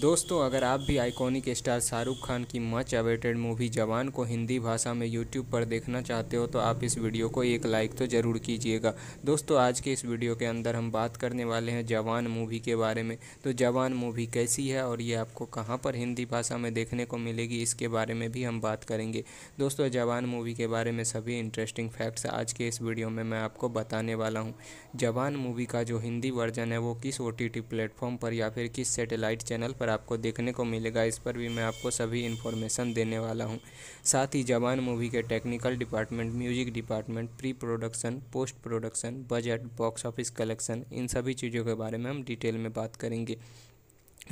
दोस्तों अगर आप भी आइकॉनिक स्टार शाहरुख खान की मच अवेटेड मूवी जवान को हिंदी भाषा में यूट्यूब पर देखना चाहते हो तो आप इस वीडियो को एक लाइक तो ज़रूर कीजिएगा दोस्तों आज के इस वीडियो के अंदर हम बात करने वाले हैं जवान मूवी के बारे में तो जवान मूवी कैसी है और ये आपको कहाँ पर हिंदी भाषा में देखने को मिलेगी इसके बारे में भी हम बात करेंगे दोस्तों जवान मूवी के बारे में सभी इंटरेस्टिंग फैक्ट्स आज के इस वीडियो में मैं आपको बताने वाला हूँ जवान मूवी का जो हिंदी वर्जन है वो किस ओ प्लेटफॉर्म पर या फिर किस सेटेलाइट चैनल पर आपको देखने को मिलेगा इस पर भी मैं आपको सभी इन्फॉर्मेशन देने वाला हूँ साथ ही जवान मूवी के technical department music department pre production post production budget box office collection इन सभी चीज़ों के बारे में हम डिटेल में बात करेंगे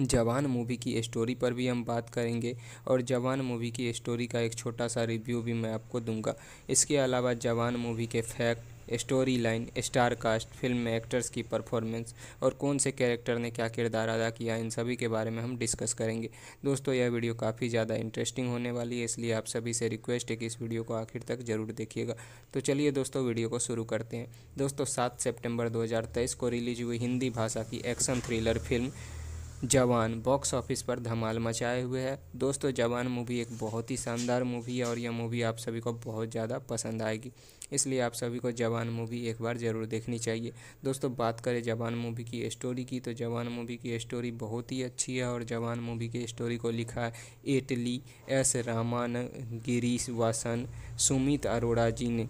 जवान मूवी की स्टोरी पर भी हम बात करेंगे और जवान मूवी की स्टोरी का एक छोटा सा रिव्यू भी मैं आपको दूंगा इसके अलावा जवान मूवी के fact story line star cast film में एक्टर्स की परफॉर्मेंस और कौन से कैरेक्टर ने क्या किरदार अदा किया इन सभी के बारे में हम डिस्कस करेंगे दोस्तों यह वीडियो काफ़ी ज़्यादा इंटरेस्टिंग होने वाली है इसलिए आप सभी से रिक्वेस्ट है कि इस वीडियो को आखिर तक ज़रूर देखिएगा तो चलिए दोस्तों वीडियो को शुरू करते हैं दोस्तों सात सेप्टेम्बर दो को रिलीज़ हुई हिंदी भाषा की action thriller film Jawan box office पर धमाल मचाए हुए है दोस्तों जवान मूवी एक बहुत ही शानदार मूवी है और यह मूवी आप सभी को बहुत ज़्यादा पसंद आएगी इसलिए आप सभी को जवान मूवी एक बार ज़रूर देखनी चाहिए दोस्तों बात करें जवान मूवी की स्टोरी की तो जवान मूवी की स्टोरी बहुत ही अच्छी है और जवान मूवी की स्टोरी को लिखा है एटली एस रामान गिरीश वासन सुमित अरोड़ा जी ने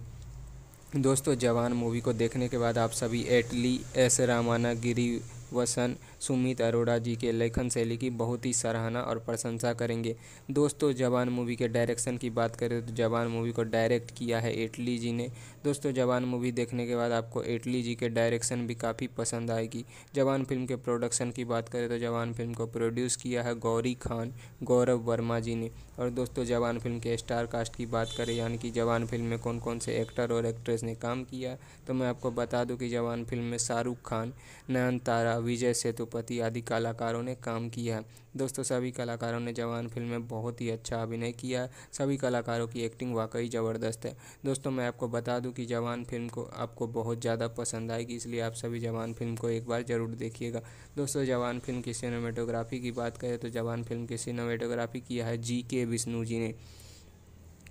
दोस्तों जवान मूवी को देखने के बाद आप सभी एटली एस रामाना गिरी वसन सुमित अरोड़ा जी के लेखन शैली की बहुत ही सराहना और प्रशंसा करेंगे दोस्तों जवान मूवी के डायरेक्शन की बात करें तो जवान मूवी को डायरेक्ट किया है एटली जी ने दोस्तों जवान मूवी देखने के बाद आपको एटली जी के डायरेक्शन भी काफ़ी पसंद आएगी जवान फिल्म के प्रोडक्शन की बात करें तो जवान फिल्म को प्रोड्यूस किया है गौरी खान गौरव वर्मा जी ने और दोस्तों जवान फिल्म के स्टार कास्ट की बात करें यानी कि जवान फिल्म में कौन कौन से एक्टर और एक्ट्रेस ने काम किया तो मैं आपको बता दूं कि जवान फिल्म में शाहरुख खान नयनतारा विजय सेतु करोड़पति आदि कलाकारों ने काम किया है दोस्तों सभी कलाकारों ने जवान फिल्म में बहुत ही अच्छा अभिनय किया सभी कलाकारों की एक्टिंग वाकई ज़बरदस्त है दोस्तों मैं आपको बता दूं कि जवान फिल्म को आपको बहुत ज़्यादा पसंद आएगी इसलिए आप सभी जवान फिल्म को एक बार ज़रूर देखिएगा दोस्तों जवान फिल्म की सिनेमेटोग्राफी की बात करें तो जवान फिल्म की सिनेमेटोग्राफी किया है जी के विष्णु जी ने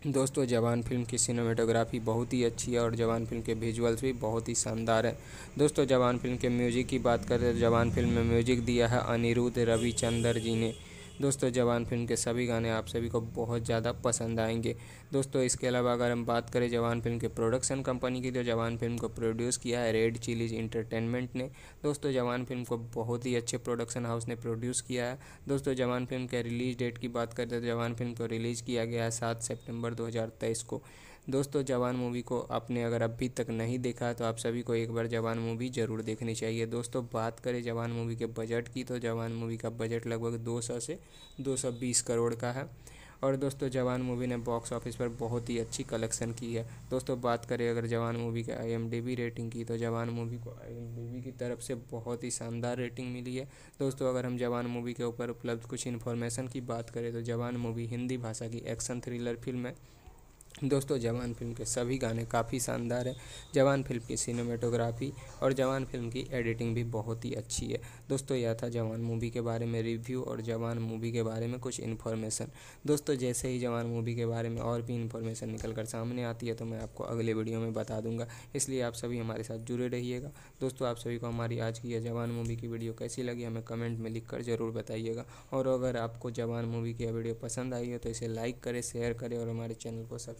दोस्तों जवान फिल्म की सिनेमेटोग्राफी बहुत ही अच्छी है और जवान फिल्म के विजुअल्स भी बहुत ही शानदार है दोस्तों जवान फिल्म के म्यूजिक की बात करें तो जवान फिल्म में म्यूजिक दिया है अनिरुद्ध रविचंद्र जी ने दोस्तों जवान फिल्म के सभी गाने आप सभी को बहुत ज़्यादा पसंद आएंगे दोस्तों इसके अलावा अगर हम बात करें जवान फिल्म के प्रोडक्शन कंपनी की तो जवान फिल्म को प्रोड्यूस किया है रेड चिलीज इंटरटेनमेंट ने दोस्तों जवान फिल्म को बहुत ही अच्छे प्रोडक्शन हाउस ने प्रोड्यूस किया है दोस्तों जवान फिल्म के रिलीज डेट की बात करते तो जवान फिल्म को रिलीज़ किया गया है सात सेप्टेम्बर दो को दोस्तों जवान मूवी को आपने अगर अभी तक नहीं देखा तो आप सभी को एक बार जवान मूवी ज़रूर देखनी चाहिए दोस्तों बात करें जवान मूवी के बजट की तो जवान मूवी का बजट लगभग 200 से 220 करोड़ का है और दोस्तों जवान मूवी ने बॉक्स ऑफिस पर बहुत ही अच्छी कलेक्शन की है दोस्तों बात करें अगर जवान मूवी का आई रेटिंग की तो जवान मूवी को आई की तरफ से बहुत ही शानदार रेटिंग मिली है दोस्तों अगर हम जवान मूवी के ऊपर उपलब्ध कुछ इन्फॉर्मेशन की बात करें तो जवान मूवी हिंदी भाषा की एक्शन थ्रिलर फिल्म है दोस्तों जवान फिल्म के सभी गाने काफ़ी शानदार हैं जवान फिल्म की सिनेमेटोग्राफी और जवान फिल्म की एडिटिंग भी बहुत ही अच्छी है दोस्तों यह था जवान मूवी के बारे में रिव्यू और जवान मूवी के बारे में कुछ इन्फॉर्मेशन दोस्तों जैसे ही जवान मूवी के बारे में और भी इन्फॉर्मेशन निकल कर सामने आती है तो मैं आपको अगले वीडियो में बता दूंगा इसलिए आप सभी हमारे साथ जुड़े रहिएगा दोस्तों आप सभी को हमारी आज की यह जवान मूवी की वीडियो कैसी लगी हमें कमेंट में लिख कर ज़रूर बताइएगा और अगर आपको जवान मूवी की यह वीडियो पसंद आई है तो इसे लाइक करें शेयर करें और हमारे चैनल को सब्सक्राइब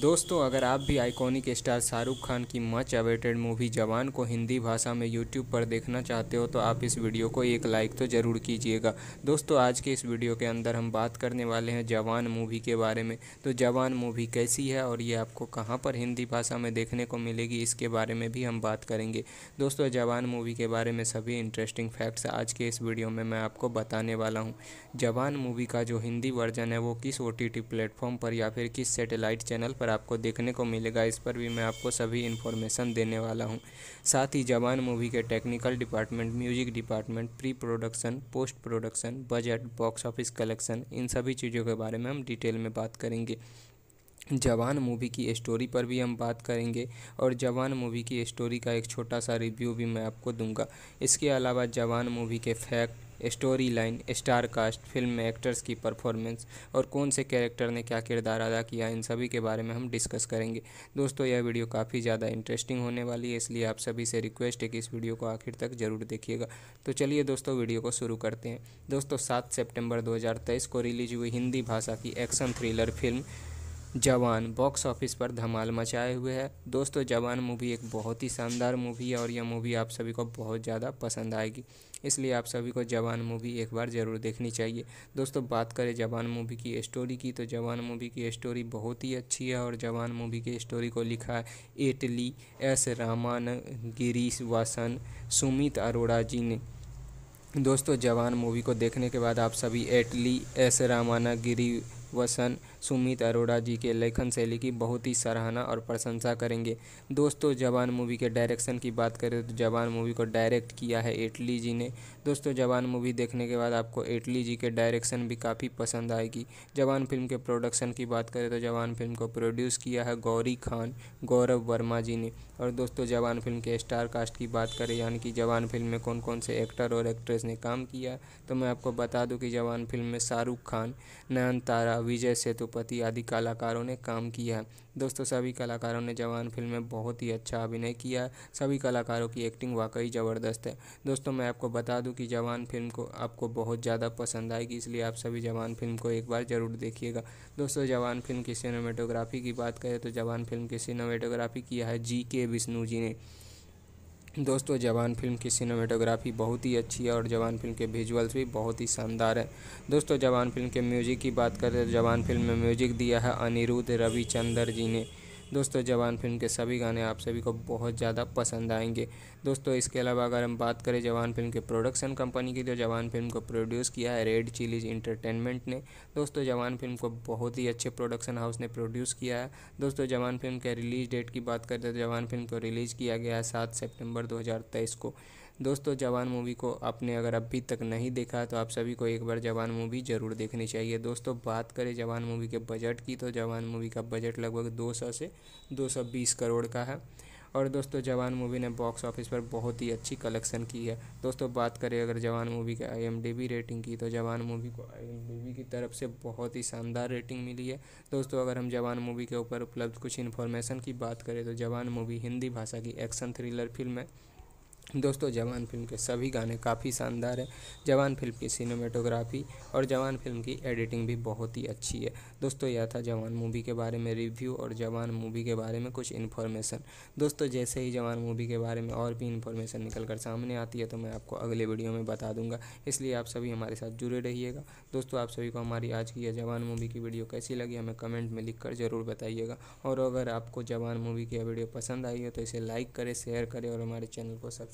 दोस्तों अगर आप भी आइकॉनिक स्टार शाहरुख खान की मच अवेटेड मूवी जवान को हिंदी भाषा में यूट्यूब पर देखना चाहते हो तो आप इस वीडियो को एक लाइक तो ज़रूर कीजिएगा दोस्तों आज के इस वीडियो के अंदर हम बात करने वाले हैं जवान मूवी के बारे में तो जवान मूवी कैसी है और ये आपको कहाँ पर हिंदी भाषा में देखने को मिलेगी इसके बारे में भी हम बात करेंगे दोस्तों जवान मूवी के बारे में सभी इंटरेस्टिंग फैक्ट्स आज के इस वीडियो में मैं आपको बताने वाला हूँ जवान मूवी का जो हिंदी वर्जन है वो किस ओ प्लेटफॉर्म पर या फिर किस सेटेलाइट चैनल पर पर आपको देखने को मिलेगा इस पर भी मैं आपको सभी इन्फॉर्मेशन देने वाला हूँ साथ ही जवान मूवी के technical department music department pre production post production budget box office collection इन सभी चीज़ों के बारे में हम डिटेल में बात करेंगे जवान मूवी की स्टोरी पर भी हम बात करेंगे और जवान मूवी की स्टोरी का एक छोटा सा रिव्यू भी मैं आपको दूंगा इसके अलावा जवान मूवी के fact story line star cast cast film में एक्टर्स की परफॉर्मेंस और कौन से कैरेक्टर ने क्या किरदार अदा किया इन सभी के बारे में हम डिस्कस करेंगे दोस्तों यह वीडियो काफ़ी ज़्यादा इंटरेस्टिंग होने वाली है इसलिए आप सभी से रिक्वेस्ट है कि इस वीडियो को आखिर तक ज़रूर देखिएगा तो चलिए दोस्तों वीडियो को शुरू करते हैं दोस्तों सात सेप्टेम्बर दो को रिलीज हुई हिंदी भाषा की action thriller film Jawan box office पर धमाल मचाए हुए है दोस्तों जवान मूवी एक बहुत ही शानदार मूवी है और यह मूवी आप सभी को बहुत ज़्यादा पसंद आएगी इसलिए आप सभी को जवान मूवी एक बार ज़रूर देखनी चाहिए दोस्तों बात करें जवान मूवी की स्टोरी की तो जवान मूवी की स्टोरी बहुत ही अच्छी है और जवान मूवी की स्टोरी को लिखा है एटली एस रामान गिरीश वासन सुमित अरोड़ा जी ने दोस्तों जवान मूवी को देखने के बाद आप सभी एटली एस रामाना गिरी वसन सुमित अरोड़ा जी के लेखन शैली की बहुत ही सराहना और प्रशंसा करेंगे दोस्तों जवान मूवी के डायरेक्शन की बात करें तो जवान मूवी को डायरेक्ट किया है एटली जी ने दोस्तों जवान मूवी देखने के बाद आपको एटली जी के डायरेक्शन भी काफ़ी पसंद आएगी जवान फिल्म के प्रोडक्शन की बात करें तो जवान फिल्म को प्रोड्यूस किया है गौरी खान गौरव वर्मा जी ने और दोस्तों जवान फिल्म के स्टार कास्ट की बात करें यानी कि जवान फिल्म में कौन कौन से एक्टर और एक्ट्रेस ने काम किया तो मैं आपको बता दूं कि जवान फिल्म में शाहरुख खान नयनतारा विजय सेतु रघुपति आदि कलाकारों ने काम किया दोस्तों सभी कलाकारों ने जवान फिल्म में बहुत ही अच्छा अभिनय किया सभी कलाकारों की एक्टिंग वाकई ज़बरदस्त है दोस्तों मैं आपको बता दूं कि जवान फिल्म को आपको बहुत ज़्यादा पसंद आएगी इसलिए आप सभी जवान फिल्म को एक बार ज़रूर देखिएगा दोस्तों जवान फिल्म की सिनेमेटोग्राफी की बात करें तो जवान फिल्म की सिनेमेटोग्राफी किया है जी के विष्णु जी ने दोस्तों जवान फिल्म की सिनेमेटोग्राफी बहुत ही अच्छी है और जवान फिल्म के विजुअल्स भी बहुत ही शानदार है दोस्तों जवान फिल्म के म्यूजिक की बात करें तो जवान फिल्म में म्यूजिक दिया है अनिरुद्ध रविचंद्र जी ने दोस्तों जवान फिल्म के सभी गाने आप सभी को बहुत ज़्यादा पसंद आएंगे दोस्तों इसके अलावा अगर हम बात करें जवान फिल्म के प्रोडक्शन कंपनी की तो जवान फिल्म को प्रोड्यूस किया है रेड चिलीज इंटरटेनमेंट ने दोस्तों जवान फिल्म को बहुत ही अच्छे प्रोडक्शन हाउस ने प्रोड्यूस किया है दोस्तों जवान फिल्म के रिलीज डेट की बात करते तो जवान फिल्म को रिलीज़ किया गया है सात सेप्टेम्बर दो को दोस्तों जवान मूवी को आपने अगर अभी तक नहीं देखा तो आप सभी को एक बार जवान मूवी ज़रूर देखनी चाहिए दोस्तों बात करें जवान मूवी के बजट की तो जवान मूवी का बजट लगभग 200 से 220 करोड़ का है और दोस्तों जवान मूवी ने बॉक्स ऑफिस पर बहुत ही अच्छी कलेक्शन की है दोस्तों बात करें अगर जवान मूवी के आई रेटिंग की तो जवान मूवी को आई की तरफ से बहुत ही शानदार रेटिंग मिली है दोस्तों अगर हम जवान मूवी के ऊपर उपलब्ध कुछ इन्फॉर्मेशन की बात करें तो जवान मूवी हिंदी भाषा की एक्शन थ्रिलर फिल्म है दोस्तों जवान फिल्म के सभी गाने काफ़ी शानदार हैं जवान फिल्म की सिनेमेटोग्राफी और जवान फिल्म की एडिटिंग भी बहुत ही अच्छी है दोस्तों यह था जवान मूवी के बारे में रिव्यू और जवान मूवी के बारे में कुछ इन्फॉर्मेशन दोस्तों जैसे ही जवान मूवी के बारे में और भी इन्फॉर्मेशन निकल कर सामने आती है तो मैं आपको अगले वीडियो में बता दूंगा इसलिए आप सभी हमारे साथ जुड़े रहिएगा दोस्तों आप सभी को हमारी आज की यह जवान मूवी की वीडियो कैसी लगी हमें कमेंट में लिख कर ज़रूर बताइएगा और अगर आपको जवान मूवी की यह वीडियो पसंद आई है तो इसे लाइक करें शेयर करें और हमारे चैनल को सब्सक्राइब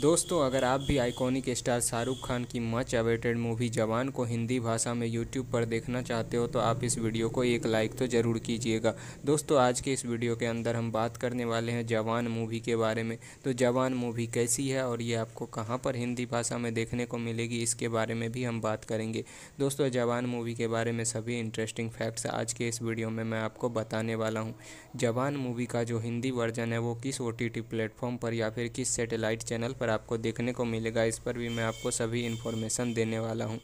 दोस्तों अगर आप भी आइकॉनिक स्टार शाहरुख खान की मच अवेटेड मूवी जवान को हिंदी भाषा में यूट्यूब पर देखना चाहते हो तो आप इस वीडियो को एक लाइक तो ज़रूर कीजिएगा दोस्तों आज के इस वीडियो के अंदर हम बात करने वाले हैं जवान मूवी के बारे में तो जवान मूवी कैसी है और ये आपको कहाँ पर हिंदी भाषा में देखने को मिलेगी इसके बारे में भी हम बात करेंगे दोस्तों जवान मूवी के बारे में सभी इंटरेस्टिंग फैक्ट्स आज के इस वीडियो में मैं आपको बताने वाला हूँ जवान मूवी का जो हिंदी वर्जन है वो किस ओ प्लेटफॉर्म पर या फिर किस सेटेलाइट चैनल पर पर आपको देखने को मिलेगा इस पर भी मैं आपको सभी इन्फॉर्मेशन देने वाला हूँ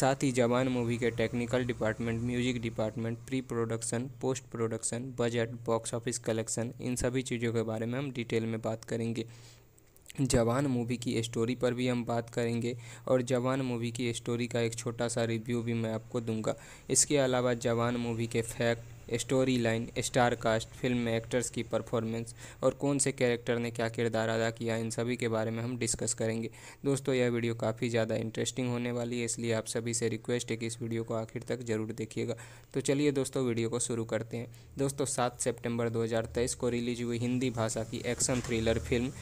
साथ ही जवान मूवी के technical department music department pre production post production budget box office collection इन सभी चीज़ों के बारे में हम डिटेल में बात करेंगे जवान मूवी की स्टोरी पर भी हम बात करेंगे और जवान मूवी की स्टोरी का एक छोटा सा रिव्यू भी मैं आपको दूंगा इसके अलावा जवान मूवी के fact story line star cast film में एक्टर्स की परफॉर्मेंस और कौन से कैरेक्टर ने क्या किरदार अदा किया इन सभी के बारे में हम डिस्कस करेंगे दोस्तों यह वीडियो काफ़ी ज़्यादा इंटरेस्टिंग होने वाली है इसलिए आप सभी से रिक्वेस्ट है कि इस वीडियो को आखिर तक ज़रूर देखिएगा तो चलिए दोस्तों वीडियो को शुरू करते हैं दोस्तों सात सेप्टेम्बर दो को रिलीज हुई हिंदी भाषा की action thriller film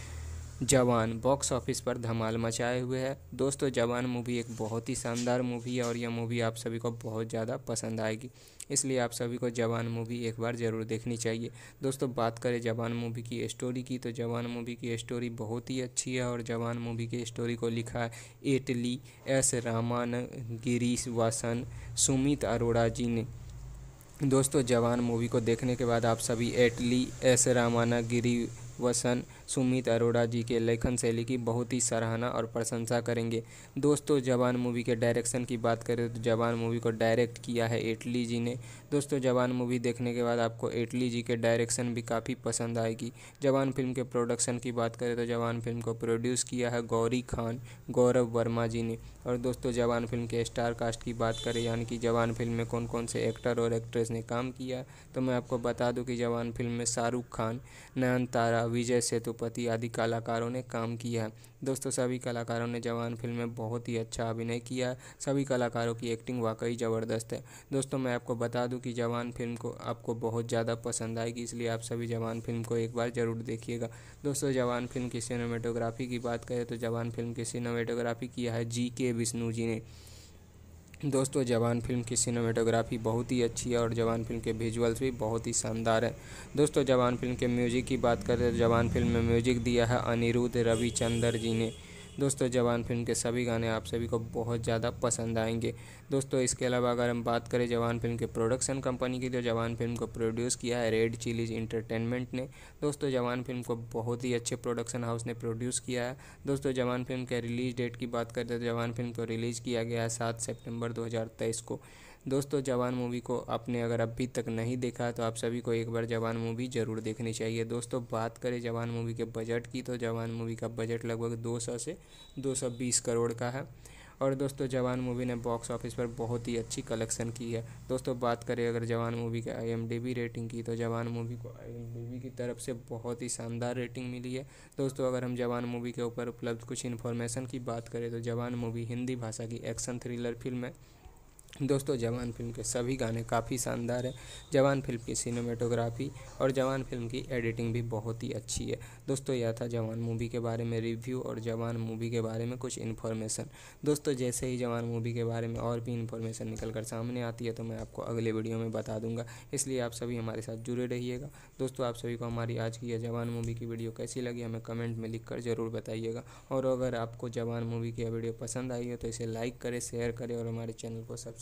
Jawan box office पर धमाल मचाए हुए है दोस्तों जवान मूवी एक बहुत ही शानदार मूवी है और यह मूवी आप सभी को बहुत ज़्यादा पसंद आएगी इसलिए आप सभी को जवान मूवी एक बार ज़रूर देखनी चाहिए दोस्तों बात करें जवान मूवी की स्टोरी की तो जवान मूवी की स्टोरी बहुत ही अच्छी है और जवान मूवी की स्टोरी को लिखा है एटली एस रामान गिरीश वासन सुमित अरोड़ा जी ने दोस्तों जवान मूवी को देखने के बाद आप सभी एटली एस रामाना गिरी वसन सुमित अरोड़ा जी के लेखन शैली की बहुत ही सराहना और प्रशंसा करेंगे दोस्तों जवान मूवी के डायरेक्शन की बात करें तो जवान मूवी को डायरेक्ट किया है एटली जी ने दोस्तों जवान मूवी देखने के बाद आपको एटली जी के डायरेक्शन भी काफ़ी पसंद आएगी जवान फिल्म के प्रोडक्शन की बात करें तो जवान फिल्म को प्रोड्यूस किया है गौरी खान गौरव वर्मा जी ने और दोस्तों जवान फिल्म के स्टार कास्ट की बात करें यानी कि जवान फिल्म में कौन कौन से एक्टर और एक्ट्रेस ने काम किया तो मैं आपको बता दूं कि जवान फिल्म में शाहरुख खान नयनतारा विजय सेतुपति लखपति आदि कलाकारों ने काम किया दोस्तों सभी कलाकारों ने जवान फिल्म में बहुत ही अच्छा अभिनय किया सभी कलाकारों की एक्टिंग वाकई ज़बरदस्त है दोस्तों मैं आपको बता दूं कि जवान फिल्म को आपको बहुत ज़्यादा पसंद आएगी इसलिए आप सभी जवान फिल्म को एक बार ज़रूर देखिएगा दोस्तों जवान फिल्म की सिनेमेटोग्राफी की बात करें तो जवान फिल्म की सिनेमेटोग्राफी किया है जी के विष्णु जी ने दोस्तों जवान फिल्म की सिनेमेटोग्राफी बहुत ही अच्छी है और जवान फिल्म के विजुअल्स भी बहुत ही शानदार है दोस्तों जवान फिल्म के म्यूजिक की बात करें तो जवान फिल्म में म्यूजिक दिया है अनिरुद्ध रविचंदर जी ने दोस्तों जवान फिल्म के सभी गाने आप सभी को बहुत ज़्यादा पसंद आएंगे दोस्तों इसके अलावा अगर हम बात करें जवान फिल्म के प्रोडक्शन कंपनी की तो जवान फिल्म को प्रोड्यूस किया है रेड चिलीज इंटरटेनमेंट ने दोस्तों जवान फिल्म को बहुत ही अच्छे प्रोडक्शन हाउस ने प्रोड्यूस किया है दोस्तों जवान फिल्म के रिलीज डेट की बात करें तो जवान फिल्म को रिलीज़ किया गया है सात सेप्टेम्बर दो को दोस्तों जवान मूवी को आपने अगर अभी तक नहीं देखा तो आप सभी को एक बार जवान मूवी ज़रूर देखनी चाहिए दोस्तों बात करें जवान मूवी के बजट की तो जवान मूवी का बजट लगभग 200 से 220 करोड़ का है और दोस्तों जवान मूवी ने बॉक्स ऑफिस पर बहुत ही अच्छी कलेक्शन की है दोस्तों बात करें अगर जवान मूवी के आई रेटिंग की तो जवान मूवी को आई की तरफ से बहुत ही शानदार रेटिंग मिली है दोस्तों अगर हम जवान मूवी के ऊपर उपलब्ध कुछ इन्फॉर्मेशन की बात करें तो जवान मूवी हिंदी भाषा की एक्शन थ्रिलर फिल्म है दोस्तों जवान फिल्म के सभी गाने काफ़ी शानदार हैं जवान फिल्म की सिनेमेटोग्राफी और जवान फिल्म की एडिटिंग भी बहुत ही अच्छी है दोस्तों यह था जवान मूवी के बारे में रिव्यू और जवान मूवी के बारे में कुछ इन्फॉर्मेशन दोस्तों जैसे ही जवान मूवी के बारे में और भी इन्फॉर्मेशन निकल कर सामने आती है तो मैं आपको अगले वीडियो में बता दूंगा इसलिए आप सभी हमारे साथ जुड़े रहिएगा दोस्तों आप सभी को हमारी आज की यह जवान मूवी की वीडियो कैसी लगी हमें कमेंट में लिख ज़रूर बताइएगा और अगर आपको जवान मूवी की यह वीडियो पसंद आई है तो इसे लाइक करें शेयर करें और हमारे चैनल को सब्सक्राइब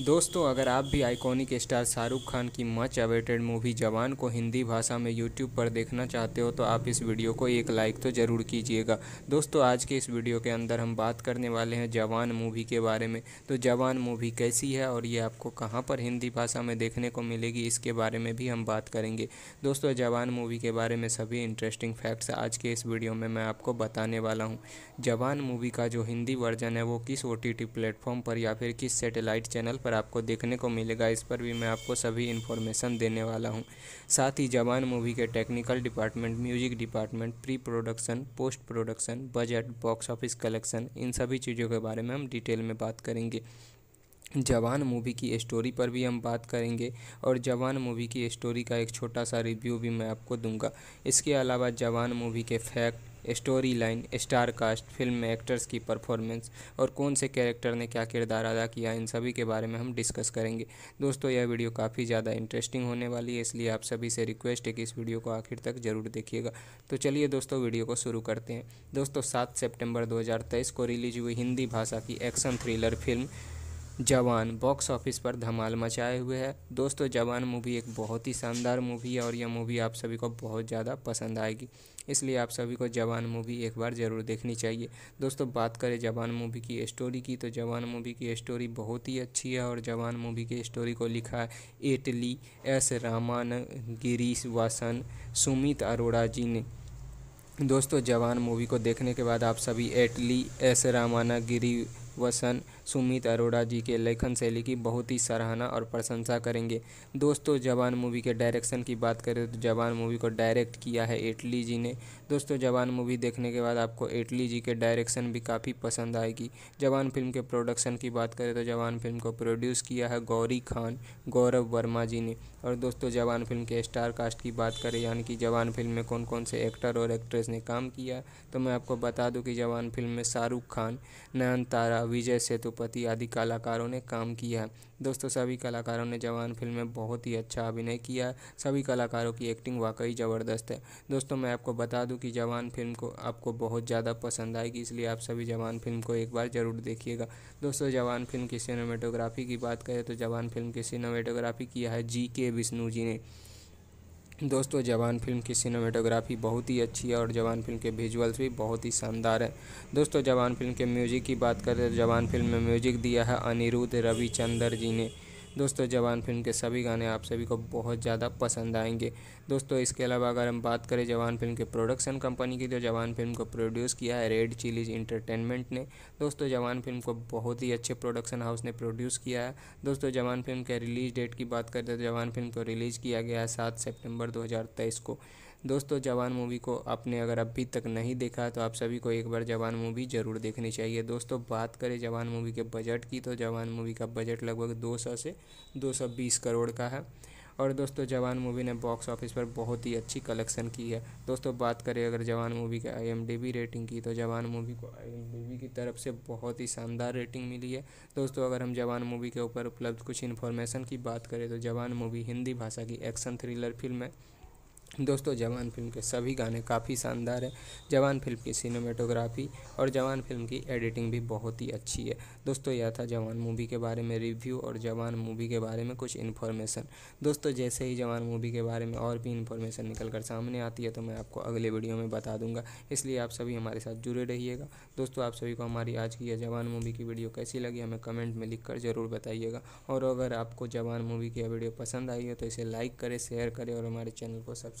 दोस्तों अगर आप भी आइकॉनिक स्टार शाहरुख खान की मच अवेटेड मूवी जवान को हिंदी भाषा में यूट्यूब पर देखना चाहते हो तो आप इस वीडियो को एक लाइक तो ज़रूर कीजिएगा दोस्तों आज के इस वीडियो के अंदर हम बात करने वाले हैं जवान मूवी के बारे में तो जवान मूवी कैसी है और ये आपको कहाँ पर हिंदी भाषा में देखने को मिलेगी इसके बारे में भी हम बात करेंगे दोस्तों जवान मूवी के बारे में सभी इंटरेस्टिंग फैक्ट्स आज के इस वीडियो में मैं आपको बताने वाला हूँ जवान मूवी का जो हिंदी वर्जन है वो किस ओ प्लेटफॉर्म पर या फिर किस सेटेलाइट चैनल पर आपको देखने को मिलेगा इस पर भी मैं आपको सभी इन्फॉर्मेशन देने वाला हूँ साथ ही जवान मूवी के technical department music department pre production post production budget box office collection इन सभी चीज़ों के बारे में हम डिटेल में बात करेंगे जवान मूवी की स्टोरी पर भी हम बात करेंगे और जवान मूवी की स्टोरी का एक छोटा सा रिव्यू भी मैं आपको दूंगा इसके अलावा जवान मूवी के fact story line star cast film में एक्टर्स की परफॉर्मेंस और कौन से कैरेक्टर ने क्या किरदार अदा किया इन सभी के बारे में हम डिस्कस करेंगे दोस्तों यह वीडियो काफ़ी ज़्यादा इंटरेस्टिंग होने वाली है इसलिए आप सभी से रिक्वेस्ट है कि इस वीडियो को आखिर तक ज़रूर देखिएगा तो चलिए दोस्तों वीडियो को शुरू करते हैं दोस्तों सात सेप्टेम्बर दो को रिलीज हुई हिंदी भाषा की action thriller film Jawan box office पर धमाल मचाए हुए है दोस्तों जवान मूवी एक बहुत ही शानदार मूवी है और यह मूवी आप सभी को बहुत ज़्यादा पसंद आएगी इसलिए आप सभी को जवान मूवी एक बार ज़रूर देखनी चाहिए दोस्तों बात करें जवान मूवी की स्टोरी की तो जवान मूवी की स्टोरी बहुत ही अच्छी है और जवान मूवी की स्टोरी को लिखा है एटली एस रामान गिरीश वासन सुमित अरोड़ा जी ने दोस्तों जवान मूवी को देखने के बाद आप सभी एटली एस रामाना गिरी वसन सुमित अरोड़ा जी के लेखन शैली की बहुत ही सराहना और प्रशंसा करेंगे दोस्तों जवान मूवी के डायरेक्शन की बात करें तो जवान मूवी को डायरेक्ट किया है एटली जी ने दोस्तों जवान मूवी देखने के बाद आपको एटली जी के डायरेक्शन भी काफ़ी पसंद आएगी जवान फिल्म के प्रोडक्शन की बात करें तो जवान फिल्म को प्रोड्यूस किया है गौरी खान गौरव वर्मा जी ने और दोस्तों जवान फिल्म के स्टार कास्ट की बात करें यानी कि जवान फिल्म में कौन कौन से एक्टर और एक्ट्रेस ने काम किया तो मैं आपको बता दूं कि जवान फिल्म में शाहरुख खान नयन तारा विजय सेतु पशुपति आदि कलाकारों ने काम किया है दोस्तों सभी कलाकारों ने जवान फिल्म में बहुत ही अच्छा अभिनय किया है सभी कलाकारों की एक्टिंग वाकई ज़बरदस्त है दोस्तों मैं आपको बता दूं कि जवान फिल्म को आपको बहुत ज़्यादा पसंद आएगी इसलिए आप सभी जवान फिल्म को एक बार ज़रूर देखिएगा दोस्तों जवान फिल्म की सिनेमेटोग्राफी की बात करें तो जवान फिल्म की सिनेमेटोग्राफी किया है जी के विष्णु जी ने दोस्तों जवान फिल्म की सिनेमेटोग्राफी बहुत ही अच्छी है और जवान फिल्म के विजुअल्स भी बहुत ही शानदार है दोस्तों जवान फिल्म के म्यूज़िक की बात करें तो जवान फिल्म में म्यूज़िक दिया है अनिरुद्ध रविचंद्र जी ने दोस्तों जवान फिल्म के सभी गाने आप सभी को बहुत ज़्यादा पसंद आएंगे दोस्तों इसके अलावा अगर हम बात करें जवान फिल्म के प्रोडक्शन कंपनी की तो जवान फिल्म को प्रोड्यूस किया है रेड चिलीज इंटरटेनमेंट ने दोस्तों जवान फिल्म को बहुत ही अच्छे प्रोडक्शन हाउस ने प्रोड्यूस किया है दोस्तों जवान फिल्म के रिलीज डेट की बात करें तो जवान फिल्म को रिलीज़ किया गया है सात सेप्टेम्बर दो को दोस्तों जवान मूवी को आपने अगर अभी तक नहीं देखा तो आप सभी को एक बार जवान मूवी ज़रूर देखनी चाहिए दोस्तों बात करें जवान मूवी के बजट की तो जवान मूवी का बजट लगभग 200 से 220 करोड़ का है और दोस्तों जवान मूवी ने बॉक्स ऑफिस पर बहुत ही अच्छी कलेक्शन की है दोस्तों बात करें अगर जवान मूवी के आई रेटिंग की तो जवान मूवी को आई की तरफ से बहुत ही शानदार रेटिंग मिली है दोस्तों अगर हम जवान मूवी के ऊपर उपलब्ध कुछ इन्फॉर्मेशन की बात करें तो जवान मूवी हिंदी भाषा की एक्शन थ्रिलर फिल्म है दोस्तों जवान फिल्म के सभी गाने काफ़ी शानदार हैं जवान फिल्म की सिनेमेटोग्राफी और जवान फिल्म की एडिटिंग भी बहुत ही अच्छी है दोस्तों यह था जवान मूवी के बारे में रिव्यू और जवान मूवी के बारे में कुछ इन्फॉर्मेशन दोस्तों जैसे ही जवान मूवी के बारे में और भी इन्फॉर्मेशन निकल कर सामने आती है तो मैं आपको अगले वीडियो में बता दूंगा इसलिए आप सभी हमारे साथ जुड़े रहिएगा दोस्तों आप सभी को हमारी आज की यह जवान मूवी की वीडियो कैसी लगी हमें कमेंट में लिख कर ज़रूर बताइएगा और अगर आपको जवान मूवी की वीडियो पसंद आई है तो इसे लाइक करें शेयर करें और हमारे चैनल को सब्सक्राइब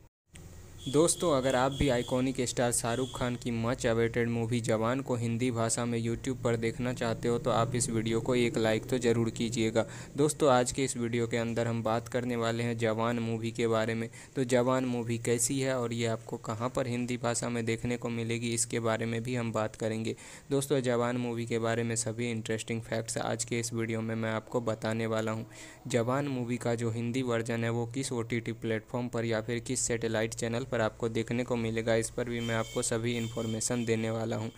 दोस्तों अगर आप भी आइकॉनिक स्टार शाहरुख खान की मच अवेटेड मूवी जवान को हिंदी भाषा में यूट्यूब पर देखना चाहते हो तो आप इस वीडियो को एक लाइक तो ज़रूर कीजिएगा दोस्तों आज के इस वीडियो के अंदर हम बात करने वाले हैं जवान मूवी के बारे में तो जवान मूवी कैसी है और ये आपको कहाँ पर हिंदी भाषा में देखने को मिलेगी इसके बारे में भी हम बात करेंगे दोस्तों जवान मूवी के बारे में सभी इंटरेस्टिंग फैक्ट्स आज के इस वीडियो में मैं आपको बताने वाला हूँ जवान मूवी का जो हिंदी वर्जन है वो किस ओ प्लेटफॉर्म पर या फिर किस सेटेलाइट चैनल पर आपको देखने को मिलेगा इस पर भी मैं आपको सभी इन्फॉर्मेशन देने वाला हूँ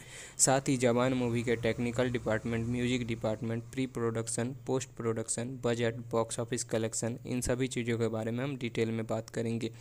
साथ ही जवान मूवी के technical department music department pre production post production budget box office collection इन सभी चीज़ों के बारे में हम डिटेल में बात करेंगे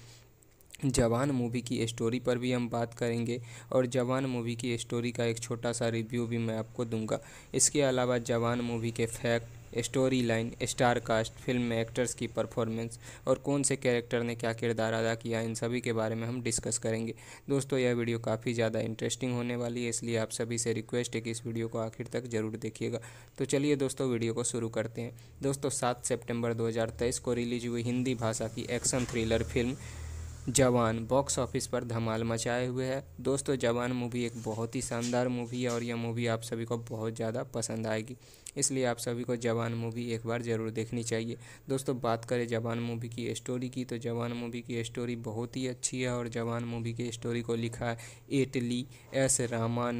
जवान मूवी की स्टोरी पर भी हम बात करेंगे और जवान मूवी की स्टोरी का एक छोटा सा रिव्यू भी मैं आपको दूंगा इसके अलावा जवान मूवी के fact story line star cast film में एक्टर्स की परफॉर्मेंस और कौन से कैरेक्टर ने क्या किरदार अदा किया इन सभी के बारे में हम डिस्कस करेंगे दोस्तों यह वीडियो काफ़ी ज़्यादा इंटरेस्टिंग होने वाली है इसलिए आप सभी से रिक्वेस्ट है कि इस वीडियो को आखिर तक ज़रूर देखिएगा तो चलिए दोस्तों वीडियो को शुरू करते हैं दोस्तों सात सेप्टेम्बर दो को रिलीज हुई हिंदी भाषा की action thriller film Jawan box office पर धमाल मचाए हुए है दोस्तों जवान मूवी एक बहुत ही शानदार मूवी है और यह मूवी आप सभी को बहुत ज़्यादा पसंद आएगी इसलिए आप सभी को जवान मूवी एक बार ज़रूर देखनी चाहिए दोस्तों बात करें जवान मूवी की स्टोरी की तो जवान मूवी की स्टोरी बहुत ही अच्छी है और जवान मूवी की स्टोरी को लिखा है एटली एस रामान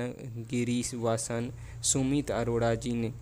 गिरीश वासन सुमित अरोड़ा जी ने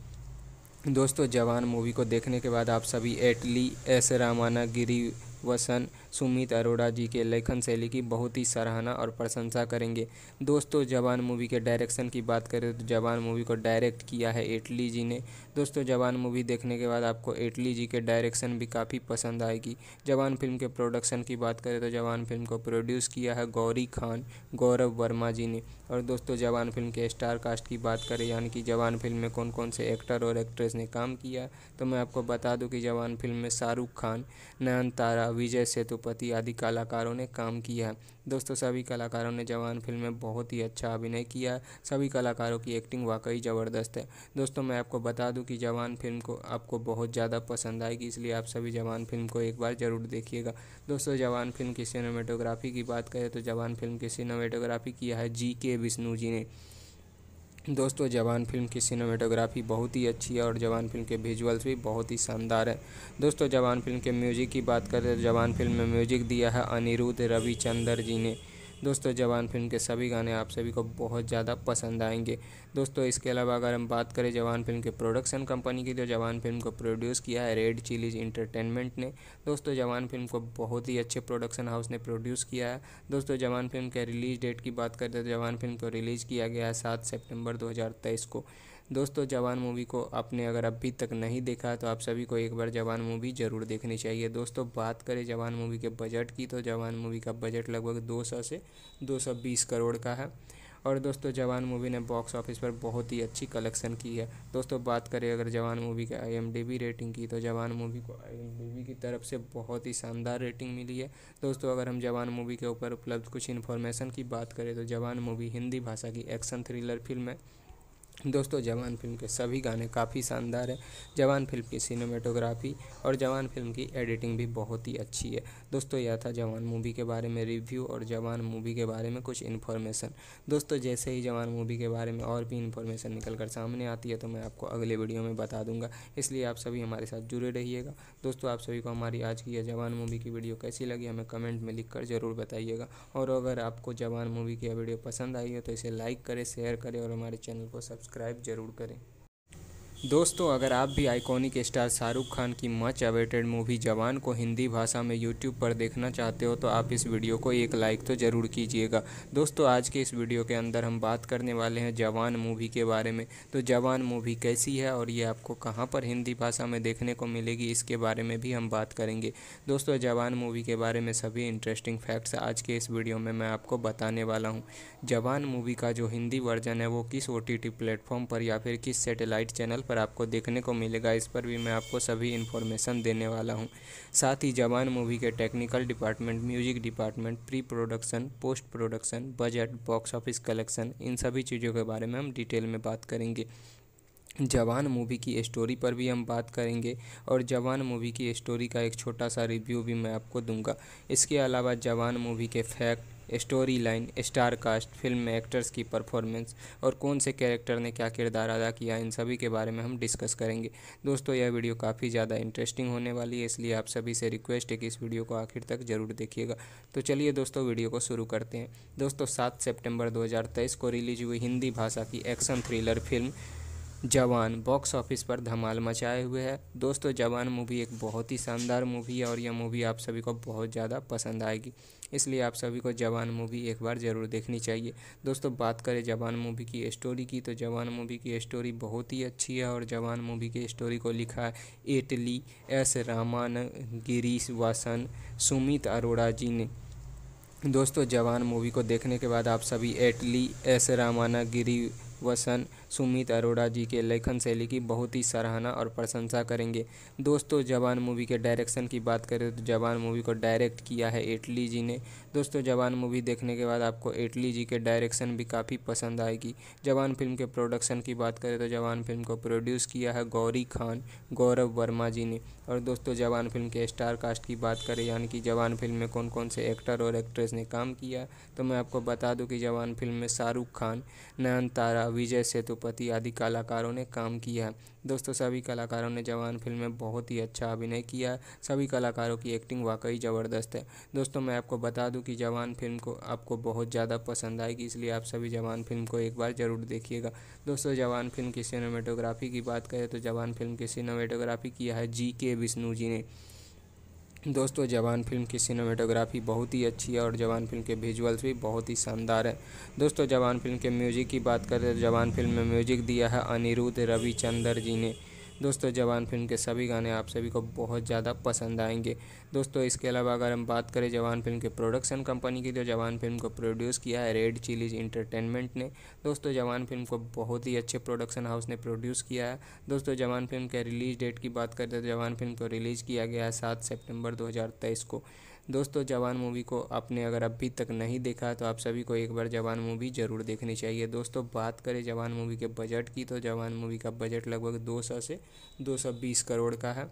दोस्तों जवान मूवी को देखने के बाद आप सभी एटली एस रामाना गिरी वसन सुमित अरोड़ा जी के लेखन शैली की बहुत ही सराहना और प्रशंसा करेंगे दोस्तों जवान मूवी के डायरेक्शन की बात करें तो जवान मूवी को डायरेक्ट किया है एटली जी ने दोस्तों जवान मूवी देखने के बाद आपको एटली जी के डायरेक्शन भी काफ़ी पसंद आएगी जवान फिल्म के प्रोडक्शन की बात करें तो जवान फिल्म को प्रोड्यूस किया है गौरी खान गौरव वर्मा जी ने और दोस्तों जवान फिल्म के स्टार कास्ट की बात करें यानी कि जवान फिल्म में कौन कौन से एक्टर और एक्ट्रेस ने काम किया तो मैं आपको बता दूं कि जवान फिल्म में शाहरुख खान नयनतारा विजय सेतु करोड़पति आदि कलाकारों ने काम किया दोस्तों सभी कलाकारों ने जवान फिल्म में बहुत ही अच्छा अभिनय किया सभी कलाकारों की एक्टिंग वाकई ज़बरदस्त है दोस्तों मैं आपको बता दूं कि जवान फिल्म को आपको बहुत ज़्यादा पसंद आएगी इसलिए आप सभी जवान फिल्म को एक बार ज़रूर देखिएगा दोस्तों जवान फिल्म की सिनेमेटोग्राफी की बात करें तो जवान फिल्म की सिनेमेटोग्राफी किया है जी के विष्णु जी ने दोस्तों जवान फिल्म की सिनेमेटोग्राफी बहुत ही अच्छी है और जवान फिल्म के विजुअल्स भी बहुत ही शानदार है दोस्तों जवान फिल्म के म्यूजिक की बात करें तो जवान फिल्म में म्यूजिक दिया है अनिरुद्ध रविचंद्र जी ने दोस्तों जवान फिल्म के सभी गाने आप सभी को बहुत ज़्यादा पसंद आएंगे दोस्तों इसके अलावा अगर हम बात करें जवान फिल्म के प्रोडक्शन कंपनी की तो जवान फिल्म को प्रोड्यूस किया है रेड चिलीज इंटरटेनमेंट ने दोस्तों जवान फिल्म को बहुत ही अच्छे प्रोडक्शन हाउस ने प्रोड्यूस किया है दोस्तों जवान फिल्म के रिलीज डेट की बात करें तो जवान फिल्म को रिलीज़ किया गया है सात सेप्टेम्बर दो को दोस्तों जवान मूवी को आपने अगर अभी तक नहीं देखा तो आप सभी को एक बार जवान मूवी ज़रूर देखनी चाहिए दोस्तों बात करें जवान मूवी के बजट की तो जवान मूवी का बजट लगभग 200 से 220 करोड़ का है और दोस्तों जवान मूवी ने बॉक्स ऑफिस पर बहुत ही अच्छी कलेक्शन की है दोस्तों बात करें अगर जवान मूवी के आई रेटिंग की तो जवान मूवी को आई की तरफ से बहुत ही शानदार रेटिंग मिली है दोस्तों अगर हम जवान मूवी के ऊपर उपलब्ध कुछ इन्फॉर्मेशन की बात करें तो जवान मूवी हिंदी भाषा की एक्शन थ्रिलर फिल्म है दोस्तों जवान फिल्म के सभी गाने काफ़ी शानदार हैं जवान फिल्म की सिनेमेटोग्राफी और जवान फिल्म की एडिटिंग भी बहुत ही अच्छी है दोस्तों यह था जवान मूवी के बारे में रिव्यू और जवान मूवी के बारे में कुछ इन्फॉर्मेशन दोस्तों जैसे ही जवान मूवी के बारे में और भी इन्फॉर्मेशन निकल कर सामने आती है तो मैं आपको अगले वीडियो में बता दूंगा इसलिए आप सभी हमारे साथ जुड़े रहिएगा दोस्तों आप सभी को हमारी आज की यह जवान मूवी की वीडियो कैसी लगी हमें कमेंट में लिख ज़रूर बताइएगा और अगर आपको जवान मूवी की यह वीडियो पसंद आई है तो इसे लाइक करें शेयर करें और हमारे चैनल को सब्सक्राइब सब्सक्राइब जरूर करें दोस्तों अगर आप भी आइकॉनिक स्टार शाहरुख खान की मच अवेटेड मूवी जवान को हिंदी भाषा में यूट्यूब पर देखना चाहते हो तो आप इस वीडियो को एक लाइक तो ज़रूर कीजिएगा दोस्तों आज के इस वीडियो के अंदर हम बात करने वाले हैं जवान मूवी के बारे में तो जवान मूवी कैसी है और ये आपको कहाँ पर हिंदी भाषा में देखने को मिलेगी इसके बारे में भी हम बात करेंगे दोस्तों जवान मूवी के बारे में सभी इंटरेस्टिंग फैक्ट्स आज के इस वीडियो में मैं आपको बताने वाला हूँ जवान मूवी का जो हिंदी वर्जन है वो किस ओ प्लेटफॉर्म पर या फिर किस सेटेलाइट चैनल पर आपको देखने को मिलेगा इस पर भी मैं आपको सभी इन्फॉर्मेशन देने वाला हूँ साथ ही जवान मूवी के technical department music department pre production post production budget box office collection इन सभी चीज़ों के बारे में हम डिटेल में बात करेंगे जवान मूवी की स्टोरी पर भी हम बात करेंगे और जवान मूवी की स्टोरी का एक छोटा सा रिव्यू भी मैं आपको दूंगा इसके अलावा जवान मूवी के fact story line star cast film में एक्टर्स की परफॉर्मेंस और कौन से कैरेक्टर ने क्या किरदार अदा किया इन सभी के बारे में हम डिस्कस करेंगे दोस्तों यह वीडियो काफ़ी ज़्यादा इंटरेस्टिंग होने वाली है इसलिए आप सभी से रिक्वेस्ट है कि इस वीडियो को आखिर तक ज़रूर देखिएगा तो चलिए दोस्तों वीडियो को शुरू करते हैं दोस्तों सात सेप्टेम्बर दो को रिलीज हुई हिंदी भाषा की action thriller film Jawan box office पर धमाल मचाए हुए है दोस्तों जवान मूवी एक बहुत ही शानदार मूवी है और यह मूवी आप सभी को बहुत ज़्यादा पसंद आएगी इसलिए आप सभी को जवान मूवी एक बार ज़रूर देखनी चाहिए दोस्तों बात करें जवान मूवी की स्टोरी की तो जवान मूवी की स्टोरी बहुत ही अच्छी है और जवान मूवी की स्टोरी को लिखा है एटली एस रामान गिरीश वासन सुमित अरोड़ा जी ने दोस्तों जवान मूवी को देखने के बाद आप सभी एटली एस रामाना गिरी वसन सुमित अरोड़ा जी के लेखन शैली की बहुत ही सराहना और प्रशंसा करेंगे दोस्तों जवान मूवी के डायरेक्शन की बात करें तो जवान मूवी को डायरेक्ट किया है एटली जी ने दोस्तों जवान मूवी देखने के बाद आपको एटली जी के डायरेक्शन भी काफ़ी पसंद आएगी जवान फिल्म के प्रोडक्शन की बात करें तो जवान फिल्म को प्रोड्यूस किया है गौरी खान गौरव वर्मा जी ने और दोस्तों जवान फिल्म के स्टार कास्ट की बात करें यानी कि जवान फिल्म में कौन कौन से एक्टर और एक्ट्रेस ने काम किया तो मैं आपको बता दूं कि जवान फिल्म में शाहरुख खान नयन तारा विजय सेतु करोड़पति आदि कलाकारों ने काम किया है दोस्तों सभी कलाकारों ने जवान फिल्म में बहुत ही अच्छा अभिनय किया सभी कलाकारों की एक्टिंग वाकई ज़बरदस्त है दोस्तों मैं आपको बता दूं कि जवान फिल्म को आपको बहुत ज़्यादा पसंद आएगी इसलिए आप सभी जवान फिल्म को एक बार ज़रूर देखिएगा दोस्तों जवान फिल्म की सिनेमेटोग्राफी की बात करें तो जवान फिल्म की सिनेमेटोग्राफी किया है जी के विष्णु जी ने दोस्तों जवान फिल्म की सिनेमेटोग्राफी बहुत ही अच्छी है और जवान फिल्म के विजुअल्स भी बहुत ही शानदार है दोस्तों जवान फिल्म के म्यूजिक की बात करें तो जवान फिल्म में म्यूजिक दिया है अनिरुद्ध रविचंद्र जी ने दोस्तों जवान फिल्म के सभी गाने आप सभी को बहुत ज़्यादा पसंद आएंगे दोस्तों इसके अलावा अगर हम बात करें जवान फिल्म के प्रोडक्शन कंपनी की तो जवान फिल्म को प्रोड्यूस किया है रेड चिलीज इंटरटेनमेंट ने दोस्तों जवान फिल्म को बहुत ही अच्छे प्रोडक्शन हाउस ने प्रोड्यूस किया है दोस्तों जवान फिल्म के रिलीज डेट की बात करें तो जवान फिल्म को रिलीज़ किया गया है सात सेप्टेम्बर दो को दोस्तों जवान मूवी को आपने अगर अभी तक नहीं देखा तो आप सभी को एक बार जवान मूवी ज़रूर देखनी चाहिए दोस्तों बात करें जवान मूवी के बजट की तो जवान मूवी का बजट लगभग 200 से 220 करोड़ का है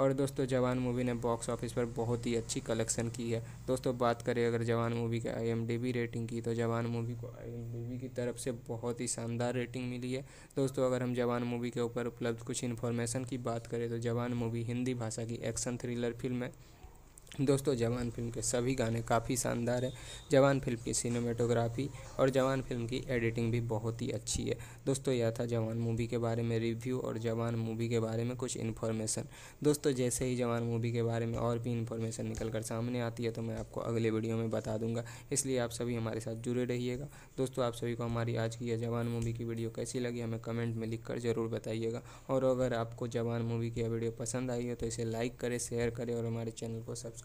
और दोस्तों जवान मूवी ने बॉक्स ऑफिस पर बहुत ही अच्छी कलेक्शन की है दोस्तों बात करें अगर जवान मूवी के आई रेटिंग की तो जवान मूवी को आई की तरफ से बहुत ही शानदार रेटिंग मिली है दोस्तों अगर हम जवान मूवी के ऊपर उपलब्ध कुछ इन्फॉर्मेशन की बात करें तो जवान मूवी हिंदी भाषा की एक्शन थ्रिलर फिल्म है दोस्तों जवान फिल्म के सभी गाने काफ़ी शानदार हैं जवान फिल्म की सिनेमेटोग्राफी और जवान फिल्म की एडिटिंग भी बहुत ही अच्छी है दोस्तों यह था जवान मूवी के बारे में रिव्यू और जवान मूवी के बारे में कुछ इन्फॉर्मेशन दोस्तों जैसे ही जवान मूवी के बारे में और भी इन्फॉर्मेशन निकल कर सामने आती है तो मैं आपको अगले वीडियो में बता दूंगा इसलिए आप सभी हमारे साथ जुड़े रहिएगा दोस्तों आप सभी को हमारी आज की यह जवान मूवी की वीडियो कैसी लगी हमें कमेंट में लिख कर ज़रूर बताइएगा और अगर आपको जवान मूवी की यह वीडियो पसंद आई है तो इसे लाइक करें शेयर करें और हमारे चैनल को सब्सक्राइब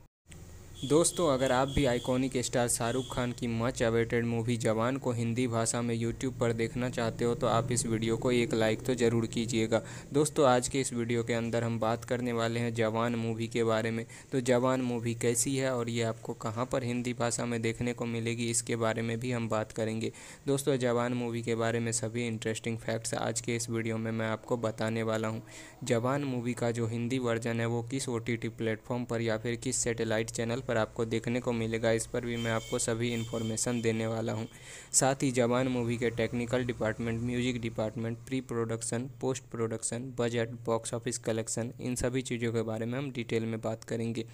दोस्तों अगर आप भी आइकॉनिक स्टार शाहरुख खान की मच अवेटेड मूवी जवान को हिंदी भाषा में यूट्यूब पर देखना चाहते हो तो आप इस वीडियो को एक लाइक तो ज़रूर कीजिएगा दोस्तों आज के इस वीडियो के अंदर हम बात करने वाले हैं जवान मूवी के बारे में तो जवान मूवी कैसी है और ये आपको कहाँ पर हिंदी भाषा में देखने को मिलेगी इसके बारे में भी हम बात करेंगे दोस्तों जवान मूवी के बारे में सभी इंटरेस्टिंग फैक्ट्स आज के इस वीडियो में मैं आपको बताने वाला हूँ जवान मूवी का जो हिंदी वर्जन है वो किस ओ प्लेटफॉर्म पर या फिर किस सेटेलाइट चैनल पर आपको देखने को मिलेगा इस पर भी मैं आपको सभी इन्फॉर्मेशन देने वाला हूँ साथ ही जवान मूवी के technical department music department pre production post production budget box office collection इन सभी चीज़ों के बारे में हम डिटेल में बात करेंगे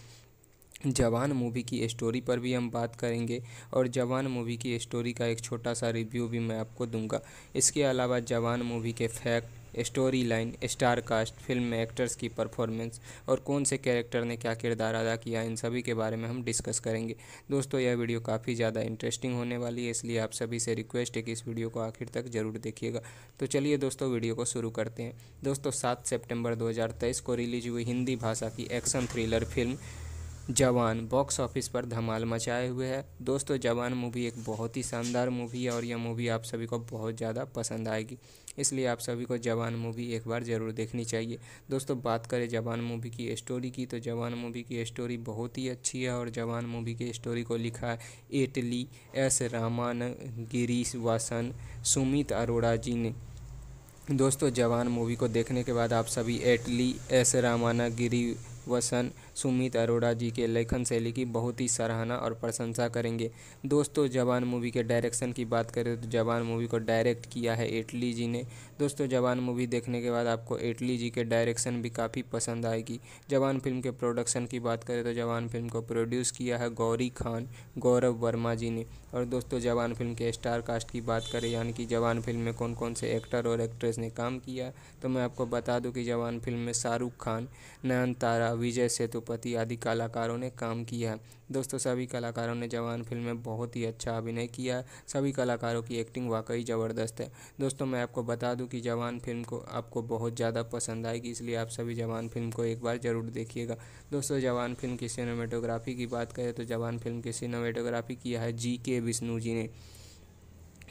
जवान मूवी की स्टोरी पर भी हम बात करेंगे और जवान मूवी की स्टोरी का एक छोटा सा रिव्यू भी मैं आपको दूंगा इसके अलावा जवान मूवी के fact story line star cast film में एक्टर्स की परफॉर्मेंस और कौन से कैरेक्टर ने क्या किरदार अदा किया इन सभी के बारे में हम डिस्कस करेंगे दोस्तों यह वीडियो काफ़ी ज़्यादा इंटरेस्टिंग होने वाली है इसलिए आप सभी से रिक्वेस्ट है कि इस वीडियो को आखिर तक ज़रूर देखिएगा तो चलिए दोस्तों वीडियो को शुरू करते हैं दोस्तों सात सेप्टेम्बर दो को रिलीज हुई हिंदी भाषा की action thriller film Jawan box office पर धमाल मचाए हुए है दोस्तों जवान मूवी एक बहुत ही शानदार मूवी है और यह मूवी आप सभी को बहुत ज़्यादा पसंद आएगी इसलिए आप सभी को जवान मूवी एक बार ज़रूर देखनी चाहिए दोस्तों बात करें जवान मूवी की स्टोरी की तो जवान मूवी की स्टोरी बहुत ही अच्छी है और जवान मूवी की स्टोरी को लिखा है एटली एस रामान गिरीश वासन सुमित अरोड़ा जी ने दोस्तों जवान मूवी को देखने के बाद आप सभी एटली एस रामाना गिरी वसन सुमित अरोड़ा जी के लेखन शैली की बहुत ही सराहना और प्रशंसा करेंगे दोस्तों जवान मूवी के डायरेक्शन की बात करें तो जवान मूवी को डायरेक्ट किया है एटली जी ने दोस्तों जवान मूवी देखने के बाद आपको एटली जी के डायरेक्शन भी काफ़ी पसंद आएगी जवान फिल्म के प्रोडक्शन की बात करें तो जवान फिल्म को प्रोड्यूस किया है गौरी खान गौरव वर्मा जी ने और दोस्तों जवान फिल्म के स्टार कास्ट की बात करें यानी कि जवान फिल्म में कौन कौन से एक्टर और एक्ट्रेस ने काम किया तो मैं आपको बता दूं कि जवान फिल्म में शाहरुख खान नयन तारा विजय सेतु तिरुपति आदि कलाकारों ने काम किया है दोस्तों सभी कलाकारों ने जवान फिल्म में बहुत ही अच्छा अभिनय किया सभी कलाकारों की एक्टिंग वाकई ज़बरदस्त है दोस्तों मैं आपको बता दूं कि जवान फिल्म को आपको बहुत ज़्यादा पसंद आएगी इसलिए आप सभी जवान फिल्म को एक बार ज़रूर देखिएगा दोस्तों जवान फिल्म की सिनेमेटोग्राफी की बात करें तो जवान फिल्म की सिनेमेटोग्राफी किया है जी के विष्णु जी ने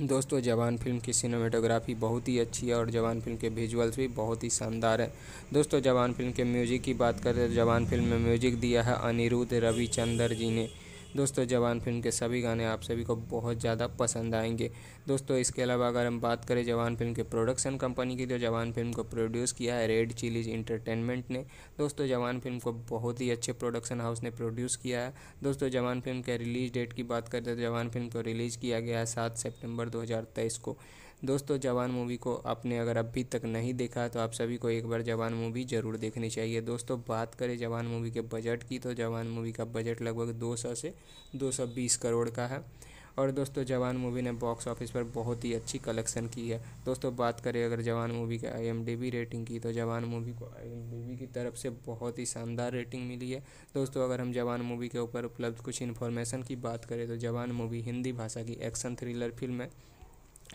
दोस्तों जवान फिल्म की सिनेमेटोग्राफी बहुत ही अच्छी है और जवान फिल्म के विजुअल्स भी बहुत ही शानदार है दोस्तों जवान फिल्म के म्यूजिक की बात करें तो जवान फिल्म में म्यूजिक दिया है अनिरुद्ध रविचंद्र जी ने दोस्तों जवान फिल्म के सभी गाने आप सभी को बहुत ज़्यादा पसंद आएंगे दोस्तों इसके अलावा अगर हम बात करें जवान फिल्म के प्रोडक्शन कंपनी की तो जवान फिल्म को प्रोड्यूस किया है रेड चिलीज इंटरटेनमेंट ने दोस्तों जवान फिल्म को बहुत ही अच्छे प्रोडक्शन हाउस ने प्रोड्यूस किया है दोस्तों जवान फिल्म के रिलीज डेट की बात करते तो जवान फिल्म को रिलीज़ किया गया है सात सेप्टेम्बर दो को दोस्तों जवान मूवी को आपने अगर अभी तक नहीं देखा तो आप सभी को एक बार जवान मूवी ज़रूर देखनी चाहिए दोस्तों बात करें जवान मूवी के बजट की तो जवान मूवी का बजट लगभग दो से दो करोड़ का है और दोस्तों जवान मूवी ने बॉक्स ऑफिस पर बहुत ही अच्छी कलेक्शन की है दोस्तों बात करें अगर जवान मूवी के आई रेटिंग की तो जवान मूवी को आई की तरफ से बहुत ही शानदार रेटिंग मिली है दोस्तों अगर हम जवान मूवी के ऊपर उपलब्ध कुछ इन्फॉर्मेशन की बात करें तो जवान मूवी हिंदी भाषा की एक्शन थ्रिलर फिल्म है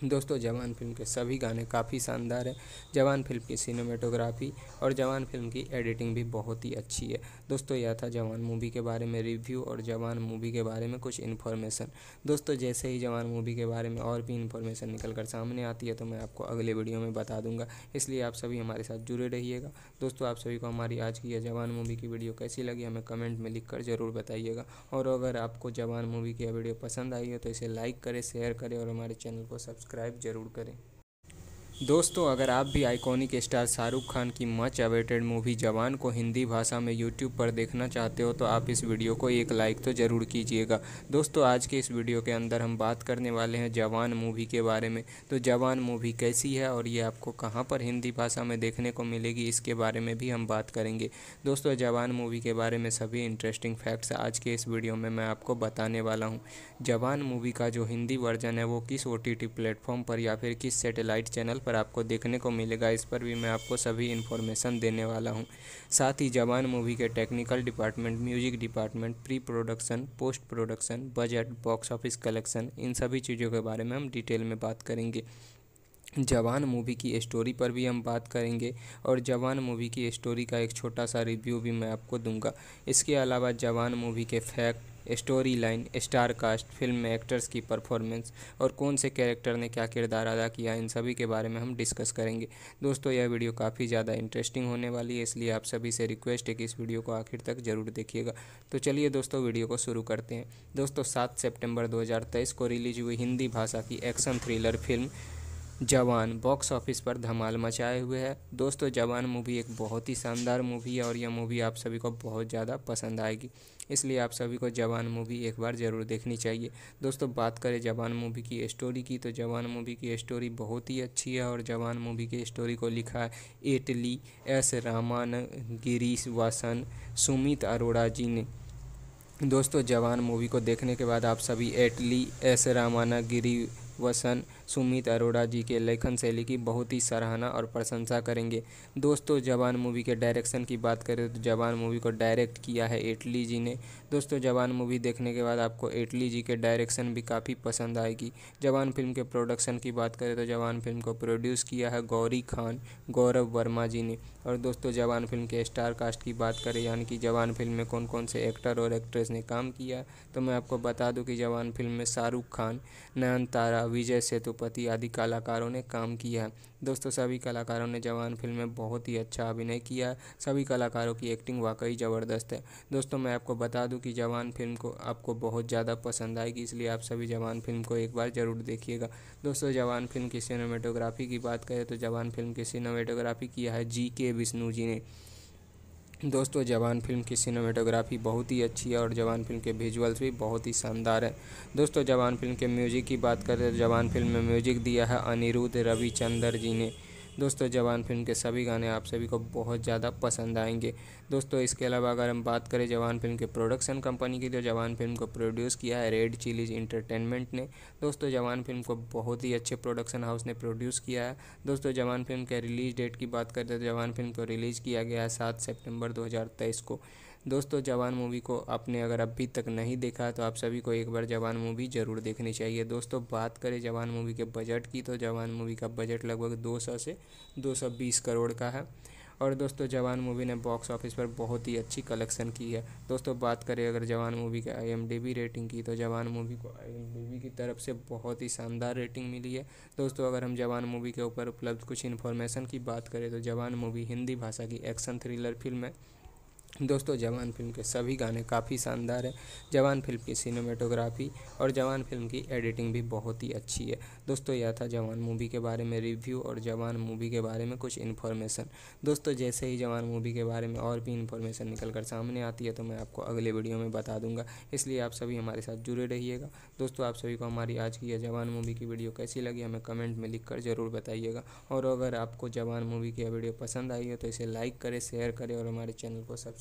दोस्तों जवान फिल्म के सभी गाने काफ़ी शानदार हैं जवान फिल्म की सिनेमेटोग्राफी और जवान फिल्म की एडिटिंग भी बहुत ही अच्छी है दोस्तों यह था जवान मूवी के बारे में रिव्यू और जवान मूवी के बारे में कुछ इन्फॉर्मेशन दोस्तों जैसे ही जवान मूवी के बारे में और भी इन्फॉर्मेशन निकल कर सामने आती है तो मैं आपको अगले वीडियो में बता दूंगा इसलिए आप सभी हमारे साथ जुड़े रहिएगा दोस्तों आप सभी को हमारी आज की यह जवान मूवी की वीडियो कैसी लगी हमें कमेंट में लिख कर ज़रूर बताइएगा और अगर आपको जवान मूवी की यह वीडियो पसंद आई है तो इसे लाइक करें शेयर करें और हमारे चैनल को सब्सक्राइब सब्सक्राइब जरूर करें दोस्तों अगर आप भी आइकॉनिक स्टार शाहरुख खान की मच अवेटेड मूवी जवान को हिंदी भाषा में यूट्यूब पर देखना चाहते हो तो आप इस वीडियो को एक लाइक तो ज़रूर कीजिएगा दोस्तों आज के इस वीडियो के अंदर हम बात करने वाले हैं जवान मूवी के बारे में तो जवान मूवी कैसी है और ये आपको कहाँ पर हिंदी भाषा में देखने को मिलेगी इसके बारे में भी हम बात करेंगे दोस्तों जवान मूवी के बारे में सभी इंटरेस्टिंग फैक्ट्स आज के इस वीडियो में मैं आपको बताने वाला हूँ जवान मूवी का जो हिंदी वर्जन है वो किस ओ प्लेटफॉर्म पर या फिर किस सेटेलाइट चैनल पर पर आपको देखने को मिलेगा इस पर भी मैं आपको सभी इन्फॉर्मेशन देने वाला हूँ साथ ही जवान मूवी के technical department music department pre production post production budget box office collection इन सभी चीज़ों के बारे में हम डिटेल में बात करेंगे जवान मूवी की स्टोरी पर भी हम बात करेंगे और जवान मूवी की स्टोरी का एक छोटा सा रिव्यू भी मैं आपको दूंगा इसके अलावा जवान मूवी के fact story line star cast cast film में एक्टर्स की परफॉर्मेंस और कौन से कैरेक्टर ने क्या किरदार अदा किया इन सभी के बारे में हम डिस्कस करेंगे दोस्तों यह वीडियो काफ़ी ज़्यादा इंटरेस्टिंग होने वाली है इसलिए आप सभी से रिक्वेस्ट है कि इस वीडियो को आखिर तक ज़रूर देखिएगा तो चलिए दोस्तों वीडियो को शुरू करते हैं दोस्तों सात सेप्टेम्बर दो को रिलीज हुई हिंदी भाषा की action thriller film Jawan box office पर धमाल मचाए हुए है दोस्तों जवान मूवी एक बहुत ही शानदार मूवी है और यह मूवी आप सभी को बहुत ज़्यादा पसंद आएगी इसलिए आप सभी को जवान मूवी एक बार ज़रूर देखनी चाहिए दोस्तों बात करें जवान मूवी की स्टोरी की तो जवान मूवी की स्टोरी बहुत ही अच्छी है और जवान मूवी की स्टोरी को लिखा है एटली एस रामान गिरीश वासन सुमित अरोड़ा जी ने दोस्तों जवान मूवी को देखने के बाद आप सभी एटली एस रामाना गिरी वसन सुमित अरोड़ा जी के लेखन शैली की बहुत ही सराहना और प्रशंसा करेंगे दोस्तों जवान मूवी के डायरेक्शन की बात करें तो जवान मूवी को डायरेक्ट किया है एटली जी ने दोस्तों जवान मूवी देखने के बाद आपको एटली जी के डायरेक्शन भी काफ़ी पसंद आएगी जवान फिल्म के प्रोडक्शन की बात करें तो जवान फिल्म को प्रोड्यूस किया है गौरी खान गौरव वर्मा जी ने और दोस्तों जवान फिल्म के स्टार कास्ट की बात करें यानी कि जवान फिल्म में कौन कौन से एक्टर और एक्ट्रेस ने काम किया तो मैं आपको बता दूं कि जवान फिल्म में शाहरुख खान नयनतारा विजय सेतु पति आदि कलाकारों ने काम किया दोस्तों सभी कलाकारों ने जवान फिल्म में बहुत ही अच्छा अभिनय किया सभी कलाकारों की एक्टिंग वाकई ज़बरदस्त है दोस्तों मैं आपको बता दूं कि जवान फिल्म को आपको बहुत ज़्यादा पसंद आएगी इसलिए आप सभी जवान फिल्म को एक बार ज़रूर देखिएगा दोस्तों जवान फिल्म की सिनेमेटोग्राफी की बात करें तो जवान फिल्म की सिनेमेटोग्राफी किया है जी के विष्णु जी ने दोस्तों जवान फिल्म की सिनेमेटोग्राफी बहुत ही अच्छी है और जवान फिल्म के विजुअल्स भी बहुत ही शानदार है दोस्तों जवान फिल्म के म्यूजिक की बात करें तो जवान फिल्म में म्यूजिक दिया है अनिरुद्ध रविचंद्र जी ने दोस्तों जवान फिल्म के सभी गाने आप सभी को बहुत ज़्यादा पसंद आएंगे दोस्तों इसके अलावा अगर हम बात करें जवान फिल्म के प्रोडक्शन कंपनी की तो जवान फिल्म को प्रोड्यूस किया है रेड चिलीज इंटरटेनमेंट ने दोस्तों जवान फिल्म को बहुत ही अच्छे प्रोडक्शन हाउस ने प्रोड्यूस किया है दोस्तों जवान फिल्म के रिलीज डेट की बात करते तो जवान फिल्म को रिलीज़ किया गया है सात सेप्टेम्बर दो को दोस्तों जवान मूवी को आपने अगर अभी तक नहीं देखा तो आप सभी को एक बार जवान मूवी ज़रूर देखनी चाहिए दोस्तों बात करें जवान मूवी के बजट की तो जवान मूवी का बजट लगभग 200 से 220 करोड़ का है और दोस्तों जवान मूवी ने बॉक्स ऑफिस पर बहुत ही अच्छी कलेक्शन की है दोस्तों बात करें अगर जवान मूवी का आई रेटिंग की तो जवान मूवी को आई की तरफ से बहुत ही शानदार रेटिंग मिली है दोस्तों अगर हम जवान मूवी के ऊपर उपलब्ध कुछ इन्फॉर्मेशन की बात करें तो जवान मूवी हिंदी भाषा की एक्शन थ्रिलर फिल्म है दोस्तों जवान फिल्म के सभी गाने काफ़ी शानदार हैं जवान फिल्म की सिनेमेटोग्राफी और जवान फिल्म की एडिटिंग भी बहुत ही अच्छी है दोस्तों यह था जवान मूवी के बारे में रिव्यू और जवान मूवी के बारे में कुछ इन्फॉर्मेशन दोस्तों जैसे ही जवान मूवी के बारे में और भी इन्फॉर्मेशन निकल कर सामने आती है तो मैं आपको अगले वीडियो में बता दूंगा इसलिए आप सभी हमारे साथ जुड़े रहिएगा दोस्तों आप सभी को हमारी आज की यह जवान मूवी की वीडियो कैसी लगी हमें कमेंट में लिख ज़रूर बताइएगा और अगर आपको जवान मूवी की यह वीडियो पसंद आई है तो इसे लाइक करें शेयर करें और हमारे चैनल को सब्सक्राइब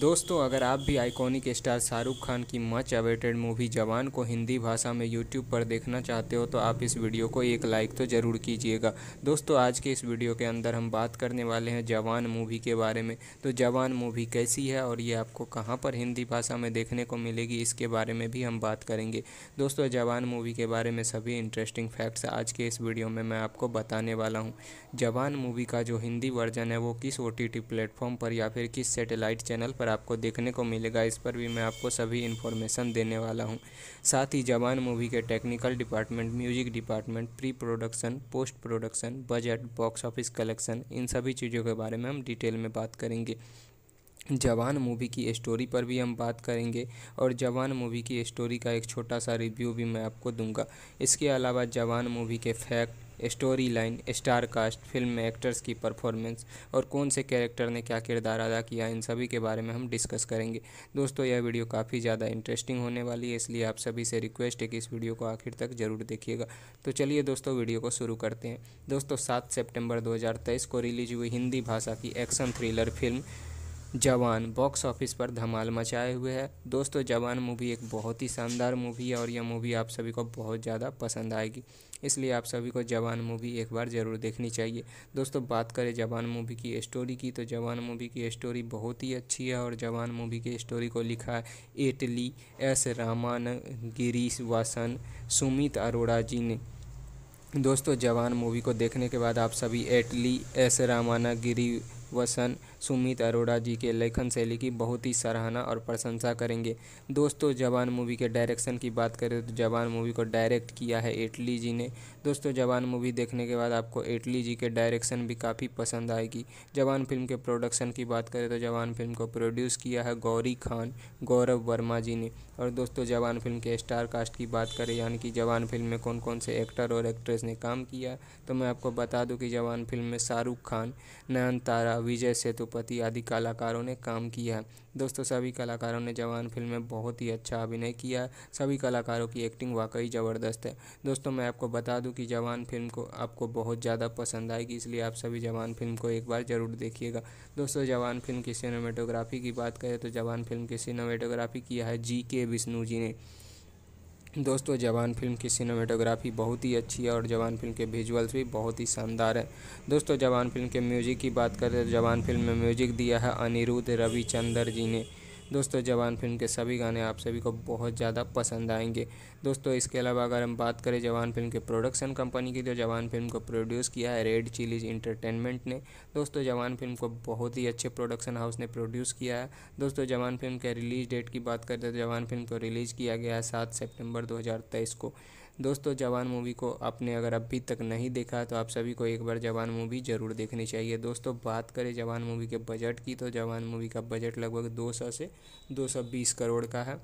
दोस्तों अगर आप भी आइकॉनिक स्टार शाहरुख खान की मच अवेटेड मूवी जवान को हिंदी भाषा में यूट्यूब पर देखना चाहते हो तो आप इस वीडियो को एक लाइक तो ज़रूर कीजिएगा दोस्तों आज के इस वीडियो के अंदर हम बात करने वाले हैं जवान मूवी के बारे में तो जवान मूवी कैसी है और ये आपको कहाँ पर हिंदी भाषा में देखने को मिलेगी इसके बारे में भी हम बात करेंगे दोस्तों जवान मूवी के बारे में सभी इंटरेस्टिंग फैक्ट्स आज के इस वीडियो में मैं आपको बताने वाला हूँ जवान मूवी का जो हिंदी वर्जन है वो किस ओ प्लेटफॉर्म पर या फिर किस सेटेलाइट चैनल पर पर आपको देखने को मिलेगा इस पर भी मैं आपको सभी इन्फॉर्मेशन देने वाला हूँ साथ ही जवान मूवी के technical department music department pre production post production budget box office collection इन सभी चीज़ों के बारे में हम डिटेल में बात करेंगे जवान मूवी की स्टोरी पर भी हम बात करेंगे और जवान मूवी की स्टोरी का एक छोटा सा रिव्यू भी मैं आपको दूंगा इसके अलावा जवान मूवी के fact story line star cast film में एक्टर्स की परफॉर्मेंस और कौन से कैरेक्टर ने क्या किरदार अदा किया इन सभी के बारे में हम डिस्कस करेंगे दोस्तों यह वीडियो काफ़ी ज़्यादा इंटरेस्टिंग होने वाली है इसलिए आप सभी से रिक्वेस्ट है कि इस वीडियो को आखिर तक ज़रूर देखिएगा तो चलिए दोस्तों वीडियो को शुरू करते हैं दोस्तों सात सेप्टेम्बर दो को रिलीज हुई हिंदी भाषा की action thriller film Jawan box office पर धमाल मचाए हुए है दोस्तों जवान मूवी एक बहुत ही शानदार मूवी है और यह मूवी आप सभी को बहुत ज़्यादा पसंद आएगी इसलिए आप सभी को जवान मूवी एक बार ज़रूर देखनी चाहिए दोस्तों बात करें जवान मूवी की स्टोरी की तो जवान मूवी की स्टोरी बहुत ही अच्छी है और जवान मूवी की स्टोरी को लिखा है एटली एस रामान गिरीश वासन सुमित अरोड़ा जी ने दोस्तों जवान मूवी को देखने के बाद आप सभी एटली एस रामाना गिरी वसन सुमित अरोड़ा जी के लेखन शैली की बहुत ही सराहना और प्रशंसा करेंगे दोस्तों जवान मूवी के डायरेक्शन की बात करें तो जवान मूवी को डायरेक्ट किया है एटली जी ने दोस्तों जवान मूवी देखने के बाद आपको एटली जी के डायरेक्शन भी काफ़ी पसंद आएगी जवान फिल्म के प्रोडक्शन की बात करें तो जवान फिल्म को प्रोड्यूस किया है गौरी खान गौरव वर्मा जी ने और दोस्तों जवान फिल्म के स्टार कास्ट की बात करें यानी कि जवान फिल्म में कौन कौन से एक्टर और एक्ट्रेस ने काम किया तो मैं आपको बता दूं कि जवान फिल्म में शाहरुख खान नयनतारा विजय सेतु पशुपति आदि कलाकारों ने काम किया है दोस्तों सभी कलाकारों ने जवान फिल्म में बहुत ही अच्छा अभिनय किया है सभी कलाकारों की एक्टिंग वाकई ज़बरदस्त है दोस्तों मैं आपको बता दूं कि जवान फिल्म को आपको बहुत ज़्यादा पसंद आएगी इसलिए आप सभी जवान फिल्म को एक बार ज़रूर देखिएगा दोस्तों जवान फिल्म की सिनेमेटोग्राफी की बात करें तो जवान फिल्म की सिनेमेटोग्राफी किया है जी के विष्णु जी ने दोस्तों जवान फिल्म की सिनेमेटोग्राफी बहुत ही अच्छी है और जवान फिल्म के विजुअल्स भी बहुत ही शानदार है दोस्तों जवान फिल्म के म्यूजिक की बात करें तो जवान फिल्म में म्यूजिक दिया है अनिरुद्ध रविचंद्र जी ने दोस्तों जवान फिल्म के सभी गाने आप सभी को बहुत ज़्यादा पसंद आएंगे दोस्तों इसके अलावा अगर हम बात करें जवान फिल्म के प्रोडक्शन कंपनी की तो जवान फिल्म को प्रोड्यूस किया है रेड चिलीज इंटरटेनमेंट ने दोस्तों जवान फिल्म को बहुत ही अच्छे प्रोडक्शन हाउस ने प्रोड्यूस किया है दोस्तों जवान फिल्म के रिलीज डेट की बात करें तो जवान फिल्म को रिलीज़ किया गया है सात सेप्टेम्बर दो को दोस्तों जवान मूवी को आपने अगर अभी तक नहीं देखा तो आप सभी को एक बार जवान मूवी ज़रूर देखनी चाहिए दोस्तों बात करें जवान मूवी के बजट की तो जवान मूवी का बजट लगभग 200 से 220 करोड़ का है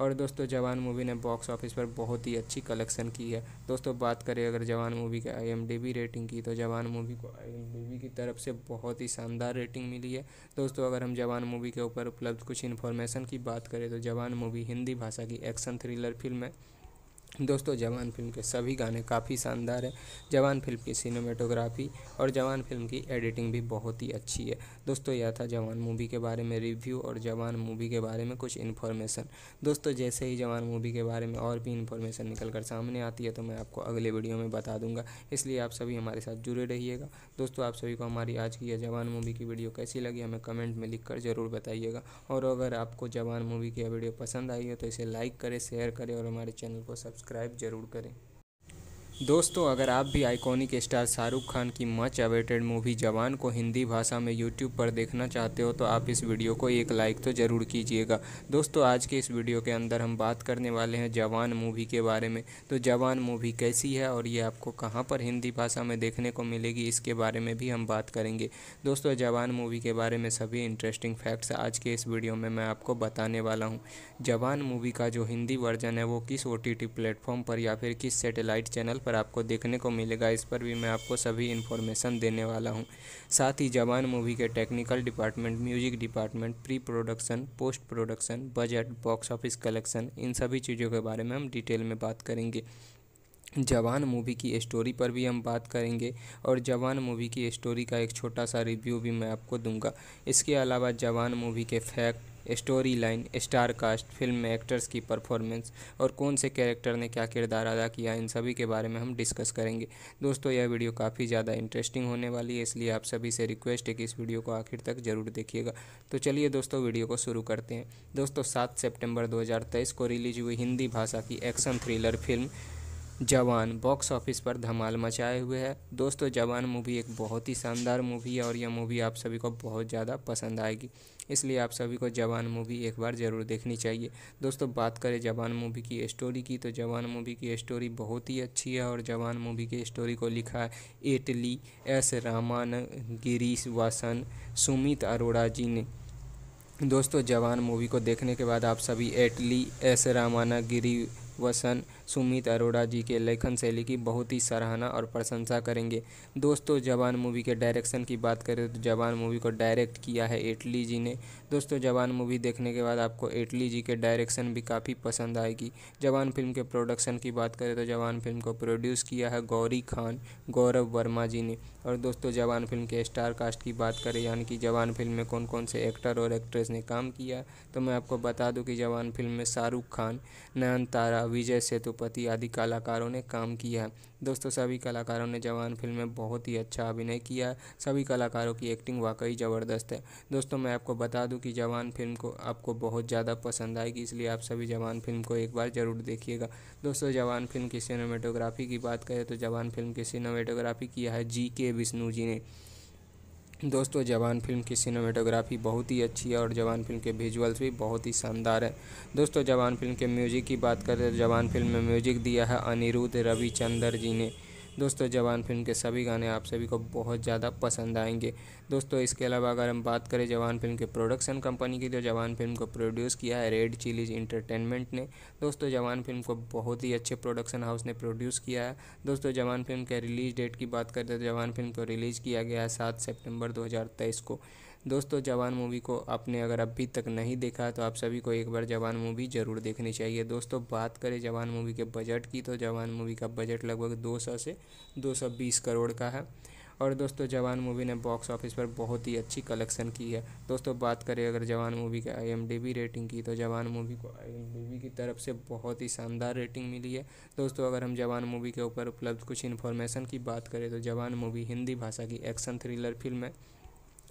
और दोस्तों जवान मूवी ने बॉक्स ऑफिस पर बहुत ही अच्छी कलेक्शन की है दोस्तों बात करें अगर जवान मूवी के आई रेटिंग की तो जवान मूवी को आई की तरफ से बहुत ही शानदार रेटिंग मिली है दोस्तों अगर हम जवान मूवी के ऊपर उपलब्ध कुछ इन्फॉर्मेशन की बात करें तो जवान मूवी हिंदी भाषा की एक्शन थ्रिलर फिल्म है दोस्तों जवान फिल्म के सभी गाने काफ़ी शानदार हैं जवान फिल्म की सिनेमेटोग्राफी और जवान फिल्म की एडिटिंग भी बहुत ही अच्छी है दोस्तों यह था जवान मूवी के बारे में रिव्यू और जवान मूवी के बारे में कुछ इन्फॉर्मेशन दोस्तों जैसे ही जवान मूवी के बारे में और भी इन्फॉर्मेशन निकल कर सामने आती है तो मैं आपको अगले वीडियो में बता दूंगा इसलिए आप सभी हमारे साथ जुड़े रहिएगा दोस्तों आप सभी को हमारी आज की यह जवान मूवी की वीडियो कैसी लगी हमें कमेंट में लिख कर ज़रूर बताइएगा और अगर आपको जवान मूवी की यह वीडियो पसंद आई है तो इसे लाइक करें शेयर करें और हमारे चैनल को सब्सक्राइब ज़रूर करें दोस्तों अगर आप भी आइकॉनिक स्टार शाहरुख खान की मच अवेटेड मूवी जवान को हिंदी भाषा में यूट्यूब पर देखना चाहते हो तो आप इस वीडियो को एक लाइक तो ज़रूर कीजिएगा दोस्तों आज के इस वीडियो के अंदर हम बात करने वाले हैं जवान मूवी के बारे में तो जवान मूवी कैसी है और ये आपको कहाँ पर हिंदी भाषा में देखने को मिलेगी इसके बारे में भी हम बात करेंगे दोस्तों जवान मूवी के बारे में सभी इंटरेस्टिंग फैक्ट्स आज के इस वीडियो में मैं आपको बताने वाला हूँ जवान मूवी का जो हिंदी वर्जन है वो किस ओ प्लेटफॉर्म पर या फिर किस सेटेलाइट चैनल पर आपको देखने को मिलेगा इस पर भी मैं आपको सभी इन्फॉर्मेशन देने वाला हूँ साथ ही जवान मूवी के technical department music department pre production post production budget box office collection इन सभी चीज़ों के बारे में हम डिटेल में बात करेंगे जवान मूवी की स्टोरी पर भी हम बात करेंगे और जवान मूवी की स्टोरी का एक छोटा सा रिव्यू भी मैं आपको दूंगा इसके अलावा जवान मूवी के fact story line star cast film में एक्टर्स की परफॉर्मेंस और कौन से कैरेक्टर ने क्या किरदार अदा किया इन सभी के बारे में हम डिस्कस करेंगे दोस्तों यह वीडियो काफ़ी ज़्यादा इंटरेस्टिंग होने वाली है इसलिए आप सभी से रिक्वेस्ट है कि इस वीडियो को आखिर तक ज़रूर देखिएगा तो चलिए दोस्तों वीडियो को शुरू करते हैं दोस्तों सात सेप्टेम्बर दो को रिलीज हुई हिंदी भाषा की action thriller film Jawan box office पर धमाल मचाए हुए है दोस्तों जवान मूवी एक बहुत ही शानदार मूवी है और यह मूवी आप सभी को बहुत ज़्यादा पसंद आएगी इसलिए आप सभी को जवान मूवी एक बार ज़रूर देखनी चाहिए दोस्तों बात करें जवान मूवी की स्टोरी की तो जवान मूवी की स्टोरी बहुत ही अच्छी है और जवान मूवी की स्टोरी को लिखा है एटली एस रामान गिरीश वासन सुमित अरोड़ा जी ने दोस्तों जवान मूवी को देखने के बाद आप सभी एटली एस रामाना गिरी वसन सुमित अरोड़ा जी के लेखन शैली की बहुत ही सराहना और प्रशंसा करेंगे दोस्तों जवान मूवी के डायरेक्शन की बात करें तो जवान मूवी को डायरेक्ट किया है एटली जी ने दोस्तों जवान मूवी देखने के बाद आपको एटली जी के डायरेक्शन भी काफ़ी पसंद आएगी जवान फिल्म के प्रोडक्शन की बात करें तो जवान फिल्म को प्रोड्यूस किया है गौरी खान गौरव वर्मा जी ने और दोस्तों जवान फिल्म के स्टार कास्ट की बात करें यानी कि जवान फिल्म में कौन कौन से एक्टर और एक्ट्रेस ने काम किया तो मैं आपको बता दूं कि जवान फिल्म में शाहरुख खान नयनतारा विजय सेतु पशुपति आदि कलाकारों ने काम किया दोस्तों सभी कलाकारों ने जवान फिल्म में बहुत ही अच्छा अभिनय किया सभी कलाकारों की एक्टिंग वाकई ज़बरदस्त है दोस्तों मैं आपको बता दूं कि जवान फिल्म को आपको बहुत ज़्यादा पसंद आएगी इसलिए आप सभी जवान फिल्म को एक बार ज़रूर देखिएगा दोस्तों जवान फिल्म की सिनेमेटोग्राफी की बात करें तो जवान फिल्म की सिनेमेटोग्राफी किया है जी के विष्णु जी ने दोस्तों जवान फिल्म की सिनेमेटोग्राफी बहुत ही अच्छी है और जवान फिल्म के विजुअल्स भी बहुत ही शानदार है दोस्तों जवान फिल्म के म्यूजिक की बात करें तो जवान फिल्म में म्यूजिक दिया है अनिरुद्ध रविचंदर जी ने दोस्तों जवान फिल्म के सभी गाने आप सभी को बहुत ज़्यादा पसंद आएंगे दोस्तों इसके अलावा अगर हम बात करें जवान फिल्म के प्रोडक्शन कंपनी की तो जवान फिल्म को प्रोड्यूस किया है रेड चिलीज इंटरटेनमेंट ने दोस्तों जवान फिल्म को बहुत ही अच्छे प्रोडक्शन हाउस ने प्रोड्यूस किया है दोस्तों जवान फिल्म के रिलीज डेट की बात करें तो जवान फिल्म को रिलीज़ किया गया है सात सेप्टेम्बर दो को दोस्तों जवान मूवी को आपने अगर अभी तक नहीं देखा तो आप सभी को एक बार जवान मूवी ज़रूर देखनी चाहिए दोस्तों बात करें जवान मूवी के बजट की तो जवान मूवी का बजट लगभग 200 से 220 करोड़ का है और दोस्तों जवान मूवी ने बॉक्स ऑफिस पर बहुत ही अच्छी कलेक्शन की है दोस्तों बात करें अगर जवान मूवी के आई रेटिंग की तो जवान मूवी को आई की तरफ से बहुत ही शानदार रेटिंग मिली है दोस्तों अगर हम जवान मूवी के ऊपर उपलब्ध कुछ इन्फॉर्मेशन की बात करें तो जवान मूवी हिंदी भाषा की एक्शन थ्रिलर फिल्म है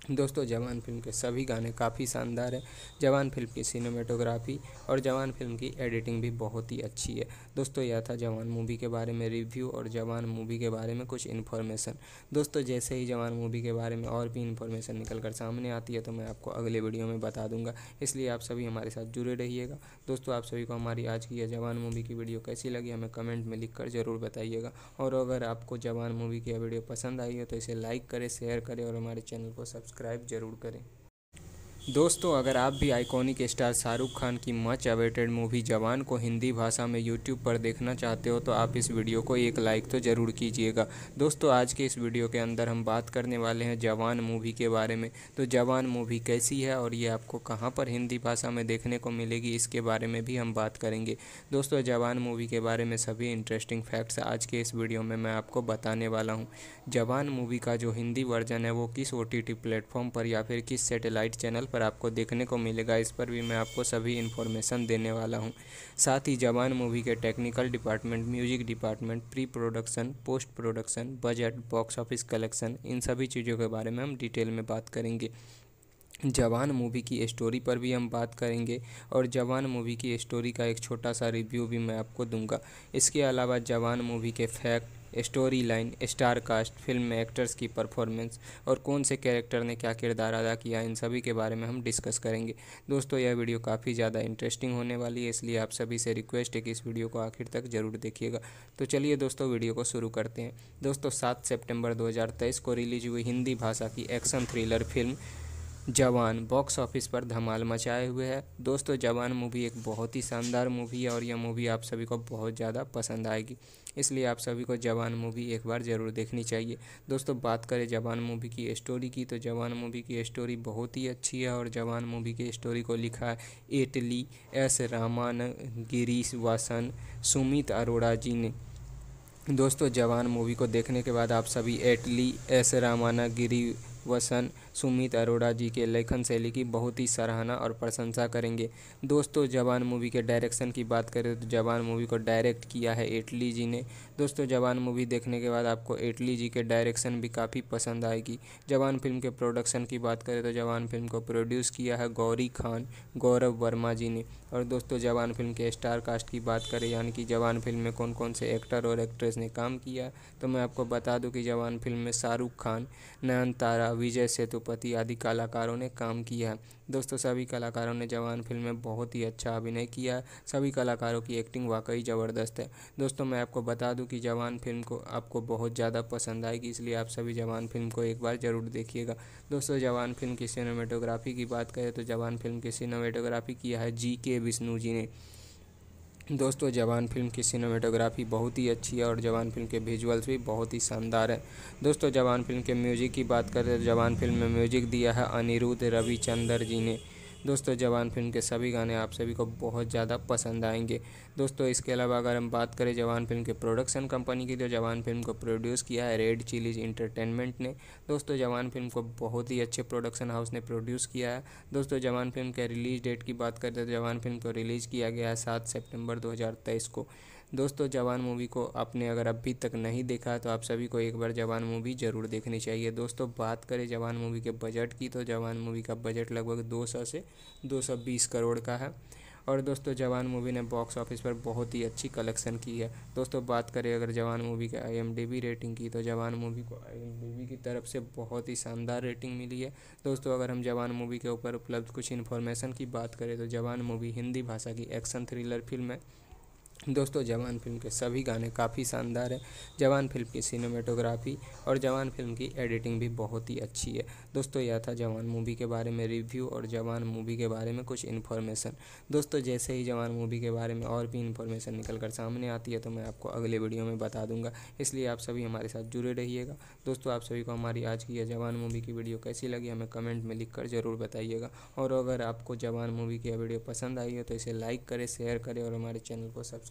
दोस्तों जवान फिल्म के सभी गाने काफ़ी शानदार हैं जवान फिल्म की सिनेमेटोग्राफी और जवान फिल्म की एडिटिंग भी बहुत ही अच्छी है दोस्तों यह था जवान मूवी के बारे में रिव्यू और जवान मूवी के बारे में कुछ इन्फॉर्मेशन दोस्तों जैसे ही जवान मूवी के बारे में और भी इन्फॉर्मेशन निकल कर सामने आती है तो मैं आपको अगले वीडियो में बता दूंगा इसलिए आप सभी हमारे साथ जुड़े रहिएगा दोस्तों आप सभी को हमारी आज की यह जवान मूवी की वीडियो कैसी लगी हमें कमेंट में लिख कर ज़रूर बताइएगा और अगर आपको जवान मूवी की यह वीडियो पसंद आई हो तो इसे लाइक करें शेयर करें और हमारे चैनल को सब्सक्राइब ज़रूर करें दोस्तों अगर आप भी आइकॉनिक स्टार शाहरुख खान की मच अवेटेड मूवी जवान को हिंदी भाषा में यूट्यूब पर देखना चाहते हो तो आप इस वीडियो को एक लाइक तो ज़रूर कीजिएगा दोस्तों आज के इस वीडियो के अंदर हम बात करने वाले हैं जवान मूवी के बारे में तो जवान मूवी कैसी है और ये आपको कहाँ पर हिंदी भाषा में देखने को मिलेगी इसके बारे में भी हम बात करेंगे दोस्तों जवान मूवी के बारे में सभी इंटरेस्टिंग फैक्ट्स आज के इस वीडियो में मैं आपको बताने वाला हूँ जवान मूवी का जो हिंदी वर्जन है वो किस ओ प्लेटफॉर्म पर या फिर किस सेटेलाइट चैनल पर आपको देखने को मिलेगा इस पर भी मैं आपको सभी इन्फॉर्मेशन देने वाला हूँ साथ ही जवान मूवी के technical department music department pre production post production budget box office collection इन सभी चीज़ों के बारे में हम डिटेल में बात करेंगे जवान मूवी की स्टोरी पर भी हम बात करेंगे और जवान मूवी की स्टोरी का एक छोटा सा रिव्यू भी मैं आपको दूंगा इसके अलावा जवान मूवी के fact story line star cast film में एक्टर्स की परफॉर्मेंस और कौन से कैरेक्टर ने क्या किरदार अदा किया इन सभी के बारे में हम डिस्कस करेंगे दोस्तों यह वीडियो काफ़ी ज़्यादा इंटरेस्टिंग होने वाली है इसलिए आप सभी से रिक्वेस्ट है कि इस वीडियो को आखिर तक ज़रूर देखिएगा तो चलिए दोस्तों वीडियो को शुरू करते हैं दोस्तों सात सेप्टेम्बर दो को रिलीज हुई हिंदी भाषा की action thriller film Jawan box office पर धमाल मचाए हुए है दोस्तों जवान मूवी एक बहुत ही शानदार मूवी है और यह मूवी आप सभी को बहुत ज़्यादा पसंद आएगी इसलिए आप सभी को जवान मूवी एक बार ज़रूर देखनी चाहिए दोस्तों बात करें जवान मूवी की स्टोरी की तो जवान मूवी की स्टोरी बहुत ही अच्छी है और जवान मूवी की स्टोरी को लिखा है एटली एस रामान गिरीश वासन सुमित अरोड़ा जी ने दोस्तों जवान मूवी को देखने के बाद आप सभी एटली एस रामाना गिरी वसन सुमित अरोड़ा जी के लेखन शैली की बहुत ही सराहना और प्रशंसा करेंगे दोस्तों जवान मूवी के डायरेक्शन की बात करें तो जवान मूवी को डायरेक्ट किया है एटली जी ने दोस्तों जवान मूवी देखने के बाद आपको एटली जी के डायरेक्शन भी काफ़ी पसंद आएगी जवान फिल्म के प्रोडक्शन की बात करें तो जवान फिल्म को प्रोड्यूस किया है गौरी खान गौरव वर्मा जी ने और दोस्तों जवान फिल्म के स्टार कास्ट की बात करें यानी कि जवान फिल्म में कौन कौन से एक्टर और एक्ट्रेस ने काम किया तो मैं आपको बता दूं कि जवान फिल्म में शाहरुख खान नयन तारा विजय सेतु पशुपति आदि कलाकारों ने काम किया है दोस्तों सभी कलाकारों ने जवान फिल्म में बहुत ही अच्छा अभिनय किया है सभी कलाकारों की एक्टिंग वाकई ज़बरदस्त है दोस्तों मैं आपको बता दूं कि जवान फिल्म को आपको बहुत ज़्यादा पसंद आएगी इसलिए आप सभी जवान फिल्म को एक बार ज़रूर देखिएगा दोस्तों जवान फिल्म की सिनेमेटोग्राफी की बात करें तो जवान फिल्म की सिनेमेटोग्राफी किया है जी के विष्णु जी ने दोस्तों जवान फिल्म की सिनेमेटोग्राफी बहुत ही अच्छी है और जवान फिल्म के विजुअल्स भी बहुत ही शानदार है दोस्तों जवान फिल्म के म्यूजिक की बात करें तो जवान फिल्म में म्यूजिक दिया है अनिरुद्ध रविचंद्र जी ने दोस्तों जवान फिल्म के सभी गाने आप सभी को बहुत ज़्यादा पसंद आएंगे दोस्तों इसके अलावा अगर हम बात करें जवान फिल्म के प्रोडक्शन कंपनी की तो जवान फिल्म को प्रोड्यूस किया है रेड चिलीज इंटरटेनमेंट ने दोस्तों जवान फिल्म को बहुत ही अच्छे प्रोडक्शन हाउस ने प्रोड्यूस किया है दोस्तों जवान फिल्म के रिलीज डेट की बात करें तो जवान फिल्म को रिलीज़ किया गया है सात सेप्टेम्बर दो को दोस्तों जवान मूवी को आपने अगर अभी तक नहीं देखा तो आप सभी को एक बार जवान मूवी ज़रूर देखनी चाहिए दोस्तों बात करें जवान मूवी के बजट की तो जवान मूवी का बजट लगभग 200 से 220 करोड़ का है और दोस्तों जवान मूवी ने बॉक्स ऑफिस पर बहुत ही अच्छी कलेक्शन की है दोस्तों बात करें अगर जवान मूवी के आईएमडीबी रेटिंग की तो जवान मूवी को आईएमडीबी की तरफ से बहुत ही शानदार रेटिंग मिली है दोस्तों अगर हम जवान मूवी के ऊपर उपलब्ध कुछ इन्फॉर्मेशन की बात करें तो जवान मूवी हिंदी भाषा की एक्शन थ्रिलर फिल्म है दोस्तों जवान फिल्म के सभी गाने काफ़ी शानदार हैं जवान फिल्म की सिनेमेटोग्राफी और जवान फिल्म की एडिटिंग भी बहुत ही अच्छी है दोस्तों यह था जवान मूवी के बारे में रिव्यू और जवान मूवी के बारे में कुछ इन्फॉर्मेशन दोस्तों जैसे ही जवान मूवी के बारे में और भी इन्फॉर्मेशन निकल कर सामने आती है तो मैं आपको अगले वीडियो में बता दूंगा इसलिए आप सभी हमारे साथ जुड़े रहिएगा दोस्तों आप सभी को हमारी आज की यह जवान मूवी की वीडियो कैसी लगी हमें कमेंट में लिख कर ज़रूर बताइएगा और अगर आपको जवान मूवी की वीडियो पसंद आई है तो इसे लाइक करें शेयर करें और हमारे चैनल को सब्सक्राइब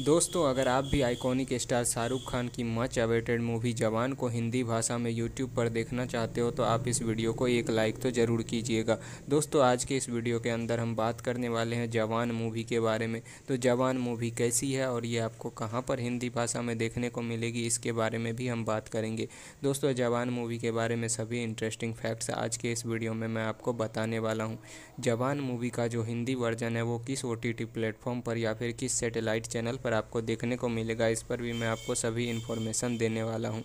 दोस्तों अगर आप भी आइकॉनिक स्टार शाहरुख खान की मच अवेटेड मूवी जवान को हिंदी भाषा में यूट्यूब पर देखना चाहते हो तो आप इस वीडियो को एक लाइक तो ज़रूर कीजिएगा दोस्तों आज के इस वीडियो के अंदर हम बात करने वाले हैं जवान मूवी के बारे में तो जवान मूवी कैसी है और ये आपको कहाँ पर हिंदी भाषा में देखने को मिलेगी इसके बारे में भी हम बात करेंगे दोस्तों जवान मूवी के बारे में सभी इंटरेस्टिंग फैक्ट्स आज के इस वीडियो में मैं आपको बताने वाला हूँ जवान मूवी का जो हिंदी वर्जन है वो किस ओ प्लेटफॉर्म पर या फिर किस सेटेलाइट चैनल पर आपको देखने को मिलेगा इस पर भी मैं आपको सभी इन्फॉर्मेशन देने वाला हूँ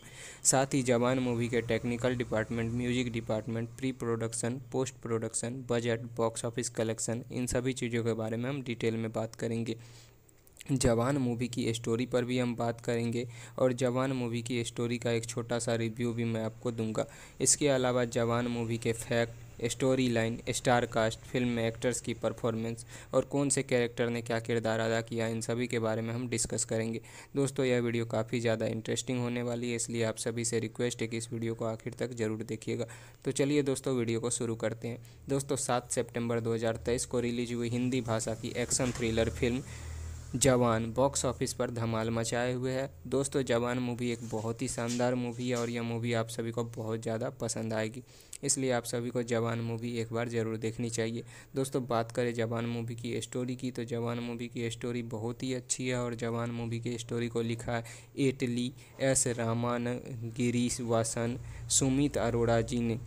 साथ ही जवान मूवी के technical department music department pre production post production budget box office collection इन सभी चीज़ों के बारे में हम डिटेल में बात करेंगे जवान मूवी की स्टोरी पर भी हम बात करेंगे और जवान मूवी की स्टोरी का एक छोटा सा रिव्यू भी मैं आपको दूंगा इसके अलावा जवान मूवी के fact story line star cast film में एक्टर्स की परफॉर्मेंस और कौन से कैरेक्टर ने क्या किरदार अदा किया इन सभी के बारे में हम डिस्कस करेंगे दोस्तों यह वीडियो काफ़ी ज़्यादा इंटरेस्टिंग होने वाली है इसलिए आप सभी से रिक्वेस्ट है कि इस वीडियो को आखिर तक ज़रूर देखिएगा तो चलिए दोस्तों वीडियो को शुरू करते हैं दोस्तों सात सेप्टेम्बर दो को रिलीज हुई हिंदी भाषा की action thriller film Jawan box office पर धमाल मचाए हुए है दोस्तों जवान मूवी एक बहुत ही शानदार मूवी है और यह मूवी आप सभी को बहुत ज़्यादा पसंद आएगी इसलिए आप सभी को जवान मूवी एक बार ज़रूर देखनी चाहिए दोस्तों बात करें जवान मूवी की स्टोरी की तो जवान मूवी की स्टोरी बहुत ही अच्छी है और जवान मूवी की स्टोरी को लिखा है एटली एस रामान गिरीश वासन सुमित अरोड़ा जी ने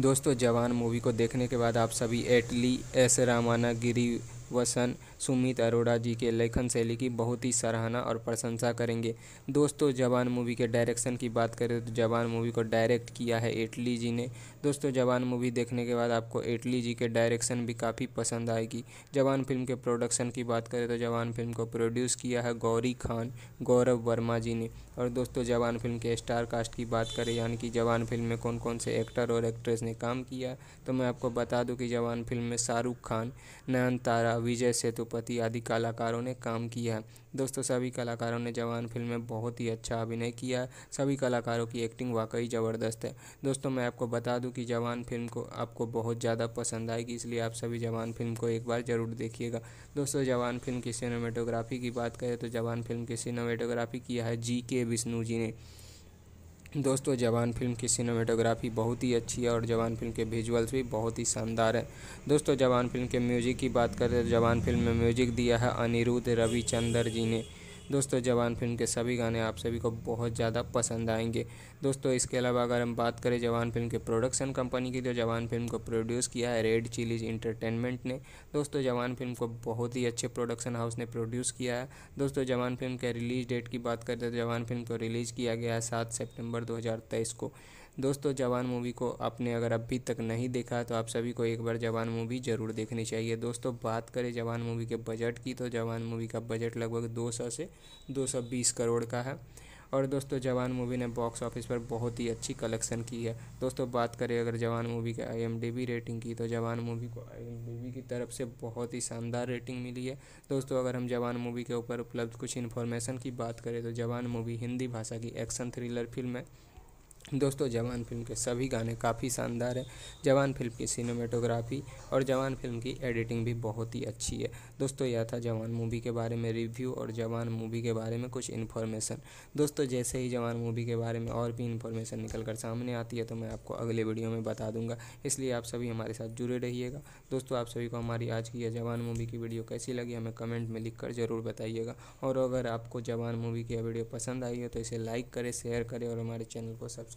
दोस्तों जवान मूवी को देखने के बाद आप सभी एटली एस रामाना गिरी वसन सुमित अरोड़ा जी के लेखन शैली की बहुत ही सराहना और प्रशंसा करेंगे दोस्तों जवान मूवी के डायरेक्शन की बात करें तो जवान मूवी को डायरेक्ट किया है एटली जी ने दोस्तों जवान मूवी देखने के बाद आपको एटली जी के डायरेक्शन भी काफ़ी पसंद आएगी जवान फिल्म के प्रोडक्शन की बात करें तो जवान फिल्म को प्रोड्यूस किया है गौरी खान गौरव वर्मा जी ने और दोस्तों जवान फिल्म के स्टार कास्ट की बात करें यानी कि जवान फिल्म में कौन कौन से एक्टर और एक्ट्रेस ने काम किया तो मैं आपको बता दूं कि जवान फिल्म में शाहरुख खान नयन तारा विजय सेतु करोड़पति आदि कलाकारों ने काम किया है दोस्तों सभी कलाकारों ने जवान फिल्म में बहुत ही अच्छा अभिनय किया है सभी कलाकारों की एक्टिंग वाकई ज़बरदस्त है दोस्तों मैं आपको बता दूं कि जवान फिल्म को आपको बहुत ज़्यादा पसंद आएगी इसलिए आप सभी जवान फिल्म को एक बार ज़रूर देखिएगा दोस्तों जवान फिल्म की सिनेमेटोग्राफी की बात करें तो जवान फिल्म की सिनेमेटोग्राफी किया है जी के विष्णु जी ने दोस्तों जवान फिल्म की सिनेमेटोग्राफी बहुत ही अच्छी है और जवान फिल्म के विजुअल्स भी बहुत ही शानदार है दोस्तों जवान फिल्म के म्यूजिक की बात करें जवान फिल्म में म्यूजिक दिया है अनिरुद्ध रविचंद्र जी ने दोस्तों जवान फिल्म के सभी गाने आप सभी को बहुत ज़्यादा पसंद आएंगे दोस्तों इसके अलावा अगर हम बात करें जवान फिल्म के प्रोडक्शन कंपनी की तो जवान फिल्म को प्रोड्यूस किया है रेड चिलीज इंटरटेनमेंट ने दोस्तों जवान फिल्म को बहुत ही अच्छे प्रोडक्शन हाउस ने प्रोड्यूस किया है दोस्तों जवान फिल्म के रिलीज डेट की बात करते तो जवान फिल्म को रिलीज़ किया गया है सात सेप्टेम्बर दो को दोस्तों जवान मूवी को आपने अगर अभी तक नहीं देखा तो आप सभी को एक बार जवान मूवी ज़रूर देखनी चाहिए दोस्तों बात करें जवान मूवी के बजट की तो जवान मूवी का बजट लगभग 200 से 220 करोड़ का है और दोस्तों जवान मूवी ने बॉक्स ऑफिस पर बहुत ही अच्छी कलेक्शन की है दोस्तों बात करें अगर जवान मूवी के आई रेटिंग की तो जवान मूवी को आई की तरफ से बहुत ही शानदार रेटिंग मिली है दोस्तों अगर हम जवान मूवी के ऊपर उपलब्ध कुछ इन्फॉर्मेशन की बात करें तो जवान मूवी हिंदी भाषा की एक्शन थ्रिलर फिल्म है दोस्तों जवान फिल्म के सभी गाने काफ़ी शानदार हैं जवान फिल्म की सिनेमेटोग्राफी और जवान फिल्म की एडिटिंग भी बहुत ही अच्छी है दोस्तों यह था जवान मूवी के बारे में रिव्यू और जवान मूवी के बारे में कुछ इन्फॉर्मेशन दोस्तों जैसे ही जवान मूवी के बारे में और भी इन्फॉर्मेशन निकल कर सामने आती है तो मैं आपको अगले वीडियो में बता दूंगा इसलिए आप सभी हमारे साथ जुड़े रहिएगा दोस्तों आप सभी को हमारी आज की यह जवान मूवी की वीडियो कैसी लगी हमें कमेंट में लिख कर ज़रूर बताइएगा और अगर आपको जवान मूवी की यह वीडियो पसंद आई है तो इसे लाइक करें शेयर करें और हमारे चैनल को सब्सक्राइब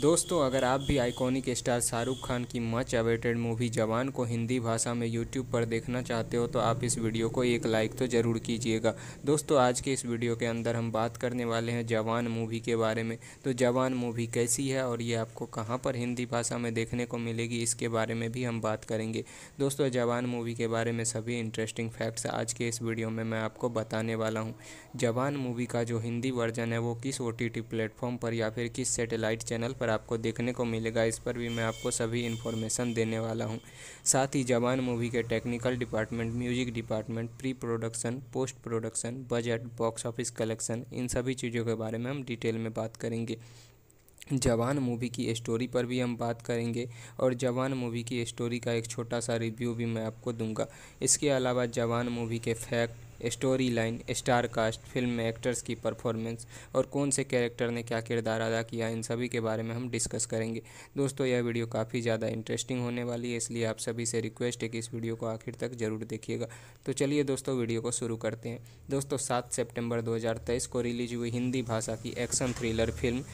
दोस्तों अगर आप भी आइकॉनिक स्टार शाहरुख खान की मच अवेटेड मूवी जवान को हिंदी भाषा में यूट्यूब पर देखना चाहते हो तो आप इस वीडियो को एक लाइक तो ज़रूर कीजिएगा दोस्तों आज के इस वीडियो के अंदर हम बात करने वाले हैं जवान मूवी के बारे में तो जवान मूवी कैसी है और ये आपको कहाँ पर हिंदी भाषा में देखने को मिलेगी इसके बारे में भी हम बात करेंगे दोस्तों जवान मूवी के बारे में सभी इंटरेस्टिंग फैक्ट्स आज के इस वीडियो में मैं आपको बताने वाला हूँ जवान मूवी का जो हिंदी वर्जन है वो किस ओ प्लेटफॉर्म पर या फिर किस सेटेलाइट चैनल पर आपको देखने को मिलेगा इस पर भी मैं आपको सभी इन्फॉर्मेशन देने वाला हूँ साथ ही जवान मूवी के technical department music department pre production post production budget box office collection इन सभी चीज़ों के बारे में हम डिटेल में बात करेंगे जवान मूवी की स्टोरी पर भी हम बात करेंगे और जवान मूवी की स्टोरी का एक छोटा सा रिव्यू भी मैं आपको दूंगा इसके अलावा जवान मूवी के fact story line star cast film में एक्टर्स की परफॉर्मेंस और कौन से कैरेक्टर ने क्या किरदार अदा किया इन सभी के बारे में हम डिस्कस करेंगे दोस्तों यह वीडियो काफ़ी ज़्यादा इंटरेस्टिंग होने वाली है इसलिए आप सभी से रिक्वेस्ट है कि इस वीडियो को आखिर तक ज़रूर देखिएगा तो चलिए दोस्तों वीडियो को शुरू करते हैं दोस्तों सात सेप्टेम्बर दो को रिलीज हुई हिंदी भाषा की action thriller film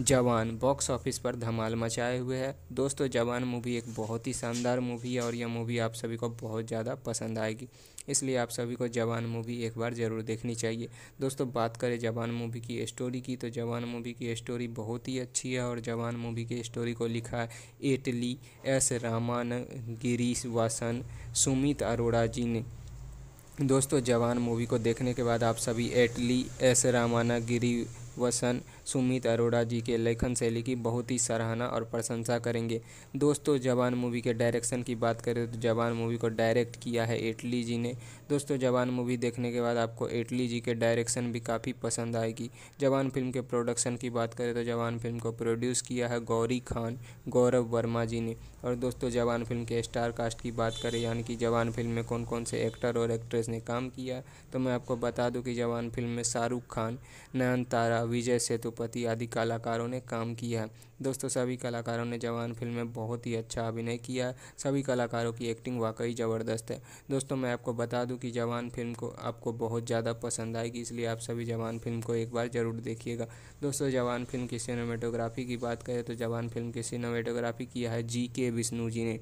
Jawan box office पर धमाल मचाए हुए है दोस्तों जवान मूवी एक बहुत ही शानदार मूवी है और यह मूवी आप सभी को बहुत ज़्यादा पसंद आएगी इसलिए आप सभी को जवान मूवी एक बार ज़रूर देखनी चाहिए दोस्तों बात करें जवान मूवी की स्टोरी की तो जवान मूवी की स्टोरी बहुत ही अच्छी है और जवान मूवी की स्टोरी को लिखा है एटली एस रामान गिरीश वासन सुमित अरोड़ा जी ने दोस्तों जवान मूवी को देखने के बाद आप सभी एटली एस रामाना गिरी वसन सुमित अरोड़ा जी के लेखन शैली की बहुत ही सराहना और प्रशंसा करेंगे दोस्तों जवान मूवी के डायरेक्शन की बात करें तो जवान मूवी को डायरेक्ट किया है एटली जी ने दोस्तों जवान मूवी देखने के बाद आपको एटली जी के डायरेक्शन भी काफ़ी पसंद आएगी जवान फिल्म के प्रोडक्शन की बात करें तो जवान फिल्म को प्रोड्यूस किया है गौरी खान गौरव वर्मा जी ने और दोस्तों जवान फिल्म के स्टार कास्ट की बात करें यानी कि जवान फिल्म में कौन कौन से एक्टर और एक्ट्रेस ने काम किया तो मैं आपको बता दूं कि जवान फिल्म में शाहरुख खान नयनतारा विजय सेतु करोड़पति आदि कलाकारों ने काम किया है दोस्तों सभी कलाकारों ने जवान फिल्म में बहुत ही अच्छा अभिनय किया सभी कलाकारों की एक्टिंग वाकई ज़बरदस्त है दोस्तों मैं आपको बता दूं कि जवान फिल्म को आपको बहुत ज़्यादा पसंद आएगी इसलिए आप सभी जवान फिल्म को एक बार ज़रूर देखिएगा दोस्तों जवान फिल्म की सिनेमेटोग्राफी की बात करें तो जवान फिल्म की सिनेमेटोग्राफी किया है जी के विष्णु जी ने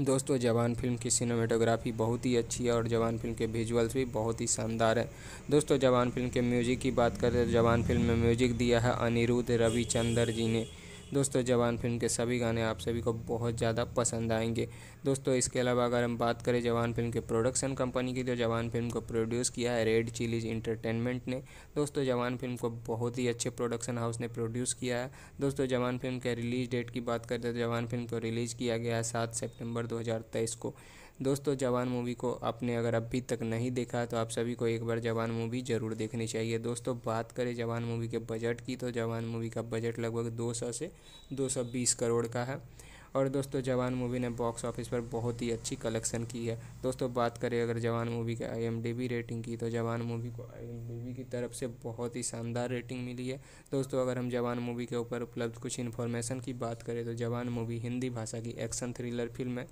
दोस्तों जवान फिल्म की सिनेमेटोग्राफी बहुत ही अच्छी है और जवान फिल्म के विजुअल्स भी बहुत ही शानदार है दोस्तों जवान फिल्म के म्यूजिक की बात करें तो जवान फिल्म में म्यूजिक दिया है अनिरुद्ध रविचंद्र जी ने दोस्तों जवान फिल्म के सभी गाने आप सभी को बहुत ज़्यादा पसंद आएंगे दोस्तों इसके अलावा अगर हम बात करें जवान फिल्म के प्रोडक्शन कंपनी की तो जवान फिल्म को प्रोड्यूस किया है रेड चिलीज इंटरटेनमेंट ने दोस्तों जवान फिल्म को बहुत ही अच्छे प्रोडक्शन हाउस ने प्रोड्यूस किया है दोस्तों जवान फिल्म के रिलीज डेट की बात करते तो जवान फिल्म को रिलीज़ किया गया है सात सेप्टेम्बर दो को दोस्तों जवान मूवी को आपने अगर अभी तक नहीं देखा तो आप सभी को एक बार जवान मूवी ज़रूर देखनी चाहिए दोस्तों बात करें जवान मूवी के बजट की तो जवान मूवी का बजट लगभग 200 से 220 करोड़ का है और दोस्तों जवान मूवी ने बॉक्स ऑफिस पर बहुत ही अच्छी कलेक्शन की है दोस्तों बात करें अगर जवान मूवी के आई रेटिंग की तो जवान मूवी को आई की तरफ से बहुत ही शानदार रेटिंग मिली है दोस्तों अगर हम जवान मूवी के ऊपर उपलब्ध कुछ इन्फॉर्मेशन की बात करें तो जवान मूवी हिंदी भाषा की एक्शन थ्रिलर फिल्म है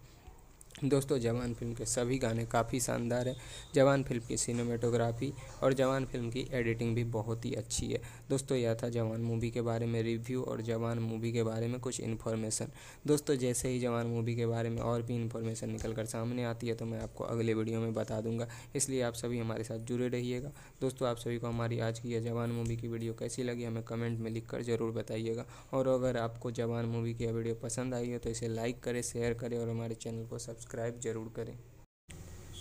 दोस्तों जवान फिल्म के सभी गाने काफ़ी शानदार हैं जवान फिल्म की सिनेमेटोग्राफी और जवान फिल्म की एडिटिंग भी बहुत ही अच्छी है दोस्तों यह था जवान मूवी के बारे में रिव्यू और जवान मूवी के बारे में कुछ इन्फॉर्मेशन दोस्तों जैसे ही जवान मूवी के बारे में और भी इन्फॉर्मेशन निकल कर सामने आती है तो मैं आपको अगले वीडियो में बता दूंगा इसलिए आप सभी हमारे साथ जुड़े रहिएगा दोस्तों आप सभी को हमारी आज की यह जवान मूवी की वीडियो कैसी लगी हमें कमेंट में लिख कर ज़रूर बताइएगा और अगर आपको जवान मूवी की यह वीडियो पसंद आई है तो इसे लाइक करें शेयर करें और हमारे चैनल को सब्सक्राइब सब्सक्राइब जरूर करें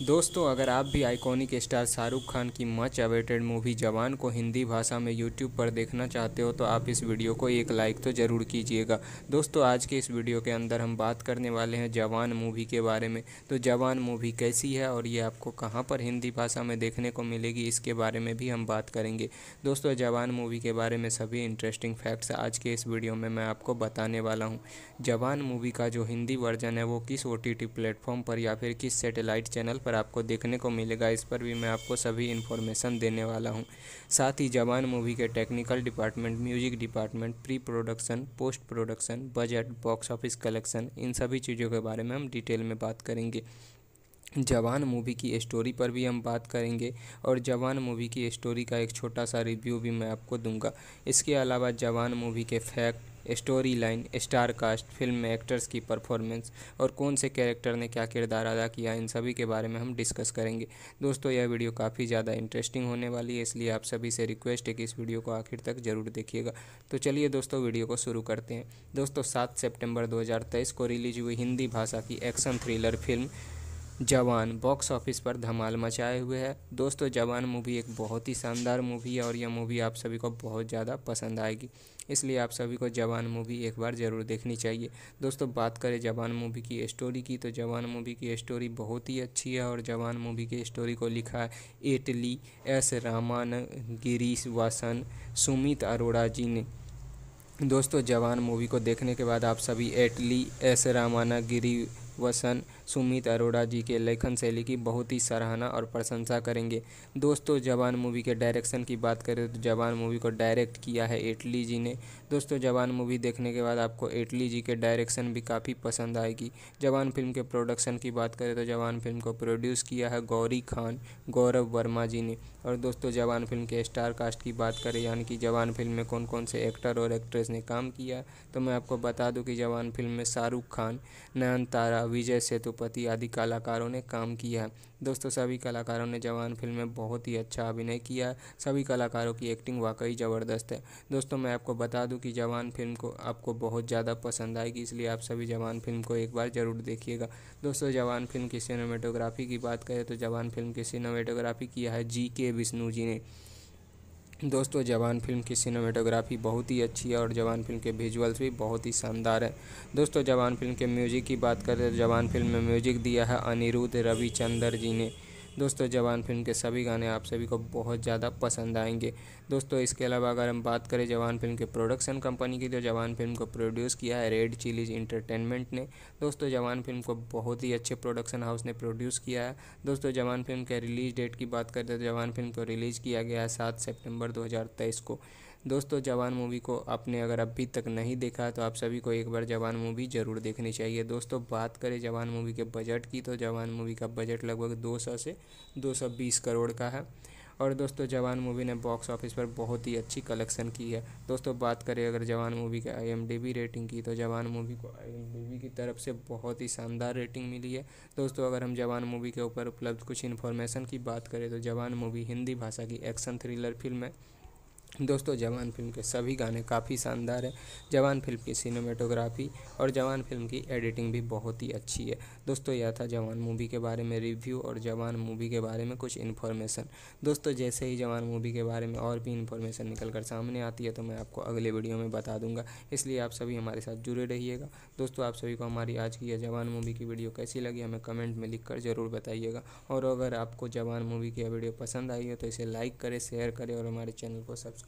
दोस्तों अगर आप भी आइकॉनिक स्टार शाहरुख खान की मच अवेटेड मूवी जवान को हिंदी भाषा में यूट्यूब पर देखना चाहते हो तो आप इस वीडियो को एक लाइक तो ज़रूर कीजिएगा दोस्तों आज के इस वीडियो के अंदर हम बात करने वाले हैं जवान मूवी के बारे में तो जवान मूवी कैसी है और ये आपको कहाँ पर हिंदी भाषा में देखने को मिलेगी इसके बारे में भी हम बात करेंगे दोस्तों जवान मूवी के बारे में सभी इंटरेस्टिंग फैक्ट्स आज के इस वीडियो में मैं आपको बताने वाला हूँ जवान मूवी का जो हिंदी वर्जन है वो किस ओ प्लेटफॉर्म पर या फिर किस सेटेलाइट चैनल पर पर आपको देखने को मिलेगा इस पर भी मैं आपको सभी इन्फॉर्मेशन देने वाला हूँ साथ ही जवान मूवी के technical department music department pre production post production budget box office collection इन सभी चीज़ों के बारे में हम डिटेल में बात करेंगे जवान मूवी की स्टोरी पर भी हम बात करेंगे और जवान मूवी की स्टोरी का एक छोटा सा रिव्यू भी मैं आपको दूंगा इसके अलावा जवान मूवी के fact story line star cast film में एक्टर्स की परफॉर्मेंस और कौन से कैरेक्टर ने क्या किरदार अदा किया इन सभी के बारे में हम डिस्कस करेंगे दोस्तों यह वीडियो काफ़ी ज़्यादा इंटरेस्टिंग होने वाली है इसलिए आप सभी से रिक्वेस्ट है कि इस वीडियो को आखिर तक ज़रूर देखिएगा तो चलिए दोस्तों वीडियो को शुरू करते हैं दोस्तों सात सेप्टेम्बर दो को रिलीज हुई हिंदी भाषा की action thriller film Jawan box office पर धमाल मचाए हुए है दोस्तों जवान मूवी एक बहुत ही शानदार मूवी है और यह मूवी आप सभी को बहुत ज़्यादा पसंद आएगी इसलिए आप सभी को जवान मूवी एक बार ज़रूर देखनी चाहिए दोस्तों बात करें जवान मूवी की स्टोरी की तो जवान मूवी की स्टोरी बहुत ही अच्छी है और जवान मूवी की स्टोरी को लिखा है एटली एस रामान गिरीश वासन सुमित अरोड़ा जी ने दोस्तों जवान मूवी को देखने के बाद आप सभी एटली एस रामाना गिरी वसन सुमित अरोड़ा जी के लेखन शैली की बहुत ही सराहना और प्रशंसा करेंगे दोस्तों जवान मूवी के डायरेक्शन की बात करें तो जवान मूवी को डायरेक्ट किया है एटली जी ने दोस्तों जवान मूवी देखने के बाद आपको एटली जी के डायरेक्शन भी काफ़ी पसंद आएगी जवान फिल्म के प्रोडक्शन की बात करें तो जवान फिल्म को प्रोड्यूस किया है गौरी खान गौरव वर्मा जी ने और दोस्तों जवान फिल्म के स्टार कास्ट की बात करें यानी कि जवान फिल्म में कौन कौन से एक्टर और एक्ट्रेस ने काम किया तो मैं आपको बता दूं कि जवान फिल्म में शाहरुख खान नयन तारा विजय सेतुपति आदि कलाकारों ने काम किया दोस्तों सभी कलाकारों ने जवान फिल्म में बहुत ही अच्छा अभिनय किया सभी कलाकारों की एक्टिंग वाकई ज़बरदस्त है दोस्तों मैं आपको बता दूं कि जवान फिल्म को आपको बहुत ज़्यादा पसंद आएगी इसलिए आप सभी जवान फिल्म को एक बार ज़रूर देखिएगा दोस्तों जवान फिल्म की सिनेमेटोग्राफी की बात करें तो जवान फिल्म की सिनेमेटोग्राफी किया है जी के विष्णु जी ने दोस्तों जवान फिल्म की सिनेमेटोग्राफी बहुत ही अच्छी है और जवान फिल्म के विजुअल्स भी बहुत ही शानदार है दोस्तों जवान फिल्म के म्यूजिक की बात करें तो जवान फिल्म में म्यूजिक दिया है अनिरुद्ध रविचंद्र जी ने दोस्तों जवान फिल्म के सभी गाने आप सभी को बहुत ज़्यादा पसंद आएंगे दोस्तों इसके अलावा अगर हम बात करें जवान फिल्म के प्रोडक्शन कंपनी की तो जवान फिल्म को प्रोड्यूस किया है रेड चिलीज इंटरटेनमेंट ने दोस्तों जवान फिल्म को बहुत ही अच्छे प्रोडक्शन हाउस ने प्रोड्यूस किया है दोस्तों जवान फिल्म के रिलीज डेट की बात करें तो जवान फिल्म को रिलीज़ किया गया है सात सेप्टेम्बर दो को दोस्तों जवान मूवी को आपने अगर अभी तक नहीं देखा तो आप सभी को एक बार जवान मूवी ज़रूर देखनी चाहिए दोस्तों बात करें जवान मूवी के बजट की तो जवान मूवी का बजट लगभग 200 से 220 करोड़ का है और दोस्तों जवान मूवी ने बॉक्स ऑफिस पर बहुत ही अच्छी कलेक्शन की है दोस्तों बात करें अगर जवान मूवी के आई रेटिंग की तो जवान मूवी को आई की तरफ से बहुत ही शानदार रेटिंग मिली है दोस्तों अगर हम जवान मूवी के ऊपर उपलब्ध कुछ इन्फॉर्मेशन की बात करें तो जवान मूवी हिंदी भाषा की एक्शन थ्रिलर फिल्म है दोस्तों जवान फिल्म के सभी गाने काफ़ी शानदार हैं जवान फिल्म की सिनेमेटोग्राफी और जवान फिल्म की एडिटिंग भी बहुत ही अच्छी है दोस्तों यह था जवान मूवी के बारे में रिव्यू और जवान मूवी के बारे में कुछ इन्फॉर्मेशन दोस्तों जैसे ही जवान मूवी के बारे में और भी इन्फॉर्मेशन निकल कर सामने आती है तो मैं आपको अगले वीडियो में बता दूंगा इसलिए आप सभी हमारे साथ जुड़े रहिएगा दोस्तों आप सभी को हमारी आज की यह जवान मूवी की वीडियो कैसी लगी हमें कमेंट में लिख कर ज़रूर बताइएगा और अगर आपको जवान मूवी की यह वीडियो पसंद आई है तो इसे लाइक करें शेयर करें और हमारे चैनल को सब्सक्राइब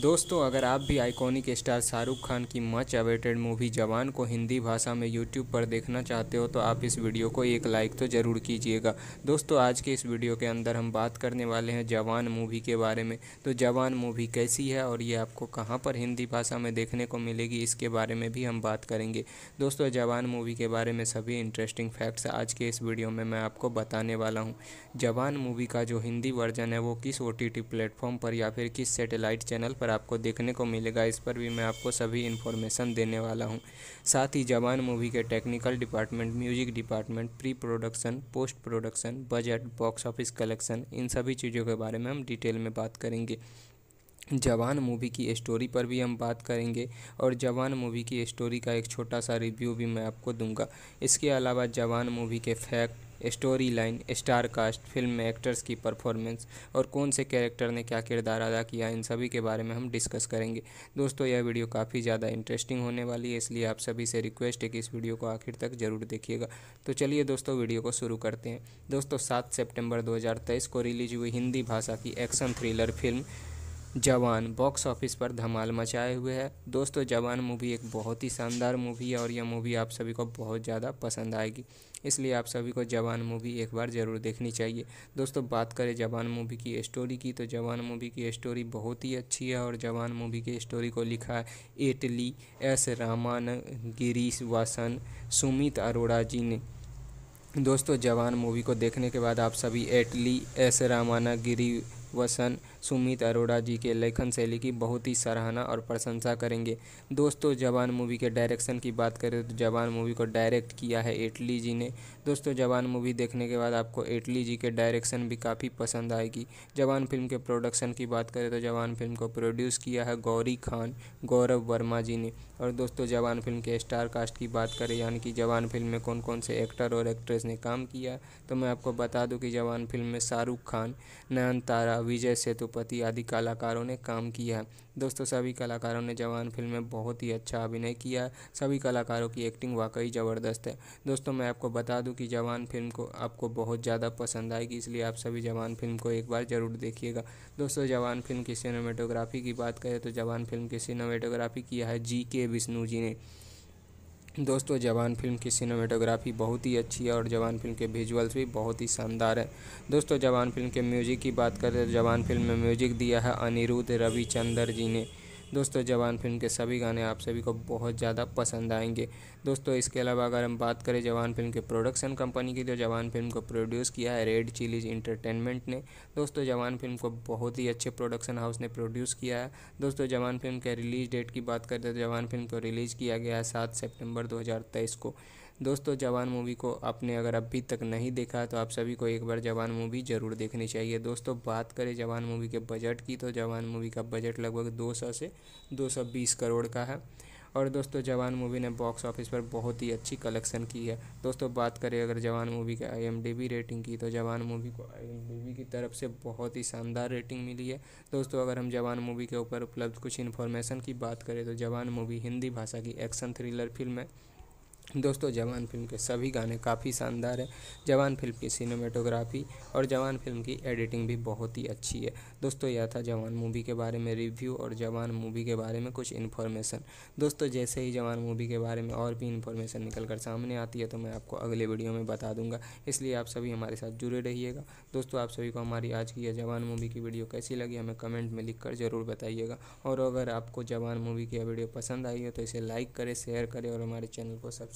दोस्तों अगर आप भी आइकॉनिक स्टार शाहरुख खान की मच अवेटेड मूवी जवान को हिंदी भाषा में यूट्यूब पर देखना चाहते हो तो आप इस वीडियो को एक लाइक तो ज़रूर कीजिएगा दोस्तों आज के इस वीडियो के अंदर हम बात करने वाले हैं जवान मूवी के बारे में तो जवान मूवी कैसी है और ये आपको कहाँ पर हिंदी भाषा में देखने को मिलेगी इसके बारे में भी हम बात करेंगे दोस्तों जवान मूवी के बारे में सभी इंटरेस्टिंग फैक्ट्स आज के इस वीडियो में मैं आपको बताने वाला हूँ जवान मूवी का जो हिंदी वर्जन है वो किस ओ प्लेटफॉर्म पर या फिर किस सेटेलाइट चैनल पर पर आपको देखने को मिलेगा इस पर भी मैं आपको सभी इन्फॉर्मेशन देने वाला हूँ साथ ही जवान मूवी के technical department music department pre production post production budget box office collection इन सभी चीज़ों के बारे में हम डिटेल में बात करेंगे जवान मूवी की स्टोरी पर भी हम बात करेंगे और जवान मूवी की स्टोरी का एक छोटा सा रिव्यू भी मैं आपको दूंगा इसके अलावा जवान मूवी के fact story line star cast film में एक्टर्स की परफॉर्मेंस और कौन से कैरेक्टर ने क्या किरदार अदा किया इन सभी के बारे में हम डिस्कस करेंगे दोस्तों यह वीडियो काफ़ी ज़्यादा इंटरेस्टिंग होने वाली है इसलिए आप सभी से रिक्वेस्ट है कि इस वीडियो को आखिर तक ज़रूर देखिएगा तो चलिए दोस्तों वीडियो को शुरू करते हैं दोस्तों सात सेप्टेम्बर दो को रिलीज हुई हिंदी भाषा की action thriller film Jawan box office पर धमाल मचाए हुए है दोस्तों जवान मूवी एक बहुत ही शानदार मूवी है और यह मूवी आप सभी को बहुत ज़्यादा पसंद आएगी इसलिए आप सभी को जवान मूवी एक बार ज़रूर देखनी चाहिए दोस्तों बात करें जवान मूवी की स्टोरी की तो जवान मूवी की स्टोरी बहुत ही अच्छी है और जवान मूवी की स्टोरी को लिखा है एटली एस रामान गिरीश वासन सुमित अरोड़ा जी ने दोस्तों जवान मूवी को देखने के बाद आप सभी एटली एस रामाना गिरी वसन सुमित अरोड़ा जी के लेखन शैली की बहुत ही सराहना और प्रशंसा करेंगे दोस्तों जवान मूवी के डायरेक्शन की बात करें तो जवान मूवी को डायरेक्ट किया है एटली जी ने दोस्तों जवान मूवी देखने के बाद आपको एटली जी के डायरेक्शन भी काफ़ी पसंद आएगी जवान फिल्म के प्रोडक्शन की बात करें तो जवान फिल्म को प्रोड्यूस किया है गौरी खान गौरव वर्मा जी ने और दोस्तों जवान फिल्म के स्टार कास्ट की बात करें यानी कि जवान फिल्म में कौन कौन से एक्टर और एक्ट्रेस ने काम किया तो मैं आपको बता दूं कि जवान फिल्म में शाहरुख खान नयन तारा विजय सेतु पशुपति आदि कलाकारों ने काम किया दोस्तों सभी कलाकारों ने जवान फिल्म में बहुत ही अच्छा अभिनय किया सभी कलाकारों की एक्टिंग वाकई ज़बरदस्त है दोस्तों मैं आपको बता दूं कि जवान फिल्म को आपको बहुत ज़्यादा पसंद आएगी इसलिए आप सभी जवान फिल्म को एक बार ज़रूर देखिएगा दोस्तों जवान फिल्म की सिनेमेटोग्राफी की बात करें तो जवान फिल्म की सिनेमेटोग्राफी किया है जी के विष्णु जी ने दोस्तों जवान फिल्म की सिनेमेटोग्राफी बहुत ही अच्छी है और जवान फिल्म के विजुअल्स भी बहुत ही शानदार है दोस्तों जवान फिल्म के म्यूजिक की बात करें तो जवान फिल्म में म्यूजिक दिया है अनिरुद्ध रविचंदर जी ने दोस्तों जवान फिल्म के सभी गाने आप सभी को बहुत ज़्यादा पसंद आएंगे दोस्तों इसके अलावा अगर हम बात करें जवान फिल्म के प्रोडक्शन कंपनी की तो जवान फिल्म को प्रोड्यूस किया है रेड चिलीज इंटरटेनमेंट ने दोस्तों जवान फिल्म को बहुत ही अच्छे प्रोडक्शन हाउस ने प्रोड्यूस किया है दोस्तों जवान फिल्म के रिलीज डेट की बात करते तो जवान फिल्म को रिलीज़ किया गया है सात सेप्टेम्बर दो को दोस्तों जवान मूवी को आपने अगर अभी तक नहीं देखा तो आप सभी को एक बार जवान मूवी ज़रूर देखनी चाहिए दोस्तों बात करें जवान मूवी के बजट की तो जवान मूवी का बजट लगभग दो से दो करोड़ का है और दोस्तों जवान मूवी ने बॉक्स ऑफिस पर बहुत ही अच्छी कलेक्शन की है दोस्तों बात करें अगर जवान मूवी के आई रेटिंग की तो जवान मूवी को आई की तरफ से बहुत ही शानदार रेटिंग मिली है दोस्तों अगर हम जवान मूवी के ऊपर उपलब्ध कुछ इन्फॉर्मेशन की बात करें तो जवान मूवी हिंदी भाषा की एक्शन थ्रिलर फिल्म है दोस्तों जवान फिल्म के सभी गाने काफ़ी शानदार हैं जवान फिल्म की सिनेमेटोग्राफी और जवान फिल्म की एडिटिंग भी बहुत ही अच्छी है दोस्तों यह था जवान मूवी के बारे में रिव्यू और जवान मूवी के बारे में कुछ इन्फॉर्मेशन दोस्तों जैसे ही जवान मूवी के बारे में और भी इन्फॉर्मेशन निकल कर सामने आती है तो मैं आपको अगले वीडियो में बता दूंगा इसलिए आप सभी हमारे साथ जुड़े रहिएगा दोस्तों आप सभी को हमारी आज की यह जवान मूवी की वीडियो कैसी लगी हमें कमेंट में लिख ज़रूर बताइएगा और अगर आपको जवान मूवी की यह वीडियो पसंद आई है तो इसे लाइक करें शेयर करें और हमारे चैनल को सब्सक्राइब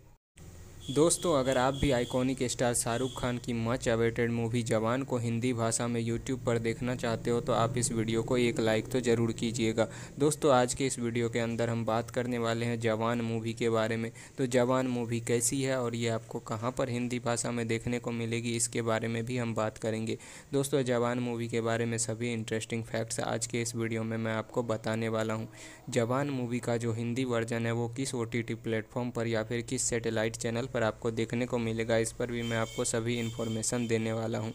दोस्तों अगर आप भी आइकॉनिक स्टार शाहरुख खान की मच अवेटेड मूवी जवान को हिंदी भाषा में यूट्यूब पर देखना चाहते हो तो आप इस वीडियो को एक लाइक तो ज़रूर कीजिएगा दोस्तों आज के इस वीडियो के अंदर हम बात करने वाले हैं जवान मूवी के बारे में तो जवान मूवी कैसी है और ये आपको कहाँ पर हिंदी भाषा में देखने को मिलेगी इसके बारे में भी हम बात करेंगे दोस्तों जवान मूवी के बारे में सभी इंटरेस्टिंग फैक्ट्स आज के इस वीडियो में मैं आपको बताने वाला हूँ जवान मूवी का जो हिंदी वर्जन है वो किस ओ प्लेटफॉर्म पर या फिर किस सेटेलाइट चैनल पर पर आपको देखने को मिलेगा इस पर भी मैं आपको सभी इन्फॉर्मेशन देने वाला हूँ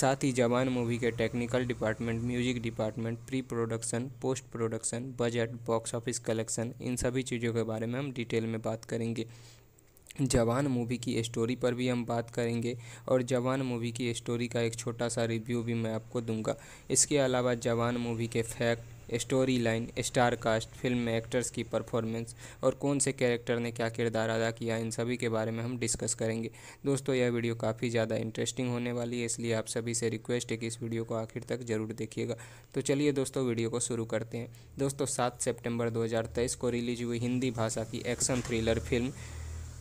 साथ ही जवान मूवी के technical department music department pre production post production budget box office collection इन सभी चीज़ों के बारे में हम डिटेल में बात करेंगे जवान मूवी की स्टोरी पर भी हम बात करेंगे और जवान मूवी की स्टोरी का एक छोटा सा रिव्यू भी मैं आपको दूंगा इसके अलावा जवान मूवी के fact story line star cast film में एक्टर्स की परफॉर्मेंस और कौन से कैरेक्टर ने क्या किरदार अदा किया इन सभी के बारे में हम डिस्कस करेंगे दोस्तों यह वीडियो काफ़ी ज़्यादा इंटरेस्टिंग होने वाली है इसलिए आप सभी से रिक्वेस्ट है कि इस वीडियो को आखिर तक ज़रूर देखिएगा तो चलिए दोस्तों वीडियो को शुरू करते हैं दोस्तों सात सेप्टेम्बर दो को रिलीज हुई हिंदी भाषा की action thriller film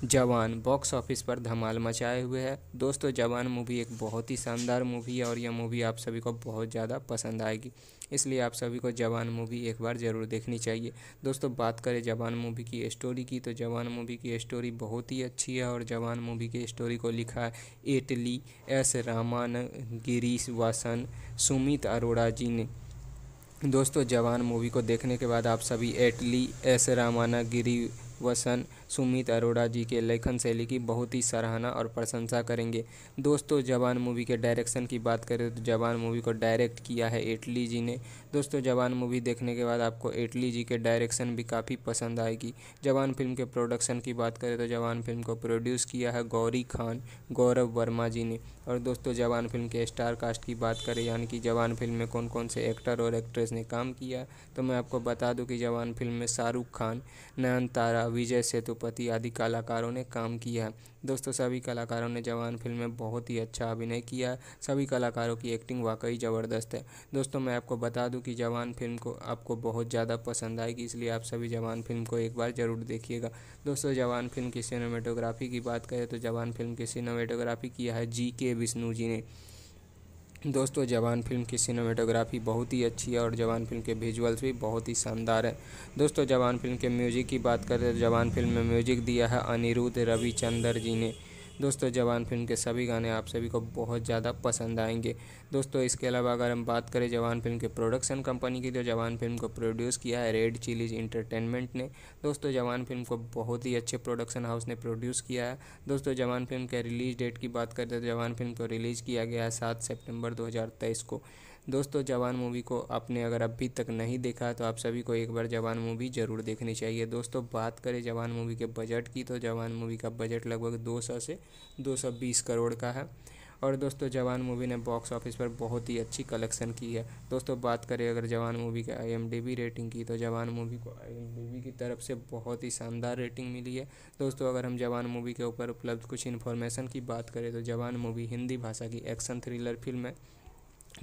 Jawan box office पर धमाल मचाए हुए है दोस्तों जवान मूवी एक बहुत ही शानदार मूवी है और यह मूवी आप सभी को बहुत ज़्यादा पसंद आएगी इसलिए आप सभी को जवान मूवी एक बार ज़रूर देखनी चाहिए दोस्तों बात करें जवान मूवी की स्टोरी की तो जवान मूवी की स्टोरी बहुत ही अच्छी है और जवान मूवी की स्टोरी को लिखा है एटली एस रामान गिरीश वासन सुमित अरोड़ा जी ने दोस्तों जवान मूवी को देखने के बाद आप सभी एटली एस रामाना गिरी वसन सुमित अरोड़ा जी के लेखन शैली की बहुत ही सराहना और प्रशंसा करेंगे दोस्तों जवान मूवी के डायरेक्शन की बात करें तो जवान मूवी को डायरेक्ट किया है एटली जी ने दोस्तों जवान मूवी देखने के बाद आपको एटली जी के डायरेक्शन भी काफ़ी पसंद आएगी जवान फिल्म के प्रोडक्शन की बात करें तो जवान फिल्म को प्रोड्यूस किया है गौरी खान गौरव वर्मा जी ने और दोस्तों जवान फिल्म के स्टार कास्ट की बात करें यानी कि जवान फिल्म में कौन कौन से एक्टर और एक्ट्रेस ने काम किया तो मैं आपको बता दूं कि जवान फिल्म में शाहरुख खान नयन तारा विजय सेतु पशुपति आदि कलाकारों ने काम किया है दोस्तों सभी कलाकारों ने जवान फिल्म में बहुत ही अच्छा अभिनय किया है सभी कलाकारों की एक्टिंग वाकई ज़बरदस्त है दोस्तों मैं आपको बता दूं कि जवान फिल्म को आपको बहुत ज़्यादा पसंद आएगी इसलिए आप सभी जवान फिल्म को एक बार ज़रूर देखिएगा दोस्तों जवान फिल्म की सिनेमेटोग्राफी की बात करें तो जवान फिल्म की सिनेमेटोग्राफी किया है जी के विष्णु जी ने दोस्तों जवान फिल्म की सिनेमेटोग्राफी बहुत ही अच्छी है और जवान फिल्म के विजुअल्स भी बहुत ही शानदार है दोस्तों जवान फिल्म के म्यूज़िक की बात करें तो जवान फिल्म में म्यूज़िक दिया है अनिरुद्ध रविचंद्र जी ने दोस्तों जवान फिल्म के सभी गाने आप सभी को बहुत ज़्यादा पसंद आएंगे दोस्तों इसके अलावा अगर हम बात करें जवान फिल्म के प्रोडक्शन कंपनी की तो जवान फिल्म को प्रोड्यूस किया है रेड चिलीज इंटरटेनमेंट ने दोस्तों जवान फिल्म को बहुत ही अच्छे प्रोडक्शन हाउस ने प्रोड्यूस किया है दोस्तों जवान फिल्म के रिलीज डेट की बात करें तो जवान फिल्म को रिलीज़ किया गया है सात सेप्टेम्बर दो को दोस्तों जवान मूवी को आपने अगर अभी तक नहीं देखा तो आप सभी को एक बार जवान मूवी ज़रूर देखनी चाहिए दोस्तों बात करें जवान मूवी के बजट की तो जवान मूवी का बजट लगभग 200 से 220 करोड़ का है और दोस्तों जवान मूवी ने बॉक्स ऑफिस पर बहुत ही अच्छी कलेक्शन की है दोस्तों बात करें अगर जवान मूवी के आई रेटिंग की तो जवान मूवी को आई की तरफ से बहुत ही शानदार रेटिंग मिली है दोस्तों अगर हम जवान मूवी के ऊपर उपलब्ध कुछ इन्फॉर्मेशन की बात करें तो जवान मूवी हिंदी भाषा की एक्शन थ्रिलर फिल्म है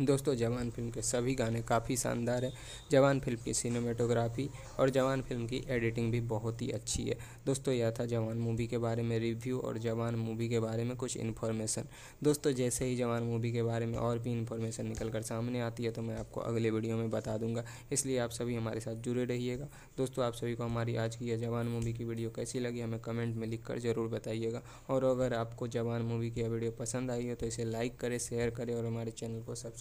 दोस्तों जवान फिल्म के सभी गाने काफ़ी शानदार हैं जवान फिल्म की सिनेमेटोग्राफी और जवान फिल्म की एडिटिंग भी बहुत ही अच्छी है दोस्तों यह था जवान मूवी के बारे में रिव्यू और जवान मूवी के बारे में कुछ इन्फॉर्मेशन दोस्तों जैसे ही जवान मूवी के बारे में और भी इन्फॉर्मेशन निकल कर सामने आती है तो मैं आपको अगले वीडियो में बता दूंगा इसलिए आप सभी हमारे साथ जुड़े रहिएगा दोस्तों आप सभी को हमारी आज की यह जवान मूवी की वीडियो कैसी लगी हमें कमेंट में लिख ज़रूर बताइएगा और अगर आपको जवान मूवी की वीडियो पसंद आई है तो इसे लाइक करें शेयर करें और हमारे चैनल को सब्सक्राइब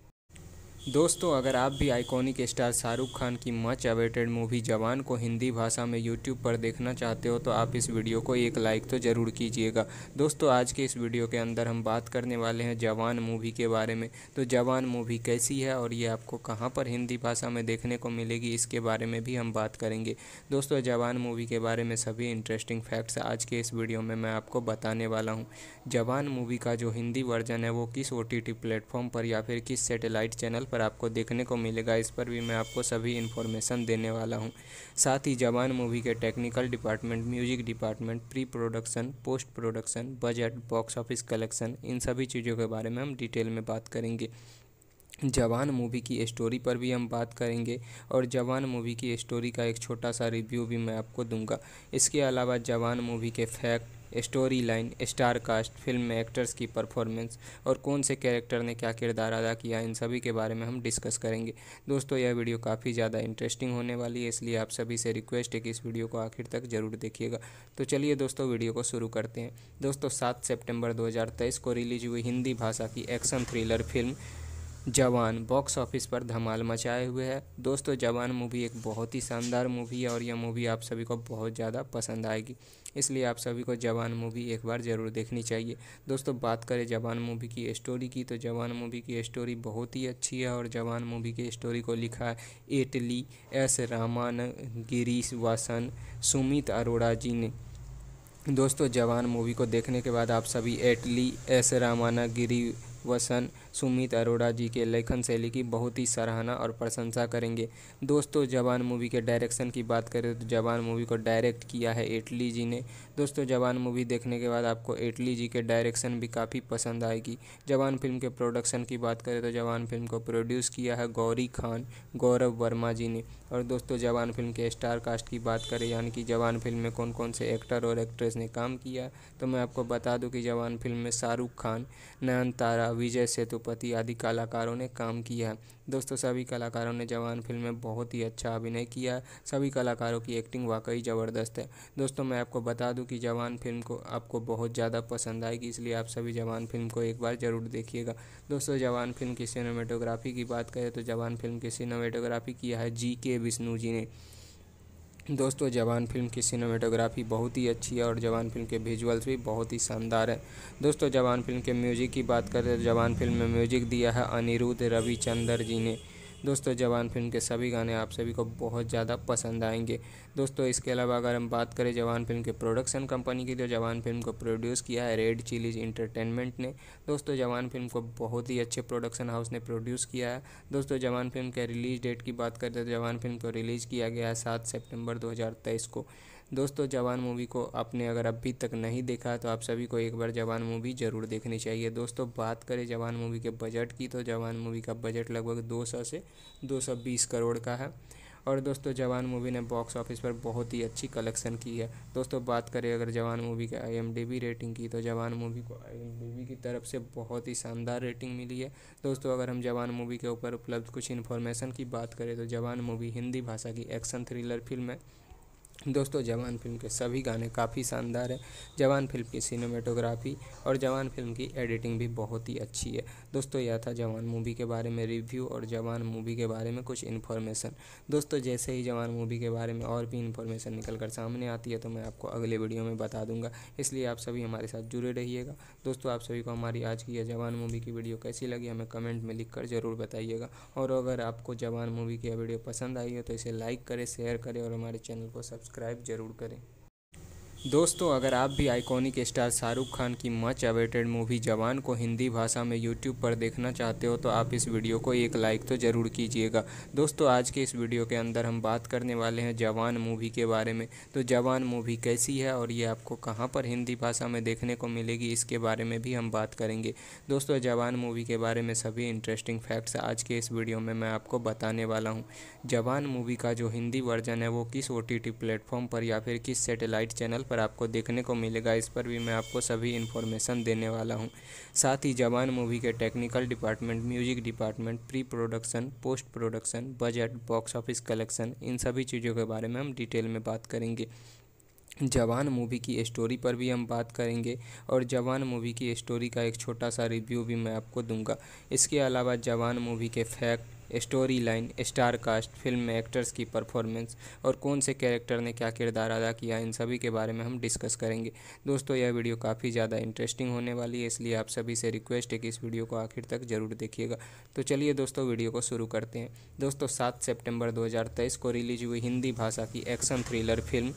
दोस्तों अगर आप भी आइकॉनिक स्टार शाहरुख खान की मच अवेटेड मूवी जवान को हिंदी भाषा में यूट्यूब पर देखना चाहते हो तो आप इस वीडियो को एक लाइक तो ज़रूर कीजिएगा दोस्तों आज के इस वीडियो के अंदर हम बात करने वाले हैं जवान मूवी के बारे में तो जवान मूवी कैसी है और ये आपको कहाँ पर हिंदी भाषा में देखने को मिलेगी इसके बारे में भी हम बात करेंगे दोस्तों जवान मूवी के बारे में सभी इंटरेस्टिंग फैक्ट्स आज के इस वीडियो में मैं आपको बताने वाला हूँ जवान मूवी का जो हिंदी वर्जन है वो किस ओ प्लेटफॉर्म पर या फिर किस सेटेलाइट चैनल पर आपको देखने को मिलेगा इस पर भी मैं आपको सभी इन्फॉर्मेशन देने वाला हूँ साथ ही जवान मूवी के technical department music department pre production post production budget box office collection इन सभी चीज़ों के बारे में हम डिटेल में बात करेंगे जवान मूवी की स्टोरी पर भी हम बात करेंगे और जवान मूवी की स्टोरी का एक छोटा सा रिव्यू भी मैं आपको दूंगा इसके अलावा जवान मूवी के fact story line star cast film में एक्टर्स की परफॉर्मेंस और कौन से कैरेक्टर ने क्या किरदार अदा किया इन सभी के बारे में हम डिस्कस करेंगे दोस्तों यह वीडियो काफ़ी ज़्यादा इंटरेस्टिंग होने वाली है इसलिए आप सभी से रिक्वेस्ट है कि इस वीडियो को आखिर तक ज़रूर देखिएगा तो चलिए दोस्तों वीडियो को शुरू करते हैं दोस्तों सात सेप्टेम्बर दो को रिलीज हुई हिंदी भाषा की action thriller film Jawan box office पर धमाल मचाए हुए है दोस्तों जवान मूवी एक बहुत ही शानदार मूवी है और यह मूवी आप सभी को बहुत ज़्यादा पसंद आएगी इसलिए आप सभी को जवान मूवी एक बार ज़रूर देखनी चाहिए दोस्तों बात करें जवान मूवी की स्टोरी की तो जवान मूवी की स्टोरी बहुत ही अच्छी है और जवान मूवी की स्टोरी को लिखा है एटली एस रामान गिरीश वासन सुमित अरोड़ा जी ने दोस्तों जवान मूवी को देखने के बाद आप सभी एटली एस रामाना गिरी वसन सुमित अरोड़ा जी के लेखन शैली की बहुत ही सराहना और प्रशंसा करेंगे दोस्तों जवान मूवी के डायरेक्शन की बात करें तो जवान मूवी को डायरेक्ट किया है एटली जी ने दोस्तों जवान मूवी देखने के बाद आपको एटली जी के डायरेक्शन भी काफ़ी पसंद आएगी जवान फिल्म के प्रोडक्शन की बात करें तो जवान फिल्म को प्रोड्यूस किया है गौरी खान गौरव वर्मा जी ने और दोस्तों जवान फिल्म के स्टार कास्ट की बात करें यानी कि जवान फिल्म में कौन कौन से एक्टर और एक्ट्रेस ने काम किया तो मैं आपको बता दूं कि जवान फिल्म में शाहरुख खान नयन तारा विजय सेतु करोड़पति आदि कलाकारों ने काम किया दोस्तों सभी कलाकारों ने जवान फिल्म में बहुत ही अच्छा अभिनय किया सभी कलाकारों की एक्टिंग वाकई ज़बरदस्त है दोस्तों मैं आपको बता दूं कि जवान फिल्म को आपको बहुत ज़्यादा पसंद आएगी इसलिए आप सभी जवान फिल्म को एक बार ज़रूर देखिएगा दोस्तों जवान फिल्म की सिनेमेटोग्राफी की बात करें तो जवान फिल्म की सिनेमेटोग्राफी किया है जी के विष्णु जी ने दोस्तों जवान फिल्म की सिनेमेटोग्राफी बहुत ही अच्छी है और जवान फिल्म के विजुअल्स भी बहुत ही शानदार है दोस्तों जवान फिल्म के म्यूजिक की बात करें तो जवान फिल्म में म्यूजिक दिया है अनिरुद्ध रविचंद्र जी ने दोस्तों जवान फिल्म के सभी गाने आप सभी को बहुत ज़्यादा पसंद आएंगे दोस्तों इसके अलावा अगर हम बात करें जवान फिल्म के प्रोडक्शन कंपनी की तो जवान फिल्म को प्रोड्यूस किया है रेड चिलीज इंटरटेनमेंट ने दोस्तों जवान फिल्म को बहुत ही अच्छे प्रोडक्शन हाउस ने प्रोड्यूस किया है दोस्तों जवान फिल्म के रिलीज डेट की बात करें तो जवान फिल्म को रिलीज़ किया गया है सात सेप्टेम्बर दो को दोस्तों जवान मूवी को आपने अगर अभी तक नहीं देखा तो आप सभी को एक बार जवान मूवी ज़रूर देखनी चाहिए दोस्तों बात करें जवान मूवी के बजट की तो जवान मूवी का बजट लगभग 200 से 220 करोड़ का है और दोस्तों जवान मूवी ने बॉक्स ऑफिस पर बहुत ही अच्छी कलेक्शन की है दोस्तों बात करें अगर जवान मूवी के आई रेटिंग की तो जवान मूवी को आई की तरफ से बहुत ही शानदार रेटिंग मिली है दोस्तों अगर हम जवान मूवी के ऊपर उपलब्ध कुछ इन्फॉर्मेशन की बात करें तो जवान मूवी हिंदी भाषा की एक्शन थ्रिलर फिल्म है दोस्तों जवान फिल्म के सभी गाने काफ़ी शानदार हैं जवान फिल्म की सिनेमेटोग्राफी और जवान फिल्म की एडिटिंग भी बहुत ही अच्छी है दोस्तों यह था जवान मूवी के बारे में रिव्यू और जवान मूवी के बारे में कुछ इन्फॉर्मेशन दोस्तों जैसे ही जवान मूवी के बारे में और भी इन्फॉर्मेशन निकल कर सामने आती है तो मैं आपको अगले वीडियो में बता दूंगा इसलिए आप सभी हमारे साथ जुड़े रहिएगा दोस्तों आप सभी को हमारी आज की यह जवान मूवी की वीडियो कैसी लगी हमें कमेंट में लिख ज़रूर बताइएगा और अगर आपको जवान मूवी की यह वीडियो पसंद आई है तो इसे लाइक करें शेयर करें और हमारे चैनल को सब्सक्राइब सब्सक्राइब जरूर करें दोस्तों अगर आप भी आइकॉनिक स्टार शाहरुख खान की मच अवेटेड मूवी जवान को हिंदी भाषा में यूट्यूब पर देखना चाहते हो तो आप इस वीडियो को एक लाइक तो ज़रूर कीजिएगा दोस्तों आज के इस वीडियो के अंदर हम बात करने वाले हैं जवान मूवी के बारे में तो जवान मूवी कैसी है और ये आपको कहाँ पर हिंदी भाषा में देखने को मिलेगी इसके बारे में भी हम बात करेंगे दोस्तों जवान मूवी के बारे में सभी इंटरेस्टिंग फैक्ट्स आज के इस वीडियो में मैं आपको बताने वाला हूँ जवान मूवी का जो हिंदी वर्जन है वो किस ओ प्लेटफॉर्म पर या फिर किस सेटेलाइट चैनल पर आपको देखने को मिलेगा इस पर भी मैं आपको सभी इन्फॉर्मेशन देने वाला हूँ साथ ही जवान मूवी के technical department music department pre production post production budget box office collection इन सभी चीज़ों के बारे में हम डिटेल में बात करेंगे जवान मूवी की स्टोरी पर भी हम बात करेंगे और जवान मूवी की स्टोरी का एक छोटा सा रिव्यू भी मैं आपको दूंगा इसके अलावा जवान मूवी के fact story line star cast film में एक्टर्स की परफॉर्मेंस और कौन से कैरेक्टर ने क्या किरदार अदा किया इन सभी के बारे में हम डिस्कस करेंगे दोस्तों यह वीडियो काफ़ी ज़्यादा इंटरेस्टिंग होने वाली है इसलिए आप सभी से रिक्वेस्ट है कि इस वीडियो को आखिर तक ज़रूर देखिएगा तो चलिए दोस्तों वीडियो को शुरू करते हैं दोस्तों सात सेप्टेम्बर दो को रिलीज हुई हिंदी भाषा की action thriller film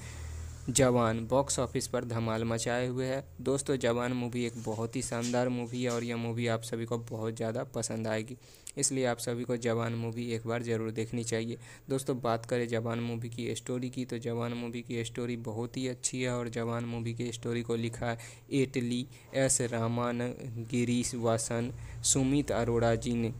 Jawan box office पर धमाल मचाए हुए है दोस्तों जवान मूवी एक बहुत ही शानदार मूवी है और यह मूवी आप सभी को बहुत ज़्यादा पसंद आएगी इसलिए आप सभी को जवान मूवी एक बार ज़रूर देखनी चाहिए दोस्तों बात करें जवान मूवी की स्टोरी की तो जवान मूवी की स्टोरी बहुत ही अच्छी है और जवान मूवी की स्टोरी को लिखा है एटली एस रामान गिरीश वासन सुमित अरोड़ा जी ने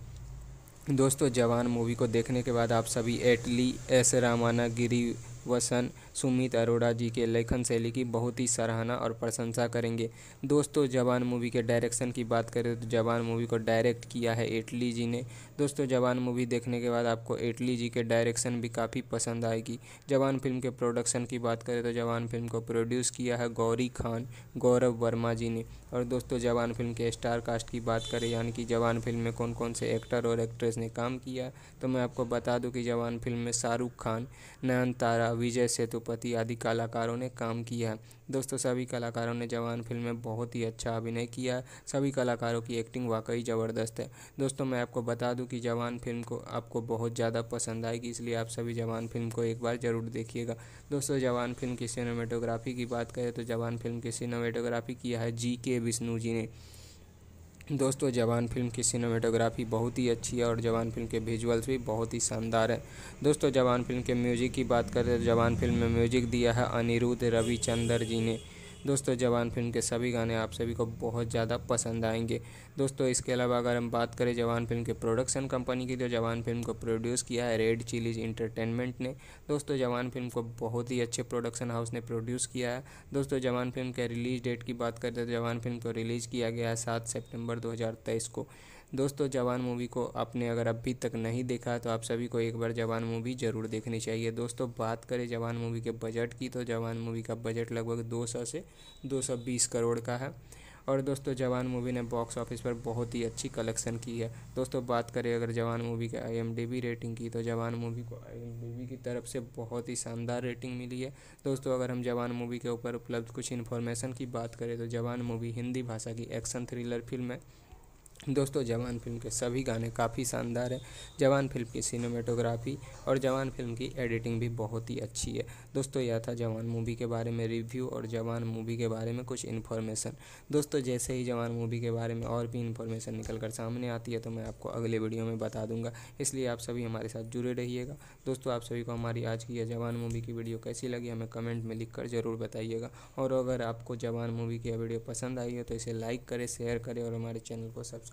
दोस्तों जवान मूवी को देखने के बाद आप सभी एटली एस रामाना गिरी वसन सुमित अरोड़ा जी के लेखन शैली की बहुत ही सराहना और प्रशंसा करेंगे दोस्तों जवान मूवी के डायरेक्शन की बात करें तो जवान मूवी को डायरेक्ट किया है एटली जी ने दोस्तों जवान मूवी देखने के बाद आपको एटली जी के डायरेक्शन भी काफ़ी पसंद आएगी जवान फिल्म के प्रोडक्शन की बात करें तो जवान फिल्म को प्रोड्यूस किया है गौरी खान गौरव वर्मा जी ने और दोस्तों जवान फिल्म के स्टार कास्ट की बात करें यानी कि जवान फिल्म में कौन कौन से एक्टर और एक्ट्रेस ने काम किया तो मैं आपको बता दूं कि जवान फिल्म में शाहरुख खान नयन तारा विजय सेतु पशुपति आदि कलाकारों ने काम किया है दोस्तों सभी कलाकारों ने जवान फिल्म में बहुत ही अच्छा अभिनय किया सभी कलाकारों की एक्टिंग वाकई ज़बरदस्त है दोस्तों मैं आपको बता दूं कि जवान फिल्म को आपको बहुत ज़्यादा पसंद आएगी इसलिए आप सभी जवान फिल्म को एक बार ज़रूर देखिएगा दोस्तों जवान फिल्म की सिनेमेटोग्राफी की बात करें तो जवान फिल्म की सिनेमेटोग्राफी किया है जी के विष्णु जी ने दोस्तों जवान फिल्म की सिनेमेटोग्राफी बहुत ही अच्छी है और जवान फिल्म के विजुअल्स भी बहुत ही शानदार है दोस्तों जवान फिल्म के म्यूजिक की बात करें तो जवान फिल्म में म्यूजिक दिया है अनिरुद्ध रविचंद्र जी ने दोस्तों जवान फिल्म के सभी गाने आप सभी को बहुत ज़्यादा पसंद आएंगे दोस्तों इसके अलावा अगर हम बात करें जवान फिल्म के प्रोडक्शन कंपनी की तो जवान फिल्म को प्रोड्यूस किया है रेड चिलीज इंटरटेनमेंट ने दोस्तों जवान फिल्म को बहुत ही अच्छे प्रोडक्शन हाउस ने प्रोड्यूस किया है दोस्तों जवान फिल्म के रिलीज डेट की बात करें तो जवान फिल्म को रिलीज़ किया गया है सात सेप्टेम्बर दो को दोस्तों जवान मूवी को आपने अगर अभी तक नहीं देखा तो आप सभी को एक बार जवान मूवी ज़रूर देखनी चाहिए दोस्तों बात करें जवान मूवी के बजट की तो जवान मूवी का बजट लगभग 200 से 220 करोड़ का है और दोस्तों जवान मूवी ने बॉक्स ऑफिस पर बहुत ही अच्छी कलेक्शन की है दोस्तों बात करें अगर जवान मूवी के आई रेटिंग की तो जवान मूवी को आई की तरफ से बहुत ही शानदार रेटिंग मिली है दोस्तों अगर हम जवान मूवी के ऊपर उपलब्ध कुछ इन्फॉर्मेशन की बात करें तो जवान मूवी हिंदी भाषा की एक्शन थ्रिलर फिल्म है दोस्तों जवान फिल्म के सभी गाने काफ़ी शानदार हैं जवान फिल्म की सिनेमेटोग्राफी और जवान फिल्म की एडिटिंग भी बहुत ही अच्छी है दोस्तों यह था जवान मूवी के बारे में रिव्यू और जवान मूवी के बारे में कुछ इन्फॉर्मेशन दोस्तों जैसे ही जवान मूवी के बारे में और भी इन्फॉर्मेशन निकल कर सामने आती है तो मैं आपको अगले वीडियो में बता दूंगा इसलिए आप सभी हमारे साथ जुड़े रहिएगा दोस्तों आप सभी को हमारी आज की यह जवान मूवी की वीडियो कैसी लगी हमें कमेंट में लिख कर ज़रूर बताइएगा और अगर आपको जवान मूवी की यह वीडियो पसंद आई है तो इसे लाइक करें शेयर करें और हमारे चैनल को सब्सक्राइब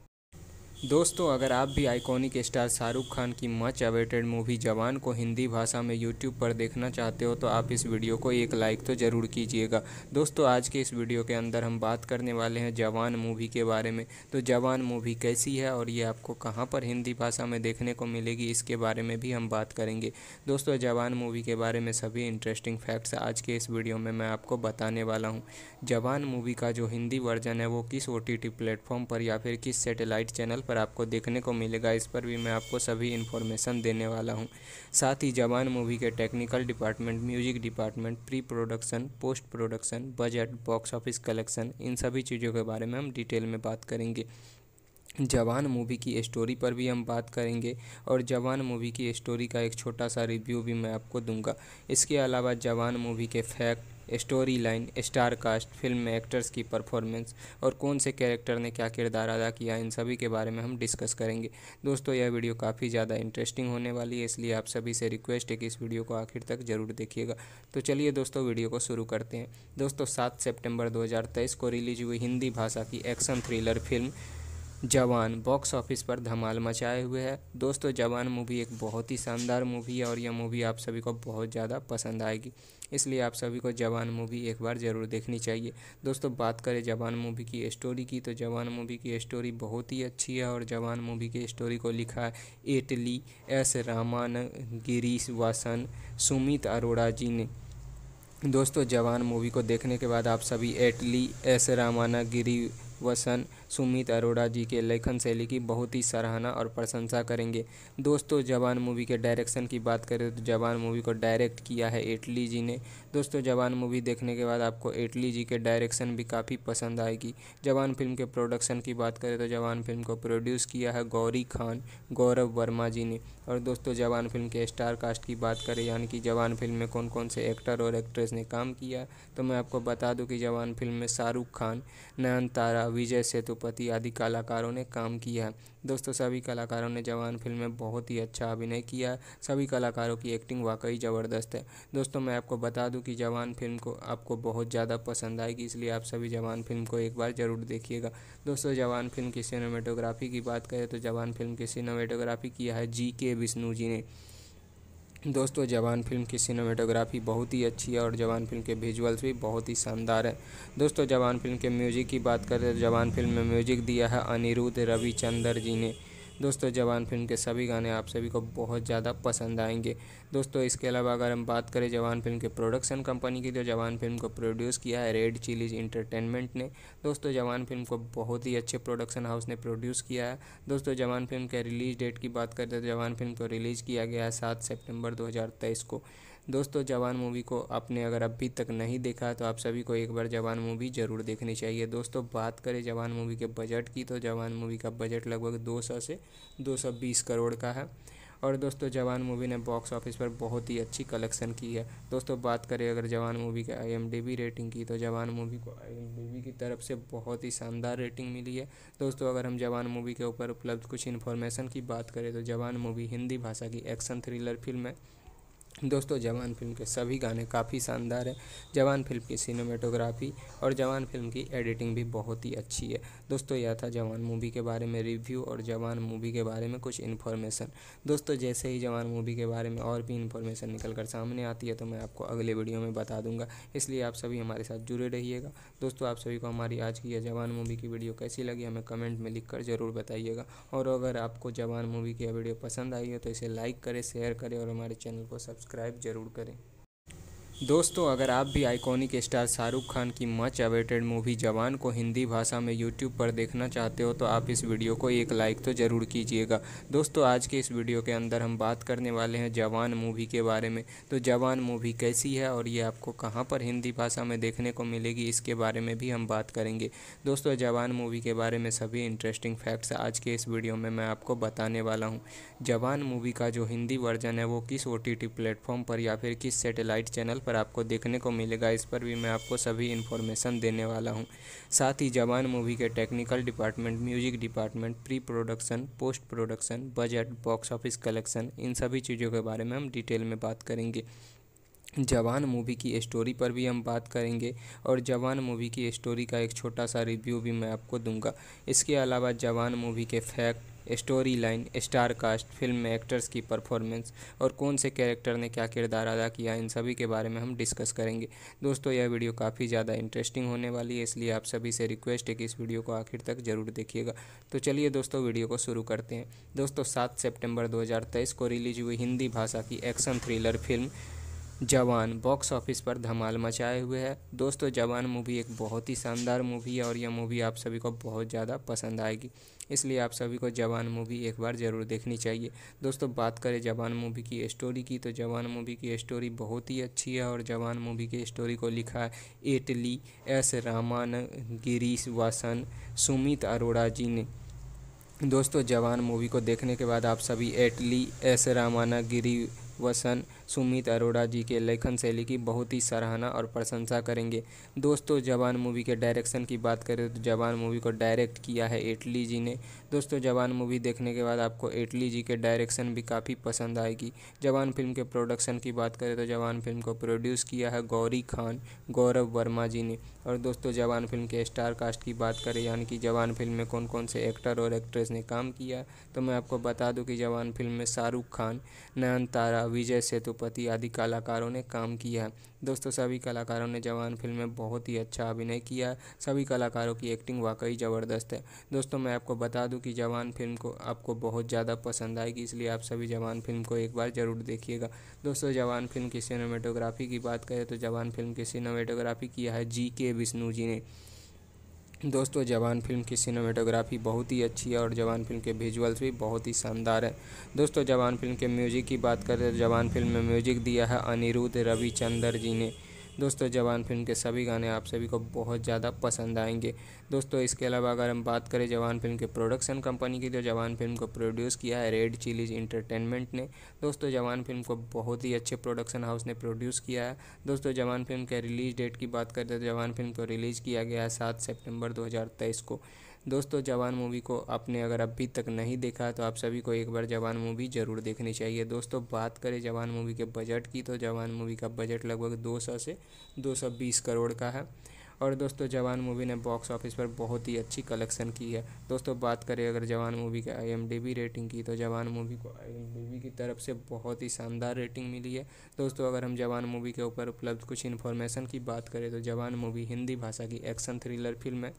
दोस्तों अगर आप भी आइकॉनिक स्टार शाहरुख खान की मच अवेटेड मूवी जवान को हिंदी भाषा में यूट्यूब पर देखना चाहते हो तो आप इस वीडियो को एक लाइक तो ज़रूर कीजिएगा दोस्तों आज के इस वीडियो के अंदर हम बात करने वाले हैं जवान मूवी के बारे में तो जवान मूवी कैसी है और ये आपको कहाँ पर हिंदी भाषा में देखने को मिलेगी इसके बारे में भी हम बात करेंगे दोस्तों जवान मूवी के बारे में सभी इंटरेस्टिंग फैक्ट्स आज के इस वीडियो में मैं आपको बताने वाला हूँ जवान मूवी का जो हिंदी वर्जन है वो किस ओ प्लेटफॉर्म पर या फिर किस सेटेलाइट चैनल पर आपको देखने को मिलेगा इस पर भी मैं आपको सभी इन्फॉर्मेशन देने वाला हूँ साथ ही जवान मूवी के technical department music department pre production post production budget box office collection इन सभी चीज़ों के बारे में हम डिटेल में बात करेंगे जवान मूवी की स्टोरी पर भी हम बात करेंगे और जवान मूवी की स्टोरी का एक छोटा सा रिव्यू भी मैं आपको दूंगा इसके अलावा जवान मूवी के fact story line star cast film में एक्टर्स की परफॉर्मेंस और कौन से कैरेक्टर ने क्या किरदार अदा किया इन सभी के बारे में हम डिस्कस करेंगे दोस्तों यह वीडियो काफ़ी ज़्यादा इंटरेस्टिंग होने वाली है इसलिए आप सभी से रिक्वेस्ट है कि इस वीडियो को आखिर तक ज़रूर देखिएगा तो चलिए दोस्तों वीडियो को शुरू करते हैं दोस्तों सात सेप्टेम्बर दो को रिलीज हुई हिंदी भाषा की action thriller film Jawan box office पर धमाल मचाए हुए है दोस्तों जवान मूवी एक बहुत ही शानदार मूवी है और यह मूवी आप सभी को बहुत ज़्यादा पसंद आएगी इसलिए आप सभी को जवान मूवी एक बार ज़रूर देखनी चाहिए दोस्तों बात करें जवान मूवी की स्टोरी की तो जवान मूवी की स्टोरी बहुत ही अच्छी है और जवान मूवी की स्टोरी को लिखा है एटली एस रामान गिरीश वासन सुमित अरोड़ा जी ने दोस्तों जवान मूवी को देखने के बाद आप सभी एटली एस रामाना गिरी वसन सुमित अरोड़ा जी के लेखन शैली की बहुत ही सराहना और प्रशंसा करेंगे दोस्तों जवान मूवी के डायरेक्शन की बात करें तो जवान मूवी को डायरेक्ट किया है एटली जी ने दोस्तों जवान मूवी देखने के बाद आपको एटली जी के डायरेक्शन भी काफ़ी पसंद आएगी जवान फिल्म के प्रोडक्शन की बात करें तो जवान फिल्म को प्रोड्यूस किया है गौरी खान गौरव वर्मा जी ने और दोस्तों जवान फिल्म के स्टार कास्ट की बात करें यानी कि जवान फिल्म में कौन कौन से एक्टर और एक्ट्रेस ने काम किया तो मैं आपको बता दूं कि जवान फिल्म में शाहरुख खान नयन तारा विजय सेतु पति आदि कलाकारों ने काम किया दोस्तों सभी कलाकारों ने जवान फिल्म में बहुत ही अच्छा अभिनय किया सभी कलाकारों की एक्टिंग वाकई ज़बरदस्त है दोस्तों मैं आपको बता दूं कि जवान फिल्म को आपको बहुत ज़्यादा पसंद आएगी इसलिए आप सभी जवान फिल्म को एक बार ज़रूर देखिएगा दोस्तों जवान फिल्म की सिनेमेटोग्राफी की बात करें तो जवान फिल्म की सिनेमेटोग्राफी किया है जी के विष्णु जी ने दोस्तों जवान फिल्म की सिनेमेटोग्राफी बहुत ही अच्छी है और जवान फिल्म के विजुअल्स भी बहुत ही शानदार है दोस्तों जवान फिल्म के म्यूजिक की बात करें तो जवान फिल्म में म्यूजिक दिया है अनिरुद्ध रविचंद्र जी ने दोस्तों जवान फिल्म के सभी गाने आप सभी को बहुत ज़्यादा पसंद आएंगे दोस्तों इसके अलावा अगर हम बात करें जवान फिल्म के प्रोडक्शन कंपनी की तो जवान फिल्म को प्रोड्यूस किया है रेड चिलीज इंटरटेनमेंट ने दोस्तों जवान फिल्म को बहुत ही अच्छे प्रोडक्शन हाउस ने प्रोड्यूस किया है दोस्तों जवान फिल्म के रिलीज डेट की बात करें तो जवान फिल्म को रिलीज़ किया गया है सात सेप्टेम्बर दो को दोस्तों जवान मूवी को आपने अगर अभी तक नहीं देखा तो आप सभी को एक बार जवान मूवी ज़रूर देखनी चाहिए दोस्तों बात करें जवान मूवी के बजट की तो जवान मूवी का बजट लगभग दो से दो करोड़ का है और दोस्तों जवान मूवी ने बॉक्स ऑफिस पर बहुत ही अच्छी कलेक्शन की है दोस्तों बात करें अगर जवान मूवी के आई रेटिंग की तो जवान मूवी को आई की तरफ से बहुत ही शानदार रेटिंग मिली है दोस्तों अगर हम जवान मूवी के ऊपर उपलब्ध कुछ इन्फॉर्मेशन की बात करें तो जवान मूवी हिंदी भाषा की एक्शन थ्रिलर फिल्म है दोस्तों जवान फिल्म के सभी गाने काफ़ी शानदार हैं जवान फिल्म की सिनेमेटोग्राफी और जवान फिल्म की एडिटिंग भी बहुत ही अच्छी है दोस्तों यह था जवान मूवी के बारे में रिव्यू और जवान मूवी के बारे में कुछ इन्फॉर्मेशन दोस्तों जैसे ही जवान मूवी के बारे में और भी इन्फॉर्मेशन निकल कर सामने आती है तो मैं आपको अगले वीडियो में बता दूंगा इसलिए आप सभी हमारे साथ जुड़े रहिएगा दोस्तों आप सभी को हमारी आज की यह जवान मूवी की वीडियो कैसी लगी हमें कमेंट में लिख कर ज़रूर बताइएगा और अगर आपको जवान मूवी की यह वीडियो पसंद आई हो तो इसे लाइक करें शेयर करें और हमारे चैनल को सब्सक्राइब ज़रूर करें दोस्तों अगर आप भी आइकॉनिक स्टार शाहरुख खान की मच अवेटेड मूवी जवान को हिंदी भाषा में यूट्यूब पर देखना चाहते हो तो आप इस वीडियो को एक लाइक तो ज़रूर कीजिएगा दोस्तों आज के इस वीडियो के अंदर हम बात करने वाले हैं जवान मूवी के बारे में तो जवान मूवी कैसी है और ये आपको कहाँ पर हिंदी भाषा में देखने को मिलेगी इसके बारे में भी हम बात करेंगे दोस्तों जवान मूवी के बारे में सभी इंटरेस्टिंग फैक्ट्स आज के इस वीडियो में मैं आपको बताने वाला हूँ जवान मूवी का जो हिंदी वर्जन है वो किस ओ प्लेटफॉर्म पर या फिर किस सेटेलाइट चैनल पर पर आपको देखने को मिलेगा इस पर भी मैं आपको सभी इन्फॉर्मेशन देने वाला हूँ साथ ही जवान मूवी के technical department music department pre production post production budget box office collection इन सभी चीज़ों के बारे में हम डिटेल में बात करेंगे जवान मूवी की स्टोरी पर भी हम बात करेंगे और जवान मूवी की स्टोरी का एक छोटा सा रिव्यू भी मैं आपको दूंगा इसके अलावा जवान मूवी के fact story line star cast film में एक्टर्स की परफॉर्मेंस और कौन से कैरेक्टर ने क्या किरदार अदा किया इन सभी के बारे में हम डिस्कस करेंगे दोस्तों यह वीडियो काफ़ी ज़्यादा इंटरेस्टिंग होने वाली है इसलिए आप सभी से रिक्वेस्ट है कि इस वीडियो को आखिर तक ज़रूर देखिएगा तो चलिए दोस्तों वीडियो को शुरू करते हैं दोस्तों सात सेप्टेम्बर दो को रिलीज हुई हिंदी भाषा की action thriller film Jawan box office पर धमाल मचाए हुए है दोस्तों जवान मूवी एक बहुत ही शानदार मूवी है और यह मूवी आप सभी को बहुत ज़्यादा पसंद आएगी इसलिए आप सभी को जवान मूवी एक बार ज़रूर देखनी चाहिए दोस्तों बात करें जवान मूवी की स्टोरी की तो जवान मूवी की स्टोरी बहुत ही अच्छी है और जवान मूवी की स्टोरी को लिखा है इटली एस रामान गिरीश वासन सुमित अरोड़ा जी ने दोस्तों जवान मूवी को देखने के बाद आप सभी एटली एस रामाना गिरी वसन सुमित अरोड़ा जी के लेखन शैली की बहुत ही सराहना और प्रशंसा करेंगे दोस्तों जवान मूवी के डायरेक्शन की बात करें तो जवान मूवी को डायरेक्ट किया है एटली जी ने दोस्तों जवान मूवी देखने के बाद आपको एटली जी के डायरेक्शन भी काफ़ी पसंद आएगी जवान फिल्म के प्रोडक्शन की बात करें तो जवान फिल्म को प्रोड्यूस किया है गौरी खान गौरव वर्मा जी ने और दोस्तों जवान फिल्म के स्टार कास्ट की बात करें यानी कि जवान फिल्म में कौन कौन से एक्टर और एक्ट्रेस ने काम किया तो मैं आपको बता दूं कि जवान फिल्म में शाहरुख खान नयन तारा विजय सेतु पति आदि कलाकारों ने काम किया दोस्तों सभी कलाकारों ने जवान फिल्म में बहुत ही अच्छा अभिनय किया सभी कलाकारों की एक्टिंग वाकई ज़बरदस्त है दोस्तों मैं आपको बता दूं कि जवान फिल्म को आपको बहुत ज़्यादा पसंद आएगी इसलिए आप सभी जवान फिल्म को एक बार ज़रूर देखिएगा दोस्तों जवान फिल्म की सिनेमेटोग्राफी की बात करें तो जवान फिल्म की सिनेमेटोग्राफी किया है जी के विष्णु जी ने दोस्तों जवान फिल्म की सिनेमेटोग्राफी बहुत ही अच्छी है और जवान फिल्म के विजुअल्स भी बहुत ही शानदार है दोस्तों जवान फिल्म के म्यूजिक की बात करें तो जवान फिल्म में म्यूजिक दिया है अनिरुद्ध रविचंदर जी ने दोस्तों जवान फिल्म के सभी गाने आप सभी को बहुत ज़्यादा पसंद आएंगे दोस्तों इसके अलावा अगर हम बात करें जवान फिल्म के प्रोडक्शन कंपनी की तो जवान फिल्म को प्रोड्यूस किया है रेड चिलीज इंटरटेनमेंट ने दोस्तों जवान फिल्म को बहुत ही अच्छे प्रोडक्शन हाउस ने प्रोड्यूस किया है दोस्तों जवान फिल्म के रिलीज डेट की बात करते तो जवान फिल्म को रिलीज़ किया गया है सात सेप्टेम्बर दो को दोस्तों जवान मूवी को आपने अगर अभी तक नहीं देखा तो आप सभी को एक बार जवान मूवी ज़रूर देखनी चाहिए दोस्तों बात करें जवान मूवी के बजट की तो जवान मूवी का बजट लगभग दो से दो करोड़ का है और दोस्तों जवान मूवी ने बॉक्स ऑफिस पर बहुत ही अच्छी कलेक्शन की है दोस्तों बात करें अगर जवान मूवी के आई रेटिंग की तो जवान मूवी को आई की तरफ से बहुत ही शानदार रेटिंग मिली है दोस्तों अगर हम जवान मूवी के ऊपर उपलब्ध कुछ इन्फॉर्मेशन की बात करें तो जवान मूवी हिंदी भाषा की एक्शन थ्रिलर फिल्म है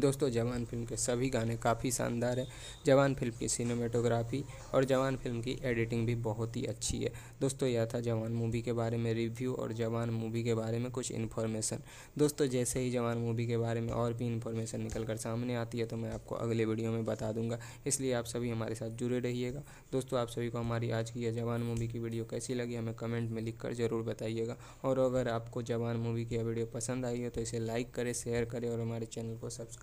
दोस्तों जवान फिल्म के सभी गाने काफ़ी शानदार हैं जवान फिल्म की सिनेमेटोग्राफी और जवान फिल्म की एडिटिंग भी बहुत ही अच्छी है दोस्तों यह था जवान मूवी के बारे में रिव्यू और जवान मूवी के बारे में कुछ इन्फॉर्मेशन दोस्तों जैसे ही जवान मूवी के बारे में और भी इन्फॉर्मेशन निकल कर सामने आती है तो मैं आपको अगले वीडियो में बता दूंगा इसलिए आप सभी हमारे साथ जुड़े रहिएगा दोस्तों आप सभी को हमारी आज की यह जवान मूवी की वीडियो कैसी लगी हमें कमेंट में लिख कर ज़रूर बताइएगा और अगर आपको जवान मूवी की यह वीडियो पसंद आई है तो इसे लाइक करें शेयर करें और हमारे चैनल को सब्सक्राइब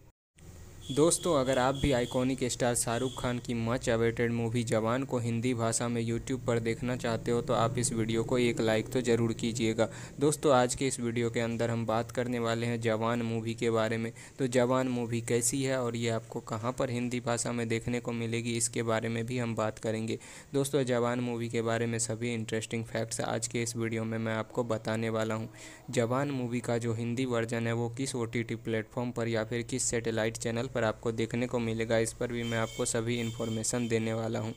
दोस्तों अगर आप भी आइकॉनिक स्टार शाहरुख खान की मच अवेटेड मूवी जवान को हिंदी भाषा में यूट्यूब पर देखना चाहते हो तो आप इस वीडियो को एक लाइक तो ज़रूर कीजिएगा दोस्तों आज के इस वीडियो के अंदर हम बात करने वाले हैं जवान मूवी के बारे में तो जवान मूवी कैसी है और ये आपको कहाँ पर हिंदी भाषा में देखने को मिलेगी इसके बारे में भी हम बात करेंगे दोस्तों जवान मूवी के बारे में सभी इंटरेस्टिंग फैक्ट्स आज के इस वीडियो में मैं आपको बताने वाला हूँ जवान मूवी का जो हिंदी वर्जन है वो किस ओ प्लेटफॉर्म पर या फिर किस सेटेलाइट चैनल पर आपको देखने को मिलेगा इस पर भी मैं आपको सभी इन्फॉर्मेशन देने वाला हूँ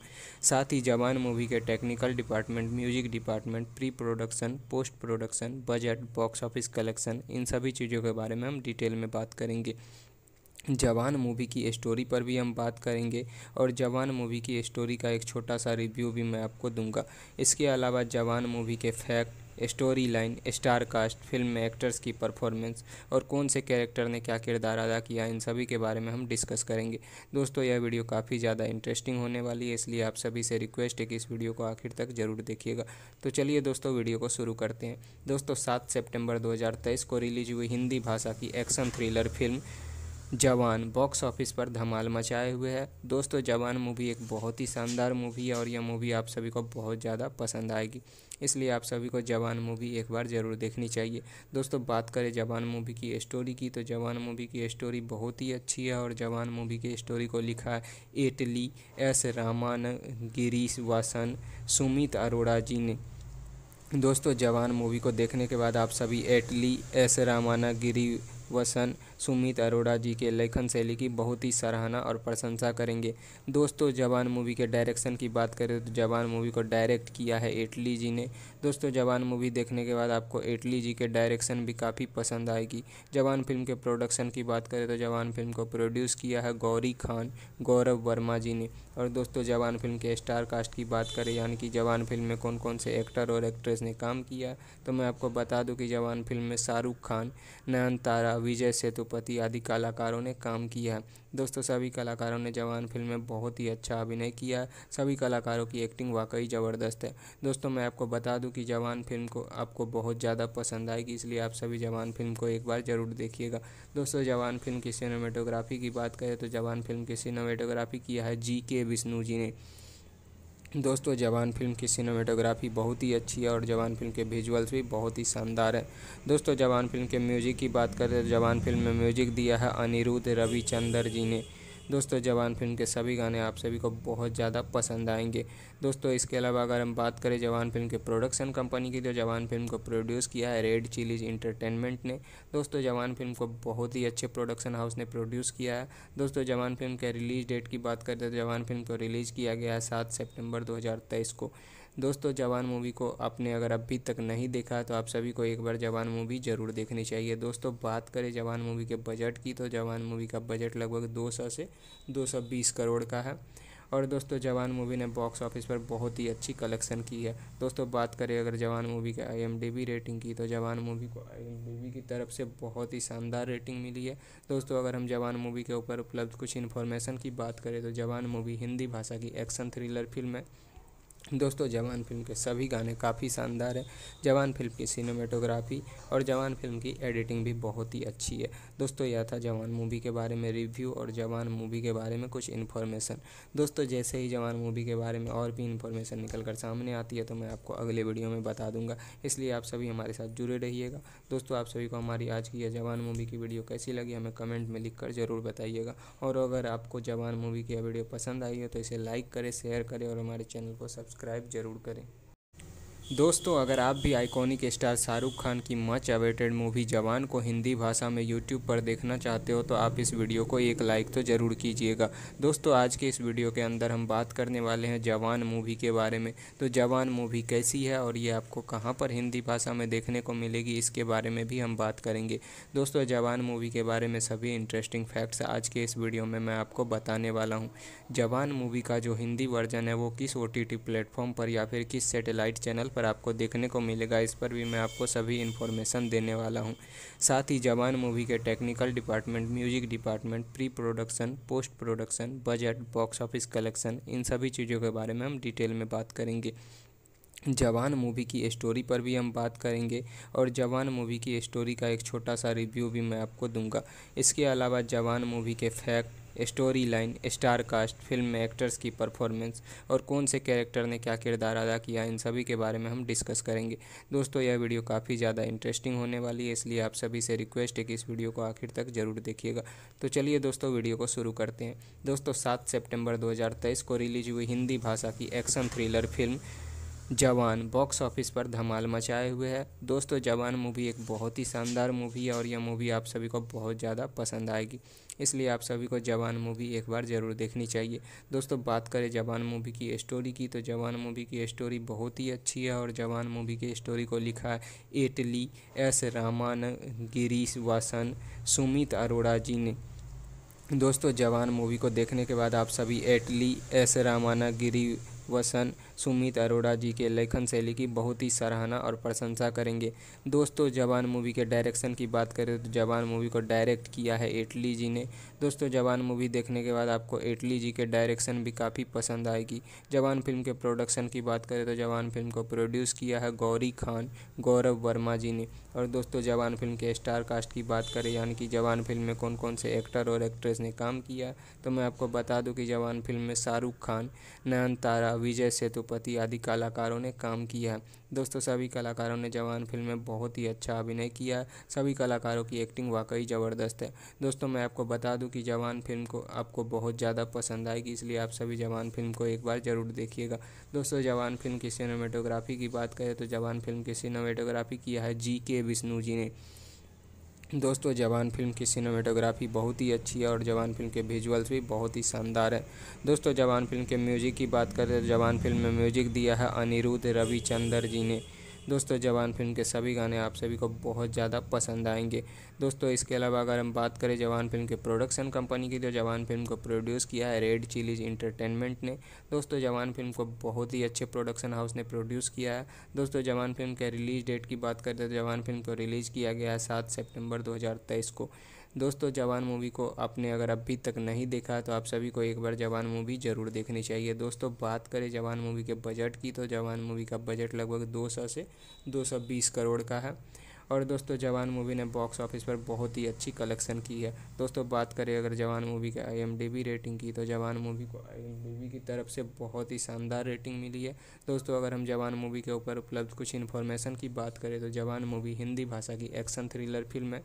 साथ ही जवान मूवी के technical department music department pre production post production budget box office collection इन सभी चीज़ों के बारे में हम डिटेल में बात करेंगे जवान मूवी की स्टोरी पर भी हम बात करेंगे और जवान मूवी की स्टोरी का एक छोटा सा रिव्यू भी मैं आपको दूंगा इसके अलावा जवान मूवी के fact story line star cast cast film में एक्टर्स की परफॉर्मेंस और कौन से कैरेक्टर ने क्या किरदार अदा किया इन सभी के बारे में हम डिस्कस करेंगे दोस्तों यह वीडियो काफ़ी ज़्यादा इंटरेस्टिंग होने वाली है इसलिए आप सभी से रिक्वेस्ट है कि इस वीडियो को आखिर तक ज़रूर देखिएगा तो चलिए दोस्तों वीडियो को शुरू करते हैं दोस्तों सात सेप्टेम्बर दो को रिलीज हुई हिंदी भाषा की action thriller film Jawan box office पर धमाल मचाए हुए है दोस्तों जवान मूवी एक बहुत ही शानदार मूवी है और यह मूवी आप सभी को बहुत ज़्यादा पसंद आएगी इसलिए आप सभी को जवान मूवी एक बार ज़रूर देखनी चाहिए दोस्तों बात करें जवान मूवी की स्टोरी की तो जवान मूवी की स्टोरी बहुत ही अच्छी है और जवान मूवी की स्टोरी को लिखा है एटली एस रामान गिरीश वासन सुमित अरोड़ा जी ने दोस्तों जवान मूवी को देखने के बाद आप सभी एटली एस रामाना गिरी वसन सुमित अरोड़ा जी के लेखन शैली की बहुत ही सराहना और प्रशंसा करेंगे दोस्तों जवान मूवी के डायरेक्शन की बात करें तो जवान मूवी को डायरेक्ट किया है एटली जी ने दोस्तों जवान मूवी देखने के बाद आपको एटली जी के डायरेक्शन भी काफ़ी पसंद आएगी जवान फिल्म के प्रोडक्शन की बात करें तो जवान फिल्म को प्रोड्यूस किया है गौरी खान गौरव वर्मा जी ने और दोस्तों जवान फिल्म के स्टार कास्ट की बात करें यानी कि जवान फिल्म में कौन कौन से एक्टर और एक्ट्रेस ने काम किया तो मैं आपको बता दूं कि जवान फिल्म में शाहरुख खान नयनतारा विजय सेतुप लखपति आदि कलाकारों ने काम किया दोस्तों सभी कलाकारों ने जवान फिल्म में बहुत ही अच्छा अभिनय किया सभी कलाकारों की एक्टिंग वाकई ज़बरदस्त है दोस्तों मैं आपको बता दूं कि जवान फिल्म को आपको बहुत ज़्यादा पसंद आएगी इसलिए आप सभी जवान फिल्म को एक बार ज़रूर देखिएगा दोस्तों जवान फिल्म की सिनेमेटोग्राफी की बात करें तो जवान फिल्म की सिनेमेटोग्राफी किया है जी के विष्णु जी ने दोस्तों जवान फिल्म की सिनेमेटोग्राफी बहुत ही अच्छी है और जवान फिल्म के विजुअल्स भी बहुत ही शानदार है दोस्तों जवान फिल्म के म्यूजिक की बात करें तो जवान फिल्म में म्यूजिक दिया है अनिरुद्ध रविचंदर जी ने दोस्तों जवान फिल्म के सभी गाने आप सभी को बहुत ज़्यादा पसंद आएंगे दोस्तों इसके अलावा अगर हम बात करें जवान फिल्म के प्रोडक्शन कंपनी की तो जवान फिल्म को प्रोड्यूस किया है रेड चिलीज इंटरटेनमेंट ने दोस्तों जवान फिल्म को बहुत ही अच्छे प्रोडक्शन हाउस ने प्रोड्यूस किया है दोस्तों जवान फिल्म के रिलीज डेट की बात करें तो जवान फिल्म को रिलीज़ किया गया है सात सेप्टेम्बर दो को दोस्तों जवान मूवी को आपने अगर अभी तक नहीं देखा तो आप सभी को एक बार जवान मूवी ज़रूर देखनी चाहिए दोस्तों बात करें जवान मूवी के बजट की तो जवान मूवी का बजट लगभग 200 से 220 करोड़ का है और दोस्तों जवान मूवी ने बॉक्स ऑफिस पर बहुत ही अच्छी कलेक्शन की है दोस्तों बात करें अगर जवान मूवी के आई रेटिंग की तो जवान मूवी को आई की तरफ से बहुत ही शानदार रेटिंग मिली है दोस्तों अगर हम जवान मूवी के ऊपर उपलब्ध कुछ इन्फॉर्मेशन की बात करें तो जवान मूवी हिंदी भाषा की एक्शन थ्रिलर फिल्म है दोस्तों जवान फिल्म के सभी गाने काफ़ी शानदार हैं जवान फिल्म की सिनेमेटोग्राफी और जवान फिल्म की एडिटिंग भी बहुत ही अच्छी है दोस्तों यह था जवान मूवी के बारे में रिव्यू और जवान मूवी के बारे में कुछ इन्फॉर्मेशन दोस्तों जैसे ही जवान मूवी के बारे में और भी इन्फॉर्मेशन निकल कर सामने आती है तो मैं आपको अगले वीडियो में बता दूंगा इसलिए आप सभी हमारे साथ जुड़े रहिएगा दोस्तों आप सभी को हमारी आज की यह जवान मूवी की वीडियो कैसी लगी हमें कमेंट में लिख कर ज़रूर बताइएगा और अगर आपको जवान मूवी की यह वीडियो पसंद आई हो तो इसे लाइक करें शेयर करें और हमारे चैनल को सब्सक्राइब ज़रूर करें दोस्तों अगर आप भी आइकॉनिक स्टार शाहरुख खान की मच अवेटेड मूवी जवान को हिंदी भाषा में यूट्यूब पर देखना चाहते हो तो आप इस वीडियो को एक लाइक तो ज़रूर कीजिएगा दोस्तों आज के इस वीडियो के अंदर हम बात करने वाले हैं जवान मूवी के बारे में तो जवान मूवी कैसी है और ये आपको कहाँ पर हिंदी भाषा में देखने को मिलेगी इसके बारे में भी हम बात करेंगे दोस्तों जवान मूवी के बारे में सभी इंटरेस्टिंग फैक्ट्स आज के इस वीडियो में मैं आपको बताने वाला हूँ जवान मूवी का जो हिंदी वर्जन है वो किस ओ टी प्लेटफॉर्म पर या फिर किस सेटेलाइट चैनल पर आपको देखने को मिलेगा इस पर भी मैं आपको सभी इन्फॉर्मेशन देने वाला हूँ साथ ही जवान मूवी के technical department music department pre production post production budget box office collection इन सभी चीज़ों के बारे में हम डिटेल में बात करेंगे जवान मूवी की स्टोरी पर भी हम बात करेंगे और जवान मूवी की स्टोरी का एक छोटा सा रिव्यू भी मैं आपको दूंगा इसके अलावा जवान मूवी के fact story line star cast film में एक्टर्स की परफॉर्मेंस और कौन से कैरेक्टर ने क्या किरदार अदा किया इन सभी के बारे में हम डिस्कस करेंगे दोस्तों यह वीडियो काफ़ी ज़्यादा इंटरेस्टिंग होने वाली है इसलिए आप सभी से रिक्वेस्ट है कि इस वीडियो को आखिर तक ज़रूर देखिएगा तो चलिए दोस्तों वीडियो को शुरू करते हैं दोस्तों सात सेप्टेम्बर दो को रिलीज हुई हिंदी भाषा की action thriller film Jawan box office पर धमाल मचाए हुए है दोस्तों जवान मूवी एक बहुत ही शानदार मूवी है और यह मूवी आप सभी को बहुत ज़्यादा पसंद आएगी इसलिए आप सभी को जवान मूवी एक बार ज़रूर देखनी चाहिए दोस्तों बात करें जवान मूवी की स्टोरी की तो जवान मूवी की स्टोरी बहुत ही अच्छी है और जवान मूवी की स्टोरी को लिखा है एटली एस रामान गिरीश वासन सुमित अरोड़ा जी ने दोस्तों जवान मूवी को देखने के बाद आप सभी एटली एस रामाना गिरी वसन सुमित अरोड़ा जी के लेखन शैली की बहुत ही सराहना और प्रशंसा करेंगे दोस्तों जवान मूवी के डायरेक्शन की बात करें तो जवान मूवी को डायरेक्ट किया है एटली जी ने दोस्तों जवान मूवी देखने के बाद आपको एटली जी के डायरेक्शन भी काफ़ी पसंद आएगी जवान फिल्म के प्रोडक्शन की बात करें तो जवान फिल्म को प्रोड्यूस किया है गौरी खान गौरव वर्मा जी ने और दोस्तों जवान फिल्म के स्टार कास्ट की बात करें यानी कि जवान फिल्म में कौन कौन से एक्टर और एक्ट्रेस ने काम किया तो मैं आपको बता दूं कि जवान फिल्म में शाहरुख खान नयन तारा विजय सेतु पशुपति आदि कलाकारों ने काम किया दोस्तों सभी कलाकारों ने जवान फिल्म में बहुत ही अच्छा अभिनय किया सभी कलाकारों की एक्टिंग वाकई ज़बरदस्त है दोस्तों मैं आपको बता दूं कि जवान फिल्म को आपको बहुत ज़्यादा पसंद आएगी इसलिए आप सभी जवान फिल्म को एक बार ज़रूर देखिएगा दोस्तों जवान फिल्म की सिनेमेटोग्राफी की बात करें तो जवान फिल्म की सिनेमेटोग्राफी किया है जी के विष्णु जी ने दोस्तों जवान फिल्म की सिनेमेटोग्राफी बहुत ही अच्छी है और जवान फिल्म के विजुअल्स भी बहुत ही शानदार है दोस्तों जवान फिल्म के म्यूजिक की बात करें तो जवान फिल्म में म्यूजिक दिया है अनिरुद्ध रविचंद्र जी ने दोस्तों जवान फिल्म के सभी गाने आप सभी को बहुत ज़्यादा पसंद आएंगे दोस्तों इसके अलावा अगर हम बात करें जवान फिल्म के प्रोडक्शन कंपनी की तो जवान फिल्म को प्रोड्यूस किया है रेड चिलीज इंटरटेनमेंट ने दोस्तों जवान फिल्म को बहुत ही अच्छे प्रोडक्शन हाउस ने प्रोड्यूस किया है दोस्तों जवान फिल्म के रिलीज डेट की बात करें तो जवान फिल्म को रिलीज़ किया गया है सात सेप्टेम्बर दो को दोस्तों जवान मूवी को आपने अगर अभी तक नहीं देखा तो आप सभी को एक बार जवान मूवी ज़रूर देखनी चाहिए दोस्तों बात करें जवान मूवी के बजट की तो जवान मूवी का बजट लगभग 200 से 220 करोड़ का है और दोस्तों जवान मूवी ने बॉक्स ऑफिस पर बहुत ही अच्छी कलेक्शन की है दोस्तों बात करें अगर जवान मूवी के आई रेटिंग की तो जवान मूवी को आई की तरफ से बहुत ही शानदार रेटिंग मिली है दोस्तों अगर हम जवान मूवी के ऊपर उपलब्ध कुछ इन्फॉर्मेशन की बात करें तो जवान मूवी हिंदी भाषा की एक्शन थ्रिलर फिल्म है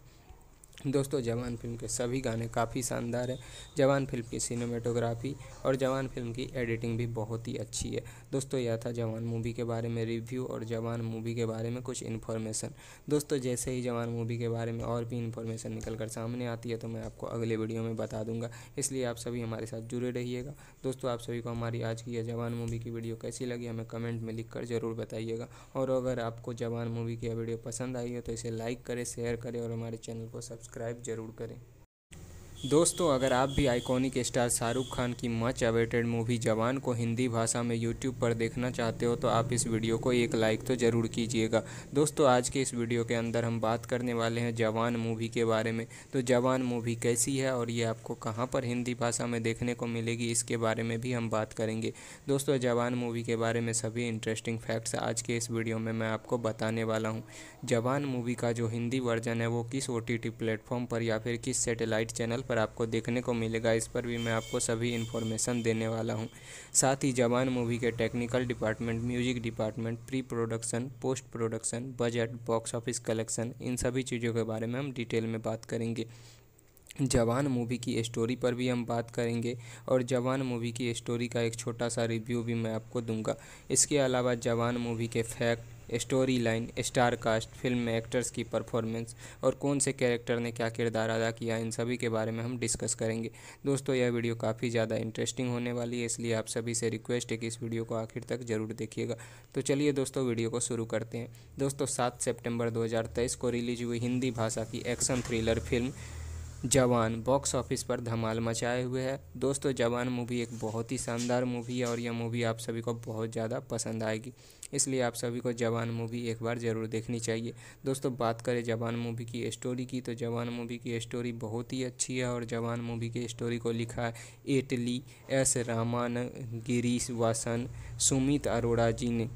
दोस्तों जवान फिल्म के सभी गाने काफ़ी शानदार हैं जवान फिल्म की सिनेमेटोग्राफी और जवान फिल्म की एडिटिंग भी बहुत ही अच्छी है दोस्तों यह था जवान मूवी के बारे में रिव्यू और जवान मूवी के बारे में कुछ इन्फॉर्मेशन दोस्तों जैसे ही जवान मूवी के बारे में और भी इन्फॉर्मेशन निकल कर सामने आती है तो मैं आपको अगले वीडियो में बता दूंगा इसलिए आप सभी हमारे साथ जुड़े रहिएगा दोस्तों आप सभी को हमारी आज की यह जवान मूवी की वीडियो कैसी लगी हमें कमेंट में लिख कर ज़रूर बताइएगा और अगर आपको जवान मूवी की यह वीडियो पसंद आई हो तो इसे लाइक करें शेयर करें और हमारे चैनल को सब्सक्राइब ज़रूर करें दोस्तों अगर आप भी आइकॉनिक स्टार शाहरुख खान की मच अवेटेड मूवी जवान को हिंदी भाषा में यूट्यूब पर देखना चाहते हो तो आप इस वीडियो को एक लाइक तो ज़रूर कीजिएगा दोस्तों आज के इस वीडियो के अंदर हम बात करने वाले हैं जवान मूवी के बारे में तो जवान मूवी कैसी है और ये आपको कहाँ पर हिंदी भाषा में देखने को मिलेगी इसके बारे में भी हम बात करेंगे दोस्तों जवान मूवी के बारे में सभी इंटरेस्टिंग फैक्ट्स आज के इस वीडियो में मैं आपको बताने वाला हूँ जवान मूवी का जो हिंदी वर्जन है वो किस ओ टी टी प्लेटफॉर्म पर या फिर किस सेटेलाइट चैनल पर आपको देखने को मिलेगा इस पर भी मैं आपको सभी इन्फॉर्मेशन देने वाला हूँ साथ ही जवान मूवी के technical department music department pre production post production budget box office collection इन सभी चीज़ों के बारे में हम डिटेल में बात करेंगे जवान मूवी की स्टोरी पर भी हम बात करेंगे और जवान मूवी की स्टोरी का एक छोटा सा रिव्यू भी मैं आपको दूंगा इसके अलावा जवान मूवी के fact story line star cast film में एक्टर्स की परफॉर्मेंस और कौन से कैरेक्टर ने क्या किरदार अदा किया इन सभी के बारे में हम डिस्कस करेंगे दोस्तों यह वीडियो काफ़ी ज़्यादा इंटरेस्टिंग होने वाली है इसलिए आप सभी से रिक्वेस्ट है कि इस वीडियो को आखिर तक ज़रूर देखिएगा तो चलिए दोस्तों वीडियो को शुरू करते हैं दोस्तों सात सेप्टेम्बर दो को रिलीज हुई हिंदी भाषा की action thriller film Jawan box office पर धमाल मचाए हुए है दोस्तों जवान मूवी एक बहुत ही शानदार मूवी है और यह मूवी आप सभी को बहुत ज़्यादा पसंद आएगी इसलिए आप सभी को जवान मूवी एक बार ज़रूर देखनी चाहिए दोस्तों बात करें जवान मूवी की स्टोरी की तो जवान मूवी की स्टोरी बहुत ही अच्छी है और जवान मूवी की स्टोरी को लिखा है एटली एस रामान गिरीश वासन सुमित अरोड़ा जी ने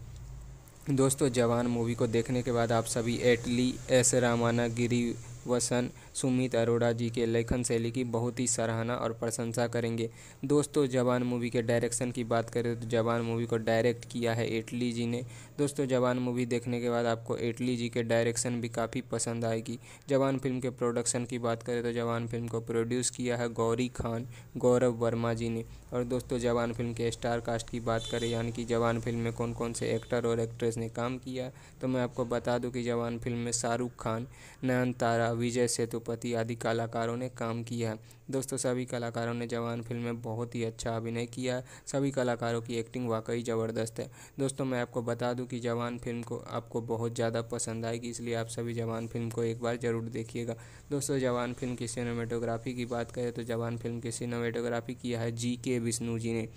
दोस्तों जवान मूवी को देखने के बाद आप सभी एटली एस रामाना गिरी वसन सुमित अरोड़ा जी के लेखन शैली की बहुत ही सराहना और प्रशंसा करेंगे दोस्तों जवान मूवी के डायरेक्शन की बात करें तो जवान मूवी को डायरेक्ट किया है एटली जी ने दोस्तों जवान मूवी देखने के बाद आपको एटली जी के डायरेक्शन भी काफ़ी पसंद आएगी जवान फिल्म के प्रोडक्शन की बात करें तो जवान फिल्म को प्रोड्यूस किया है गौरी खान गौरव वर्मा जी ने और दोस्तों जवान फिल्म के स्टार कास्ट की बात करें यानी कि जवान फिल्म में कौन कौन से एक्टर और एक्ट्रेस ने काम किया तो मैं आपको बता दूं कि जवान फिल्म में शाहरुख खान नयन तारा विजय सेतु करोड़पति आदि कलाकारों ने काम किया है दोस्तों सभी कलाकारों ने जवान फिल्म में बहुत ही अच्छा अभिनय किया है सभी कलाकारों की एक्टिंग वाकई ज़बरदस्त है दोस्तों मैं आपको बता दूं कि जवान फिल्म को आपको बहुत ज़्यादा पसंद आएगी इसलिए आप सभी जवान फिल्म को एक बार ज़रूर देखिएगा दोस्तों जवान फिल्म की सिनेमेटोग्राफी की बात करें तो जवान फिल्म की सिनेमेटोग्राफी किया है जी के विष्णु जी ने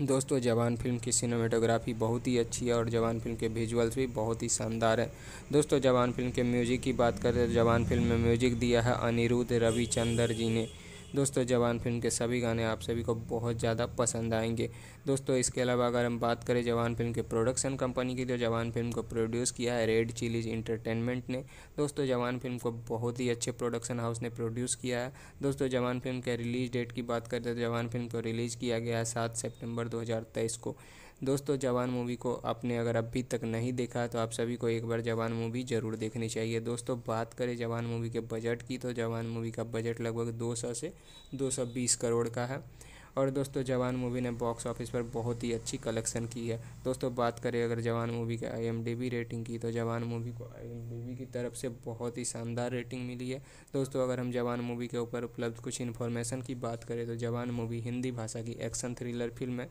दोस्तों जवान फिल्म की सिनेमेटोग्राफी बहुत ही अच्छी है और जवान फिल्म के विजुअल्स भी बहुत ही शानदार है दोस्तों जवान फिल्म के म्यूजिक की बात करें तो जवान फिल्म में म्यूजिक दिया है अनिरुद्ध रविचंद्र जी ने दोस्तों जवान फिल्म के सभी गाने आप सभी को बहुत ज़्यादा पसंद आएंगे दोस्तों इसके अलावा अगर हम बात करें जवान फिल्म के प्रोडक्शन कंपनी की तो जवान फिल्म को प्रोड्यूस किया है रेड चिलीज इंटरटेनमेंट ने दोस्तों जवान फिल्म को बहुत ही अच्छे प्रोडक्शन हाउस ने प्रोड्यूस किया है दोस्तों जवान फिल्म के रिलीज डेट की बात करें तो जवान फिल्म को रिलीज़ किया गया है सात सेप्टेम्बर दो को दोस्तों जवान मूवी को आपने अगर अभी तक नहीं देखा तो आप सभी को एक बार जवान मूवी ज़रूर देखनी चाहिए दोस्तों बात करें जवान मूवी के बजट की तो जवान मूवी का बजट लगभग 200 से 220 करोड़ का है और दोस्तों जवान मूवी ने बॉक्स ऑफिस पर बहुत ही अच्छी कलेक्शन की है दोस्तों बात करें अगर जवान मूवी के आई रेटिंग की तो जवान मूवी को आई की तरफ से बहुत ही शानदार रेटिंग मिली है दोस्तों अगर हम जवान मूवी के ऊपर उपलब्ध कुछ इन्फॉर्मेशन की बात करें तो जवान मूवी हिंदी भाषा की एक्शन थ्रिलर फिल्म है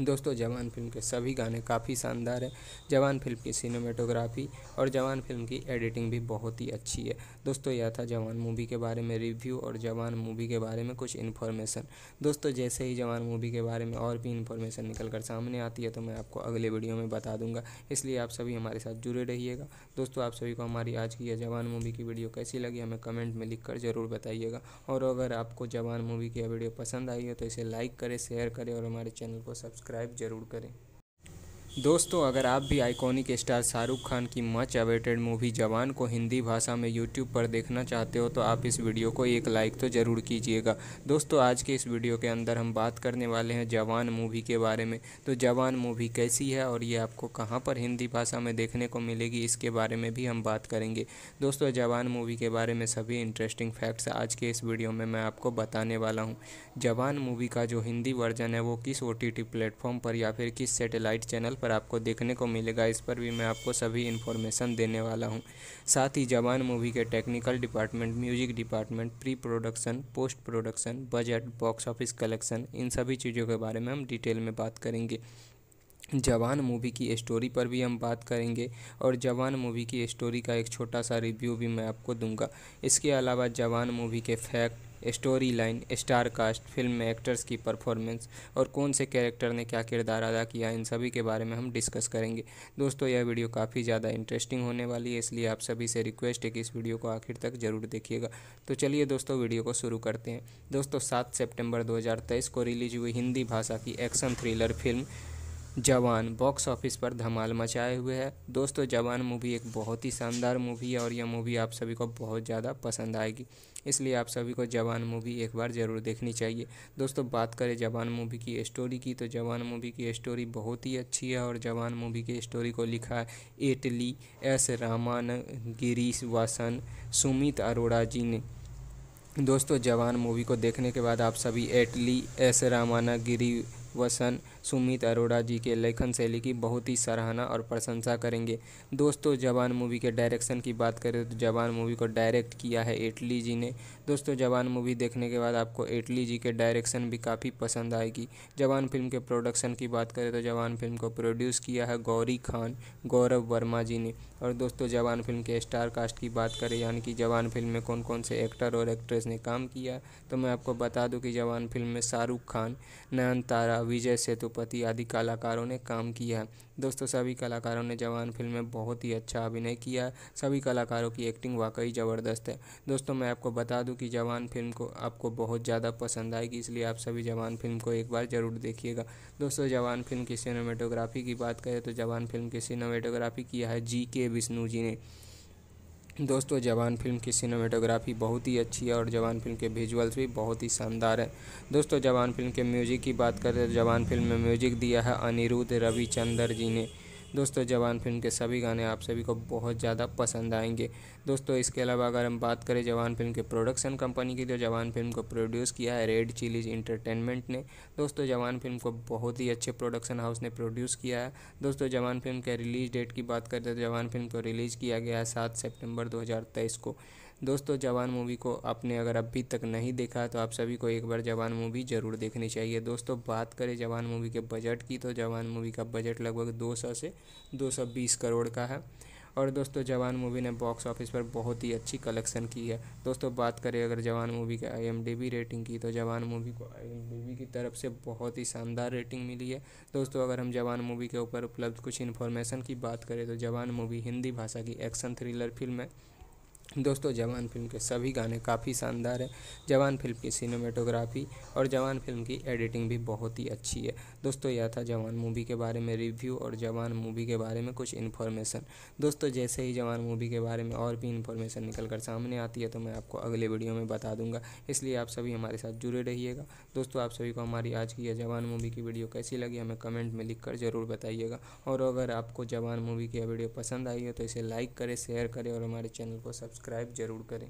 दोस्तों जवान फिल्म के सभी गाने काफ़ी शानदार हैं जवान फिल्म की सिनेमेटोग्राफी और जवान फिल्म की एडिटिंग भी बहुत ही अच्छी है दोस्तों यह था जवान मूवी के बारे में रिव्यू और जवान मूवी के बारे में कुछ इन्फॉर्मेशन दोस्तों जैसे ही जवान मूवी के बारे में और भी इन्फॉर्मेशन निकल कर सामने आती है तो मैं आपको अगले वीडियो में बता दूंगा इसलिए आप सभी हमारे साथ जुड़े रहिएगा दोस्तों आप सभी को हमारी आज की यह जवान मूवी की वीडियो कैसी लगी हमें कमेंट में लिख कर ज़रूर बताइएगा और अगर आपको जवान मूवी की यह वीडियो पसंद आई हो तो इसे लाइक करें शेयर करें और हमारे चैनल को सब्सक्राइब ज़रूर करें दोस्तों अगर आप भी आइकॉनिक स्टार शाहरुख खान की मच अवेटेड मूवी जवान को हिंदी भाषा में यूट्यूब पर देखना चाहते हो तो आप इस वीडियो को एक लाइक तो ज़रूर कीजिएगा दोस्तों आज के इस वीडियो के अंदर हम बात करने वाले हैं जवान मूवी के बारे में तो जवान मूवी कैसी है और ये आपको कहाँ पर हिंदी भाषा में देखने को मिलेगी इसके बारे में भी हम बात करेंगे दोस्तों जवान मूवी के बारे में सभी इंटरेस्टिंग फैक्ट्स आज के इस वीडियो में मैं आपको बताने वाला हूँ जवान मूवी का जो हिंदी वर्जन है वो किस ओ प्लेटफॉर्म पर या फिर किस सेटेलाइट चैनल पर आपको देखने को मिलेगा इस पर भी मैं आपको सभी इन्फॉर्मेशन देने वाला हूँ साथ ही जवान मूवी के technical department music department pre production post production budget box office collection इन सभी चीज़ों के बारे में हम डिटेल में बात करेंगे जवान मूवी की स्टोरी पर भी हम बात करेंगे और जवान मूवी की स्टोरी का एक छोटा सा रिव्यू भी मैं आपको दूंगा इसके अलावा जवान मूवी के fact story line star cast film में एक्टर्स की परफॉर्मेंस और कौन से कैरेक्टर ने क्या किरदार अदा किया इन सभी के बारे में हम डिस्कस करेंगे दोस्तों यह वीडियो काफ़ी ज़्यादा इंटरेस्टिंग होने वाली है इसलिए आप सभी से रिक्वेस्ट है कि इस वीडियो को आखिर तक ज़रूर देखिएगा तो चलिए दोस्तों वीडियो को शुरू करते हैं दोस्तों सात सेप्टेम्बर दो को रिलीज़ हुई हिंदी भाषा की action thriller film Jawan box office पर धमाल मचाए हुए है दोस्तों जवान मूवी एक बहुत ही शानदार मूवी है और यह मूवी आप सभी को बहुत ज़्यादा पसंद आएगी इसलिए आप सभी को जवान मूवी एक बार ज़रूर देखनी चाहिए दोस्तों बात करें जवान मूवी की स्टोरी की तो जवान मूवी की स्टोरी बहुत ही अच्छी है और जवान मूवी की स्टोरी को लिखा है एटली एस रामान गिरीश वासन सुमित अरोड़ा जी ने दोस्तों जवान मूवी को देखने के बाद आप सभी एटली एस रामाना गिरी वसन सुमित अरोड़ा जी के लेखन शैली की बहुत ही सराहना और प्रशंसा करेंगे दोस्तों जवान मूवी के डायरेक्शन की बात करें तो जवान मूवी को डायरेक्ट किया है एटली जी ने दोस्तों जवान मूवी देखने के बाद आपको एटली जी के डायरेक्शन भी काफ़ी पसंद आएगी जवान फिल्म के प्रोडक्शन की बात करें तो जवान फिल्म को प्रोड्यूस किया है गौरी खान गौरव वर्मा जी ने और दोस्तों जवान फिल्म के स्टार कास्ट की बात करें यानी कि जवान फिल्म में कौन कौन से एक्टर और एक्ट्रेस ने काम किया तो मैं आपको बता दूं कि जवान फिल्म में शाहरुख खान नयनतारा विजय सेतु करोड़पति आदि कलाकारों ने काम किया है दोस्तों सभी कलाकारों ने जवान फिल्म में बहुत ही अच्छा अभिनय किया सभी कलाकारों की एक्टिंग वाकई ज़बरदस्त है दोस्तों मैं आपको बता दूं कि जवान फिल्म को आपको बहुत ज़्यादा पसंद आएगी इसलिए आप सभी जवान फिल्म को एक बार ज़रूर देखिएगा दोस्तों जवान फिल्म की सिनेमेटोग्राफी की बात करें तो जवान फिल्म की सिनेमेटोग्राफी किया है जी के विष्णु जी ने दोस्तों जवान फिल्म की सिनेमेटोग्राफी बहुत ही अच्छी है और जवान फिल्म के विजुअल्स भी बहुत ही शानदार है दोस्तों जवान फिल्म के म्यूजिक की बात करें तो जवान फिल्म में म्यूजिक दिया है अनिरुद्ध रविचंद्र जी ने दोस्तों जवान फिल्म के सभी गाने आप सभी को बहुत ज़्यादा पसंद आएंगे दोस्तों इसके अलावा अगर हम बात करें जवान फिल्म के प्रोडक्शन कंपनी की तो जवान फिल्म को प्रोड्यूस किया है रेड चिलीज इंटरटेनमेंट ने दोस्तों जवान फिल्म को बहुत ही अच्छे प्रोडक्शन हाउस ने प्रोड्यूस किया है दोस्तों जवान फिल्म के रिलीज डेट की बात करते तो जवान फिल्म को रिलीज़ किया गया है सात सेप्टेम्बर दो को दोस्तों जवान मूवी को आपने अगर अभी तक नहीं देखा तो आप सभी को एक बार जवान मूवी ज़रूर देखनी चाहिए दोस्तों बात करें जवान मूवी के बजट की तो जवान मूवी का बजट लगभग 200 से 220 करोड़ का है और दोस्तों जवान मूवी ने बॉक्स ऑफिस पर बहुत ही अच्छी कलेक्शन की है दोस्तों बात करें अगर जवान मूवी का आई रेटिंग की तो जवान मूवी को आई की तरफ से बहुत ही शानदार रेटिंग मिली है दोस्तों अगर हम जवान मूवी के ऊपर उपलब्ध कुछ इन्फॉर्मेशन की बात करें तो जवान मूवी हिंदी भाषा की एक्शन थ्रिलर फिल्म है दोस्तों जवान फिल्म के सभी गाने काफ़ी शानदार हैं जवान फिल्म की सिनेमेटोग्राफी और जवान फिल्म की एडिटिंग भी बहुत ही अच्छी है दोस्तों यह था जवान मूवी के बारे में रिव्यू और जवान मूवी के बारे में कुछ इन्फॉर्मेशन दोस्तों जैसे ही जवान मूवी के बारे में और भी इन्फॉर्मेशन निकल कर सामने आती है तो मैं आपको अगले वीडियो में बता दूंगा इसलिए आप सभी हमारे साथ जुड़े रहिएगा दोस्तों आप सभी को हमारी आज की यह जवान मूवी की वीडियो कैसी लगी हमें कमेंट में लिख कर ज़रूर बताइएगा और अगर आपको जवान मूवी की यह वीडियो पसंद आई हो तो इसे लाइक करें शेयर करें और हमारे चैनल को सब्सक्राइब ज़रूर करें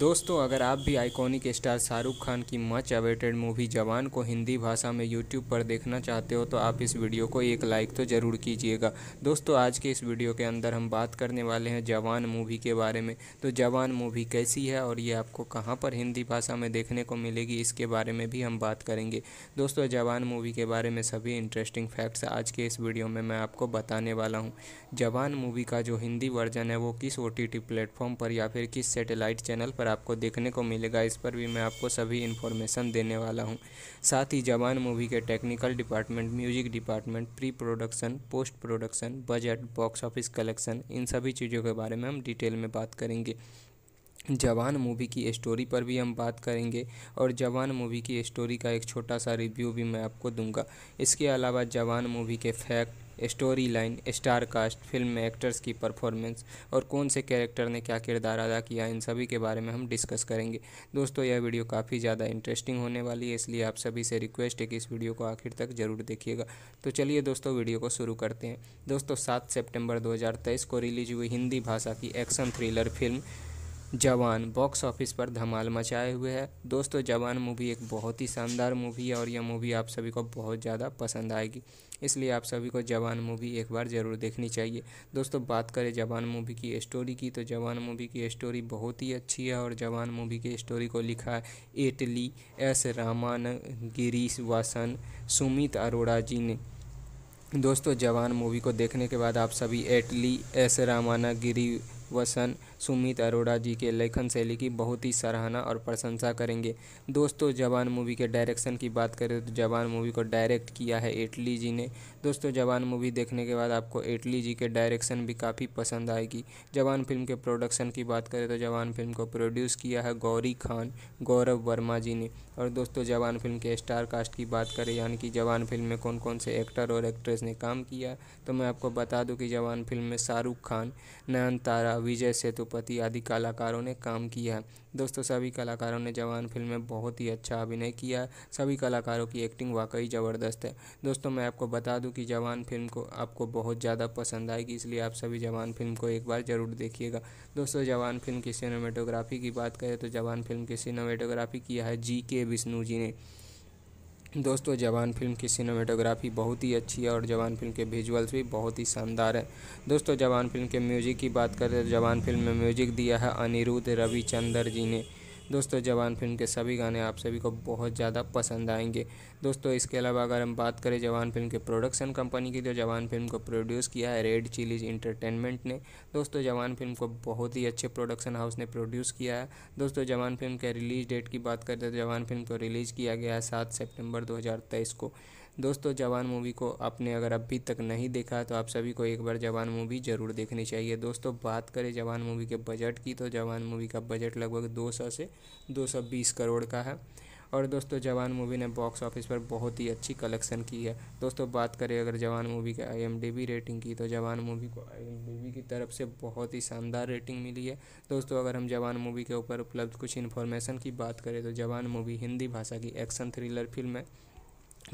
दोस्तों अगर आप भी आइकॉनिक स्टार शाहरुख खान की मच अवेटेड मूवी जवान को हिंदी भाषा में यूट्यूब पर देखना चाहते हो तो आप इस वीडियो को एक लाइक तो ज़रूर कीजिएगा दोस्तों आज के इस वीडियो के अंदर हम बात करने वाले हैं जवान मूवी के बारे में तो जवान मूवी कैसी है और ये आपको कहाँ पर हिंदी भाषा में देखने को मिलेगी इसके बारे में भी हम बात करेंगे दोस्तों जवान मूवी के बारे में सभी इंटरेस्टिंग फैक्ट्स आज के इस वीडियो में मैं आपको बताने वाला हूँ जवान मूवी का जो हिंदी वर्जन है वो किस ओ प्लेटफॉर्म पर या फिर किस सेटेलाइट चैनल पर पर आपको देखने को मिलेगा इस पर भी मैं आपको सभी इन्फॉर्मेशन देने वाला हूँ साथ ही जवान मूवी के technical department music department pre production post production budget box office collection इन सभी चीज़ों के बारे में हम डिटेल में बात करेंगे जवान मूवी की स्टोरी पर भी हम बात करेंगे और जवान मूवी की स्टोरी का एक छोटा सा रिव्यू भी मैं आपको दूंगा इसके अलावा जवान मूवी के fact story line star cast film में एक्टर्स की परफॉर्मेंस और कौन से कैरेक्टर ने क्या किरदार अदा किया इन सभी के बारे में हम डिस्कस करेंगे दोस्तों यह वीडियो काफ़ी ज़्यादा इंटरेस्टिंग होने वाली है इसलिए आप सभी से रिक्वेस्ट है कि इस वीडियो को आखिर तक ज़रूर देखिएगा तो चलिए दोस्तों वीडियो को शुरू करते हैं दोस्तों सात सेप्टेम्बर दो को रिलीज हुई हिंदी भाषा की action thriller film Jawan box office पर धमाल मचाए हुए है दोस्तों जवान मूवी एक बहुत ही शानदार मूवी है और यह मूवी आप सभी को बहुत ज़्यादा पसंद आएगी इसलिए आप सभी को जवान मूवी एक बार ज़रूर देखनी चाहिए दोस्तों बात करें जवान मूवी की स्टोरी की तो जवान मूवी की स्टोरी बहुत ही अच्छी है और जवान मूवी की स्टोरी को लिखा है एटली एस रामान गिरीश वासन सुमित अरोड़ा जी ने दोस्तों जवान मूवी को देखने के बाद आप सभी एटली एस रामाना गिरी वसन सुमित अरोड़ा जी के लेखन शैली की बहुत ही सराहना और प्रशंसा करेंगे दोस्तों जवान मूवी के डायरेक्शन की बात करें तो जवान मूवी को डायरेक्ट किया है एटली जी ने दोस्तों जवान मूवी देखने के बाद आपको एटली जी के डायरेक्शन भी काफ़ी पसंद आएगी जवान फिल्म के प्रोडक्शन की बात करें तो जवान फिल्म को प्रोड्यूस किया है गौरी खान गौरव वर्मा जी ने और दोस्तों जवान फिल्म के स्टार कास्ट की बात करें यानी कि जवान फिल्म में कौन कौन से एक्टर और एक्ट्रेस ने काम किया तो मैं आपको बता दूं कि जवान फिल्म में शाहरुख खान नयन तारा विजय सेतु रघुपति आदि कलाकारों ने काम किया दोस्तों सभी कलाकारों ने जवान फिल्म में बहुत ही अच्छा अभिनय किया सभी कलाकारों की एक्टिंग वाकई ज़बरदस्त है दोस्तों मैं आपको बता दूं कि जवान फिल्म को आपको बहुत ज़्यादा पसंद आएगी इसलिए आप सभी जवान फिल्म को एक बार ज़रूर देखिएगा दोस्तों जवान फिल्म की सिनेमेटोग्राफी की बात करें तो जवान फिल्म की सिनेमेटोग्राफी किया है जी के विष्णु जी ने दोस्तों जवान फिल्म की सिनेमेटोग्राफी बहुत ही अच्छी है और जवान फिल्म के विजुअल्स भी बहुत ही शानदार है दोस्तों जवान फिल्म के म्यूजिक की बात करें तो जवान फिल्म में म्यूजिक दिया है अनिरुद्ध रविचंद्र जी ने दोस्तों जवान फिल्म के सभी गाने आप सभी को बहुत ज़्यादा पसंद आएंगे दोस्तों इसके अलावा अगर हम बात करें जवान फिल्म के प्रोडक्शन कंपनी की तो जवान फिल्म को प्रोड्यूस किया है रेड चिलीज इंटरटेनमेंट ने दोस्तों जवान फिल्म को बहुत ही अच्छे प्रोडक्शन हाउस ने प्रोड्यूस किया है दोस्तों जवान फिल्म के रिलीज डेट की बात करें तो जवान फिल्म को रिलीज़ किया गया है सात सेप्टेम्बर दो को दोस्तों जवान मूवी को आपने अगर अभी तक नहीं देखा तो आप सभी को एक बार जवान मूवी ज़रूर देखनी चाहिए दोस्तों बात करें जवान मूवी के बजट की तो जवान मूवी का बजट लगभग 200 से 220 करोड़ का है और दोस्तों जवान मूवी ने बॉक्स ऑफिस पर बहुत ही अच्छी कलेक्शन की है दोस्तों बात करें अगर जवान मूवी के आई रेटिंग की तो जवान मूवी को आई की तरफ से बहुत ही शानदार रेटिंग मिली है दोस्तों अगर हम जवान मूवी के ऊपर उपलब्ध कुछ इन्फॉर्मेशन की बात करें तो जवान मूवी हिंदी भाषा की एक्शन थ्रिलर फिल्म है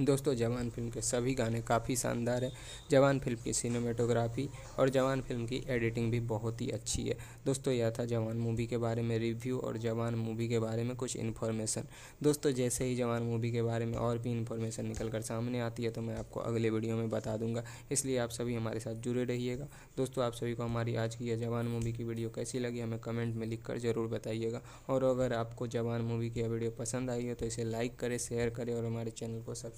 दोस्तों जवान फिल्म के सभी गाने काफ़ी शानदार हैं जवान फिल्म की सिनेमेटोग्राफी और जवान फिल्म की एडिटिंग भी बहुत ही अच्छी है दोस्तों यह था जवान मूवी के बारे में रिव्यू और जवान मूवी के बारे में कुछ इन्फॉर्मेशन दोस्तों जैसे ही जवान मूवी के बारे में और भी इन्फॉर्मेशन निकल कर सामने आती है तो मैं आपको अगले वीडियो में बता दूंगा इसलिए आप सभी हमारे साथ जुड़े रहिएगा दोस्तों आप सभी को हमारी आज की यह जवान मूवी की वीडियो कैसी लगी हमें कमेंट में लिख कर ज़रूर बताइएगा और अगर आपको जवान मूवी की यह वीडियो पसंद आई है तो इसे लाइक करें शेयर करें और हमारे चैनल को सब्सक्राइब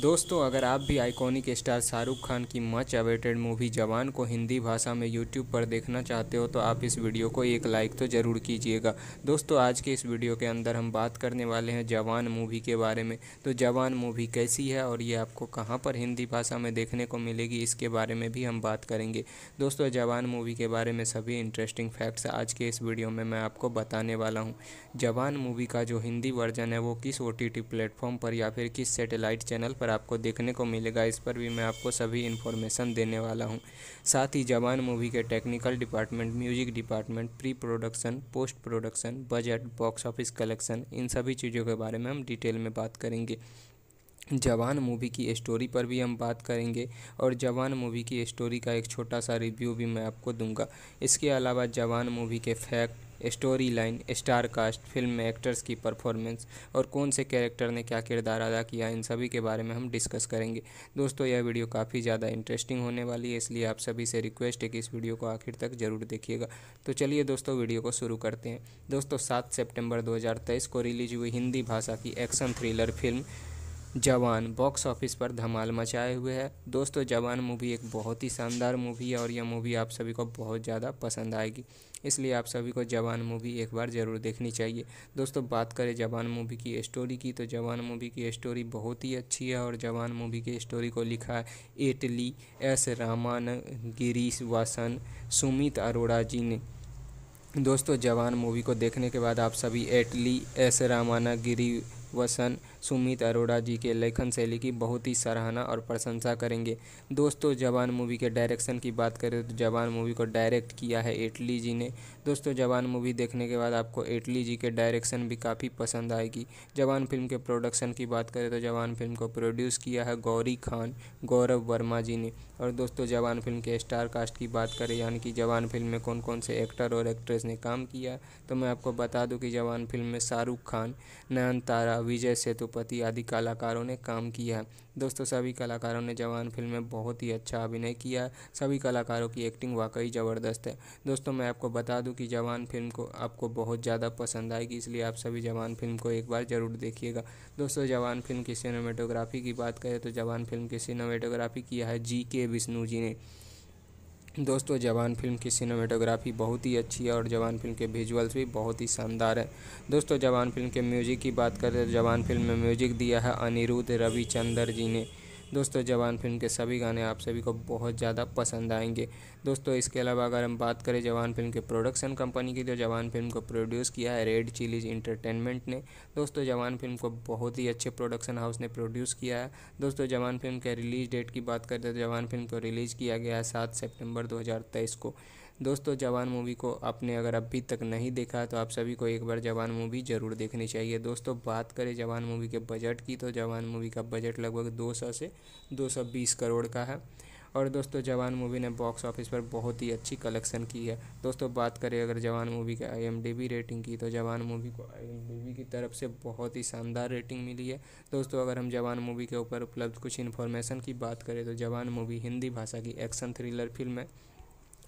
दोस्तों अगर आप भी आइकॉनिक स्टार शाहरुख खान की मच अवेटेड मूवी जवान को हिंदी भाषा में यूट्यूब पर देखना चाहते हो तो आप इस वीडियो को एक लाइक तो ज़रूर कीजिएगा दोस्तों आज के इस वीडियो के अंदर हम बात करने वाले हैं जवान मूवी के बारे में तो जवान मूवी कैसी है और ये आपको कहाँ पर हिंदी भाषा में देखने को मिलेगी इसके बारे में भी हम बात करेंगे दोस्तों जवान मूवी के बारे में सभी इंटरेस्टिंग फैक्ट्स आज के इस वीडियो में मैं आपको बताने वाला हूँ जवान मूवी का जो हिंदी वर्जन है वो किस ओ प्लेटफॉर्म पर या फिर किस सेटेलाइट चैनल पर पर आपको देखने को मिलेगा इस पर भी मैं आपको सभी इन्फॉर्मेशन देने वाला हूँ साथ ही जवान मूवी के technical department music department pre production post production budget box office collection इन सभी चीज़ों के बारे में हम डिटेल में बात करेंगे जवान मूवी की स्टोरी पर भी हम बात करेंगे और जवान मूवी की स्टोरी का एक छोटा सा रिव्यू भी मैं आपको दूंगा इसके अलावा जवान मूवी के fact story line star cast film में एक्टर्स की परफॉर्मेंस और कौन से कैरेक्टर ने क्या किरदार अदा किया इन सभी के बारे में हम डिस्कस करेंगे दोस्तों यह वीडियो काफ़ी ज़्यादा इंटरेस्टिंग होने वाली है इसलिए आप सभी से रिक्वेस्ट है कि इस वीडियो को आखिर तक ज़रूर देखिएगा तो चलिए दोस्तों वीडियो को शुरू करते हैं दोस्तों सात सेप्टेम्बर दो को रिलीज हुई हिंदी भाषा की action thriller film Jawan box office पर धमाल मचाए हुए है दोस्तों जवान मूवी एक बहुत ही शानदार मूवी है और यह मूवी आप सभी को बहुत ज़्यादा पसंद आएगी इसलिए आप सभी को जवान मूवी एक बार ज़रूर देखनी चाहिए दोस्तों बात करें जवान मूवी की स्टोरी की तो जवान मूवी की स्टोरी बहुत ही अच्छी है और जवान मूवी की स्टोरी को लिखा है एटली एस रामान गिरीश वासन सुमित अरोड़ा जी ने दोस्तों जवान मूवी को देखने के बाद आप सभी एटली एस रामाना गिरी वसन सुमित अरोड़ा जी के लेखन शैली की बहुत ही सराहना और प्रशंसा करेंगे दोस्तों जवान मूवी के डायरेक्शन की बात करें तो जवान मूवी को डायरेक्ट किया है एटली जी ने दोस्तों जवान मूवी देखने के बाद आपको एटली जी के डायरेक्शन भी काफ़ी पसंद आएगी जवान फिल्म के प्रोडक्शन की बात करें तो जवान फिल्म को प्रोड्यूस किया है गौरी खान गौरव वर्मा जी ने और दोस्तों जवान फिल्म के स्टार कास्ट की बात करें यानी कि जवान फिल्म में कौन कौन से एक्टर और एक्ट्रेस ने काम किया तो मैं आपको बता दूं कि जवान फिल्म में शाहरुख खान नयन तारा विजय सेतु लखपति आदि कलाकारों ने काम किया दोस्तों सभी कलाकारों ने जवान फिल्म में बहुत ही अच्छा अभिनय किया सभी कलाकारों की एक्टिंग वाकई ज़बरदस्त है दोस्तों मैं आपको बता दूं कि जवान फिल्म को आपको बहुत ज़्यादा पसंद आएगी इसलिए आप सभी जवान फिल्म को एक बार ज़रूर देखिएगा दोस्तों जवान फिल्म की सिनेमेटोग्राफी की बात करें तो जवान फिल्म की सिनेमेटोग्राफी किया है जी के विष्णु जी ने दोस्तों जवान फिल्म की सिनेमेटोग्राफी बहुत ही अच्छी है और जवान फिल्म के विजुअल्स भी बहुत ही शानदार है दोस्तों जवान फिल्म के म्यूजिक की बात करें तो जवान फिल्म में म्यूजिक दिया है अनिरुद्ध रविचंदर जी ने दोस्तों जवान फिल्म के सभी गाने आप सभी को बहुत ज़्यादा पसंद आएंगे दोस्तों इसके अलावा अगर हम बात करें जवान फिल्म के प्रोडक्शन कंपनी की तो जवान फिल्म को प्रोड्यूस किया है रेड चिलीज इंटरटेनमेंट ने दोस्तों जवान फिल्म को बहुत ही अच्छे प्रोडक्शन हाउस ने प्रोड्यूस किया है दोस्तों जवान फिल्म के रिलीज डेट की बात करें तो जवान फिल्म को रिलीज़ किया गया है सात सेप्टेम्बर दो को दोस्तों जवान मूवी को आपने अगर अभी तक नहीं देखा तो आप सभी को एक बार जवान मूवी ज़रूर देखनी चाहिए दोस्तों बात करें जवान मूवी के बजट की तो जवान मूवी का बजट लगभग दो से दो करोड़ का है और दोस्तों जवान मूवी ने बॉक्स ऑफिस पर बहुत ही अच्छी कलेक्शन की है दोस्तों बात करें अगर जवान मूवी के आई रेटिंग की तो जवान मूवी को आई की तरफ से बहुत ही शानदार रेटिंग मिली है दोस्तों अगर हम जवान मूवी के ऊपर उपलब्ध कुछ इन्फॉर्मेशन की बात करें तो जवान मूवी हिंदी भाषा की एक्शन थ्रिलर फिल्म है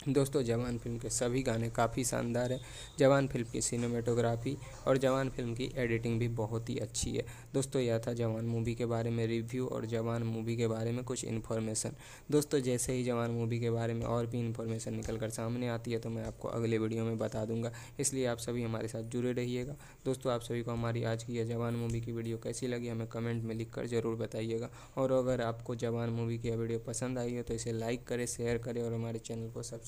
दोस्तों जवान फिल्म के सभी गाने काफ़ी शानदार हैं जवान फिल्म की सिनेमेटोग्राफी और जवान फिल्म की एडिटिंग भी बहुत ही अच्छी है दोस्तों यह था जवान मूवी के बारे में रिव्यू और जवान मूवी के बारे में कुछ इन्फॉर्मेशन दोस्तों जैसे ही जवान मूवी के बारे में और भी इन्फॉर्मेशन निकल कर सामने आती है तो मैं आपको अगले वीडियो में बता दूंगा इसलिए आप सभी हमारे साथ जुड़े रहिएगा दोस्तों आप सभी को हमारी आज की यह जवान मूवी की वीडियो कैसी लगी हमें कमेंट में लिख ज़रूर बताइएगा और अगर आपको जवान मूवी की यह वीडियो पसंद आई है तो इसे लाइक करें शेयर करें और हमारे चैनल को सब्सक्राइब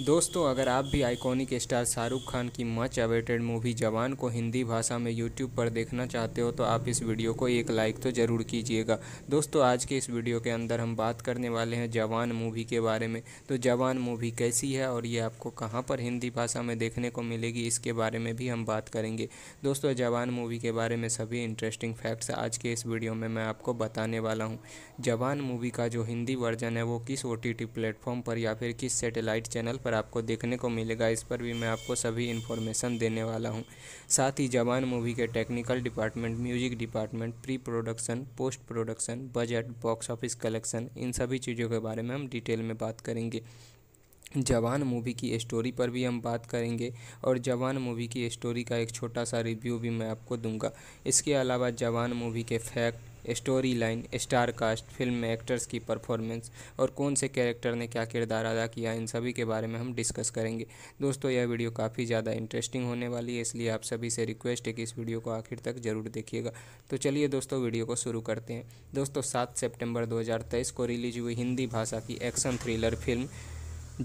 दोस्तों अगर आप भी आइकॉनिक स्टार शाहरुख खान की मच अवेटेड मूवी जवान को हिंदी भाषा में यूट्यूब पर देखना चाहते हो तो आप इस वीडियो को एक लाइक तो ज़रूर कीजिएगा दोस्तों आज के इस वीडियो के अंदर हम बात करने वाले हैं जवान मूवी के बारे में तो जवान मूवी कैसी है और ये आपको कहाँ पर हिंदी भाषा में देखने को मिलेगी इसके बारे में भी हम बात करेंगे दोस्तों जवान मूवी के बारे में सभी इंटरेस्टिंग फैक्ट्स आज के इस वीडियो में मैं आपको बताने वाला हूँ जवान मूवी का जो हिंदी वर्जन है वो किस ओ प्लेटफॉर्म पर या फिर किस सेटेलाइट चैनल पर आपको देखने को मिलेगा इस पर भी मैं आपको सभी इन्फॉर्मेशन देने वाला हूँ साथ ही जवान मूवी के technical department music department pre production post production budget box office collection इन सभी चीज़ों के बारे में हम डिटेल में बात करेंगे जवान मूवी की स्टोरी पर भी हम बात करेंगे और जवान मूवी की स्टोरी का एक छोटा सा रिव्यू भी मैं आपको दूंगा इसके अलावा जवान मूवी के fact story line star cast film में एक्टर्स की परफॉर्मेंस और कौन से कैरेक्टर ने क्या किरदार अदा किया इन सभी के बारे में हम डिस्कस करेंगे दोस्तों यह वीडियो काफ़ी ज़्यादा इंटरेस्टिंग होने वाली है इसलिए आप सभी से रिक्वेस्ट है कि इस वीडियो को आखिर तक ज़रूर देखिएगा तो चलिए दोस्तों वीडियो को शुरू करते हैं दोस्तों सात सेप्टेम्बर दो को रिलीज हुई हिंदी भाषा की action thriller film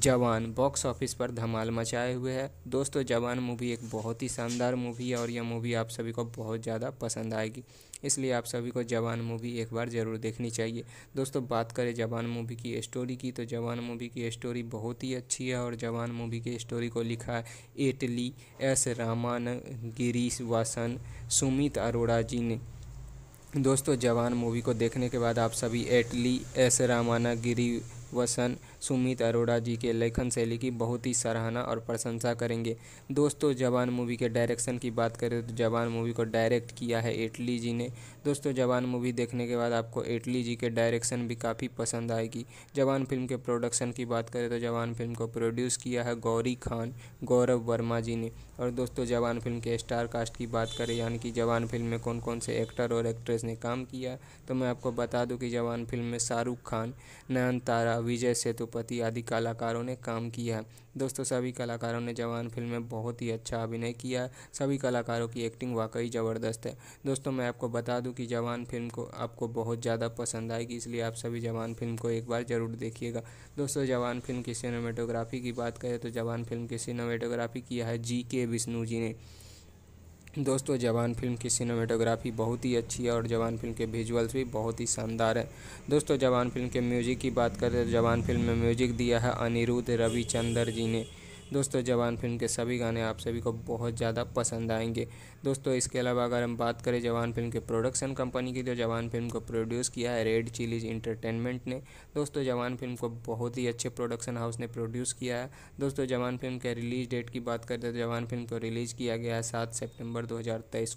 Jawan box office पर धमाल मचाए हुए है दोस्तों जवान मूवी एक बहुत ही शानदार मूवी है और यह मूवी आप सभी को बहुत ज़्यादा पसंद आएगी इसलिए आप सभी को जवान मूवी एक बार ज़रूर देखनी चाहिए दोस्तों बात करें जवान मूवी की स्टोरी की तो जवान मूवी की स्टोरी बहुत ही अच्छी है और जवान मूवी की स्टोरी को लिखा है एटली एस रामान गिरीश वासन सुमित अरोड़ा जी ने दोस्तों जवान मूवी को देखने के बाद आप सभी एटली एस रामाना गिरी वसन सुमित अरोड़ा जी के लेखन शैली की बहुत ही सराहना और प्रशंसा करेंगे दोस्तों जवान मूवी के डायरेक्शन की बात करें तो जवान मूवी को डायरेक्ट किया है एटली जी ने दोस्तों जवान मूवी देखने के बाद आपको एटली जी के डायरेक्शन भी काफ़ी पसंद आएगी जवान फिल्म के प्रोडक्शन की बात करें तो जवान फिल्म को प्रोड्यूस किया है गौरी खान गौरव वर्मा जी ने और दोस्तों जवान फिल्म के स्टार कास्ट की बात करें यानी कि जवान फिल्म में कौन कौन से एक्टर और एक्ट्रेस ने काम किया तो मैं आपको बता दूं कि जवान फिल्म में शाहरुख खान नयन तारा विजय सेतुपति भूपति आदि कलाकारों ने काम किया दोस्तों सभी कलाकारों ने जवान फिल्म में बहुत ही अच्छा अभिनय किया सभी कलाकारों की एक्टिंग वाकई ज़बरदस्त है दोस्तों मैं आपको बता दूं कि जवान फिल्म को आपको बहुत ज़्यादा पसंद आएगी इसलिए आप सभी जवान फिल्म को एक बार ज़रूर देखिएगा दोस्तों जवान फिल्म की सिनेमेटोग्राफी की बात करें तो जवान फिल्म की सिनेमेटोग्राफी किया है जी के विष्णु जी ने दोस्तों जवान फिल्म की सिनेमेटोग्राफी बहुत ही अच्छी है और जवान फिल्म के विजुअल्स भी बहुत ही शानदार है दोस्तों जवान फिल्म के म्यूज़िक की बात करें तो जवान फिल्म में म्यूज़िक दिया है अनिरुद्ध रविचंद्र जी ने दोस्तों जवान फिल्म के सभी गाने आप सभी को बहुत ज़्यादा पसंद आएंगे दोस्तों इसके अलावा अगर हम बात करें जवान फिल्म के प्रोडक्शन कंपनी की तो जवान फिल्म को प्रोड्यूस किया है रेड चिलीज इंटरटेनमेंट ने दोस्तों जवान फिल्म को बहुत ही अच्छे प्रोडक्शन हाउस ने प्रोड्यूस किया है दोस्तों जवान फिल्म के रिलीज डेट की बात करें तो जवान फिल्म को रिलीज़ किया गया है सात सेप्टेम्बर दो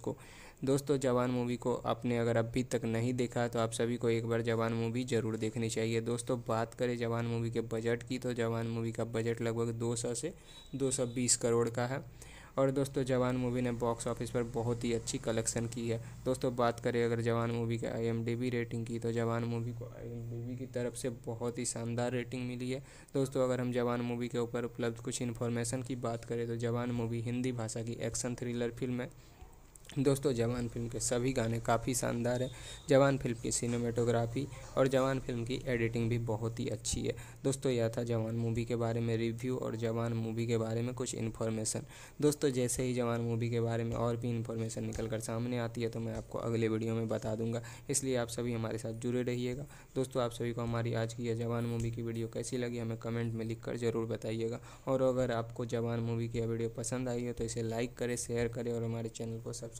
को दोस्तों जवान मूवी को आपने अगर अभी तक नहीं देखा तो आप सभी को एक बार जवान मूवी ज़रूर देखनी चाहिए दोस्तों बात करें जवान मूवी के बजट की तो जवान मूवी का बजट लगभग 200 से 220 करोड़ का है और दोस्तों जवान मूवी ने बॉक्स ऑफिस पर बहुत ही अच्छी कलेक्शन की है दोस्तों बात करें अगर जवान मूवी के आई रेटिंग की तो जवान मूवी को आई की तरफ से बहुत ही शानदार रेटिंग मिली है दोस्तों अगर हम जवान मूवी के ऊपर उपलब्ध कुछ इन्फॉर्मेशन की बात करें तो जवान मूवी हिंदी भाषा की एक्शन थ्रिलर फिल्म है दोस्तों जवान फिल्म के सभी गाने काफ़ी शानदार हैं जवान फिल्म की सिनेमेटोग्राफी और जवान फिल्म की एडिटिंग भी बहुत ही अच्छी है दोस्तों यह था जवान मूवी के बारे में रिव्यू और जवान मूवी के बारे में कुछ इन्फॉर्मेशन दोस्तों जैसे ही जवान मूवी के बारे में और भी इन्फॉर्मेशन निकल कर सामने आती है तो मैं आपको अगले वीडियो में बता दूंगा इसलिए आप सभी हमारे साथ जुड़े रहिएगा दोस्तों आप सभी को हमारी आज की यह जवान मूवी की वीडियो कैसी लगी हमें कमेंट में लिख ज़रूर बताइएगा और अगर आपको जवान मूवी की वीडियो पसंद आई है तो इसे लाइक करें शेयर करें और हमारे चैनल को सब्सक्राइब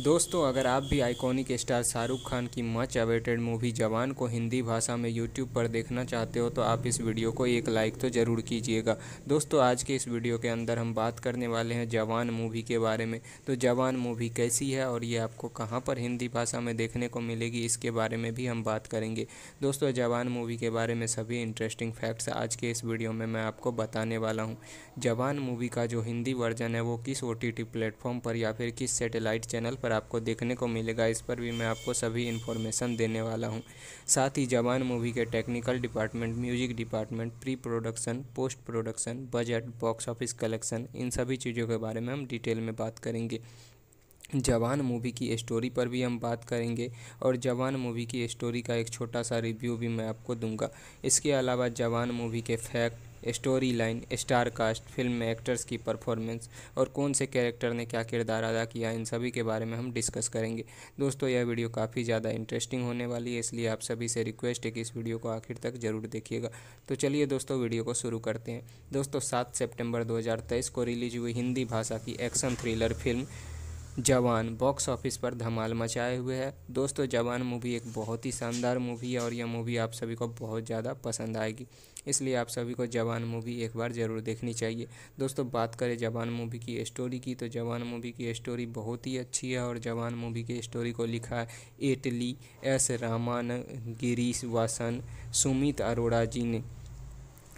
दोस्तों अगर आप भी आइकॉनिक स्टार शाहरुख खान की मच अवेटेड मूवी जवान को हिंदी भाषा में यूट्यूब पर देखना चाहते हो तो आप इस वीडियो को एक लाइक तो ज़रूर कीजिएगा दोस्तों आज के इस वीडियो के अंदर हम बात करने वाले हैं जवान मूवी के बारे में तो जवान मूवी कैसी है और ये आपको कहाँ पर हिंदी भाषा में देखने को मिलेगी इसके बारे में भी हम बात करेंगे दोस्तों जवान मूवी के बारे में सभी इंटरेस्टिंग फैक्ट्स आज के इस वीडियो में मैं आपको बताने वाला हूँ जवान मूवी का जो हिंदी वर्जन है वो किस ओ प्लेटफॉर्म पर या फिर किस सेटेलाइट चैनल पर आपको देखने को मिलेगा इस पर भी मैं आपको सभी इन्फॉर्मेशन देने वाला हूँ साथ ही जवान मूवी के technical department music department pre production post production budget box office collection इन सभी चीज़ों के बारे में हम डिटेल में बात करेंगे जवान मूवी की स्टोरी पर भी हम बात करेंगे और जवान मूवी की स्टोरी का एक छोटा सा रिव्यू भी मैं आपको दूंगा इसके अलावा जवान मूवी के fact story line star cast film में एक्टर्स की परफॉर्मेंस और कौन से कैरेक्टर ने क्या किरदार अदा किया इन सभी के बारे में हम डिस्कस करेंगे दोस्तों यह वीडियो काफ़ी ज़्यादा इंटरेस्टिंग होने वाली है इसलिए आप सभी से रिक्वेस्ट है कि इस वीडियो को आखिर तक ज़रूर देखिएगा तो चलिए दोस्तों वीडियो को शुरू करते हैं दोस्तों सात सेप्टेम्बर दो को रिलीज हुई हिंदी भाषा की action thriller film Jawan box office पर धमाल मचाए हुए है दोस्तों जवान मूवी एक बहुत ही शानदार मूवी है और यह मूवी आप सभी को बहुत ज़्यादा पसंद आएगी इसलिए आप सभी को जवान मूवी एक बार ज़रूर देखनी चाहिए दोस्तों बात करें जवान मूवी की स्टोरी की तो जवान मूवी की स्टोरी बहुत ही अच्छी है और जवान मूवी की स्टोरी को लिखा है एटली एस रामान गिरीश वासन सुमित अरोड़ा जी ने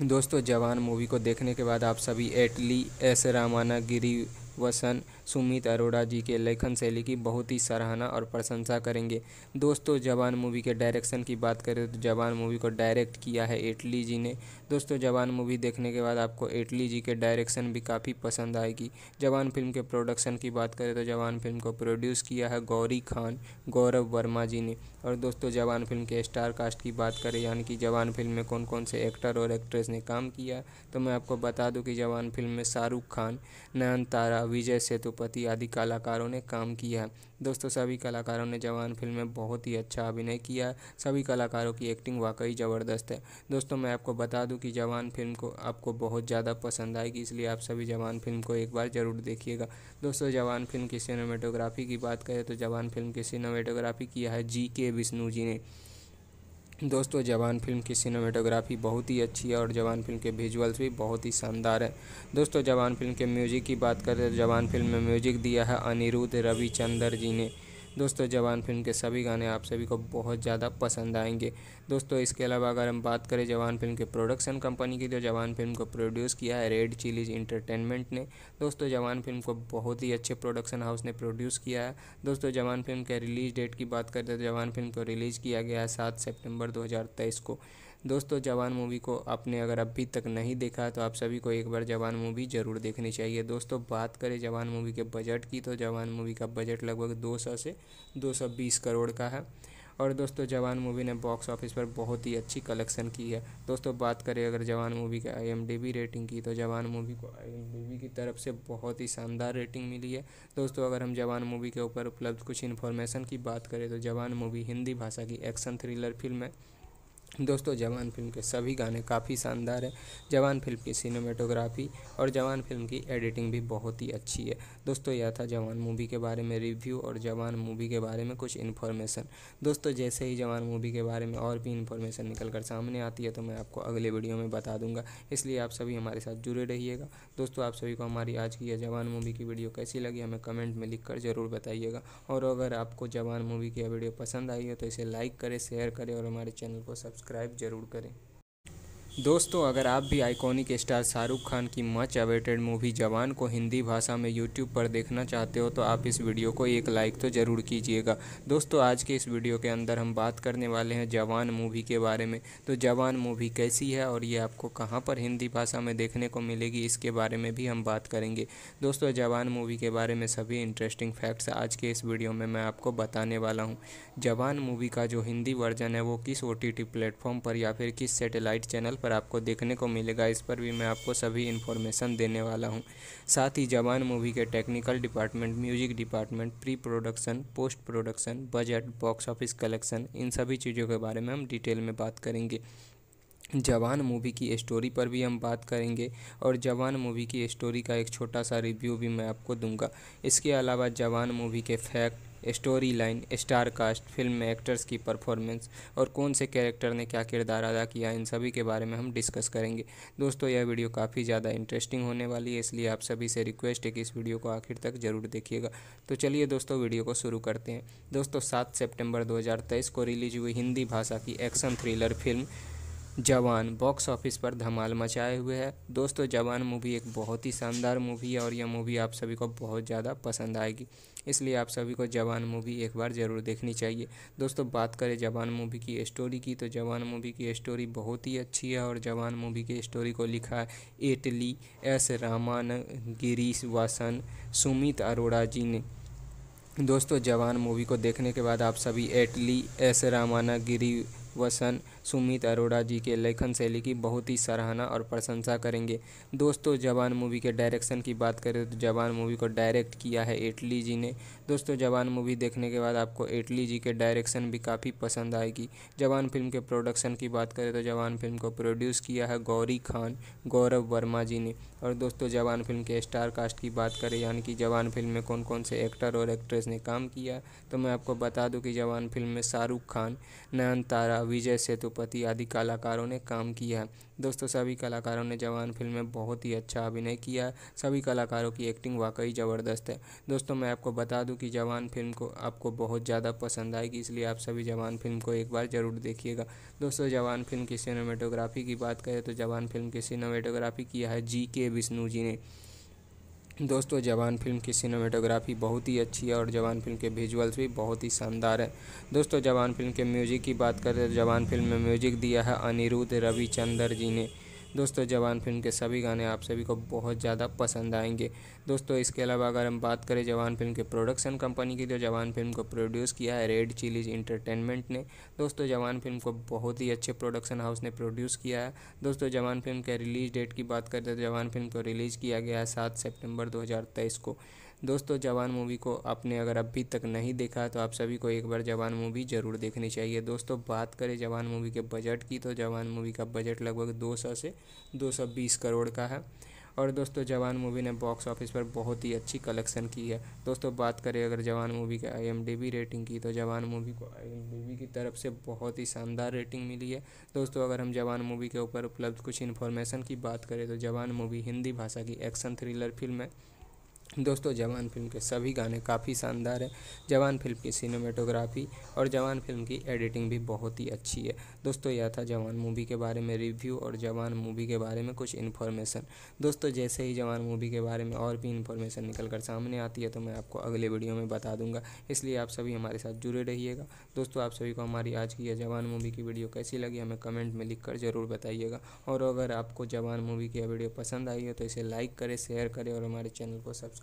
दोस्तों जवान मूवी को देखने के बाद आप सभी एटली एस रामाना गिरी वसन सुमित अरोड़ा जी के लेखन शैली की बहुत ही सराहना और प्रशंसा करेंगे दोस्तों जवान मूवी के डायरेक्शन की बात करें तो जवान मूवी को डायरेक्ट किया है एटली जी ने दोस्तों जवान मूवी देखने के बाद आपको एटली जी के डायरेक्शन भी काफ़ी पसंद आएगी जवान फिल्म के प्रोडक्शन की बात करें तो जवान फिल्म को प्रोड्यूस किया है गौरी खान गौरव वर्मा जी ने और दोस्तों जवान फिल्म के स्टार कास्ट की बात करें यानी कि जवान फिल्म में कौन कौन से एक्टर और एक्ट्रेस ने काम किया तो मैं आपको बता दूं कि जवान फिल्म में शाहरुख खान नयन तारा विजय सेतु करोड़पति आदि कलाकारों ने काम किया दोस्तों सभी कलाकारों ने जवान फिल्म में बहुत ही अच्छा अभिनय किया सभी कलाकारों की एक्टिंग वाकई ज़बरदस्त है दोस्तों मैं आपको बता दूं कि जवान फिल्म को आपको बहुत ज़्यादा पसंद आएगी इसलिए आप सभी जवान फिल्म को एक बार ज़रूर देखिएगा दोस्तों जवान फिल्म की सिनेमेटोग्राफी की बात करें तो जवान फिल्म की सिनेमेटोग्राफी किया है जी के विष्णु जी ने दोस्तों जवान फिल्म की सिनेमेटोग्राफी बहुत ही अच्छी है और जवान फिल्म के विजुअल्स भी बहुत ही शानदार है दोस्तों जवान फिल्म के म्यूजिक की बात करें तो जवान फिल्म में म्यूजिक दिया है अनिरुद्ध रविचंद्र जी ने दोस्तों जवान फिल्म के सभी गाने आप सभी को बहुत ज़्यादा पसंद आएंगे दोस्तों इसके अलावा अगर हम बात करें जवान फिल्म के प्रोडक्शन कंपनी की तो जवान फिल्म को प्रोड्यूस किया है रेड चिलीज इंटरटेनमेंट ने दोस्तों जवान फिल्म को बहुत ही अच्छे प्रोडक्शन हाउस ने प्रोड्यूस किया है दोस्तों जवान फिल्म के रिलीज डेट की बात करें तो जवान फिल्म को रिलीज़ किया गया है सात सेप्टेम्बर दो को दोस्तों जवान मूवी को आपने अगर अभी तक नहीं देखा तो आप सभी को एक बार जवान मूवी ज़रूर देखनी चाहिए दोस्तों बात करें जवान मूवी के बजट की तो जवान मूवी का बजट लगभग 200 से 220 करोड़ का है और दोस्तों जवान मूवी ने बॉक्स ऑफिस पर बहुत ही अच्छी कलेक्शन की है दोस्तों बात करें अगर जवान मूवी के आई रेटिंग की तो जवान मूवी को आई की तरफ से बहुत ही शानदार रेटिंग मिली है दोस्तों अगर हम जवान मूवी के ऊपर उपलब्ध कुछ इन्फॉर्मेशन की बात करें तो जवान मूवी हिंदी भाषा की एक्शन थ्रिलर फिल्म है दोस्तों जवान फिल्म के सभी गाने काफ़ी शानदार हैं जवान फिल्म की सिनेमेटोग्राफी और जवान फिल्म की एडिटिंग भी बहुत ही अच्छी है दोस्तों यह था जवान मूवी के बारे में रिव्यू और जवान मूवी के बारे में कुछ इन्फॉर्मेशन दोस्तों जैसे ही जवान मूवी के बारे में और भी इन्फॉर्मेशन निकल कर सामने आती है तो मैं आपको अगले वीडियो में बता दूंगा इसलिए आप सभी हमारे साथ जुड़े रहिएगा दोस्तों आप सभी को हमारी आज की यह जवान मूवी की वीडियो कैसी लगी हमें कमेंट में लिख ज़रूर बताइएगा और अगर आपको जवान मूवी की यह वीडियो पसंद आई है तो इसे लाइक करें शेयर करें और हमारे चैनल को सब्सक्राइब सब्सक्राइब जरूर करें दोस्तों अगर आप भी आइकॉनिक स्टार शाहरुख खान की मच अवेटेड मूवी जवान को हिंदी भाषा में यूट्यूब पर देखना चाहते हो तो आप इस वीडियो को एक लाइक तो ज़रूर कीजिएगा दोस्तों आज के इस वीडियो के अंदर हम बात करने वाले हैं जवान मूवी के बारे में तो जवान मूवी कैसी है और ये आपको कहाँ पर हिंदी भाषा में देखने को मिलेगी इसके बारे में भी हम बात करेंगे दोस्तों जवान मूवी के बारे में सभी इंटरेस्टिंग फैक्ट्स आज के इस वीडियो में मैं आपको बताने वाला हूँ जवान मूवी का जो हिंदी वर्जन है वो किस ओ प्लेटफॉर्म पर या फिर किस सेटेलाइट चैनल पर आपको देखने को मिलेगा इस पर भी मैं आपको सभी इन्फॉर्मेशन देने वाला हूँ साथ ही जवान मूवी के technical department music department pre production post production budget box office collection इन सभी चीज़ों के बारे में हम डिटेल में बात करेंगे जवान मूवी की स्टोरी पर भी हम बात करेंगे और जवान मूवी की स्टोरी का एक छोटा सा रिव्यू भी मैं आपको दूंगा इसके अलावा जवान मूवी के fact story line star cast film में एक्टर्स की परफॉर्मेंस और कौन से कैरेक्टर ने क्या किरदार अदा किया इन सभी के बारे में हम डिस्कस करेंगे दोस्तों यह वीडियो काफ़ी ज़्यादा इंटरेस्टिंग होने वाली है इसलिए आप सभी से रिक्वेस्ट है कि इस वीडियो को आखिर तक ज़रूर देखिएगा तो चलिए दोस्तों वीडियो को शुरू करते हैं दोस्तों सात सेप्टेम्बर दो को रिलीज हुई हिंदी भाषा की action thriller film Jawan box office पर धमाल मचाए हुए है दोस्तों जवान मूवी एक बहुत ही शानदार मूवी है और यह मूवी आप सभी को बहुत ज़्यादा पसंद आएगी इसलिए आप सभी को जवान मूवी एक बार ज़रूर देखनी चाहिए दोस्तों बात करें जवान मूवी की स्टोरी की तो जवान मूवी की स्टोरी बहुत ही अच्छी है और जवान मूवी की स्टोरी को लिखा है एटली एस रामान गिरीश वासन सुमित अरोड़ा जी ने दोस्तों जवान मूवी को देखने के बाद आप सभी एटली एस रामाना गिरी वसन सुमित अरोड़ा जी के लेखन शैली की बहुत ही सराहना और प्रशंसा करेंगे दोस्तों जवान मूवी के डायरेक्शन की बात करें तो जवान मूवी को डायरेक्ट किया है एटली जी ने दोस्तों जवान मूवी देखने के बाद आपको एटली जी के डायरेक्शन भी काफ़ी पसंद आएगी जवान फिल्म के प्रोडक्शन की बात करें तो जवान फिल्म को प्रोड्यूस किया है गौरी खान गौरव वर्मा जी ने और दोस्तों जवान फिल्म के स्टार कास्ट की बात करें यानी कि जवान फिल्म में कौन कौन से एक्टर और एक्ट्रेस ने काम किया तो मैं आपको बता दूं कि जवान फिल्म में शाहरुख खान नयन तारा विजय सेतु पशुपति आदि कलाकारों ने काम किया है दोस्तों सभी कलाकारों ने जवान फिल्म में बहुत ही अच्छा अभिनय किया सभी कलाकारों की एक्टिंग वाकई ज़बरदस्त है दोस्तों मैं आपको बता दूं कि जवान फिल्म को आपको बहुत ज़्यादा पसंद आएगी इसलिए आप सभी जवान फिल्म को एक बार ज़रूर देखिएगा दोस्तों जवान फिल्म की सिनेमेटोग्राफी की बात करें तो जवान फिल्म की सिनेमेटोग्राफी किया है जी के विष्णु जी ने दोस्तों जवान फिल्म की सिनेमेटोग्राफी बहुत ही अच्छी है और जवान फिल्म के विजुअल्स भी बहुत ही शानदार है दोस्तों जवान फिल्म के म्यूजिक की बात करें तो जवान फिल्म में म्यूजिक दिया है अनिरुद्ध रविचंद्र जी ने दोस्तों जवान फिल्म के सभी गाने आप सभी को बहुत ज़्यादा पसंद आएंगे दोस्तों इसके अलावा अगर हम बात करें जवान फिल्म के प्रोडक्शन कंपनी की तो जवान फिल्म को प्रोड्यूस किया है रेड चिलीज इंटरटेनमेंट ने दोस्तों जवान फिल्म को बहुत ही अच्छे प्रोडक्शन हाउस ने प्रोड्यूस किया है दोस्तों जवान फिल्म के रिलीज डेट की बात करें तो जवान फिल्म को रिलीज़ किया गया है सात सेप्टेम्बर दो को दोस्तों जवान मूवी को आपने अगर अभी तक नहीं देखा तो आप सभी को एक बार जवान मूवी ज़रूर देखनी चाहिए दोस्तों बात करें जवान मूवी के बजट की तो जवान मूवी का बजट लगभग 200 से 220 करोड़ का है और दोस्तों जवान मूवी ने बॉक्स ऑफिस पर बहुत ही अच्छी कलेक्शन की है दोस्तों बात करें अगर जवान मूवी के आई रेटिंग की तो जवान मूवी को आई की तरफ से बहुत ही शानदार रेटिंग मिली है दोस्तों अगर हम जवान मूवी के ऊपर उपलब्ध कुछ इन्फॉर्मेशन की बात करें तो जवान मूवी हिंदी भाषा की एक्शन थ्रिलर फिल्म है दोस्तों जवान फिल्म के सभी गाने काफ़ी शानदार हैं जवान फिल्म की सिनेमेटोग्राफी और जवान फिल्म की एडिटिंग भी बहुत ही अच्छी है दोस्तों यह था जवान मूवी के बारे में रिव्यू और जवान मूवी के बारे में कुछ इन्फॉर्मेशन दोस्तों जैसे ही जवान मूवी के बारे में और भी इन्फॉर्मेशन निकल कर सामने आती है तो मैं आपको अगले वीडियो में बता दूंगा इसलिए आप सभी हमारे साथ जुड़े रहिएगा दोस्तों आप सभी को हमारी आज की यह जवान मूवी की वीडियो कैसी लगी हमें कमेंट में लिख कर ज़रूर बताइएगा और अगर आपको जवान मूवी की यह वीडियो पसंद आई हो तो इसे लाइक करें शेयर करें और हमारे चैनल को सब्सक्राइब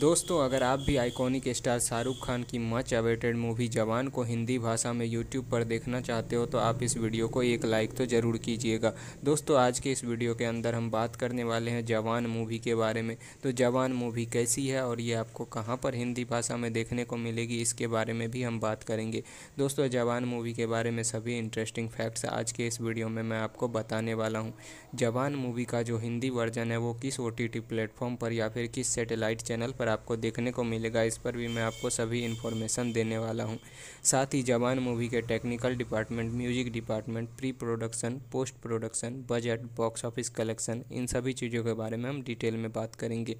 दोस्तों अगर आप भी आइकॉनिक स्टार शाहरुख खान की मच अवेटेड मूवी जवान को हिंदी भाषा में यूट्यूब पर देखना चाहते हो तो आप इस वीडियो को एक लाइक तो ज़रूर कीजिएगा दोस्तों आज के इस वीडियो के अंदर हम बात करने वाले हैं जवान मूवी के बारे में तो जवान मूवी कैसी है और ये आपको कहाँ पर हिंदी भाषा में देखने को मिलेगी इसके बारे में भी हम बात करेंगे दोस्तों जवान मूवी के बारे में सभी इंटरेस्टिंग फैक्ट्स आज के इस वीडियो में मैं आपको बताने वाला हूँ जवान मूवी का जो हिंदी वर्जन है वो किस ओ प्लेटफॉर्म पर या फिर किस सेटेलाइट चैनल पर आपको देखने को मिलेगा इस पर भी मैं आपको सभी इन्फॉर्मेशन देने वाला हूँ साथ ही जवान मूवी के technical department music department pre production post production budget box office collection इन सभी चीज़ों के बारे में हम डिटेल में बात करेंगे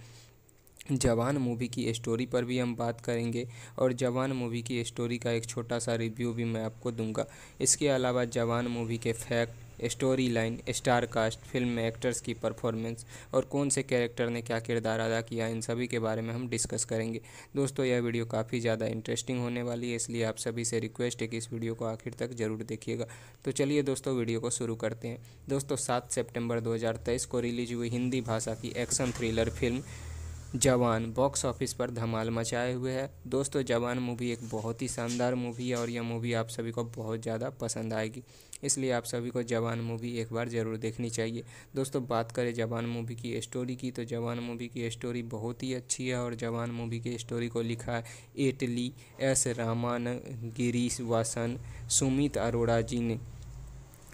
जवान मूवी की स्टोरी पर भी हम बात करेंगे और जवान मूवी की स्टोरी का एक छोटा सा रिव्यू भी मैं आपको दूंगा इसके अलावा जवान मूवी के fact story line star cast film में एक्टर्स की परफॉर्मेंस और कौन से कैरेक्टर ने क्या किरदार अदा किया इन सभी के बारे में हम डिस्कस करेंगे दोस्तों यह वीडियो काफ़ी ज़्यादा इंटरेस्टिंग होने वाली है इसलिए आप सभी से रिक्वेस्ट है कि इस वीडियो को आखिर तक ज़रूर देखिएगा तो चलिए दोस्तों वीडियो को शुरू करते हैं दोस्तों सात सेप्टेम्बर दो को रिलीज हुई हिंदी भाषा की action thriller film Jawan box office पर धमाल मचाए हुए है दोस्तों जवान मूवी एक बहुत ही शानदार मूवी है और यह मूवी आप सभी को बहुत ज़्यादा पसंद आएगी इसलिए आप सभी को जवान मूवी एक बार ज़रूर देखनी चाहिए दोस्तों बात करें जवान मूवी की स्टोरी की तो जवान मूवी की स्टोरी बहुत ही अच्छी है और जवान मूवी की स्टोरी को लिखा है एटली एस रामान गिरीश वासन सुमित अरोड़ा जी ने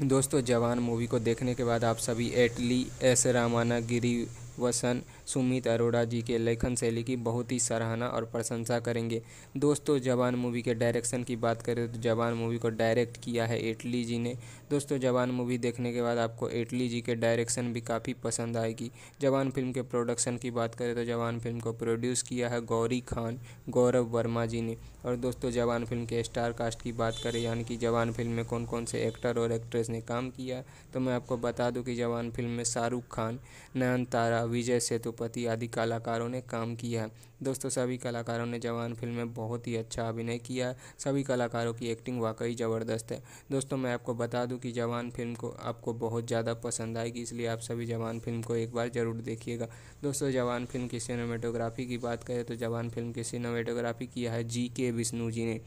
दोस्तों जवान मूवी को देखने के बाद आप सभी एटली एस रामाना गिरी वसन सुमित अरोड़ा जी के लेखन शैली की बहुत ही सराहना और प्रशंसा करेंगे दोस्तों जवान मूवी के डायरेक्शन की बात करें तो जवान मूवी को डायरेक्ट किया है एटली जी ने दोस्तों जवान मूवी देखने के बाद आपको एटली जी के डायरेक्शन भी काफ़ी पसंद आएगी जवान फिल्म के प्रोडक्शन की बात करें तो जवान फिल्म को प्रोड्यूस किया है गौरी खान गौरव वर्मा जी ने और दोस्तों जवान फिल्म के स्टार कास्ट की बात करें यानी कि जवान फिल्म में कौन कौन से एक्टर और एक्ट्रेस ने काम किया तो मैं आपको बता दूं कि जवान फिल्म में शाहरुख खान नयन तारा विजय सेतु पशुपति आदि कलाकारों ने काम किया है दोस्तों सभी कलाकारों ने जवान फिल्म में बहुत ही अच्छा अभिनय किया सभी कलाकारों की एक्टिंग वाकई ज़बरदस्त है दोस्तों मैं आपको बता दूं कि जवान फिल्म को आपको बहुत ज़्यादा पसंद आएगी इसलिए आप सभी जवान फिल्म को एक बार ज़रूर देखिएगा दोस्तों जवान फिल्म की सिनेमेटोग्राफी की बात करें तो जवान फिल्म की सिनेमेटोग्राफी किया है जी के विष्णु जी ने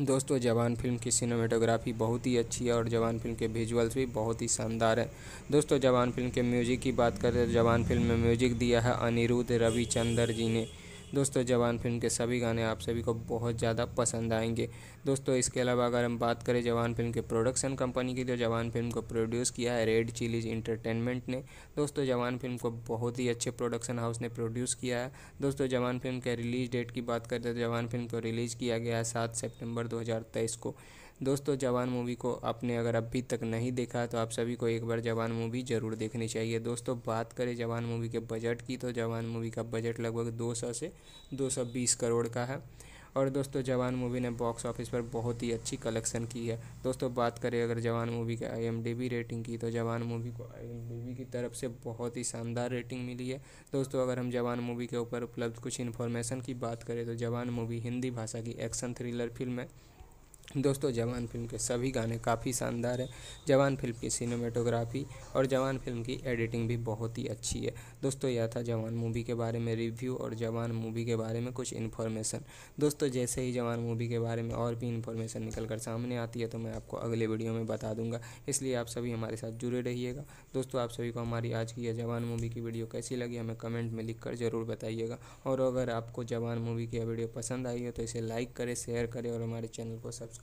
दोस्तों जवान फिल्म की सिनेमेटोग्राफी बहुत ही अच्छी है और जवान फिल्म के विजुअल्स भी बहुत ही शानदार है दोस्तों जवान फिल्म के म्यूजिक की बात करें तो जवान फिल्म में म्यूजिक दिया है अनिरुद्ध रविचंद्र जी ने दोस्तों जवान फिल्म के सभी गाने आप सभी को बहुत ज़्यादा पसंद आएंगे दोस्तों इसके अलावा अगर हम बात करें जवान फिल्म के प्रोडक्शन कंपनी की तो जवान फिल्म को प्रोड्यूस किया है रेड चिलीज इंटरटेनमेंट ने दोस्तों जवान फिल्म को बहुत ही अच्छे प्रोडक्शन हाउस ने प्रोड्यूस किया है दोस्तों जवान फिल्म के रिलीज डेट की बात करें तो जवान फिल्म को रिलीज़ किया गया है सात सेप्टेम्बर दो को दोस्तों जवान मूवी को आपने अगर अभी तक नहीं देखा तो आप सभी को एक बार जवान मूवी ज़रूर देखनी चाहिए दोस्तों बात करें जवान मूवी के बजट की तो जवान मूवी का बजट लगभग दो से दो करोड़ का है और दोस्तों जवान मूवी ने बॉक्स ऑफिस पर बहुत ही अच्छी कलेक्शन की है दोस्तों बात करें अगर जवान मूवी के आई रेटिंग की तो जवान मूवी को आई की तरफ से बहुत ही शानदार रेटिंग मिली है दोस्तों अगर हम जवान मूवी के ऊपर उपलब्ध कुछ इन्फॉर्मेशन की बात करें तो जवान मूवी हिंदी भाषा की एक्शन थ्रिलर फिल्म है दोस्तों जवान फिल्म के सभी गाने काफ़ी शानदार हैं जवान फिल्म की सिनेमेटोग्राफी और जवान फिल्म की एडिटिंग भी बहुत ही अच्छी है दोस्तों यह था जवान मूवी के बारे में रिव्यू और जवान मूवी के बारे में कुछ इन्फॉर्मेशन दोस्तों जैसे ही जवान मूवी के बारे में और भी इन्फॉर्मेशन निकल कर सामने आती है तो मैं आपको अगले वीडियो में बता दूंगा इसलिए आप सभी हमारे साथ जुड़े रहिएगा दोस्तों आप सभी को हमारी आज की यह जवान मूवी की वीडियो कैसी लगी हमें कमेंट में लिख कर ज़रूर बताइएगा और अगर आपको जवान मूवी की यह वीडियो पसंद आई है तो इसे लाइक करें शेयर करें और हमारे चैनल को सब्सक्राइब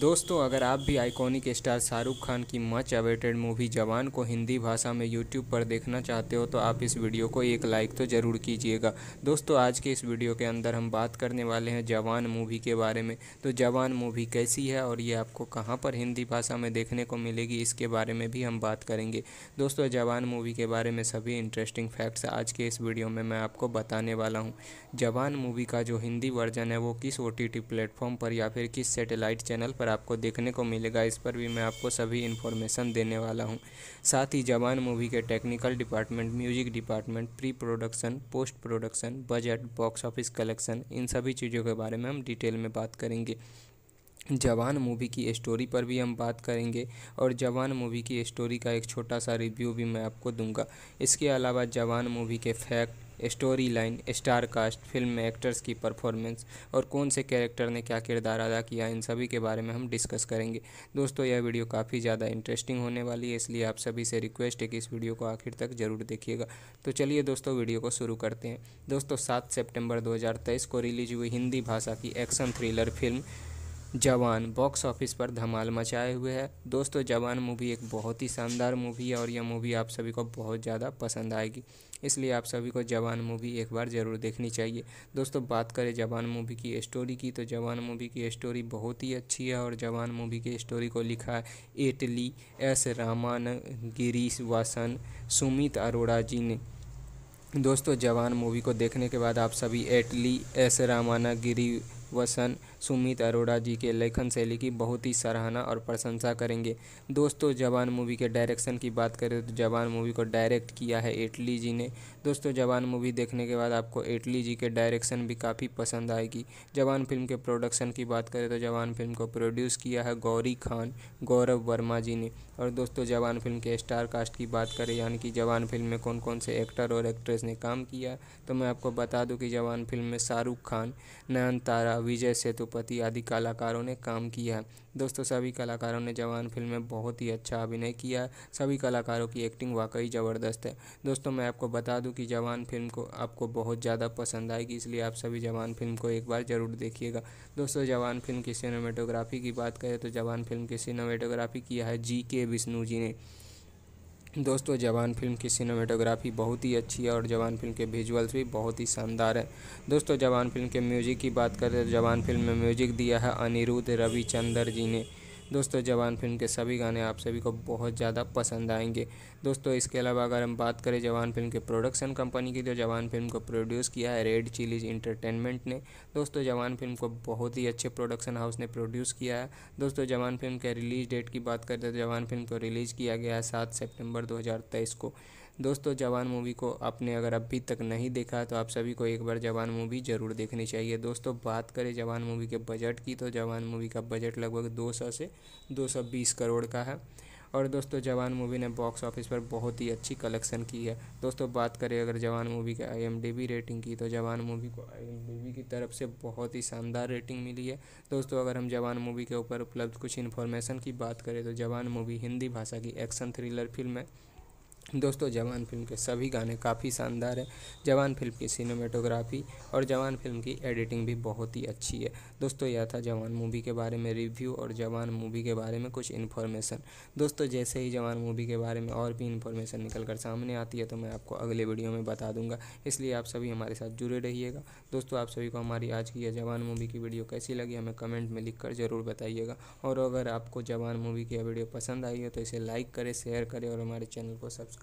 दोस्तों अगर आप भी आइकॉनिक स्टार शाहरुख खान की मच अवेटेड मूवी जवान को हिंदी भाषा में यूट्यूब पर देखना चाहते हो तो आप इस वीडियो को एक लाइक तो ज़रूर कीजिएगा दोस्तों आज के इस वीडियो के अंदर हम बात करने वाले हैं जवान मूवी के बारे में तो जवान मूवी कैसी है और ये आपको कहाँ पर हिंदी भाषा में देखने को मिलेगी इसके बारे में भी हम बात करेंगे दोस्तों जवान मूवी के बारे में सभी इंटरेस्टिंग फैक्ट्स आज के इस वीडियो में मैं आपको बताने वाला हूँ जवान मूवी का जो हिंदी वर्जन है वो किस ओ प्लेटफॉर्म पर या फिर किस सेटेलाइट चैनल पर पर आपको देखने को मिलेगा इस पर भी मैं आपको सभी इन्फॉर्मेशन देने वाला हूँ साथ ही जवान मूवी के technical department music department pre production post production budget box office collection इन सभी चीज़ों के बारे में हम डिटेल में बात करेंगे जवान मूवी की स्टोरी पर भी हम बात करेंगे और जवान मूवी की स्टोरी का एक छोटा सा रिव्यू भी मैं आपको दूंगा इसके अलावा जवान मूवी के fact story line star cast cast film में एक्टर्स की परफॉर्मेंस और कौन से कैरेक्टर ने क्या किरदार अदा किया इन सभी के बारे में हम डिस्कस करेंगे दोस्तों यह वीडियो काफ़ी ज़्यादा इंटरेस्टिंग होने वाली है इसलिए आप सभी से रिक्वेस्ट है कि इस वीडियो को आखिर तक ज़रूर देखिएगा तो चलिए दोस्तों वीडियो को शुरू करते हैं दोस्तों सात सेप्टेम्बर दो को रिलीज हुई हिंदी भाषा की action thriller film Jawan box office पर धमाल मचाए हुए है दोस्तों जवान मूवी एक बहुत ही शानदार मूवी है और यह मूवी आप सभी को बहुत ज़्यादा पसंद आएगी इसलिए आप सभी को जवान मूवी एक बार ज़रूर देखनी चाहिए दोस्तों बात करें जवान मूवी की स्टोरी की तो जवान मूवी की स्टोरी बहुत ही अच्छी है और जवान मूवी की स्टोरी को लिखा है एटली एस रामान गिरीश वासन सुमित अरोड़ा जी ने दोस्तों जवान मूवी को देखने के बाद आप सभी एटली एस रामाना गिरी वसन सुमित अरोड़ा जी के लेखन शैली की बहुत ही सराहना और प्रशंसा करेंगे दोस्तों जवान मूवी के डायरेक्शन की बात करें तो जवान मूवी को डायरेक्ट किया है एटली जी ने दोस्तों जवान मूवी देखने के बाद आपको एटली जी के डायरेक्शन भी काफ़ी पसंद आएगी जवान फिल्म के प्रोडक्शन की बात करें तो जवान फिल्म को प्रोड्यूस किया है गौरी खान गौरव वर्मा जी ने और दोस्तों जवान फिल्म के स्टार कास्ट की बात करें यानी कि जवान फिल्म में कौन कौन से एक्टर और एक्ट्रेस ने काम किया तो मैं आपको बता दूं कि जवान फिल्म में शाहरुख खान नयनतारा विजय सेतु पति आदि कलाकारों ने काम किया दोस्तों सभी कलाकारों ने जवान फिल्म में बहुत ही अच्छा अभिनय किया सभी कलाकारों की एक्टिंग वाकई ज़बरदस्त है दोस्तों मैं आपको बता दूं कि जवान फिल्म को आपको बहुत ज़्यादा पसंद आएगी इसलिए आप सभी जवान फिल्म को एक बार ज़रूर देखिएगा दोस्तों जवान फिल्म की सिनेमेटोग्राफी की बात करें तो जवान फिल्म की सिनेमेटोग्राफी किया है जी के विष्णु जी ने दोस्तों जवान फिल्म की सिनेमेटोग्राफी बहुत ही अच्छी है और जवान फिल्म के विजुअल्स भी बहुत ही शानदार है दोस्तों जवान फिल्म के म्यूजिक की बात करें तो जवान फिल्म में म्यूजिक दिया है अनिरुद्ध रविचंद्र जी ने दोस्तों जवान फिल्म के सभी गाने आप सभी को बहुत ज़्यादा पसंद आएंगे दोस्तों इसके अलावा अगर हम बात करें जवान फिल्म के प्रोडक्शन कंपनी की तो जवान फिल्म को प्रोड्यूस किया है रेड चिलीज इंटरटेनमेंट ने दोस्तों जवान फिल्म को बहुत ही अच्छे प्रोडक्शन हाउस ने प्रोड्यूस किया है दोस्तों जवान फिल्म के रिलीज डेट की बात करते तो जवान फिल्म को रिलीज़ किया गया है सात सेप्टेम्बर दो को दोस्तों जवान मूवी को आपने अगर अभी तक नहीं देखा तो आप सभी को एक बार जवान मूवी ज़रूर देखनी चाहिए दोस्तों बात करें जवान मूवी के बजट की तो जवान मूवी का बजट लगभग दो से दो करोड़ का है और दोस्तों जवान मूवी ने बॉक्स ऑफिस पर बहुत ही अच्छी कलेक्शन की है दोस्तों बात करें अगर जवान मूवी के आई रेटिंग की तो जवान मूवी को आई की तरफ से बहुत ही शानदार रेटिंग मिली है दोस्तों अगर हम जवान मूवी के ऊपर उपलब्ध कुछ इन्फॉर्मेशन की बात करें तो जवान मूवी हिंदी भाषा की एक्शन थ्रिलर फिल्म है दोस्तों जवान फिल्म के सभी गाने काफ़ी शानदार हैं जवान फिल्म की सिनेमेटोग्राफी और जवान फिल्म की एडिटिंग भी बहुत ही अच्छी है दोस्तों यह था जवान मूवी के बारे में रिव्यू और जवान मूवी के बारे में कुछ इन्फॉर्मेशन दोस्तों जैसे ही जवान मूवी के बारे में और भी इन्फॉर्मेशन निकल कर सामने आती है तो मैं आपको अगले वीडियो में बता दूंगा इसलिए आप सभी हमारे साथ जुड़े रहिएगा दोस्तों आप सभी को हमारी आज की यह जवान मूवी की वीडियो कैसी लगी हमें कमेंट में लिख ज़रूर बताइएगा और अगर आपको जवान मूवी की यह वीडियो पसंद आई है तो इसे लाइक करें शेयर करें और हमारे चैनल को सब्सक्राइब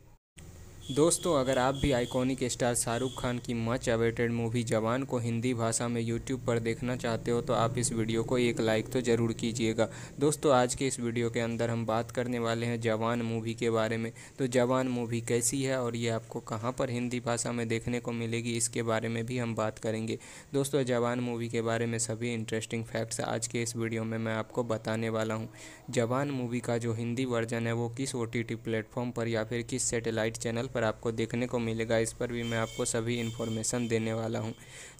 दोस्तों अगर आप भी आइकॉनिक स्टार शाहरुख खान की मच अवेटेड मूवी जवान को हिंदी भाषा में यूट्यूब पर देखना चाहते हो तो आप इस वीडियो को एक लाइक तो ज़रूर कीजिएगा दोस्तों आज के इस वीडियो के अंदर हम बात करने वाले हैं जवान मूवी के बारे में तो जवान मूवी कैसी है और ये आपको कहाँ पर हिंदी भाषा में देखने को मिलेगी इसके बारे में भी हम बात करेंगे दोस्तों जवान मूवी के बारे में सभी इंटरेस्टिंग फैक्ट्स आज के इस वीडियो में मैं आपको बताने वाला हूँ जवान मूवी का जो हिंदी वर्जन है वो किस ओ प्लेटफॉर्म पर या फिर किस सेटेलाइट चैनल पर पर आपको देखने को मिलेगा इस पर भी मैं आपको सभी इन्फॉर्मेशन देने वाला हूँ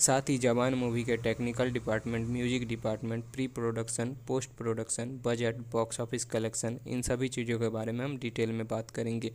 साथ ही जवान मूवी के technical department music department pre production post production budget box office collection इन सभी चीज़ों के बारे में हम डिटेल में बात करेंगे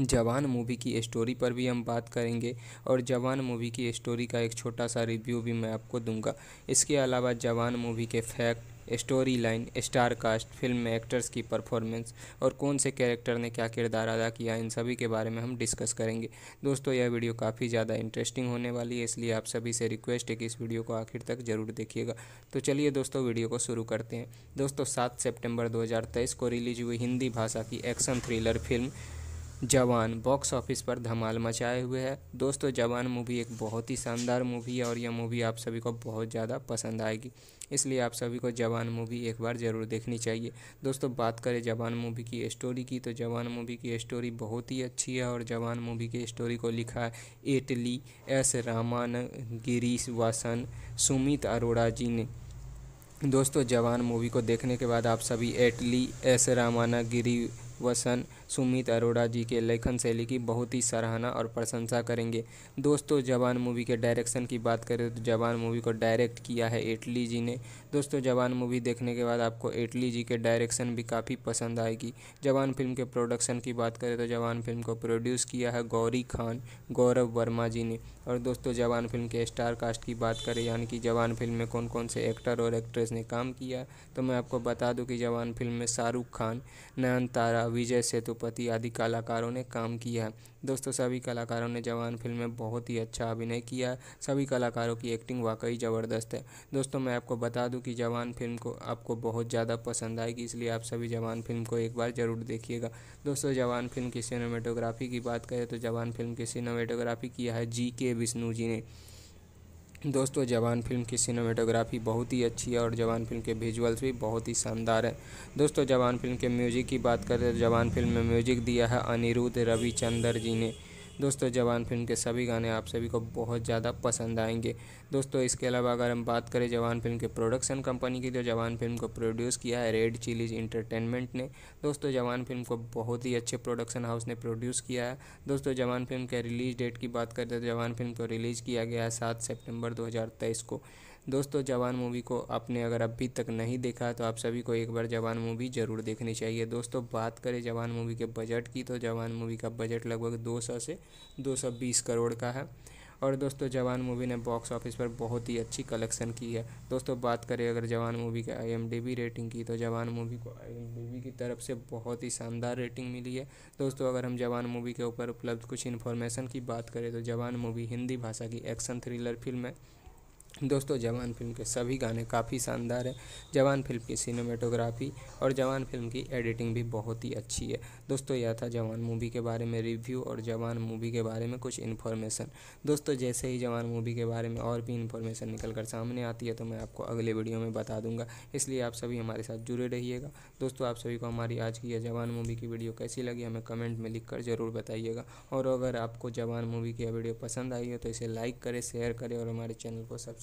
जवान मूवी की स्टोरी पर भी हम बात करेंगे और जवान मूवी की स्टोरी का एक छोटा सा रिव्यू भी मैं आपको दूंगा इसके अलावा जवान मूवी के fact story line star cast cast film में एक्टर्स की परफॉर्मेंस और कौन से कैरेक्टर ने क्या किरदार अदा किया इन सभी के बारे में हम डिस्कस करेंगे दोस्तों यह वीडियो काफ़ी ज़्यादा इंटरेस्टिंग होने वाली है इसलिए आप सभी से रिक्वेस्ट है कि इस वीडियो को आखिर तक ज़रूर देखिएगा तो चलिए दोस्तों वीडियो को शुरू करते हैं दोस्तों सात सेप्टेम्बर दो को रिलीज हुई हिंदी भाषा की action thriller film Jawan box office पर धमाल मचाए हुए है दोस्तों जवान मूवी एक बहुत ही शानदार मूवी है और यह मूवी आप सभी को बहुत ज़्यादा पसंद आएगी इसलिए आप सभी को जवान मूवी एक बार ज़रूर देखनी चाहिए दोस्तों बात करें जवान मूवी की स्टोरी की तो जवान मूवी की स्टोरी बहुत ही अच्छी है और जवान मूवी की स्टोरी को लिखा है एटली एस रामान गिरीश वासन सुमित अरोड़ा जी ने दोस्तों जवान मूवी को देखने के बाद आप सभी एटली एस रामाना गिरी वसन सुमित अरोड़ा जी के लेखन शैली की बहुत ही सराहना और प्रशंसा करेंगे दोस्तों जवान मूवी के डायरेक्शन की बात करें तो जवान मूवी को डायरेक्ट किया है एटली जी ने दोस्तों जवान मूवी देखने के बाद आपको एटली जी के डायरेक्शन भी काफ़ी पसंद आएगी जवान फिल्म के प्रोडक्शन की बात करें तो जवान फिल्म को प्रोड्यूस किया है गौरी खान गौरव वर्मा जी ने और दोस्तों जवान फिल्म के स्टार कास्ट की बात करें यानी कि जवान फिल्म में कौन कौन से एक्टर और एक्ट्रेस ने काम किया तो मैं आपको बता दूं कि जवान फिल्म में शाहरुख खान नयन तारा विजय सेतु पशुपति आदि कलाकारों ने काम किया दोस्तों सभी कलाकारों ने जवान फिल्म में बहुत ही अच्छा अभिनय किया सभी कलाकारों की एक्टिंग वाकई ज़बरदस्त है दोस्तों मैं आपको बता दूं कि जवान फिल्म को आपको बहुत ज़्यादा पसंद आएगी इसलिए आप सभी जवान फिल्म को एक बार ज़रूर देखिएगा दोस्तों जवान फिल्म की सिनेमेटोग्राफी की बात करें तो जवान फिल्म की सिनेमेटोग्राफी किया है जी के विष्णु जी ने दोस्तों जवान फिल्म की सिनेमेटोग्राफी बहुत ही अच्छी है और जवान फिल्म के विजुअल्स भी बहुत ही शानदार है दोस्तों जवान फिल्म के म्यूजिक की बात करें तो जवान फिल्म में म्यूजिक दिया है अनिरुद्ध रविचंदर जी ने दोस्तों जवान फिल्म के सभी गाने आप सभी को बहुत ज़्यादा पसंद आएंगे दोस्तों इसके अलावा अगर हम बात करें जवान फिल्म के प्रोडक्शन कंपनी की तो जवान फिल्म को प्रोड्यूस किया है रेड चिलीज इंटरटेनमेंट ने दोस्तों जवान फिल्म को बहुत ही अच्छे प्रोडक्शन हाउस ने प्रोड्यूस किया है दोस्तों जवान फिल्म के रिलीज डेट की बात करें तो जवान फिल्म को रिलीज़ किया गया है सात सेप्टेम्बर दो को दोस्तों जवान मूवी को आपने अगर अभी तक नहीं देखा तो आप सभी को एक बार जवान मूवी ज़रूर देखनी चाहिए दोस्तों बात करें जवान मूवी के बजट की तो जवान मूवी का बजट लगभग 200 से 220 करोड़ का है और दोस्तों जवान मूवी ने बॉक्स ऑफिस पर बहुत ही अच्छी कलेक्शन की है दोस्तों बात करें अगर जवान मूवी के आई रेटिंग की तो जवान मूवी को आई की तरफ से बहुत ही शानदार रेटिंग मिली है दोस्तों अगर हम जवान मूवी के ऊपर उपलब्ध कुछ इन्फॉर्मेशन की बात करें तो जवान मूवी हिंदी भाषा की एक्शन थ्रिलर फिल्म है दोस्तों जवान फिल्म के सभी गाने काफ़ी शानदार हैं जवान फिल्म की सिनेमेटोग्राफी और जवान फिल्म की एडिटिंग भी बहुत ही अच्छी है दोस्तों यह था जवान मूवी के बारे में रिव्यू और जवान मूवी के बारे में कुछ इन्फॉर्मेशन दोस्तों जैसे ही जवान मूवी के बारे में और भी इन्फॉर्मेशन निकल कर सामने आती है तो मैं आपको अगले वीडियो में बता दूंगा इसलिए आप सभी हमारे साथ जुड़े रहिएगा दोस्तों आप सभी को हमारी आज की यह जवान मूवी की वीडियो कैसी लगी हमें कमेंट में लिख ज़रूर बताइएगा और अगर आपको जवान मूवी की वीडियो पसंद आई है तो इसे लाइक करें शेयर करें और हमारे चैनल को सब्सक्राइब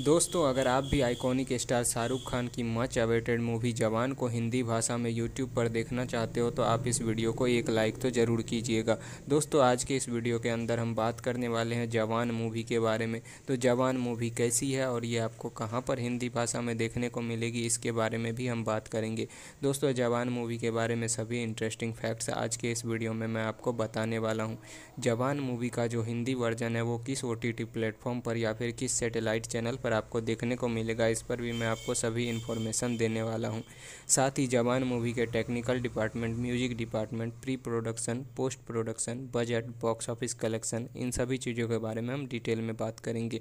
दोस्तों अगर आप भी आइकॉनिक स्टार शाहरुख खान की मच अवेटेड मूवी जवान को हिंदी भाषा में यूट्यूब पर देखना चाहते हो तो आप इस वीडियो को एक लाइक तो ज़रूर कीजिएगा दोस्तों आज के इस वीडियो के अंदर हम बात करने वाले हैं जवान मूवी के बारे में तो जवान मूवी कैसी है और ये आपको कहाँ पर हिंदी भाषा में देखने को मिलेगी इसके बारे में भी हम बात करेंगे दोस्तों जवान मूवी के बारे में सभी इंटरेस्टिंग फैक्ट्स आज के इस वीडियो में मैं आपको बताने वाला हूँ जवान मूवी का जो हिंदी वर्जन है वो किस ओ प्लेटफॉर्म पर या फिर किस सेटेलाइट चैनल पर आपको देखने को मिलेगा इस पर भी मैं आपको सभी इन्फॉर्मेशन देने वाला हूँ साथ ही जवान मूवी के technical department music department pre production post production budget box office collection इन सभी चीज़ों के बारे में हम डिटेल में बात करेंगे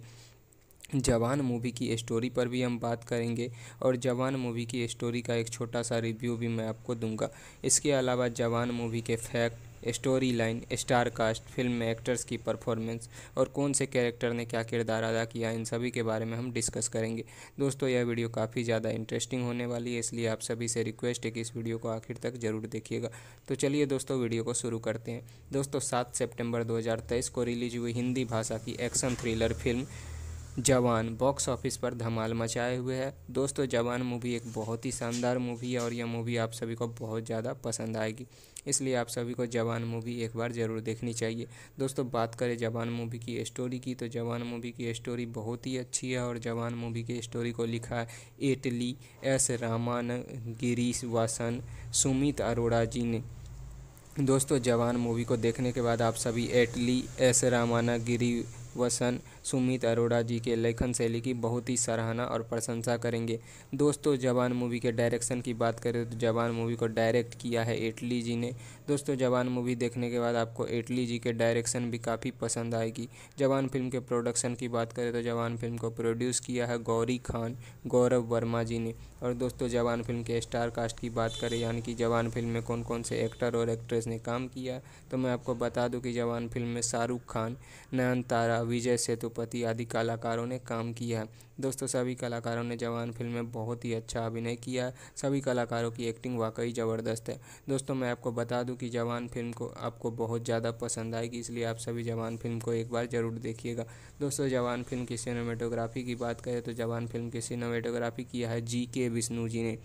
जवान मूवी की स्टोरी पर भी हम बात करेंगे और जवान मूवी की स्टोरी का एक छोटा सा रिव्यू भी मैं आपको दूंगा इसके अलावा जवान मूवी के fact story line star cast film में एक्टर्स की परफॉर्मेंस और कौन से कैरेक्टर ने क्या किरदार अदा किया इन सभी के बारे में हम डिस्कस करेंगे दोस्तों यह वीडियो काफ़ी ज़्यादा इंटरेस्टिंग होने वाली है इसलिए आप सभी से रिक्वेस्ट है कि इस वीडियो को आखिर तक ज़रूर देखिएगा तो चलिए दोस्तों वीडियो को शुरू करते हैं दोस्तों सात सेप्टेम्बर दो को रिलीज हुई हिंदी भाषा की action thriller film Jawan box office पर धमाल मचाए हुए है दोस्तों जवान मूवी एक बहुत ही शानदार मूवी है और यह मूवी आप सभी को बहुत ज़्यादा पसंद आएगी इसलिए आप सभी को जवान मूवी एक बार ज़रूर देखनी चाहिए दोस्तों बात करें जवान मूवी की स्टोरी की तो जवान मूवी की स्टोरी बहुत ही अच्छी है और जवान मूवी की स्टोरी को लिखा है एटली एस रामान गिरीश वासन सुमित अरोड़ा जी ने दोस्तों जवान मूवी को देखने के बाद आप सभी एटली एस रामाना गिरी वसन सुमित अरोड़ा जी के लेखन शैली की बहुत ही सराहना और प्रशंसा करेंगे दोस्तों जवान मूवी के डायरेक्शन की बात करें तो जवान मूवी को डायरेक्ट किया है एटली जी ने दोस्तों जवान मूवी देखने के बाद आपको एटली जी के डायरेक्शन भी काफ़ी पसंद आएगी जवान फिल्म के प्रोडक्शन की बात करें तो जवान फिल्म को प्रोड्यूस किया है गौरी खान गौरव वर्मा जी ने और दोस्तों जवान फिल्म के स्टार कास्ट की बात करें यानी कि जवान फिल्म में कौन कौन से एक्टर और एक्ट्रेस ने काम किया तो मैं आपको बता दूं कि जवान फिल्म में शाहरुख खान नयन तारा विजय सेतु पशुपति आदि कलाकारों ने काम किया दोस्तों सभी कलाकारों ने जवान फिल्म में बहुत ही अच्छा अभिनय किया सभी कलाकारों की एक्टिंग वाकई ज़बरदस्त है दोस्तों मैं आपको बता दूं कि जवान फिल्म को आपको बहुत ज़्यादा पसंद आएगी इसलिए आप सभी जवान फिल्म को एक बार ज़रूर देखिएगा दोस्तों जवान फिल्म की सिनेमेटोग्राफी की बात करें तो जवान फिल्म की सिनेमेटोग्राफी किया है जी के विष्णु जी ने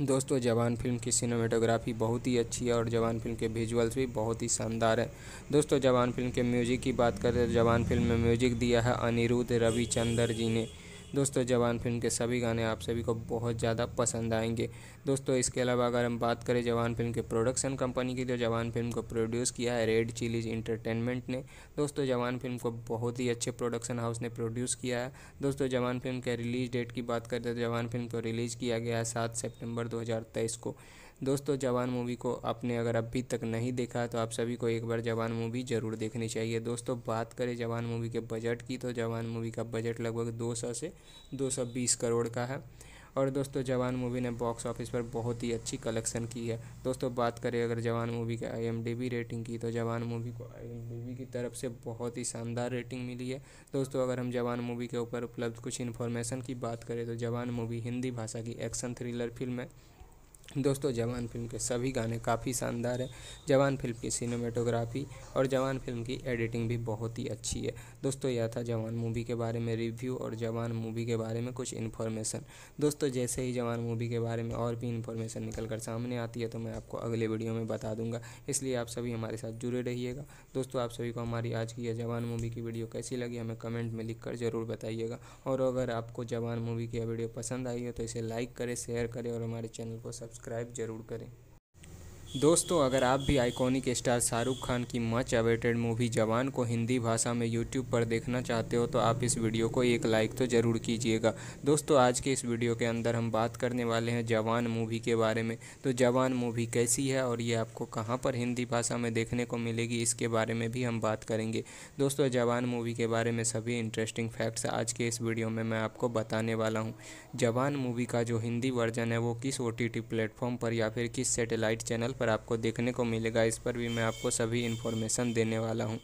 दोस्तों जवान फिल्म की सिनेमेटोग्राफी बहुत ही अच्छी है और जवान फिल्म के विजुअल्स भी बहुत ही शानदार है दोस्तों जवान फिल्म के म्यूजिक की बात करें तो जवान फिल्म में म्यूजिक दिया है अनिरुद्ध रविचंद्र जी ने दोस्तों जवान फिल्म के सभी गाने आप सभी को बहुत ज़्यादा पसंद आएंगे दोस्तों इसके अलावा अगर हम बात करें जवान फिल्म के प्रोडक्शन कंपनी की तो जवान फिल्म को प्रोड्यूस किया है रेड चिलीज इंटरटेनमेंट ने दोस्तों जवान फिल्म को बहुत ही अच्छे प्रोडक्शन हाउस ने प्रोड्यूस किया है दोस्तों जवान फिल्म के रिलीज डेट की बात करें तो जवान फिल्म को रिलीज़ किया गया है सात सेप्टेम्बर दो को दोस्तों जवान मूवी को आपने अगर अभी तक नहीं देखा तो आप सभी को एक बार जवान मूवी ज़रूर देखनी चाहिए दोस्तों बात करें जवान मूवी के बजट की तो जवान मूवी का बजट लगभग 200 से 220 करोड़ का है और दोस्तों जवान मूवी ने बॉक्स ऑफिस पर बहुत ही अच्छी कलेक्शन की है दोस्तों बात करें अगर जवान मूवी के आई रेटिंग की तो जवान मूवी को आई की तरफ से बहुत ही शानदार रेटिंग मिली है दोस्तों अगर हम जवान मूवी के ऊपर उपलब्ध कुछ इन्फॉर्मेशन की बात करें तो जवान मूवी हिंदी भाषा की एक्शन थ्रिलर फिल्म है दोस्तों जवान फिल्म के सभी गाने काफ़ी शानदार हैं जवान फिल्म की सिनेमेटोग्राफी और जवान फिल्म की एडिटिंग भी बहुत ही अच्छी है दोस्तों यह था जवान मूवी के बारे में रिव्यू और जवान मूवी के बारे में कुछ इन्फॉर्मेशन दोस्तों जैसे ही जवान मूवी के बारे में और भी इन्फॉर्मेशन निकल कर सामने आती है तो मैं आपको अगले वीडियो में बता दूंगा इसलिए आप सभी हमारे साथ जुड़े रहिएगा दोस्तों आप सभी को हमारी आज की यह जवान मूवी की वीडियो कैसी लगी हमें कमेंट में लिख कर ज़रूर बताइएगा और अगर आपको जवान मूवी की यह वीडियो पसंद आई हो तो इसे लाइक करें शेयर करें और हमारे चैनल को सब्सक्राइब ज़रूर करें दोस्तों अगर आप भी आइकॉनिक स्टार शाहरुख खान की मच अवेटेड मूवी जवान को हिंदी भाषा में यूट्यूब पर देखना चाहते हो तो आप इस वीडियो को एक लाइक तो ज़रूर कीजिएगा दोस्तों आज के इस वीडियो के अंदर हम बात करने वाले हैं जवान मूवी के बारे में तो जवान मूवी कैसी है और ये आपको कहाँ पर हिंदी भाषा में देखने को मिलेगी इसके बारे में भी हम बात करेंगे दोस्तों जवान मूवी के बारे में सभी इंटरेस्टिंग फैक्ट्स आज के इस वीडियो में मैं आपको बताने वाला हूँ जवान मूवी का जो हिंदी वर्जन है वो किस ओ प्लेटफॉर्म पर या फिर किस सेटेलाइट चैनल पर आपको देखने को मिलेगा इस पर भी मैं आपको सभी इन्फॉर्मेशन देने वाला हूँ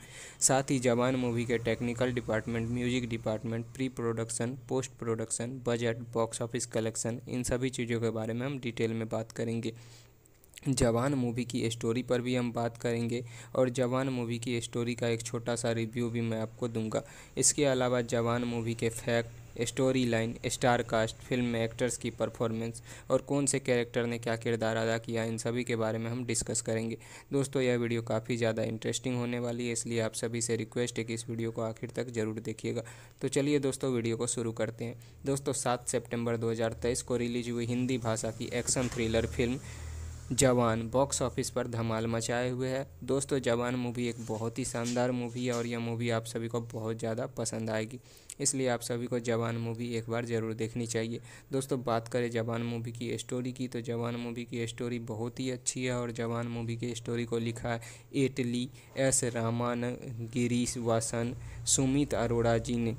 साथ ही जवान मूवी के technical department music department pre production post production budget box office collection इन सभी चीज़ों के बारे में हम डिटेल में बात करेंगे जवान मूवी की स्टोरी पर भी हम बात करेंगे और जवान मूवी की स्टोरी का एक छोटा सा रिव्यू भी मैं आपको दूंगा इसके अलावा जवान मूवी के fact story line star cast film में एक्टर्स की परफॉर्मेंस और कौन से कैरेक्टर ने क्या किरदार अदा किया इन सभी के बारे में हम डिस्कस करेंगे दोस्तों यह वीडियो काफ़ी ज़्यादा इंटरेस्टिंग होने वाली है इसलिए आप सभी से रिक्वेस्ट है कि इस वीडियो को आखिर तक ज़रूर देखिएगा तो चलिए दोस्तों वीडियो को शुरू करते हैं दोस्तों सात सेप्टेम्बर दो को रिलीज हुई हिंदी भाषा की action thriller film Jawan box office पर धमाल मचाए हुए है दोस्तों जवान मूवी एक बहुत ही शानदार मूवी है और यह मूवी आप सभी को बहुत ज़्यादा पसंद आएगी इसलिए आप सभी को जवान मूवी एक बार ज़रूर देखनी चाहिए दोस्तों बात करें जवान मूवी की स्टोरी की तो जवान मूवी की स्टोरी बहुत ही अच्छी है और जवान मूवी की स्टोरी को लिखा है एटली एस रामान गिरीश वासन सुमित अरोड़ा जी ने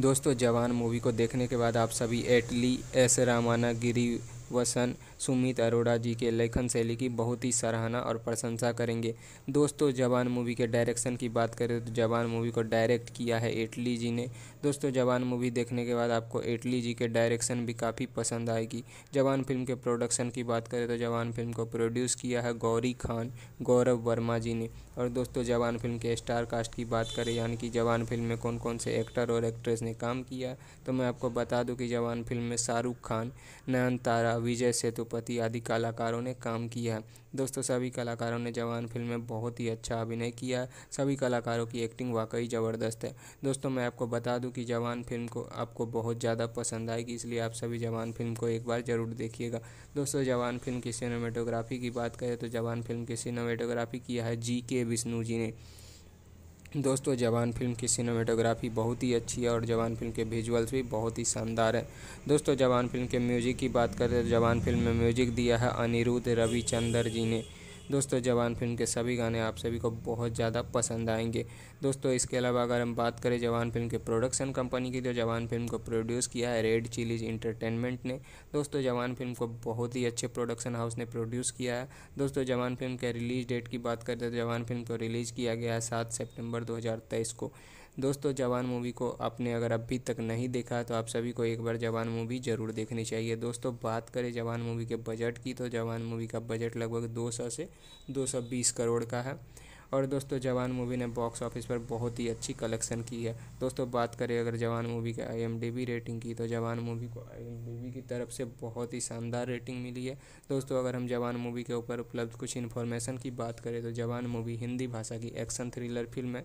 दोस्तों जवान मूवी को देखने के बाद आप सभी एटली एस रामाना गिरी वसन सुमित अरोड़ा जी के लेखन शैली की बहुत ही सराहना और प्रशंसा करेंगे दोस्तों जवान मूवी के डायरेक्शन की बात करें तो जवान मूवी को डायरेक्ट किया है एटली जी ने दोस्तों जवान मूवी देखने के बाद आपको एटली जी के डायरेक्शन भी काफ़ी पसंद आएगी जवान फिल्म के प्रोडक्शन की बात करें तो जवान फिल्म को प्रोड्यूस किया है गौरी खान गौरव वर्मा जी ने और दोस्तों जवान फिल्म के स्टार कास्ट की बात करें यानी कि जवान फिल्म में कौन कौन से एक्टर और एक्ट्रेस ने काम किया तो मैं आपको बता दूं कि जवान फिल्म में शाहरुख खान नयन तारा विजय सेतु करोड़पति आदि कलाकारों ने काम किया है दोस्तों सभी कलाकारों ने जवान फिल्म में बहुत ही अच्छा अभिनय किया है सभी कलाकारों की एक्टिंग वाकई ज़बरदस्त है दोस्तों मैं आपको बता दूं कि जवान फिल्म को आपको बहुत ज़्यादा पसंद आएगी इसलिए आप सभी जवान फिल्म को एक बार ज़रूर देखिएगा दोस्तों जवान फिल्म की सिनेमेटोग्राफी की बात करें तो जवान फिल्म की सिनेमेटोग्राफी किया है जी के विष्णु जी ने दोस्तों जवान फिल्म की सिनेमेटोग्राफी बहुत ही अच्छी है और जवान फिल्म के विजुअल्स भी बहुत ही शानदार है दोस्तों जवान फिल्म के म्यूजिक की बात करें तो जवान फिल्म में म्यूजिक दिया है अनिरुद्ध रविचंद्र जी ने दोस्तों जवान फिल्म के सभी गाने आप सभी को बहुत ज़्यादा पसंद आएंगे दोस्तों इसके अलावा अगर हम बात करें जवान फिल्म के प्रोडक्शन कंपनी की तो जवान फिल्म को प्रोड्यूस किया है रेड चिलीज इंटरटेनमेंट ने दोस्तों जवान फिल्म को बहुत ही अच्छे प्रोडक्शन हाउस ने प्रोड्यूस किया है दोस्तों जवान फिल्म के रिलीज डेट की बात करें तो जवान फिल्म को रिलीज़ किया गया है सात सेप्टेम्बर दो को दोस्तों जवान मूवी को आपने अगर अभी तक नहीं देखा तो आप सभी को एक बार जवान मूवी ज़रूर देखनी चाहिए दोस्तों बात करें जवान मूवी के बजट की तो जवान मूवी का बजट लगभग 200 से 220 करोड़ का है और दोस्तों जवान मूवी ने बॉक्स ऑफिस पर बहुत ही अच्छी कलेक्शन की है दोस्तों बात करें अगर जवान मूवी के आई रेटिंग की तो जवान मूवी को आई की तरफ से बहुत ही शानदार रेटिंग मिली है दोस्तों अगर हम जवान मूवी के ऊपर उपलब्ध कुछ इन्फॉर्मेशन की बात करें तो जवान मूवी हिंदी भाषा की एक्शन थ्रिलर फिल्म है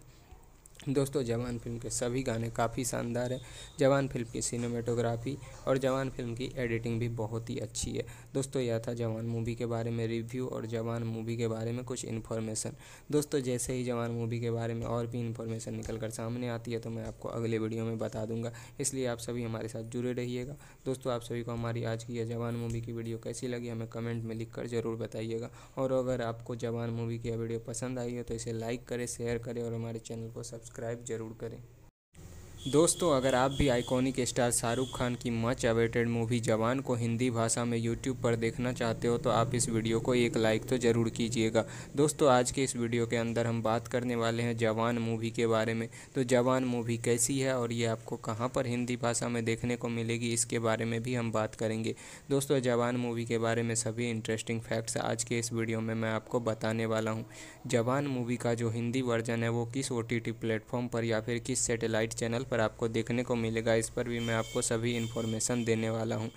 दोस्तों जवान फिल्म के सभी गाने काफ़ी शानदार हैं जवान फिल्म की सिनेमेटोग्राफी और जवान फिल्म की एडिटिंग भी बहुत ही अच्छी है दोस्तों यह था जवान मूवी के बारे में रिव्यू और जवान मूवी के बारे में कुछ इन्फॉर्मेशन दोस्तों जैसे ही जवान मूवी के बारे में और भी इन्फॉर्मेशन निकल कर सामने आती है तो मैं आपको अगले वीडियो में बता दूंगा इसलिए आप सभी हमारे साथ जुड़े रहिएगा दोस्तों आप सभी को हमारी आज की यह जवान मूवी की वीडियो कैसी लगी हमें कमेंट में लिख कर ज़रूर बताइएगा और अगर आपको जवान मूवी की यह वीडियो पसंद आई है तो इसे लाइक करें शेयर करें और हमारे चैनल को सब्सक्राइब सब्सक्राइब जरूर करें दोस्तों अगर आप भी आइकॉनिक स्टार शाहरुख खान की मच अवेटेड मूवी जवान को हिंदी भाषा में यूट्यूब पर देखना चाहते हो तो आप इस वीडियो को एक लाइक तो ज़रूर कीजिएगा दोस्तों आज के इस वीडियो के अंदर हम बात करने वाले हैं जवान मूवी के बारे में तो जवान मूवी कैसी है और ये आपको कहाँ पर हिंदी भाषा में देखने को मिलेगी इसके बारे में भी हम बात करेंगे दोस्तों जवान मूवी के बारे में सभी इंटरेस्टिंग फैक्ट्स आज के इस वीडियो में मैं आपको बताने वाला हूँ जवान मूवी का जो हिंदी वर्जन है वो किस ओ टी टी प्लेटफॉर्म पर या फिर किस सैटेलाइट चैनल पर आपको देखने को मिलेगा इस पर भी मैं आपको सभी इन्फॉर्मेशन देने वाला हूँ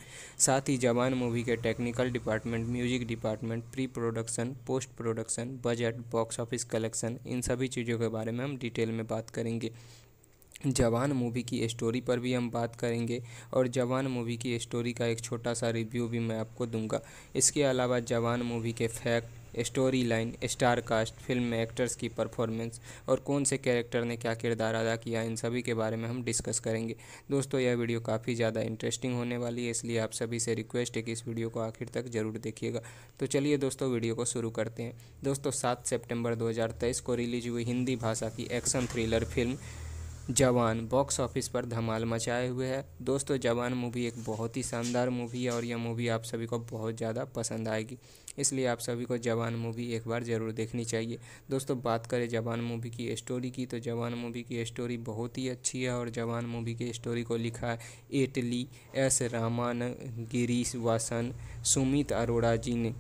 साथ ही जवान मूवी के technical department music department pre production post production budget box office collection इन सभी चीज़ों के बारे में हम डिटेल में बात करेंगे जवान मूवी की स्टोरी पर भी हम बात करेंगे और जवान मूवी की स्टोरी का एक छोटा सा रिव्यू भी मैं आपको दूंगा इसके अलावा जवान मूवी के fact story line star cast film में एक्टर्स की परफॉर्मेंस और कौन से कैरेक्टर ने क्या किरदार अदा किया इन सभी के बारे में हम डिस्कस करेंगे दोस्तों यह वीडियो काफ़ी ज़्यादा इंटरेस्टिंग होने वाली है इसलिए आप सभी से रिक्वेस्ट है कि इस वीडियो को आखिर तक ज़रूर देखिएगा तो चलिए दोस्तों वीडियो को शुरू करते हैं दोस्तों सात सेप्टेम्बर दो को रिलीज हुई हिंदी भाषा की action thriller film Jawan box office पर धमाल मचाए हुए है दोस्तों जवान मूवी एक बहुत ही शानदार मूवी है और यह मूवी आप सभी को बहुत ज़्यादा पसंद आएगी इसलिए आप सभी को जवान मूवी एक बार ज़रूर देखनी चाहिए दोस्तों बात करें जवान मूवी की स्टोरी की तो जवान मूवी की स्टोरी बहुत ही अच्छी है और जवान मूवी की स्टोरी को लिखा है एटली एस रामान गिरीश वासन सुमित अरोड़ा जी ने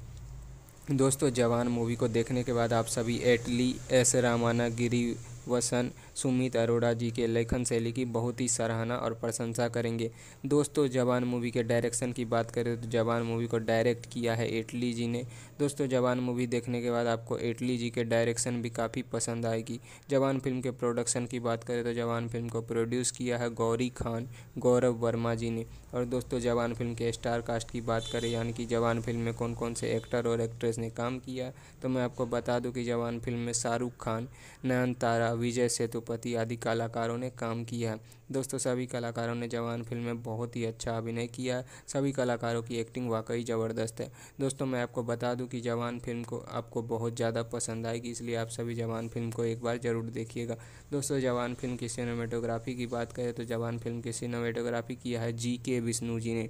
दोस्तों जवान मूवी को देखने के बाद आप सभी एटली एस रामाना गिरी वसन सुमित अरोड़ा जी के लेखन शैली की बहुत ही सराहना और प्रशंसा करेंगे दोस्तों जवान मूवी के डायरेक्शन की बात करें तो जवान मूवी को डायरेक्ट किया है एटली जी ने दोस्तों जवान मूवी देखने के बाद आपको एटली जी के डायरेक्शन भी काफ़ी पसंद आएगी जवान फिल्म के प्रोडक्शन की बात करें तो जवान फिल्म को प्रोड्यूस किया है गौरी खान गौरव वर्मा जी ने और दोस्तों जवान फिल्म के स्टार कास्ट की बात करें यानी कि जवान फिल्म में कौन कौन से एक्टर और एक्ट्रेस ने काम किया तो मैं आपको बता दूं कि जवान फिल्म में शाहरुख खान नयनतारा विजय सेतु करोड़पति आदि कलाकारों ने काम किया है दोस्तों सभी कलाकारों ने जवान फिल्म में बहुत ही अच्छा अभिनय किया सभी कलाकारों की एक्टिंग वाकई ज़बरदस्त है दोस्तों मैं आपको बता दूं कि जवान फिल्म को आपको बहुत ज़्यादा पसंद आएगी इसलिए आप सभी जवान फिल्म को एक बार ज़रूर देखिएगा दोस्तों जवान फिल्म की सिनेमेटोग्राफी की बात करें तो जवान फिल्म की सिनेमेटोग्राफी किया है जी के विष्णु जी ने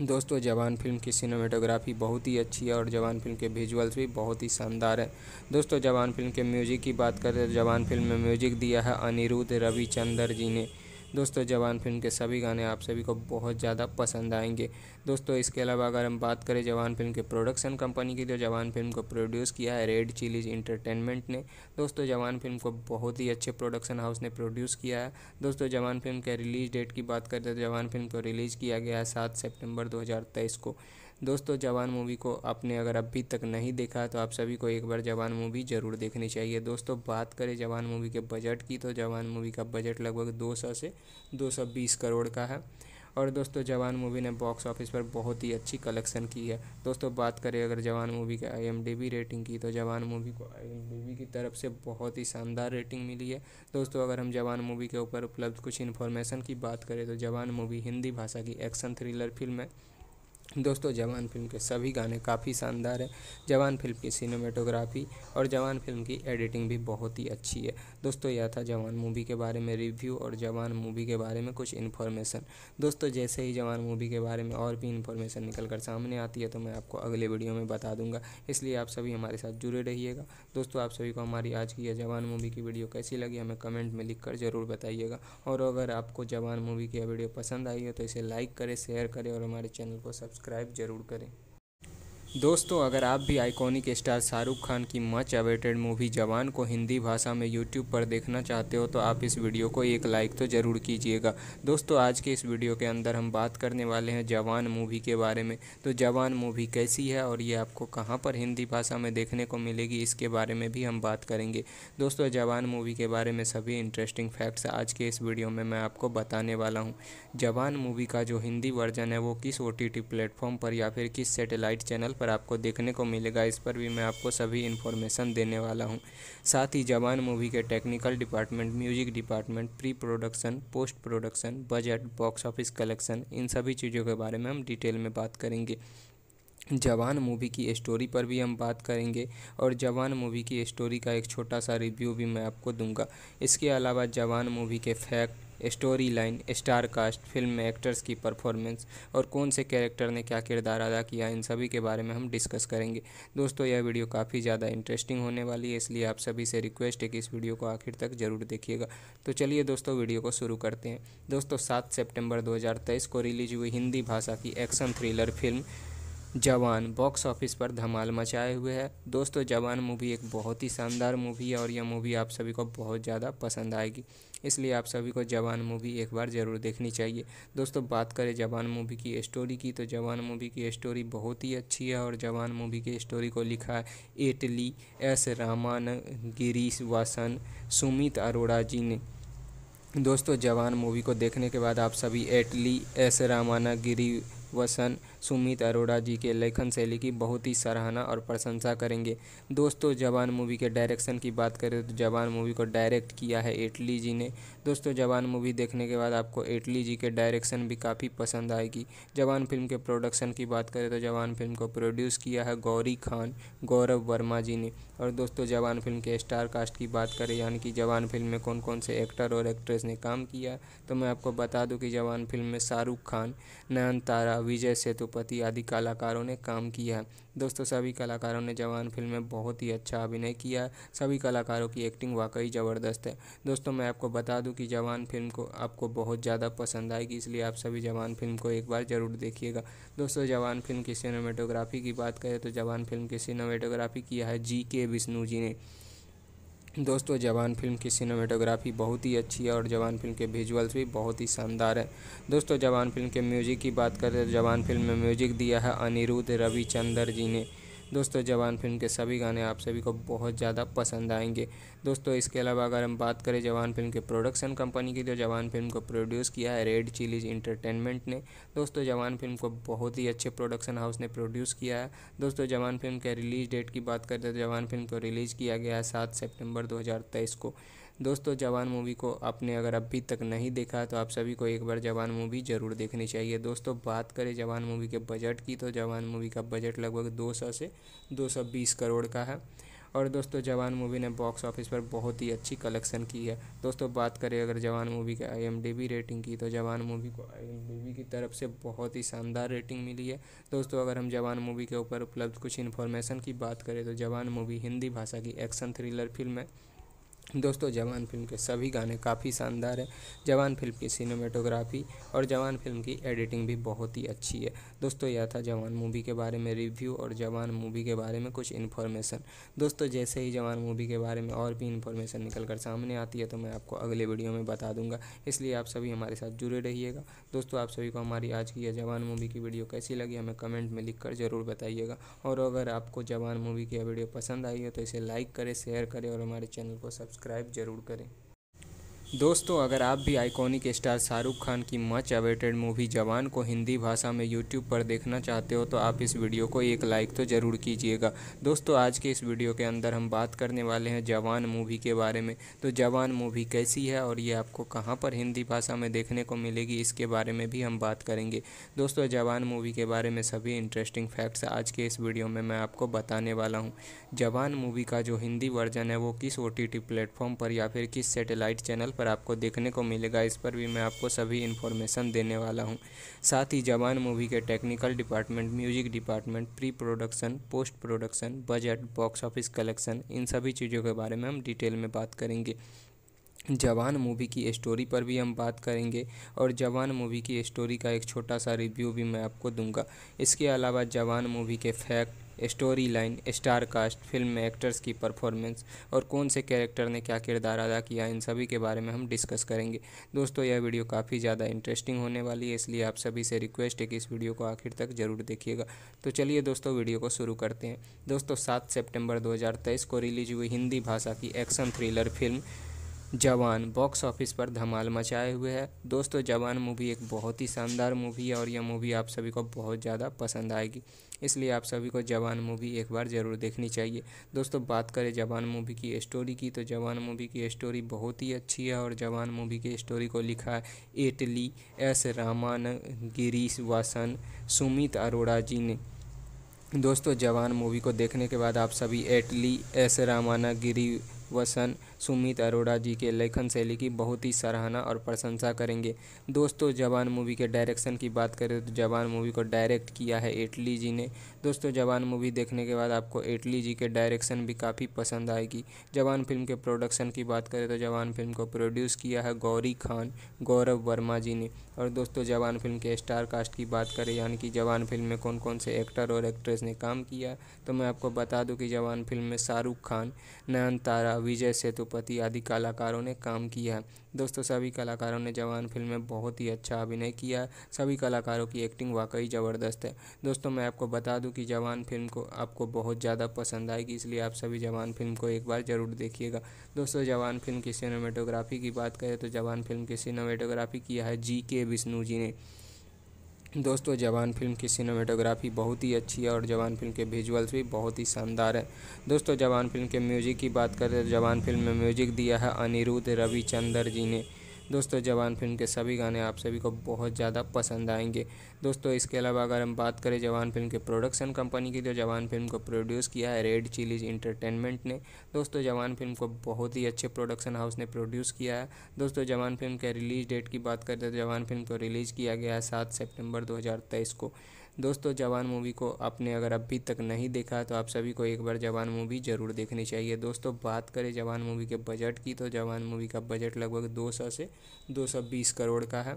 दोस्तों जवान फिल्म की सिनेमेटोग्राफी बहुत ही अच्छी है और जवान फिल्म के विजुअल्स भी बहुत ही शानदार है दोस्तों जवान फिल्म के म्यूजिक की बात करें तो जवान फिल्म में म्यूजिक दिया है अनिरुद्ध रविचंद्र जी ने दोस्तों जवान फिल्म के सभी गाने आप सभी को बहुत ज़्यादा पसंद आएंगे दोस्तों इसके अलावा अगर हम बात करें जवान फिल्म के प्रोडक्शन कंपनी की तो जवान फिल्म को प्रोड्यूस किया है रेड चिलीज इंटरटेनमेंट ने दोस्तों जवान फिल्म को बहुत ही अच्छे प्रोडक्शन हाउस ने प्रोड्यूस किया है दोस्तों जवान फिल्म के रिलीज डेट की बात करते तो जवान फिल्म को रिलीज़ किया गया है सात सेप्टेम्बर दो को दोस्तों जवान मूवी को आपने अगर अभी तक नहीं देखा तो आप सभी को एक बार जवान मूवी ज़रूर देखनी चाहिए दोस्तों बात करें जवान मूवी के बजट की तो जवान मूवी का बजट लगभग दो से दो करोड़ का है और दोस्तों जवान मूवी ने बॉक्स ऑफिस पर बहुत ही अच्छी कलेक्शन की है दोस्तों बात करें अगर जवान मूवी का आई रेटिंग की तो जवान मूवी को आई की तरफ से बहुत ही शानदार रेटिंग मिली है दोस्तों अगर हम जवान मूवी के ऊपर उपलब्ध कुछ इन्फॉर्मेशन की बात करें तो जवान मूवी हिंदी भाषा की एक्शन थ्रिलर फिल्म है दोस्तों जवान फिल्म के सभी गाने काफ़ी शानदार हैं जवान फिल्म की सिनेमेटोग्राफी और जवान फिल्म की एडिटिंग भी बहुत ही अच्छी है दोस्तों यह था जवान मूवी के बारे में रिव्यू और जवान मूवी के बारे में कुछ इन्फॉर्मेशन दोस्तों जैसे ही जवान मूवी के बारे में और भी इन्फॉर्मेशन निकल कर सामने आती है तो मैं आपको अगले वीडियो में बता दूंगा इसलिए आप सभी हमारे साथ जुड़े रहिएगा दोस्तों आप सभी को हमारी आज की यह जवान मूवी की वीडियो कैसी लगी हमें कमेंट में लिख कर ज़रूर बताइएगा और अगर आपको जवान मूवी की यह वीडियो पसंद आई हो तो इसे लाइक करें शेयर करें और हमारे चैनल को सब्सक्राइब ज़रूर करें दोस्तों अगर आप भी आइकॉनिक स्टार शाहरुख खान की मच अवेटेड मूवी जवान को हिंदी भाषा में यूट्यूब पर देखना चाहते हो तो आप इस वीडियो को एक लाइक तो ज़रूर कीजिएगा दोस्तों आज के इस वीडियो के अंदर हम बात करने वाले हैं जवान मूवी के बारे में तो जवान मूवी कैसी है और ये आपको कहाँ पर हिंदी भाषा में देखने को मिलेगी इसके बारे में भी हम बात करेंगे दोस्तों जवान मूवी के बारे में सभी इंटरेस्टिंग फैक्ट्स आज के इस वीडियो में मैं आपको बताने वाला हूँ जवान मूवी का जो हिंदी वर्जन है वो किस ओ टी टी प्लेटफॉर्म पर या फिर किस सैटेलाइट चैनल पर आपको देखने को मिलेगा इस पर भी मैं आपको सभी इन्फॉर्मेशन देने वाला हूँ साथ ही जवान मूवी के technical department music department pre production post production budget box office collection इन सभी चीज़ों के बारे में हम डिटेल में बात करेंगे जवान मूवी की स्टोरी पर भी हम बात करेंगे और जवान मूवी की स्टोरी का एक छोटा सा रिव्यू भी मैं आपको दूंगा इसके अलावा जवान मूवी के fact story line star cast film में एक्टर्स की परफॉर्मेंस और कौन से कैरेक्टर ने क्या किरदार अदा किया इन सभी के बारे में हम डिस्कस करेंगे दोस्तों यह वीडियो काफ़ी ज़्यादा इंटरेस्टिंग होने वाली है इसलिए आप सभी से रिक्वेस्ट है कि इस वीडियो को आखिर तक ज़रूर देखिएगा तो चलिए दोस्तों वीडियो को शुरू करते हैं दोस्तों सात सेप्टेम्बर दो को रिलीज हुई हिंदी भाषा की action thriller film Jawan box office पर धमाल मचाए हुए है दोस्तों जवान मूवी एक बहुत ही शानदार मूवी है और यह मूवी आप सभी को बहुत ज़्यादा पसंद आएगी इसलिए आप सभी को जवान मूवी एक बार ज़रूर देखनी चाहिए दोस्तों बात करें जवान मूवी की स्टोरी की तो जवान मूवी की स्टोरी बहुत ही अच्छी है और जवान मूवी की स्टोरी को लिखा है एटली एस रामान गिरीश वासन सुमित अरोड़ा जी ने दोस्तों जवान मूवी को देखने के बाद आप सभी एटली एस रामाना गिरी वसन सुमित अरोड़ा जी के लेखन शैली की बहुत ही सराहना और प्रशंसा करेंगे दोस्तों जवान मूवी के डायरेक्शन की बात करें तो जवान मूवी को डायरेक्ट किया है एटली जी ने दोस्तों जवान मूवी देखने के बाद आपको एटली जी के डायरेक्शन भी काफ़ी पसंद आएगी जवान फिल्म के प्रोडक्शन की बात करें तो जवान फिल्म को प्रोड्यूस किया है गौरी खान गौरव वर्मा जी ने और दोस्तों जवान फिल्म के स्टार कास्ट की बात करें यानी कि जवान फिल्म में कौन कौन से एक्टर और एक्ट्रेस ने काम किया तो मैं आपको बता दूं कि जवान फिल्म में शाहरुख खान नयनतारा विजय सेतु रघुपति आदि कलाकारों ने काम किया दोस्तों सभी कलाकारों ने जवान फिल्म में बहुत ही अच्छा अभिनय किया सभी कलाकारों की एक्टिंग वाकई ज़बरदस्त है दोस्तों मैं आपको बता दूं कि जवान फिल्म को आपको बहुत ज़्यादा पसंद आएगी इसलिए आप सभी जवान फिल्म को एक बार ज़रूर देखिएगा दोस्तों जवान फिल्म की सिनेमेटोग्राफी की बात करें तो जवान फिल्म की सिनेमेटोग्राफी किया है जी के विष्णु जी ने दोस्तों जवान फिल्म की सिनेमेटोग्राफी बहुत ही अच्छी है और जवान फिल्म के विजुअल्स भी बहुत ही शानदार है दोस्तों जवान फिल्म के म्यूजिक की बात करें तो जवान फिल्म में म्यूजिक दिया है अनिरुद्ध रविचंद्र जी ने दोस्तों जवान फिल्म के सभी गाने आप सभी को बहुत ज़्यादा पसंद आएंगे दोस्तों इसके अलावा अगर हम बात करें जवान फिल्म के प्रोडक्शन कंपनी की तो जवान फिल्म को प्रोड्यूस किया है रेड चिलीज इंटरटेनमेंट ने दोस्तों जवान फिल्म को बहुत ही अच्छे प्रोडक्शन हाउस ने प्रोड्यूस किया है दोस्तों जवान फिल्म के रिलीज डेट की बात करते तो जवान फिल्म को रिलीज़ किया गया है सात सेप्टेम्बर दो को दोस्तों जवान मूवी को आपने अगर अभी तक नहीं देखा तो आप सभी को एक बार जवान मूवी ज़रूर देखनी चाहिए दोस्तों बात करें जवान मूवी के बजट की तो जवान मूवी का बजट लगभग 200 से 220 करोड़ का है और दोस्तों जवान मूवी ने बॉक्स ऑफिस पर बहुत ही अच्छी कलेक्शन की है दोस्तों बात करें अगर जवान मूवी के आई रेटिंग की तो जवान मूवी को आई की तरफ से बहुत ही शानदार रेटिंग मिली है दोस्तों अगर हम जवान मूवी के ऊपर उपलब्ध कुछ इन्फॉर्मेशन की बात करें तो जवान मूवी हिंदी भाषा की एक्शन थ्रिलर फिल्म है दोस्तों जवान फिल्म के सभी गाने काफ़ी शानदार हैं जवान फिल्म की सिनेमेटोग्राफी और जवान फिल्म की एडिटिंग भी बहुत ही अच्छी है दोस्तों यह था जवान मूवी के बारे में रिव्यू और जवान मूवी के बारे में कुछ इन्फॉर्मेशन दोस्तों जैसे ही जवान मूवी के बारे में और भी इन्फॉर्मेशन निकल कर सामने आती है तो मैं आपको अगले वीडियो में बता दूंगा इसलिए आप सभी हमारे साथ जुड़े रहिएगा दोस्तों आप सभी को हमारी आज की यह जवान मूवी की वीडियो कैसी लगी हमें कमेंट में लिख कर ज़रूर बताइएगा और अगर आपको जवान मूवी की यह वीडियो पसंद आई है तो इसे लाइक करें शेयर करें और हमारे चैनल को सब्सक्राइब ज़रूर करें दोस्तों अगर आप भी आइकॉनिक स्टार शाहरुख खान की मच अवेटेड मूवी जवान को हिंदी भाषा में यूट्यूब पर देखना चाहते हो तो आप इस वीडियो को एक लाइक तो ज़रूर कीजिएगा दोस्तों आज के इस वीडियो के अंदर हम बात करने वाले हैं जवान मूवी के बारे में तो जवान मूवी कैसी है और ये आपको कहाँ पर हिंदी भाषा में देखने को मिलेगी इसके बारे में भी हम बात करेंगे दोस्तों जवान मूवी के बारे में सभी इंटरेस्टिंग फैक्ट्स आज के इस वीडियो में मैं आपको बताने वाला हूँ जवान मूवी का जो हिंदी वर्जन है वो किस ओ टी टी प्लेटफॉर्म पर या फिर किस सैटेलाइट चैनल पर आपको देखने को मिलेगा इस पर भी मैं आपको सभी इन्फॉर्मेशन देने वाला हूँ साथ ही जवान मूवी के technical department music department pre production post production budget box office collection इन सभी चीज़ों के बारे में हम डिटेल में बात करेंगे जवान मूवी की स्टोरी पर भी हम बात करेंगे और जवान मूवी की स्टोरी का एक छोटा सा रिव्यू भी मैं आपको दूंगा इसके अलावा जवान मूवी के fact story line star cast film में एक्टर्स की परफॉर्मेंस और कौन से कैरेक्टर ने क्या किरदार अदा किया इन सभी के बारे में हम डिस्कस करेंगे दोस्तों यह वीडियो काफ़ी ज़्यादा इंटरेस्टिंग होने वाली है इसलिए आप सभी से रिक्वेस्ट है कि इस वीडियो को आखिर तक ज़रूर देखिएगा तो चलिए दोस्तों वीडियो को शुरू करते हैं दोस्तों सात सेप्टेम्बर दो को रिलीज हुई हिंदी भाषा की action thriller film Jawan box office पर धमाल मचाए हुए है दोस्तों जवान मूवी एक बहुत ही शानदार मूवी है और यह मूवी आप सभी को बहुत ज़्यादा पसंद आएगी इसलिए आप सभी को जवान मूवी एक बार ज़रूर देखनी चाहिए दोस्तों बात करें जवान मूवी की स्टोरी की तो जवान मूवी की स्टोरी बहुत ही अच्छी है और जवान मूवी की स्टोरी को लिखा है एटली एस रामान गिरीश वासन सुमित अरोड़ा जी ने दोस्तों जवान मूवी को देखने के बाद आप सभी एटली एस रामाना गिरी वसन सुमित अरोड़ा जी के लेखन शैली की बहुत ही सराहना और प्रशंसा करेंगे दोस्तों जवान मूवी के डायरेक्शन की बात करें तो जवान मूवी को डायरेक्ट किया है एटली जी ने दोस्तों जवान मूवी देखने के बाद आपको एटली जी के डायरेक्शन भी काफ़ी पसंद आएगी जवान फिल्म के प्रोडक्शन की बात करें तो जवान फिल्म को प्रोड्यूस किया है गौरी खान गौरव वर्मा जी ने और दोस्तों जवान फिल्म के स्टार कास्ट की बात करें यानी कि जवान फिल्म में कौन कौन से एक्टर और एक्ट्रेस ने काम किया तो मैं आपको बता दूं कि जवान फिल्म में शाहरुख खान नयन तारा विजय सेतुपति लखपति आदि कलाकारों ने काम किया दोस्तों सभी कलाकारों ने जवान फिल्म में बहुत ही अच्छा अभिनय किया सभी कलाकारों की एक्टिंग वाकई ज़बरदस्त है दोस्तों मैं आपको बता दूं कि जवान फिल्म को आपको बहुत ज़्यादा पसंद आएगी इसलिए आप सभी जवान फिल्म को एक बार ज़रूर देखिएगा दोस्तों जवान फिल्म की सिनेमेटोग्राफी की बात करें तो जवान फिल्म की सिनेमेटोग्राफी किया है जी के विष्णु जी ने दोस्तों जवान फिल्म की सिनेमेटोग्राफी बहुत ही अच्छी है और जवान फिल्म के विजुअल्स भी बहुत ही शानदार है दोस्तों जवान फिल्म के म्यूजिक की बात करें तो जवान फिल्म में म्यूजिक दिया है अनिरुद्ध रविचंदर जी ने दोस्तों जवान फिल्म के सभी गाने आप सभी को बहुत ज़्यादा पसंद आएंगे दोस्तों इसके अलावा अगर हम बात करें जवान फिल्म के प्रोडक्शन कंपनी की तो जवान फिल्म को प्रोड्यूस किया है रेड चिलीज इंटरटेनमेंट ने दोस्तों जवान फिल्म को बहुत ही अच्छे प्रोडक्शन हाउस ने प्रोड्यूस किया है दोस्तों जवान फिल्म के रिलीज डेट की बात करते तो जवान फिल्म को रिलीज़ किया गया है सात सेप्टेम्बर दो को दोस्तों जवान मूवी को आपने अगर अभी तक नहीं देखा तो आप सभी को एक बार जवान मूवी ज़रूर देखनी चाहिए दोस्तों बात करें जवान मूवी के बजट की तो जवान मूवी का बजट लगभग 200 से 220 करोड़ का है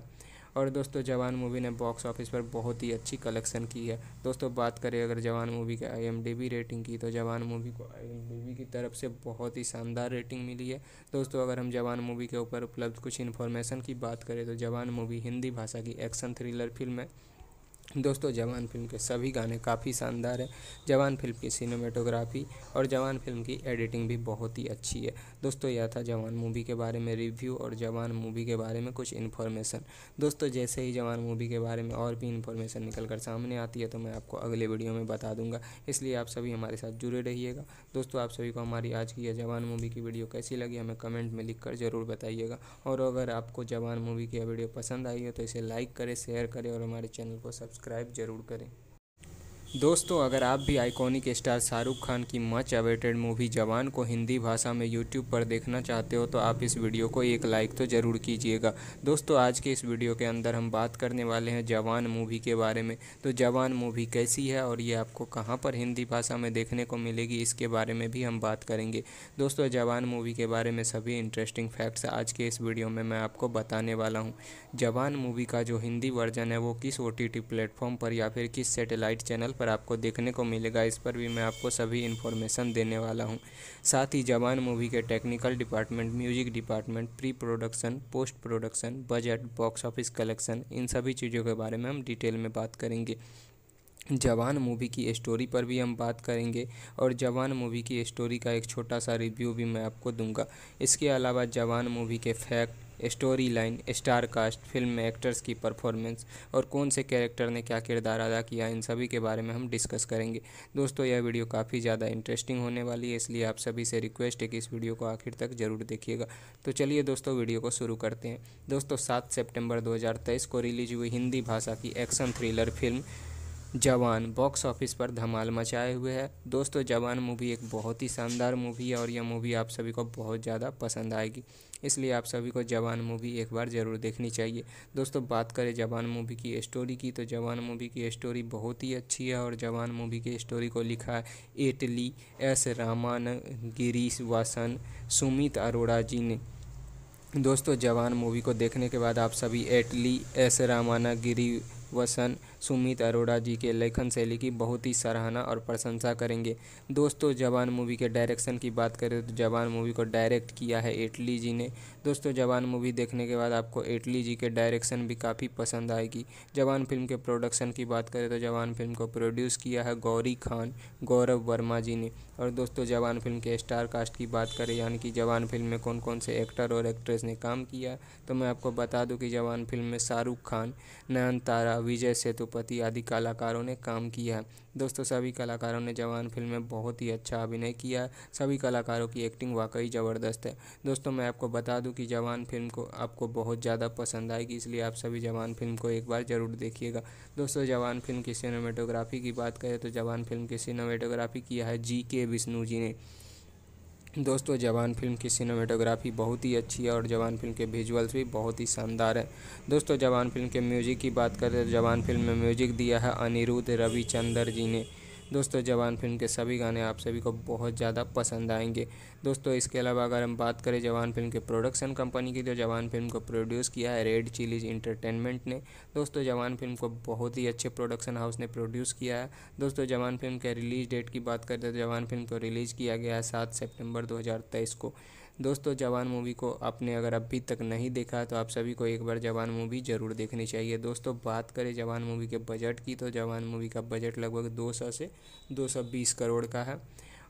और दोस्तों जवान मूवी ने बॉक्स ऑफिस पर बहुत ही अच्छी कलेक्शन की है दोस्तों बात करें अगर जवान मूवी के आई रेटिंग की तो जवान मूवी को आई की तरफ से बहुत ही शानदार रेटिंग मिली है दोस्तों अगर हम जवान मूवी के ऊपर उपलब्ध कुछ इन्फॉर्मेशन की बात करें तो जवान मूवी हिंदी भाषा की एक्शन थ्रिलर फिल्म है दोस्तों जवान फिल्म के सभी गाने काफ़ी शानदार हैं जवान फिल्म की सिनेमेटोग्राफी और जवान फिल्म की एडिटिंग भी बहुत ही अच्छी है दोस्तों यह था जवान मूवी के बारे में रिव्यू और जवान मूवी के बारे में कुछ इन्फॉर्मेशन दोस्तों जैसे ही जवान मूवी के बारे में और भी इन्फॉर्मेशन निकल कर सामने आती है तो मैं आपको अगले वीडियो में बता दूंगा इसलिए आप सभी हमारे साथ जुड़े रहिएगा दोस्तों आप सभी को हमारी आज की यह जवान मूवी की वीडियो कैसी लगी हमें कमेंट में लिख कर ज़रूर बताइएगा और अगर आपको जवान मूवी की यह वीडियो पसंद आई है तो इसे लाइक करें शेयर करें और हमारे चैनल को सब्सक्राइब ज़रूर करें दोस्तों अगर आप भी आइकॉनिक स्टार शाहरुख खान की मच अवेटेड मूवी जवान को हिंदी भाषा में यूट्यूब पर देखना चाहते हो तो आप इस वीडियो को एक लाइक तो ज़रूर कीजिएगा दोस्तों आज के इस वीडियो के अंदर हम बात करने वाले हैं जवान मूवी के बारे में तो जवान मूवी कैसी है और ये आपको कहाँ पर हिंदी भाषा में देखने को मिलेगी इसके बारे में भी हम बात करेंगे दोस्तों जवान मूवी के बारे में सभी इंटरेस्टिंग फैक्ट्स आज के इस वीडियो में मैं आपको बताने वाला हूँ जवान मूवी का जो हिंदी वर्जन है वो किस ओ प्लेटफॉर्म पर या फिर किस सेटेलाइट चैनल पर आपको देखने को मिलेगा इस पर भी मैं आपको सभी इन्फॉर्मेशन देने वाला हूँ साथ ही जवान मूवी के technical department music department pre production post production budget box office collection इन सभी चीज़ों के बारे में हम डिटेल में बात करेंगे जवान मूवी की स्टोरी पर भी हम बात करेंगे और जवान मूवी की स्टोरी का एक छोटा सा रिव्यू भी मैं आपको दूंगा इसके अलावा जवान मूवी के fact story line star cast film में एक्टर्स की परफॉर्मेंस और कौन से कैरेक्टर ने क्या किरदार अदा किया इन सभी के बारे में हम डिस्कस करेंगे दोस्तों यह वीडियो काफ़ी ज़्यादा इंटरेस्टिंग होने वाली है इसलिए आप सभी से रिक्वेस्ट है कि इस वीडियो को आखिर तक ज़रूर देखिएगा तो चलिए दोस्तों वीडियो को शुरू करते हैं दोस्तों सात सेप्टेम्बर दो को रिलीज हुई हिंदी भाषा की action thriller film Jawan box office पर धमाल मचाए हुए है दोस्तों जवान मूवी एक बहुत ही शानदार मूवी है और यह मूवी आप सभी को बहुत ज़्यादा पसंद आएगी इसलिए आप सभी को जवान मूवी एक बार ज़रूर देखनी चाहिए दोस्तों बात करें जवान मूवी की स्टोरी की तो जवान मूवी की स्टोरी बहुत ही अच्छी है और जवान मूवी की स्टोरी को लिखा है एटली एस रामान गिरीश वासन सुमित अरोड़ा जी ने दोस्तों जवान मूवी को देखने के बाद आप सभी एटली एस रामाना गिरी वसन सुमित अरोड़ा जी के लेखन शैली की बहुत ही सराहना और प्रशंसा करेंगे दोस्तों जवान मूवी के डायरेक्शन की बात करें तो जवान मूवी को डायरेक्ट किया है एटली जी ने दोस्तों जवान मूवी देखने के बाद आपको एटली जी के डायरेक्शन भी काफ़ी पसंद आएगी जवान फिल्म के प्रोडक्शन की बात करें तो जवान फिल्म को प्रोड्यूस किया है गौरी खान गौरव वर्मा जी ने और दोस्तों जवान फिल्म के स्टार कास्ट की बात करें यानी कि जवान फिल्म में कौन कौन से एक्टर और एक्ट्रेस ने काम किया तो मैं आपको बता दूं कि जवान फिल्म में शाहरुख खान नयन तारा विजय सेतु पशुपति आदि कलाकारों ने काम किया है दोस्तों सभी कलाकारों ने जवान फिल्म में बहुत ही अच्छा अभिनय किया है सभी कलाकारों की एक्टिंग वाकई ज़बरदस्त है दोस्तों मैं आपको बता दूं कि जवान फिल्म को आपको बहुत ज़्यादा पसंद आएगी इसलिए आप सभी जवान फिल्म को एक बार ज़रूर देखिएगा दोस्तों जवान फिल्म की सिनेमेटोग्राफी की बात करें तो जवान फिल्म की सिनेमेटोग्राफी किया है जी के विष्णु जी ने दोस्तों जवान फिल्म की सिनेमेटोग्राफी बहुत ही अच्छी है और जवान फिल्म के विजुअल्स भी बहुत ही शानदार है दोस्तों जवान फिल्म के म्यूज़िक की बात करें तो जवान फिल्म में म्यूज़िक दिया है अनिरुद्ध रविचंद्र जी ने दोस्तों जवान फिल्म के सभी गाने आप सभी को बहुत ज़्यादा पसंद आएंगे दोस्तों इसके अलावा अगर हम बात करें जवान फिल्म के प्रोडक्शन कंपनी की तो जवान फिल्म को प्रोड्यूस किया है रेड चिलीज इंटरटेनमेंट ने दोस्तों जवान फिल्म को बहुत ही अच्छे प्रोडक्शन हाउस ने प्रोड्यूस किया है दोस्तों जवान फिल्म के रिलीज डेट की बात करें तो जवान फिल्म को रिलीज़ किया गया है सात सेप्टेम्बर दो को दोस्तों जवान मूवी को आपने अगर अभी तक नहीं देखा तो आप सभी को एक बार जवान मूवी ज़रूर देखनी चाहिए दोस्तों बात करें जवान मूवी के बजट की तो जवान मूवी का बजट लगभग 200 से 220 करोड़ का है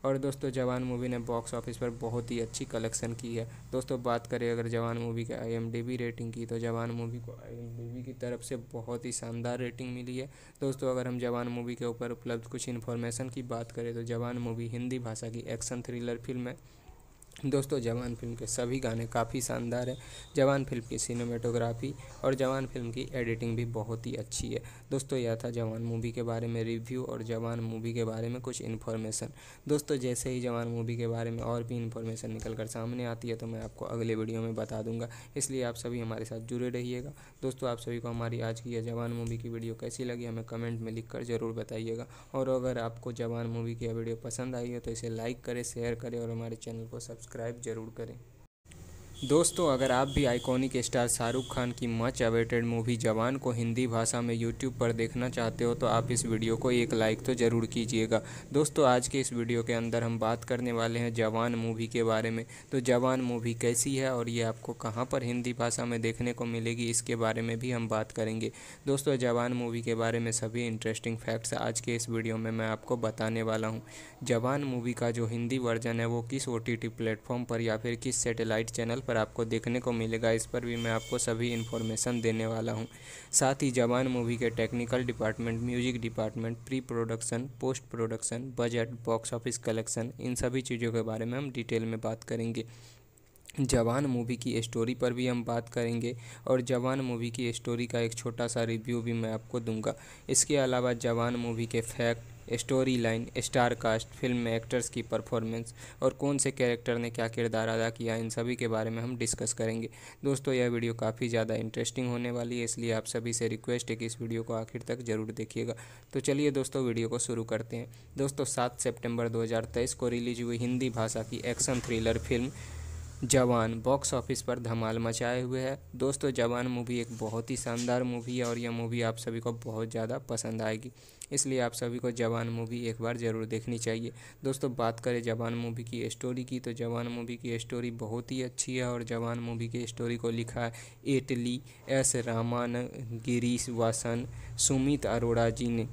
और दोस्तों जवान मूवी ने बॉक्स ऑफिस पर बहुत ही अच्छी कलेक्शन की है दोस्तों बात करें अगर जवान मूवी के आई रेटिंग की तो जवान मूवी को आई की तरफ से बहुत ही शानदार रेटिंग मिली है दोस्तों अगर हम जवान मूवी के ऊपर उपलब्ध कुछ इन्फॉर्मेशन की बात करें तो जवान मूवी हिंदी भाषा की एक्शन थ्रिलर फिल्म है दोस्तों जवान फिल्म के सभी गाने काफ़ी शानदार हैं जवान फिल्म की सिनेमेटोग्राफी और जवान फिल्म की एडिटिंग भी बहुत ही अच्छी है दोस्तों यह था जवान मूवी के बारे में रिव्यू और जवान मूवी के बारे में कुछ इन्फॉर्मेशन दोस्तों जैसे ही जवान मूवी के बारे में और भी इन्फॉर्मेशन निकल कर सामने आती है तो मैं आपको अगले वीडियो में बता दूंगा इसलिए आप सभी हमारे साथ जुड़े रहिएगा दोस्तों आप सभी को हमारी आज की यह जवान मूवी की वीडियो कैसी लगी हमें कमेंट में लिख कर ज़रूर बताइएगा और अगर आपको जवान मूवी की यह वीडियो पसंद आई हो तो इसे लाइक करें शेयर करें और हमारे चैनल को सब्सक्राइब ज़रूर करें दोस्तों अगर आप भी आइकॉनिक स्टार शाहरुख खान की मच अवेटेड मूवी जवान को हिंदी भाषा में यूट्यूब पर देखना चाहते हो तो आप इस वीडियो को एक लाइक तो ज़रूर कीजिएगा दोस्तों आज के इस वीडियो के अंदर हम बात करने वाले हैं जवान मूवी के बारे में तो जवान मूवी कैसी है और ये आपको कहाँ पर हिंदी भाषा में देखने को मिलेगी इसके बारे में भी हम बात करेंगे दोस्तों जवान मूवी के बारे में सभी इंटरेस्टिंग फैक्ट्स आज के इस वीडियो में मैं आपको बताने वाला हूँ जवान मूवी का जो हिंदी वर्जन है वो किस ओ प्लेटफॉर्म पर या फिर किस सेटेलाइट चैनल पर आपको देखने को मिलेगा इस पर भी मैं आपको सभी इन्फॉर्मेशन देने वाला हूँ साथ ही जवान मूवी के technical department music department pre production post production budget box office collection इन सभी चीज़ों के बारे में हम डिटेल में बात करेंगे जवान मूवी की स्टोरी पर भी हम बात करेंगे और जवान मूवी की स्टोरी का एक छोटा सा रिव्यू भी मैं आपको दूंगा इसके अलावा जवान मूवी के fact story line star cast film में एक्टर्स की परफॉर्मेंस और कौन से कैरेक्टर ने क्या किरदार अदा किया इन सभी के बारे में हम डिस्कस करेंगे दोस्तों यह वीडियो काफ़ी ज़्यादा इंटरेस्टिंग होने वाली है इसलिए आप सभी से रिक्वेस्ट है कि इस वीडियो को आखिर तक ज़रूर देखिएगा तो चलिए दोस्तों वीडियो को शुरू करते हैं दोस्तों सात सेप्टेम्बर दो को रिलीज हुई हिंदी भाषा की action thriller film Jawan box office पर धमाल मचाए हुए है दोस्तों जवान मूवी एक बहुत ही शानदार मूवी है और यह मूवी आप सभी को बहुत ज़्यादा पसंद आएगी इसलिए आप सभी को जवान मूवी एक बार ज़रूर देखनी चाहिए दोस्तों बात करें जवान मूवी की स्टोरी की तो जवान मूवी की स्टोरी बहुत ही अच्छी है और जवान मूवी की स्टोरी को लिखा है एटली एस रामान गिरीश वासन सुमित अरोड़ा जी ने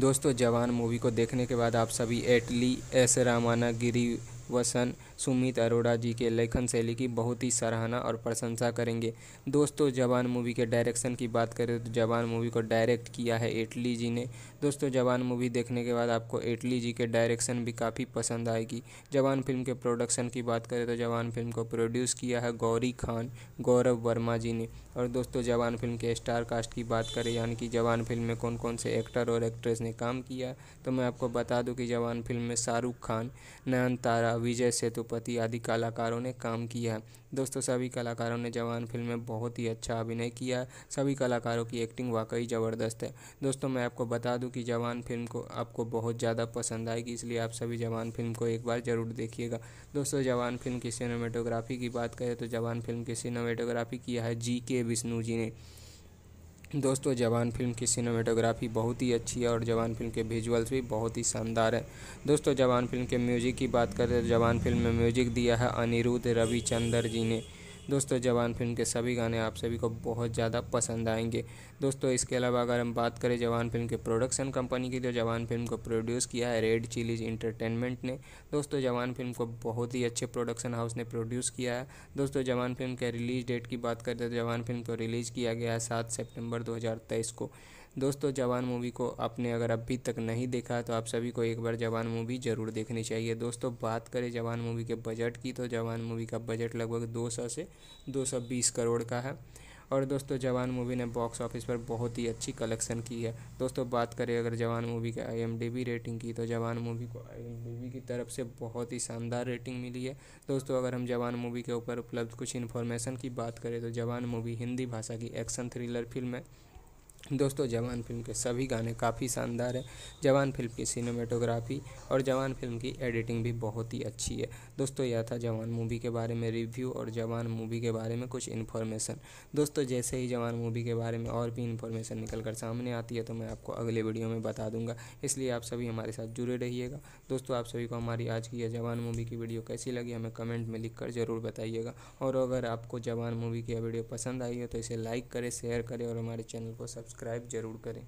दोस्तों जवान मूवी को देखने के बाद आप सभी एटली एस रामाना गिरी वसन सुमित अरोड़ा जी के लेखन शैली की बहुत ही सराहना और प्रशंसा करेंगे दोस्तों जवान मूवी के डायरेक्शन की बात करें तो जवान मूवी को डायरेक्ट किया है एटली जी ने दोस्तों जवान मूवी देखने के बाद आपको एटली जी के डायरेक्शन भी काफ़ी पसंद आएगी जवान फिल्म के प्रोडक्शन की बात करें तो जवान फिल्म को प्रोड्यूस किया है गौरी खान गौरव वर्मा जी ने और दोस्तों जवान फिल्म के स्टार कास्ट की बात करें यानी कि जवान फिल्म में कौन कौन से एक्टर और एक्ट्रेस ने काम किया तो मैं आपको बता दूं कि जवान फिल्म में शाहरुख खान नयनतारा विजय सेतु करोड़पति आदि कलाकारों ने काम किया है दोस्तों सभी कलाकारों ने जवान फिल्म में बहुत ही अच्छा अभिनय किया है सभी कलाकारों की एक्टिंग वाकई ज़बरदस्त है दोस्तों मैं आपको बता दूं कि जवान फिल्म को आपको बहुत ज़्यादा पसंद आएगी इसलिए आप सभी जवान फिल्म को एक बार ज़रूर देखिएगा दोस्तों जवान फिल्म की सिनेमेटोग्राफी की बात करें तो जवान फिल्म की सिनेमेटोग्राफी किया है जी के विष्णु जी ने दोस्तों जवान फिल्म की सिनेमेटोग्राफी बहुत ही अच्छी है और जवान फिल्म के विजुअल्स भी बहुत ही शानदार है दोस्तों जवान फिल्म के म्यूजिक की बात करें तो जवान फिल्म में म्यूजिक दिया है अनिरुद्ध रविचंद्र जी ने दोस्तों जवान फिल्म के सभी गाने आप सभी को बहुत ज़्यादा पसंद आएंगे दोस्तों इसके अलावा अगर हम बात करें जवान फिल्म के प्रोडक्शन कंपनी की तो जवान फिल्म को प्रोड्यूस किया है रेड चिलीज इंटरटेनमेंट ने दोस्तों जवान फिल्म को बहुत ही अच्छे प्रोडक्शन हाउस ने प्रोड्यूस किया है दोस्तों जवान फिल्म के रिलीज डेट की बात करें तो जवान फिल्म को रिलीज़ किया गया है सात सेप्टेम्बर दो को दोस्तों जवान मूवी को आपने अगर अभी तक नहीं देखा तो आप सभी को एक बार जवान मूवी ज़रूर देखनी चाहिए दोस्तों बात करें जवान मूवी के बजट की तो जवान मूवी का बजट लगभग 200 से 220 करोड़ का है और दोस्तों जवान मूवी ने बॉक्स ऑफिस पर बहुत ही अच्छी कलेक्शन की है दोस्तों बात करें अगर जवान मूवी के आई रेटिंग की तो जवान मूवी को आई की तरफ से बहुत ही शानदार रेटिंग मिली है दोस्तों अगर हम जवान मूवी के ऊपर उपलब्ध कुछ इन्फॉर्मेशन की बात करें तो जवान मूवी हिंदी भाषा की एक्शन थ्रिलर फिल्म है दोस्तों जवान फिल्म के सभी गाने काफ़ी शानदार हैं जवान फिल्म की सिनेमेटोग्राफी और जवान फिल्म की एडिटिंग भी बहुत ही अच्छी है दोस्तों यह था जवान मूवी के बारे में रिव्यू और जवान मूवी के बारे में कुछ इन्फॉर्मेशन दोस्तों जैसे ही जवान मूवी के बारे में और भी इन्फॉर्मेशन निकल कर सामने आती है तो मैं आपको अगले वीडियो में बता दूंगा इसलिए आप सभी हमारे साथ जुड़े रहिएगा दोस्तों आप सभी को हमारी आज की यह जवान मूवी की वीडियो कैसी लगी हमें कमेंट में लिख ज़रूर बताइएगा और अगर आपको जवान मूवी की यह वीडियो पसंद आई है तो इसे लाइक करें शेयर करें और हमारे चैनल को सब्सक्राइब सब्सक्राइब जरूर करें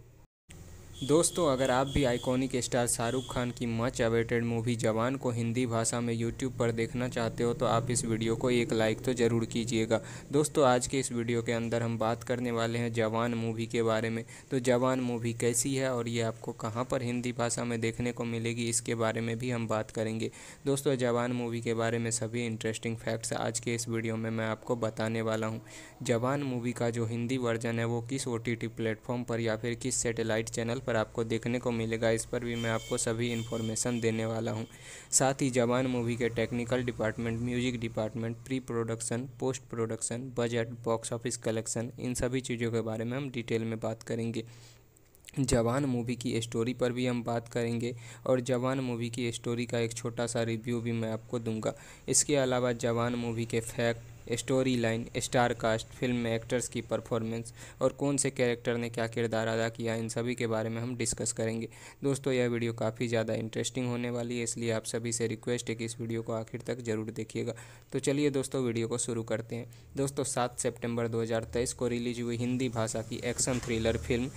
दोस्तों अगर आप भी आइकॉनिक स्टार शाहरुख खान की मच अवेटेड मूवी जवान को हिंदी भाषा में यूट्यूब पर देखना चाहते हो तो आप इस वीडियो को एक लाइक तो ज़रूर कीजिएगा दोस्तों आज के इस वीडियो के अंदर हम बात करने वाले हैं जवान मूवी के बारे में तो जवान मूवी कैसी है और ये आपको कहाँ पर हिंदी भाषा में देखने को मिलेगी इसके बारे में भी हम बात करेंगे दोस्तों जवान मूवी के बारे में सभी इंटरेस्टिंग फैक्ट्स आज के इस वीडियो में मैं आपको बताने वाला हूँ जवान मूवी का जो हिंदी वर्जन है वो किस ओ प्लेटफॉर्म पर या फिर किस सेटेलाइट चैनल पर आपको देखने को मिलेगा इस पर भी मैं आपको सभी इन्फॉर्मेशन देने वाला हूँ साथ ही जवान मूवी के technical department music department pre production post production budget box office collection इन सभी चीज़ों के बारे में हम डिटेल में बात करेंगे जवान मूवी की स्टोरी पर भी हम बात करेंगे और जवान मूवी की स्टोरी का एक छोटा सा रिव्यू भी मैं आपको दूंगा इसके अलावा जवान मूवी के fact story line star cast film में एक्टर्स की परफॉर्मेंस और कौन से कैरेक्टर ने क्या किरदार अदा किया इन सभी के बारे में हम डिस्कस करेंगे दोस्तों यह वीडियो काफ़ी ज़्यादा इंटरेस्टिंग होने वाली है इसलिए आप सभी से रिक्वेस्ट है कि इस वीडियो को आखिर तक ज़रूर देखिएगा तो चलिए दोस्तों वीडियो को शुरू करते हैं दोस्तों सात सेप्टेम्बर दो को रिलीज हुई हिंदी भाषा की action thriller film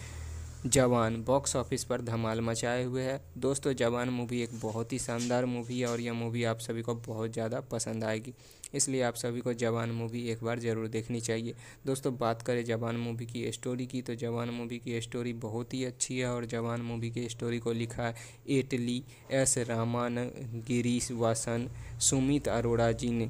Jawan box office पर धमाल मचाए हुए है दोस्तों जवान मूवी एक बहुत ही शानदार मूवी है और यह मूवी आप सभी को बहुत ज़्यादा पसंद आएगी इसलिए आप सभी को जवान मूवी एक बार ज़रूर देखनी चाहिए दोस्तों बात करें जवान मूवी की स्टोरी की तो जवान मूवी की स्टोरी बहुत ही अच्छी है और जवान मूवी की स्टोरी को लिखा है एटली एस रामान गिरीश वासन सुमित अरोड़ा जी ने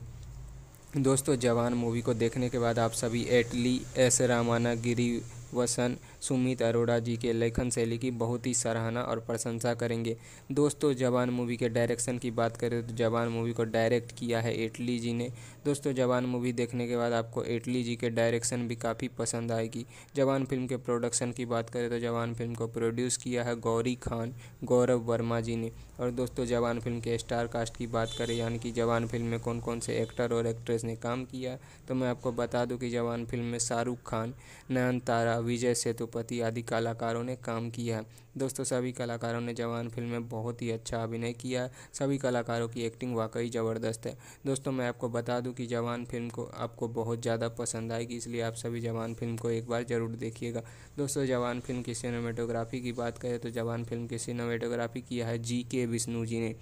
दोस्तों जवान मूवी को देखने के बाद आप सभी एटली एस रामाना गिरी वसन सुमित अरोड़ा जी के लेखन शैली की बहुत ही सराहना और प्रशंसा करेंगे दोस्तों जवान मूवी के डायरेक्शन की बात करें तो जवान मूवी को डायरेक्ट किया है एटली जी ने दोस्तों जवान मूवी देखने के बाद आपको एटली जी के डायरेक्शन भी काफ़ी पसंद आएगी जवान फिल्म के प्रोडक्शन की बात करें तो जवान फिल्म को प्रोड्यूस किया है गौरी खान गौरव वर्मा जी ने और दोस्तों जवान फिल्म के स्टार कास्ट की बात करें यानी कि जवान फिल्म में कौन कौन से एक्टर और एक्ट्रेस ने काम किया तो मैं आपको बता दूं कि जवान फिल्म में शाहरुख खान नयन तारा विजय सेतु करोड़पति आदि कलाकारों ने काम किया है दोस्तों सभी कलाकारों ने जवान फिल्म में बहुत ही अच्छा अभिनय किया सभी कलाकारों की एक्टिंग वाकई ज़बरदस्त है दोस्तों मैं आपको बता दूं कि जवान फिल्म को आपको बहुत ज़्यादा पसंद आएगी इसलिए आप सभी जवान फिल्म को एक बार ज़रूर देखिएगा दोस्तों जवान फिल्म की सिनेमेटोग्राफी की बात करें तो जवान फिल्म की सिनेमेटोग्राफी किया है जी के विष्णु जी ने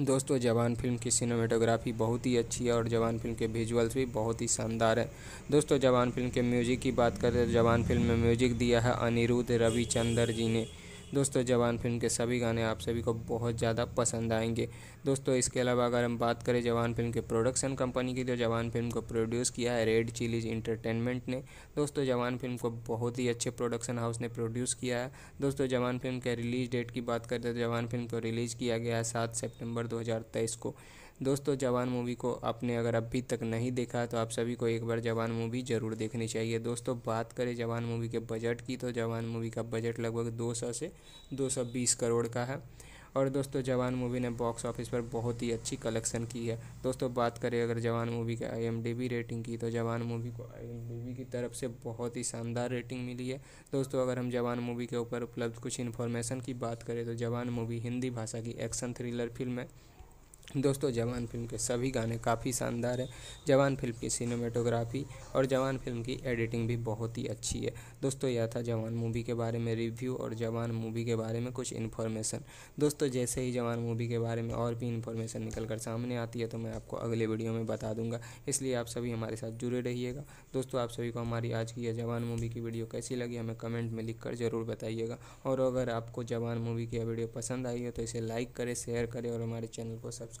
दोस्तों जवान फिल्म की सिनेमेटोग्राफी बहुत ही अच्छी है और जवान फिल्म के विजुअल्स भी बहुत ही शानदार है दोस्तों जवान फिल्म के म्यूजिक की बात करें तो जवान फिल्म में म्यूजिक दिया है अनिरुद्ध रविचंद्र जी ने दोस्तों जवान फिल्म के सभी गाने आप सभी को बहुत ज़्यादा पसंद आएंगे दोस्तों इसके अलावा अगर हम बात करें जवान फिल्म के प्रोडक्शन कंपनी की तो जवान फिल्म को प्रोड्यूस किया है रेड चिलीज इंटरटेनमेंट ने दोस्तों जवान फिल्म को बहुत ही अच्छे प्रोडक्शन हाउस ने प्रोड्यूस किया है दोस्तों जवान फिल्म के रिलीज डेट की बात करें तो जवान फिल्म को रिलीज़ किया गया है सात सेप्टेम्बर दो को दोस्तों जवान मूवी को आपने अगर अभी तक नहीं देखा तो आप सभी को एक बार जवान मूवी ज़रूर देखनी चाहिए दोस्तों बात करें जवान मूवी के बजट की तो जवान मूवी का बजट लगभग 200 से 220 करोड़ का है और दोस्तों जवान मूवी ने बॉक्स ऑफिस पर बहुत ही अच्छी कलेक्शन की है दोस्तों बात करें अगर जवान मूवी के आई रेटिंग की तो जवान मूवी को आई की तरफ से बहुत ही शानदार रेटिंग मिली है दोस्तों अगर हम जवान मूवी के ऊपर उपलब्ध कुछ इन्फॉर्मेशन की बात करें तो जवान मूवी हिंदी भाषा की एक्शन थ्रिलर फिल्म है दोस्तों जवान फिल्म के सभी गाने काफ़ी शानदार हैं जवान फिल्म की सिनेमेटोग्राफी और जवान फिल्म की एडिटिंग भी बहुत ही अच्छी है दोस्तों यह था जवान मूवी के बारे में रिव्यू और जवान मूवी के बारे में कुछ इन्फॉर्मेशन दोस्तों जैसे ही जवान मूवी के बारे में और भी इन्फॉर्मेशन निकल कर सामने आती है तो मैं आपको अगले वीडियो में बता दूंगा इसलिए आप सभी हमारे साथ जुड़े रहिएगा दोस्तों आप सभी को हमारी आज की यह जवान मूवी की वीडियो कैसी लगी हमें कमेंट में लिख कर ज़रूर बताइएगा और अगर आपको जवान मूवी की यह वीडियो पसंद आई है तो इसे लाइक करें शेयर करें और हमारे चैनल को सब्सक्राइब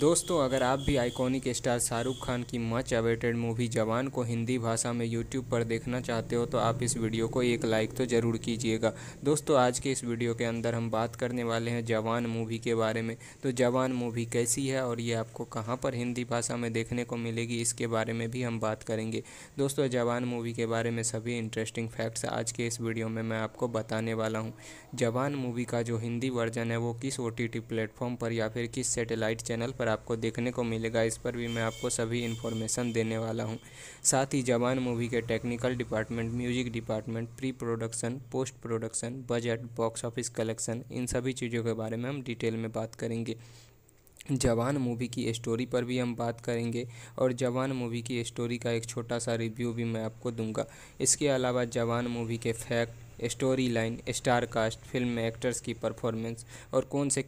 दोस्तों अगर आप भी आइकॉनिक स्टार शाहरुख खान की मच अवेटेड मूवी जवान को हिंदी भाषा में यूट्यूब पर देखना चाहते हो तो आप इस वीडियो को एक लाइक तो ज़रूर कीजिएगा दोस्तों आज के इस वीडियो के अंदर हम बात करने वाले हैं जवान मूवी के बारे में तो जवान मूवी कैसी है और ये आपको कहाँ पर हिंदी भाषा में देखने को मिलेगी इसके बारे में भी हम बात करेंगे दोस्तों जवान मूवी के बारे में सभी इंटरेस्टिंग फैक्ट्स आज के इस वीडियो में मैं आपको बताने वाला हूँ जवान मूवी का जो हिंदी वर्जन है वो किस ओ प्लेटफॉर्म पर या फिर किस सेटेलाइट चैनल पर आपको देखने को मिलेगा इस पर भी मैं आपको सभी इन्फॉर्मेशन देने वाला हूँ साथ ही जवान मूवी के technical department music department pre production post production budget box office collection इन सभी चीज़ों के बारे में हम डिटेल में बात करेंगे जवान मूवी की स्टोरी पर भी हम बात करेंगे और जवान मूवी की स्टोरी का एक छोटा सा रिव्यू भी मैं आपको दूंगा इसके अलावा जवान मूवी के fact story line star cast film में एक्टर्स की परफॉर्मेंस और कौन से